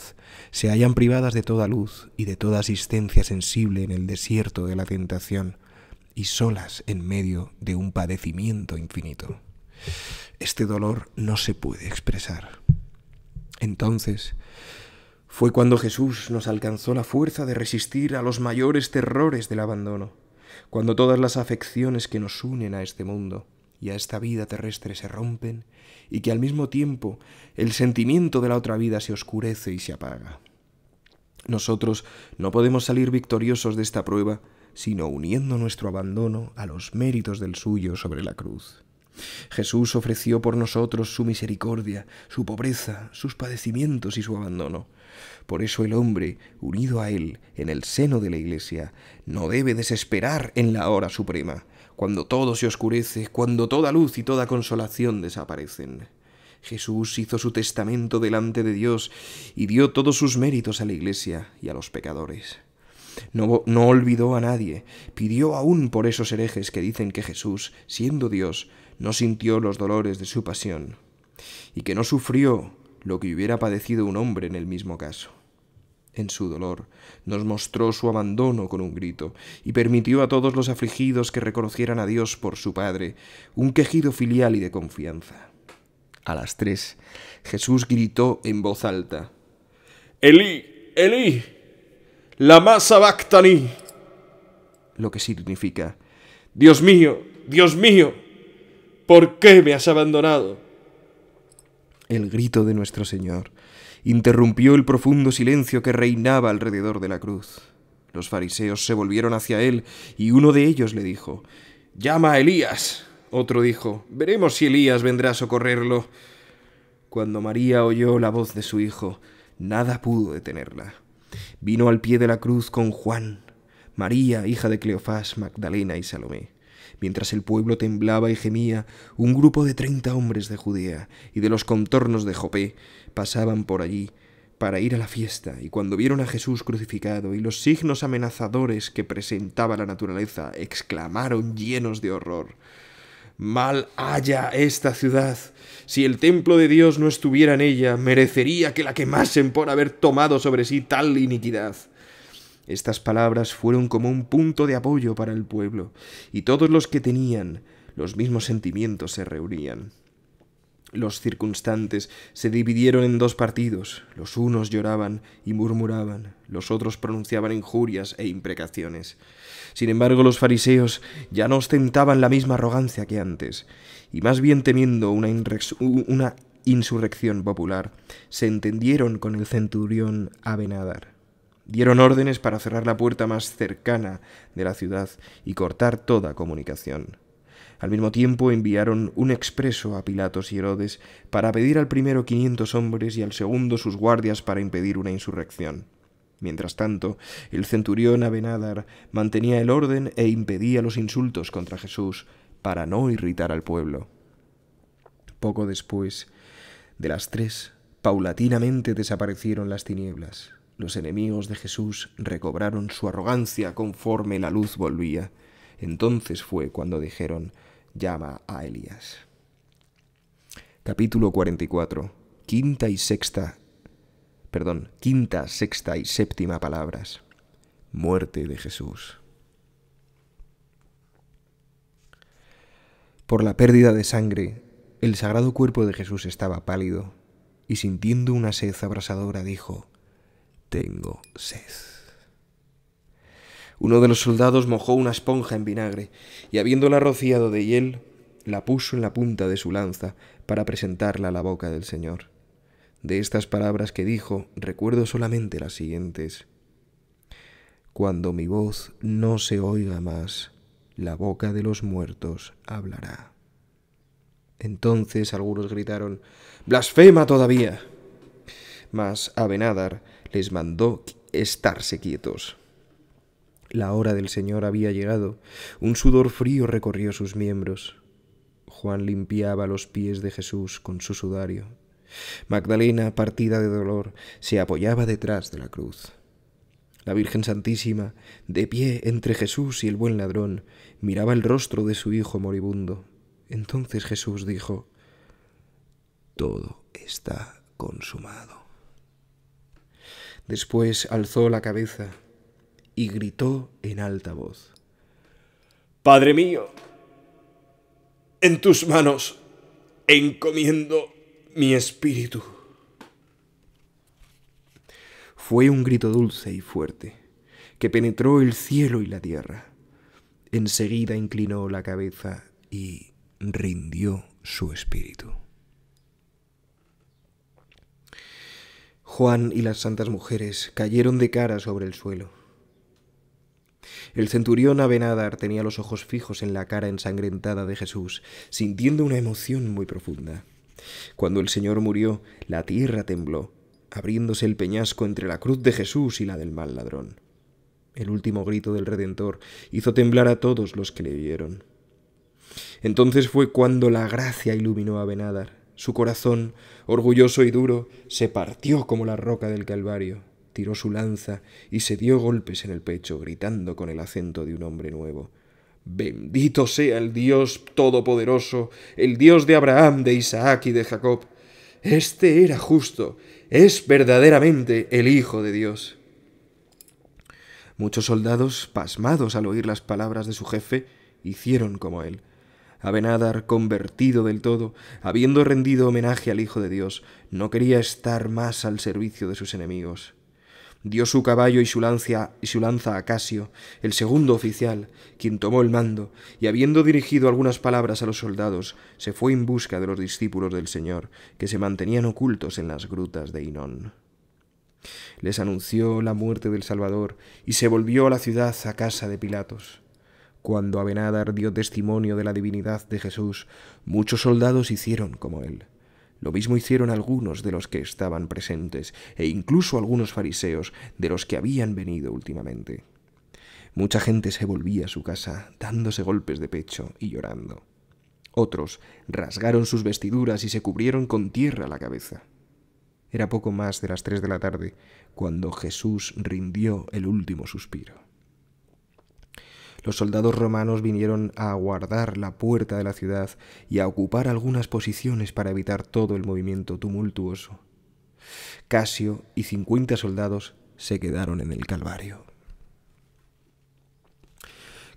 se hallan privadas de toda luz y de toda asistencia sensible en el desierto de la tentación y solas en medio de un padecimiento infinito. Este dolor no se puede expresar. Entonces, fue cuando Jesús nos alcanzó la fuerza de resistir a los mayores terrores del abandono, cuando todas las afecciones que nos unen a este mundo y a esta vida terrestre se rompen y que al mismo tiempo el sentimiento de la otra vida se oscurece y se apaga. Nosotros no podemos salir victoriosos de esta prueba sino uniendo nuestro abandono a los méritos del suyo sobre la cruz. Jesús ofreció por nosotros su misericordia, su pobreza, sus padecimientos y su abandono. Por eso el hombre, unido a Él en el seno de la Iglesia, no debe desesperar en la hora suprema, cuando todo se oscurece, cuando toda luz y toda consolación desaparecen. Jesús hizo su testamento delante de Dios y dio todos sus méritos a la Iglesia y a los pecadores. No, olvidó a nadie, pidió aún por esos herejes que dicen que Jesús, siendo Dios, no sintió los dolores de su pasión, y que no sufrió lo que hubiera padecido un hombre en el mismo caso en su dolor, nos mostró su abandono con un grito, y permitió a todos los afligidos que reconocieran a Dios por su Padre, un quejido filial y de confianza. A las tres, Jesús gritó en voz alta, Elí, Elí, la masa bactaní, lo que significa, Dios mío, Dios mío, ¿por qué me has abandonado? El grito de nuestro Señor interrumpió el profundo silencio que reinaba alrededor de la cruz. Los fariseos se volvieron hacia él y uno de ellos le dijo, Llama a Elías. Otro dijo, Veremos si Elías vendrá a socorrerlo. Cuando María oyó la voz de su hijo, nada pudo detenerla. Vino al pie de la cruz con Juan, María, hija de Cleofás, Magdalena y Salomé. Mientras el pueblo temblaba y gemía, un grupo de treinta hombres de Judea y de los contornos de Jopé pasaban por allí para ir a la fiesta, y cuando vieron a Jesús crucificado y los signos amenazadores que presentaba la naturaleza, exclamaron llenos de horror. Mal haya esta ciudad. Si el templo de Dios no estuviera en ella, merecería que la quemasen por haber tomado sobre sí tal iniquidad. Estas palabras fueron como un punto de apoyo para el pueblo, y todos los que tenían los mismos sentimientos se reunían. Los circunstantes se dividieron en dos partidos. Los unos lloraban y murmuraban, los otros pronunciaban injurias e imprecaciones. Sin embargo, los fariseos ya no ostentaban la misma arrogancia que antes, y más bien temiendo una, insurrección popular, se entendieron con el centurión Abenadar. Dieron órdenes para cerrar la puerta más cercana de la ciudad y cortar toda comunicación. Al mismo tiempo enviaron un expreso a Pilatos y Herodes para pedir al primero 500 hombres y al segundo sus guardias para impedir una insurrección. Mientras tanto, el centurión Abenadar mantenía el orden e impedía los insultos contra Jesús para no irritar al pueblo. Poco después de las tres, paulatinamente desaparecieron las tinieblas. Los enemigos de Jesús recobraron su arrogancia conforme la luz volvía. Entonces fue cuando dijeron, llama a Elías. Capítulo 44. Quinta y sexta, perdón, quinta, sexta y séptima palabras. Muerte de Jesús. Por la pérdida de sangre, el sagrado cuerpo de Jesús estaba pálido, y sintiendo una sed abrasadora dijo, tengo sed. Uno de los soldados mojó una esponja en vinagre y habiéndola rociado de hiel, la puso en la punta de su lanza para presentarla a la boca del Señor. De estas palabras que dijo, recuerdo solamente las siguientes. Cuando mi voz no se oiga más, la boca de los muertos hablará. Entonces algunos gritaron, Blasfema todavía. Mas Abenadar, les mandó estarse quietos. La hora del Señor había llegado. Un sudor frío recorrió sus miembros. Juan limpiaba los pies de Jesús con su sudario. Magdalena, partida de dolor, se apoyaba detrás de la cruz. La Virgen Santísima, de pie entre Jesús y el buen ladrón, miraba el rostro de su hijo moribundo. Entonces Jesús dijo, Todo está consumado. Después alzó la cabeza y gritó en alta voz. Padre mío, en tus manos encomiendo mi espíritu. Fue un grito dulce y fuerte, que penetró el cielo y la tierra. Enseguida inclinó la cabeza y rindió su espíritu. Juan y las santas mujeres cayeron de cara sobre el suelo. El centurión Avenadar tenía los ojos fijos en la cara ensangrentada de Jesús, sintiendo una emoción muy profunda. Cuando el Señor murió, la tierra tembló, abriéndose el peñasco entre la cruz de Jesús y la del mal ladrón. El último grito del Redentor hizo temblar a todos los que le vieron. Entonces fue cuando la gracia iluminó a Benadar. Su corazón, orgulloso y duro, se partió como la roca del Calvario, tiró su lanza y se dio golpes en el pecho, gritando con el acento de un hombre nuevo. Bendito sea el Dios Todopoderoso, el Dios de Abraham, de Isaac y de Jacob. Este era justo, es verdaderamente el Hijo de Dios. Muchos soldados, pasmados al oír las palabras de su jefe, hicieron como él. Abenadar, convertido del todo, habiendo rendido homenaje al Hijo de Dios, no quería estar más al servicio de sus enemigos. Dio su caballo y su, lanza, y su lanza a Casio, el segundo oficial, quien tomó el mando, y habiendo dirigido algunas palabras a los soldados, se fue en busca de los discípulos del Señor, que se mantenían ocultos en las grutas de Inón. Les anunció la muerte del Salvador, y se volvió a la ciudad a casa de Pilatos. Cuando Abenadar dio testimonio de la divinidad de Jesús, muchos soldados hicieron como él. Lo mismo hicieron algunos de los que estaban presentes, e incluso algunos fariseos de los que habían venido últimamente. Mucha gente se volvía a su casa, dándose golpes de pecho y llorando. Otros rasgaron sus vestiduras y se cubrieron con tierra la cabeza. Era poco más de las tres de la tarde cuando Jesús rindió el último suspiro. Los soldados romanos vinieron a guardar la puerta de la ciudad y a ocupar algunas posiciones para evitar todo el movimiento tumultuoso. Casio y cincuenta soldados se quedaron en el Calvario.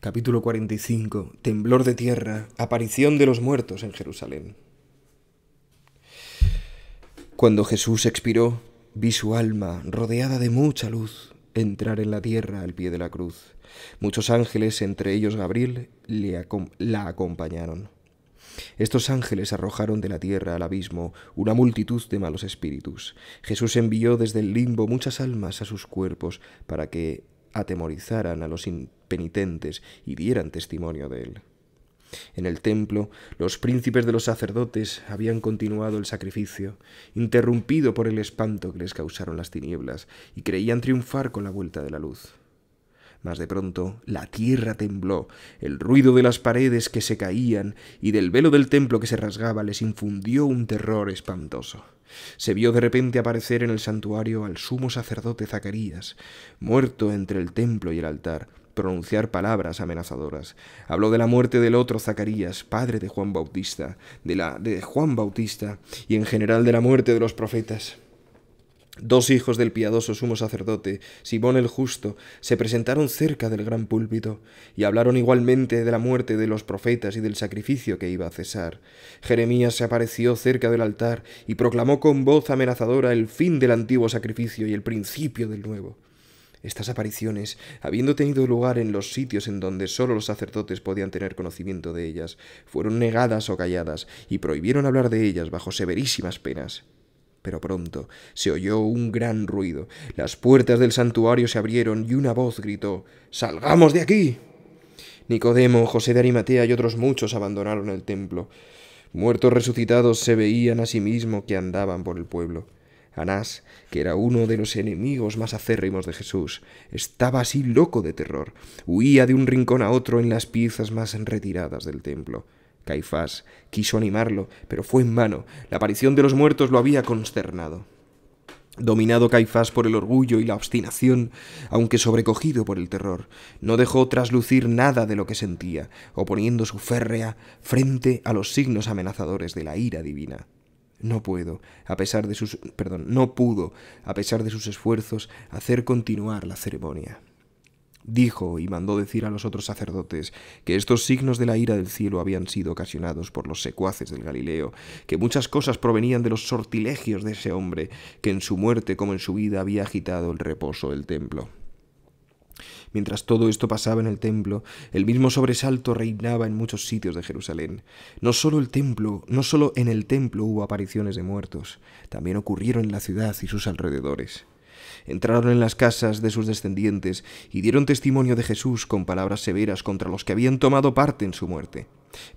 Capítulo 45. Temblor de tierra. Aparición de los muertos en Jerusalén. Cuando Jesús expiró, vi su alma, rodeada de mucha luz, entrar en la tierra al pie de la cruz. Muchos ángeles, entre ellos Gabriel, la acompañaron. Estos ángeles arrojaron de la tierra al abismo una multitud de malos espíritus. Jesús envió desde el limbo muchas almas a sus cuerpos para que atemorizaran a los impenitentes y dieran testimonio de él. En el templo, los príncipes de los sacerdotes habían continuado el sacrificio, interrumpido por el espanto que les causaron las tinieblas, y creían triunfar con la vuelta de la luz. Mas de pronto la tierra tembló, el ruido de las paredes que se caían y del velo del templo que se rasgaba les infundió un terror espantoso. Se vio de repente aparecer en el santuario al sumo sacerdote Zacarías, muerto entre el templo y el altar, pronunciar palabras amenazadoras. Habló de la muerte del otro Zacarías, padre de Juan Bautista, de la de Juan Bautista y en general de la muerte de los profetas. Dos hijos del piadoso sumo sacerdote, Simón el justo, se presentaron cerca del gran púlpito, y hablaron igualmente de la muerte de los profetas y del sacrificio que iba a cesar. Jeremías se apareció cerca del altar y proclamó con voz amenazadora el fin del antiguo sacrificio y el principio del nuevo. Estas apariciones, habiendo tenido lugar en los sitios en donde sólo los sacerdotes podían tener conocimiento de ellas, fueron negadas o calladas y prohibieron hablar de ellas bajo severísimas penas. Pero pronto se oyó un gran ruido. Las puertas del santuario se abrieron y una voz gritó Salgamos de aquí. Nicodemo, José de Arimatea y otros muchos abandonaron el templo. Muertos resucitados se veían a sí mismos que andaban por el pueblo. Anás, que era uno de los enemigos más acérrimos de Jesús, estaba así loco de terror. Huía de un rincón a otro en las piezas más retiradas del templo. Caifás quiso animarlo, pero fue en vano. La aparición de los muertos lo había consternado. Dominado Caifás por el orgullo y la obstinación, aunque sobrecogido por el terror, no dejó traslucir nada de lo que sentía, oponiendo su férrea frente a los signos amenazadores de la ira divina. No puedo, a pesar de sus perdón, no pudo, a pesar de sus esfuerzos, hacer continuar la ceremonia. Dijo y mandó decir a los otros sacerdotes que estos signos de la ira del cielo habían sido ocasionados por los secuaces del Galileo, que muchas cosas provenían de los sortilegios de ese hombre, que en su muerte como en su vida había agitado el reposo del templo. Mientras todo esto pasaba en el templo, el mismo sobresalto reinaba en muchos sitios de Jerusalén. No solo el templo, no solo en el templo hubo apariciones de muertos, también ocurrieron en la ciudad y sus alrededores entraron en las casas de sus descendientes y dieron testimonio de Jesús con palabras severas contra los que habían tomado parte en su muerte.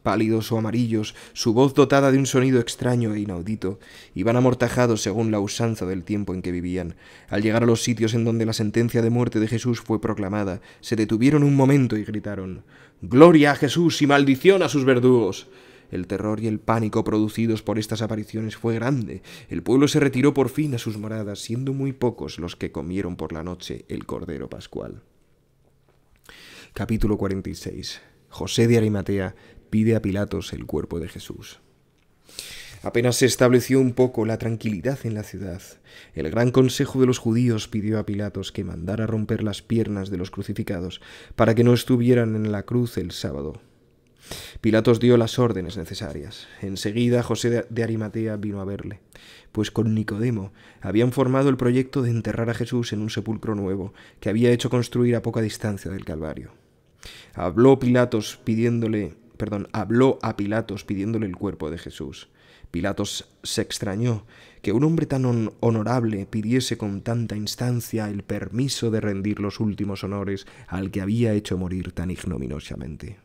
Pálidos o amarillos, su voz dotada de un sonido extraño e inaudito, iban amortajados según la usanza del tiempo en que vivían. Al llegar a los sitios en donde la sentencia de muerte de Jesús fue proclamada, se detuvieron un momento y gritaron Gloria a Jesús y maldición a sus verdugos. El terror y el pánico producidos por estas apariciones fue grande. El pueblo se retiró por fin a sus moradas, siendo muy pocos los que comieron por la noche el Cordero Pascual. Capítulo 46. José de Arimatea pide a Pilatos el cuerpo de Jesús. Apenas se estableció un poco la tranquilidad en la ciudad, el gran consejo de los judíos pidió a Pilatos que mandara romper las piernas de los crucificados para que no estuvieran en la cruz el sábado, Pilatos dio las órdenes necesarias. Enseguida José de Arimatea vino a verle, pues con Nicodemo habían formado el proyecto de enterrar a Jesús en un sepulcro nuevo que había hecho construir a poca distancia del Calvario. Habló Pilatos pidiéndole, perdón, habló a Pilatos pidiéndole el cuerpo de Jesús. Pilatos se extrañó que un hombre tan honorable pidiese con tanta instancia el permiso de rendir los últimos honores al que había hecho morir tan ignominiosamente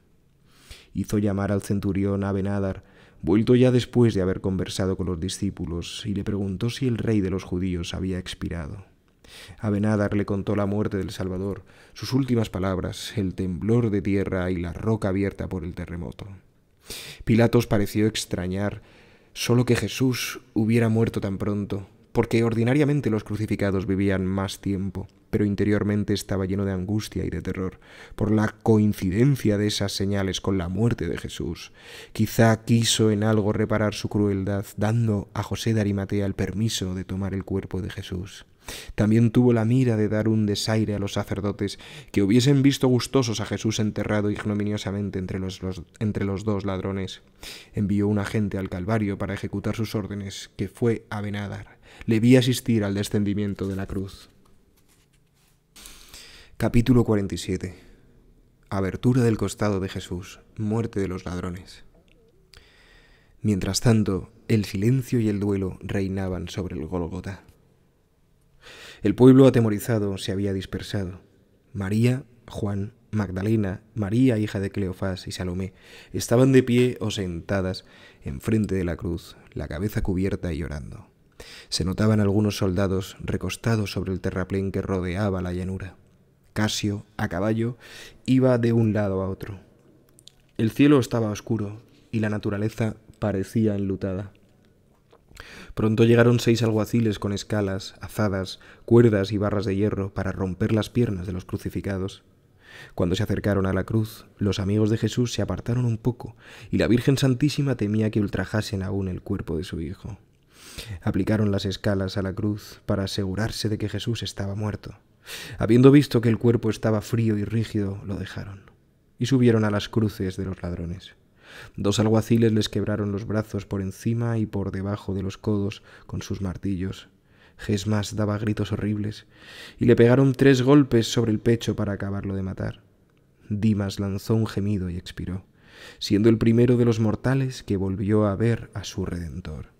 hizo llamar al centurión Abenadar, vuelto ya después de haber conversado con los discípulos, y le preguntó si el rey de los judíos había expirado. Abenadar le contó la muerte del Salvador, sus últimas palabras, el temblor de tierra y la roca abierta por el terremoto. Pilatos pareció extrañar solo que Jesús hubiera muerto tan pronto, porque ordinariamente los crucificados vivían más tiempo, pero interiormente estaba lleno de angustia y de terror por la coincidencia de esas señales con la muerte de Jesús. Quizá quiso en algo reparar su crueldad, dando a José de Arimatea el permiso de tomar el cuerpo de Jesús. También tuvo la mira de dar un desaire a los sacerdotes que hubiesen visto gustosos a Jesús enterrado ignominiosamente entre los, entre los, dos ladrones. Envió un agente al Calvario para ejecutar sus órdenes, que fue a Benadar le vi asistir al descendimiento de la cruz. Capítulo 47. Abertura del costado de Jesús, muerte de los ladrones. Mientras tanto, el silencio y el duelo reinaban sobre el Golgota. El pueblo atemorizado se había dispersado. María, Juan, Magdalena, María, hija de Cleofás y Salomé, estaban de pie o sentadas enfrente de la cruz, la cabeza cubierta y llorando. Se notaban algunos soldados recostados sobre el terraplén que rodeaba la llanura. Casio, a caballo, iba de un lado a otro. El cielo estaba oscuro y la naturaleza parecía enlutada. Pronto llegaron seis alguaciles con escalas, azadas, cuerdas y barras de hierro para romper las piernas de los crucificados. Cuando se acercaron a la cruz, los amigos de Jesús se apartaron un poco, y la Virgen Santísima temía que ultrajasen aún el cuerpo de su Hijo. Aplicaron las escalas a la cruz para asegurarse de que Jesús estaba muerto. Habiendo visto que el cuerpo estaba frío y rígido, lo dejaron y subieron a las cruces de los ladrones. Dos alguaciles les quebraron los brazos por encima y por debajo de los codos con sus martillos. Gesmas daba gritos horribles y le pegaron tres golpes sobre el pecho para acabarlo de matar. Dimas lanzó un gemido y expiró, siendo el primero de los mortales que volvió a ver a su redentor.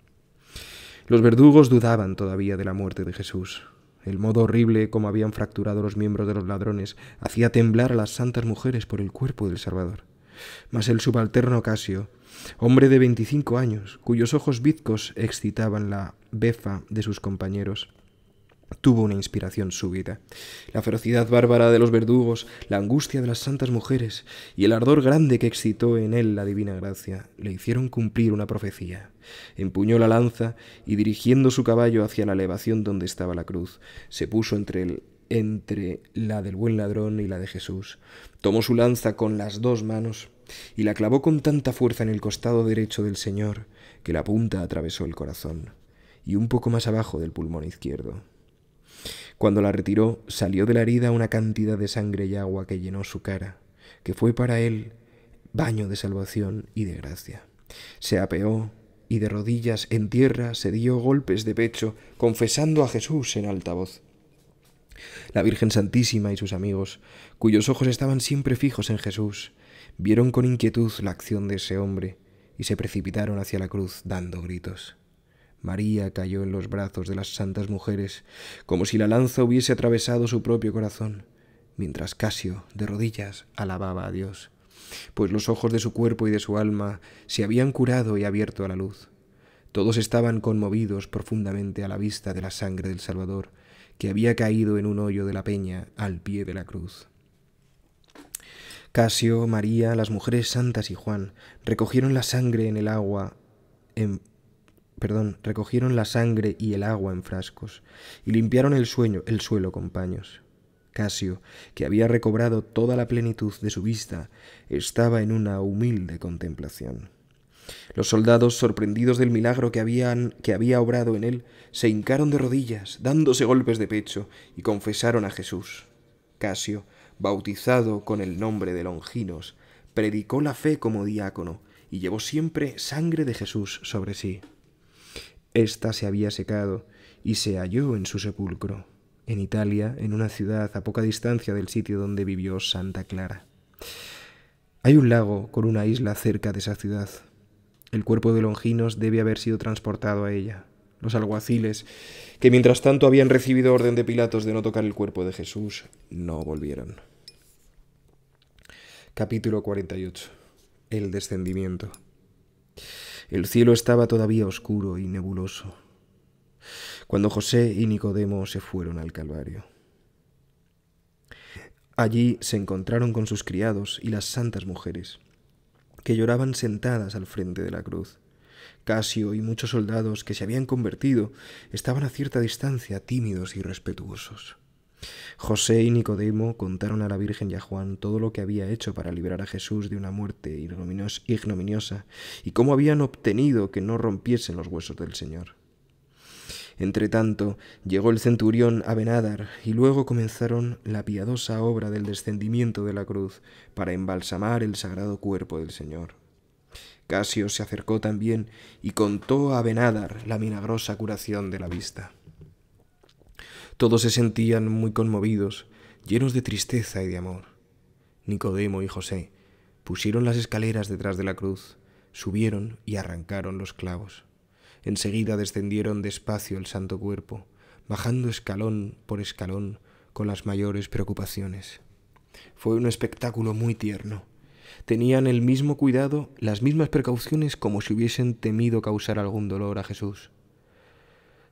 Los verdugos dudaban todavía de la muerte de Jesús. El modo horrible como habían fracturado los miembros de los ladrones hacía temblar a las santas mujeres por el cuerpo del Salvador. Mas el subalterno Casio, hombre de veinticinco años, cuyos ojos bizcos excitaban la befa de sus compañeros, tuvo una inspiración súbita. La ferocidad bárbara de los verdugos, la angustia de las santas mujeres y el ardor grande que excitó en él la divina gracia le hicieron cumplir una profecía. Empuñó la lanza y dirigiendo su caballo hacia la elevación donde estaba la cruz, se puso entre el entre la del buen ladrón y la de Jesús. Tomó su lanza con las dos manos y la clavó con tanta fuerza en el costado derecho del Señor que la punta atravesó el corazón y un poco más abajo del pulmón izquierdo. Cuando la retiró, salió de la herida una cantidad de sangre y agua que llenó su cara, que fue para él baño de salvación y de gracia. Se apeó y de rodillas en tierra se dio golpes de pecho, confesando a Jesús en alta voz. La Virgen Santísima y sus amigos, cuyos ojos estaban siempre fijos en Jesús, vieron con inquietud la acción de ese hombre y se precipitaron hacia la cruz dando gritos. María cayó en los brazos de las santas mujeres, como si la lanza hubiese atravesado su propio corazón, mientras Casio, de rodillas, alababa a Dios, pues los ojos de su cuerpo y de su alma se habían curado y abierto a la luz. Todos estaban conmovidos profundamente a la vista de la sangre del Salvador, que había caído en un hoyo de la peña al pie de la cruz. Casio, María, las mujeres santas y Juan recogieron la sangre en el agua en perdón, recogieron la sangre y el agua en frascos, y limpiaron el, sueño, el suelo con paños. Casio, que había recobrado toda la plenitud de su vista, estaba en una humilde contemplación. Los soldados, sorprendidos del milagro que, habían, que había obrado en él, se hincaron de rodillas, dándose golpes de pecho, y confesaron a Jesús. Casio, bautizado con el nombre de Longinos, predicó la fe como diácono, y llevó siempre sangre de Jesús sobre sí. Esta se había secado y se halló en su sepulcro, en Italia, en una ciudad a poca distancia del sitio donde vivió Santa Clara. Hay un lago con una isla cerca de esa ciudad. El cuerpo de Longinos debe haber sido transportado a ella. Los alguaciles, que mientras tanto habían recibido orden de Pilatos de no tocar el cuerpo de Jesús, no volvieron. Capítulo 48. El descendimiento. El cielo estaba todavía oscuro y nebuloso cuando José y Nicodemo se fueron al Calvario. Allí se encontraron con sus criados y las santas mujeres, que lloraban sentadas al frente de la cruz. Casio y muchos soldados que se habían convertido estaban a cierta distancia tímidos y respetuosos. José y Nicodemo contaron a la Virgen y a Juan todo lo que había hecho para librar a Jesús de una muerte ignominiosa y cómo habían obtenido que no rompiesen los huesos del Señor. Entretanto, llegó el centurión a Benádar y luego comenzaron la piadosa obra del descendimiento de la cruz para embalsamar el sagrado cuerpo del Señor. Casio se acercó también y contó a Benádar la milagrosa curación de la vista. Todos se sentían muy conmovidos, llenos de tristeza y de amor. Nicodemo y José pusieron las escaleras detrás de la cruz, subieron y arrancaron los clavos. Enseguida descendieron despacio el santo cuerpo, bajando escalón por escalón con las mayores preocupaciones. Fue un espectáculo muy tierno. Tenían el mismo cuidado, las mismas precauciones como si hubiesen temido causar algún dolor a Jesús.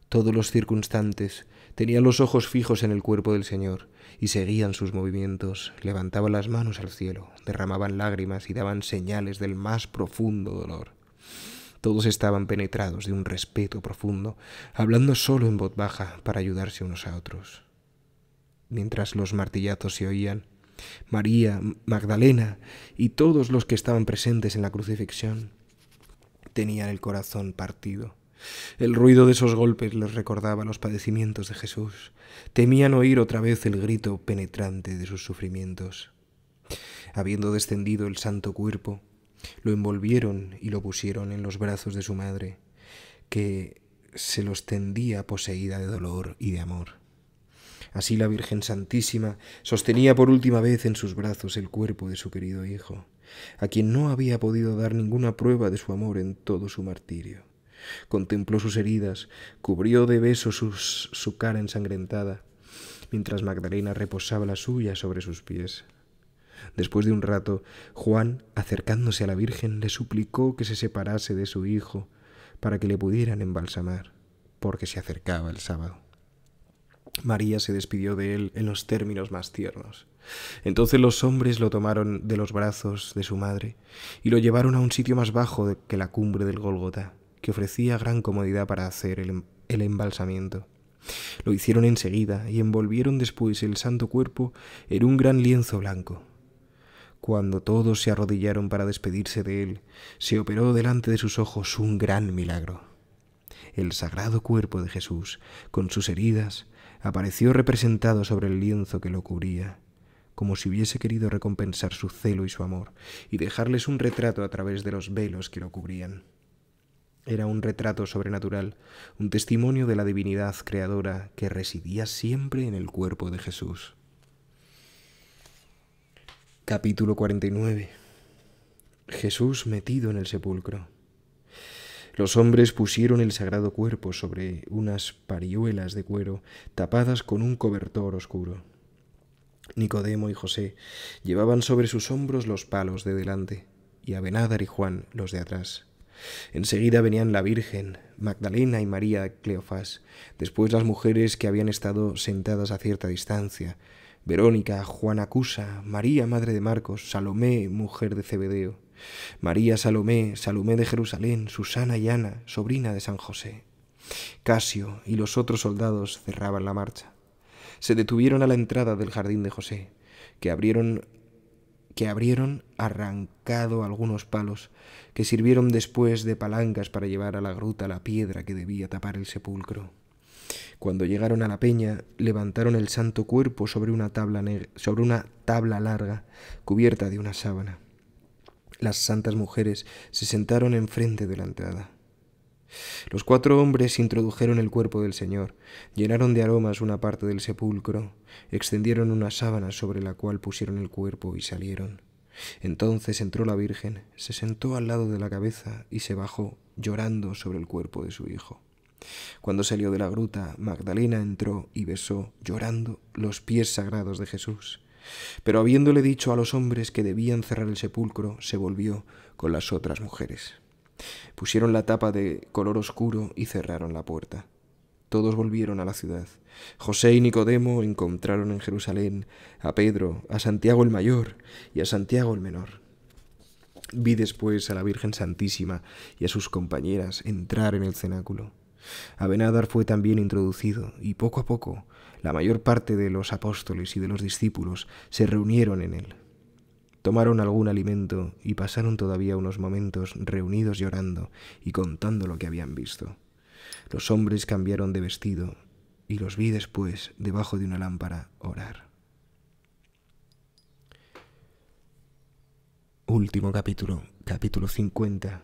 Todos los circunstantes Tenían los ojos fijos en el cuerpo del Señor y seguían sus movimientos. Levantaba las manos al cielo, derramaban lágrimas y daban señales del más profundo dolor. Todos estaban penetrados de un respeto profundo, hablando solo en voz baja para ayudarse unos a otros. Mientras los martillazos se oían, María, Magdalena y todos los que estaban presentes en la crucifixión tenían el corazón partido el ruido de esos golpes les recordaba los padecimientos de Jesús. Temían oír otra vez el grito penetrante de sus sufrimientos. Habiendo descendido el santo cuerpo, lo envolvieron y lo pusieron en los brazos de su madre, que se los tendía poseída de dolor y de amor. Así la Virgen Santísima sostenía por última vez en sus brazos el cuerpo de su querido Hijo, a quien no había podido dar ninguna prueba de su amor en todo su martirio. Contempló sus heridas, cubrió de besos su cara ensangrentada, mientras Magdalena reposaba la suya sobre sus pies. Después de un rato, Juan, acercándose a la Virgen, le suplicó que se separase de su hijo para que le pudieran embalsamar, porque se acercaba el sábado. María se despidió de él en los términos más tiernos. Entonces los hombres lo tomaron de los brazos de su madre y lo llevaron a un sitio más bajo que la cumbre del Golgotá que ofrecía gran comodidad para hacer em-, el, embalsamiento. Lo hicieron enseguida y envolvieron después el santo cuerpo en un gran lienzo blanco. Cuando todos se arrodillaron para despedirse de él, se operó delante de sus ojos un gran milagro. El sagrado cuerpo de Jesús, con sus heridas, apareció representado sobre el lienzo que lo cubría, como si hubiese querido recompensar su celo y su amor, y dejarles un retrato a través de los velos que lo cubrían. Era un retrato sobrenatural, un testimonio de la divinidad creadora que residía siempre en el cuerpo de Jesús. Capítulo 49 Jesús metido en el sepulcro. Los hombres pusieron el sagrado cuerpo sobre unas parihuelas de cuero tapadas con un cobertor oscuro. Nicodemo y José llevaban sobre sus hombros los palos de delante y Abenáder y Juan los de atrás. Enseguida venían la Virgen, Magdalena y María Cleofás, después las mujeres que habían estado sentadas a cierta distancia, Verónica, Juana Cusa, María, madre de Marcos, Salomé, mujer de Cebedeo, María Salomé, Salomé de Jerusalén, Susana y Ana, sobrina de San José. Casio y los otros soldados cerraban la marcha. Se detuvieron a la entrada del jardín de José, que abrieron abrieron arrancado algunos palos, que sirvieron después de palancas para llevar a la gruta la piedra que debía tapar el sepulcro. Cuando llegaron a la peña, levantaron el santo cuerpo sobre una tabla, sobre una tabla larga, cubierta de una sábana. Las santas mujeres se sentaron enfrente de la entrada. Los cuatro hombres introdujeron el cuerpo del Señor, llenaron de aromas una parte del sepulcro, extendieron una sábana sobre la cual pusieron el cuerpo y salieron. Entonces entró la Virgen, se sentó al lado de la cabeza y se bajó, llorando sobre el cuerpo de su hijo. Cuando salió de la gruta, Magdalena entró y besó, llorando, los pies sagrados de Jesús. Pero habiéndole dicho a los hombres que debían cerrar el sepulcro, se volvió con las otras mujeres. Pusieron la tapa de color oscuro y cerraron la puerta. Todos volvieron a la ciudad. José y Nicodemo encontraron en Jerusalén a Pedro, a Santiago el Mayor y a Santiago el Menor. Vi después a la Virgen Santísima y a sus compañeras entrar en el cenáculo. Benadar fue también introducido, y poco a poco la mayor parte de los apóstoles y de los discípulos se reunieron en él tomaron algún alimento y pasaron todavía unos momentos reunidos llorando y contando lo que habían visto. Los hombres cambiaron de vestido y los vi después debajo de una lámpara orar. Último capítulo, capítulo 50.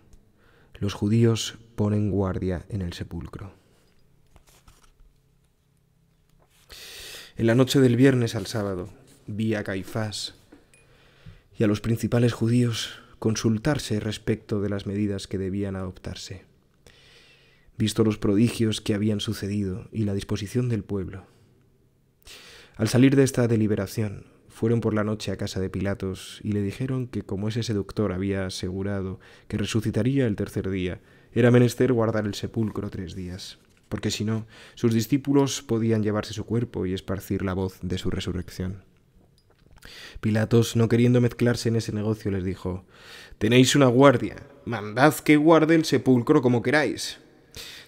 Los judíos ponen guardia en el sepulcro. En la noche del viernes al sábado vi a Caifás y a los principales judíos consultarse respecto de las medidas que debían adoptarse. Visto los prodigios que habían sucedido y la disposición del pueblo. Al salir de esta deliberación, fueron por la noche a casa de Pilatos y le dijeron que como ese seductor había asegurado que resucitaría el tercer día, era menester guardar el sepulcro tres días, porque si no, sus discípulos podían llevarse su cuerpo y esparcir la voz de su resurrección. Pilatos, no queriendo mezclarse en ese negocio, les dijo, Tenéis una guardia, mandad que guarde el sepulcro como queráis.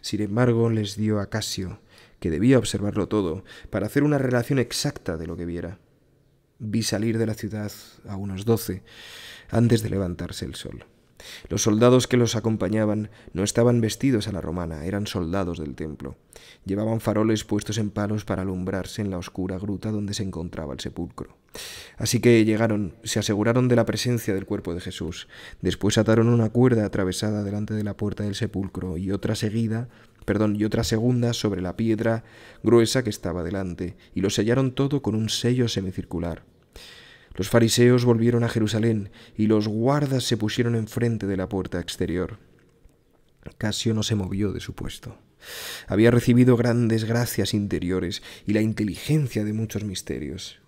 Sin embargo, les dio a Casio, que debía observarlo todo, para hacer una relación exacta de lo que viera. Vi salir de la ciudad a unos doce, antes de levantarse el sol. Los soldados que los acompañaban no estaban vestidos a la romana, eran soldados del templo. Llevaban faroles puestos en palos para alumbrarse en la oscura gruta donde se encontraba el sepulcro. Así que llegaron, se aseguraron de la presencia del cuerpo de Jesús. Después ataron una cuerda atravesada delante de la puerta del sepulcro y otra seguida, perdón, y otra segunda sobre la piedra gruesa que estaba delante, y lo sellaron todo con un sello semicircular. Los fariseos volvieron a Jerusalén y los guardas se pusieron enfrente de la puerta exterior. Casio no se movió de su puesto. Había recibido grandes gracias interiores y la inteligencia de muchos misterios.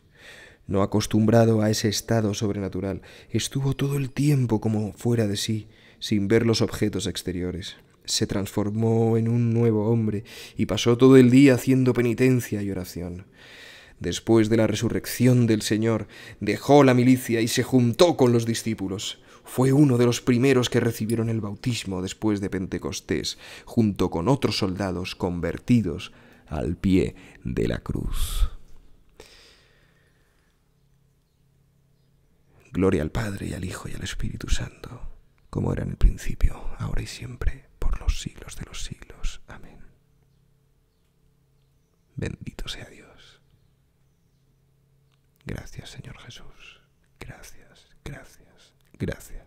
No acostumbrado a ese estado sobrenatural, estuvo todo el tiempo como fuera de sí, sin ver los objetos exteriores. Se transformó en un nuevo hombre y pasó todo el día haciendo penitencia y oración. Después de la resurrección del Señor, dejó la milicia y se juntó con los discípulos fue uno de los primeros que recibieron el bautismo después de Pentecostés, junto con otros soldados convertidos al pie de la cruz. Gloria al Padre y al Hijo y al Espíritu Santo, como era en el principio, ahora y siempre, por los siglos de los siglos. Amén. Bendito sea Dios. Gracias, Señor Jesús. Gracias, gracias. Gracias.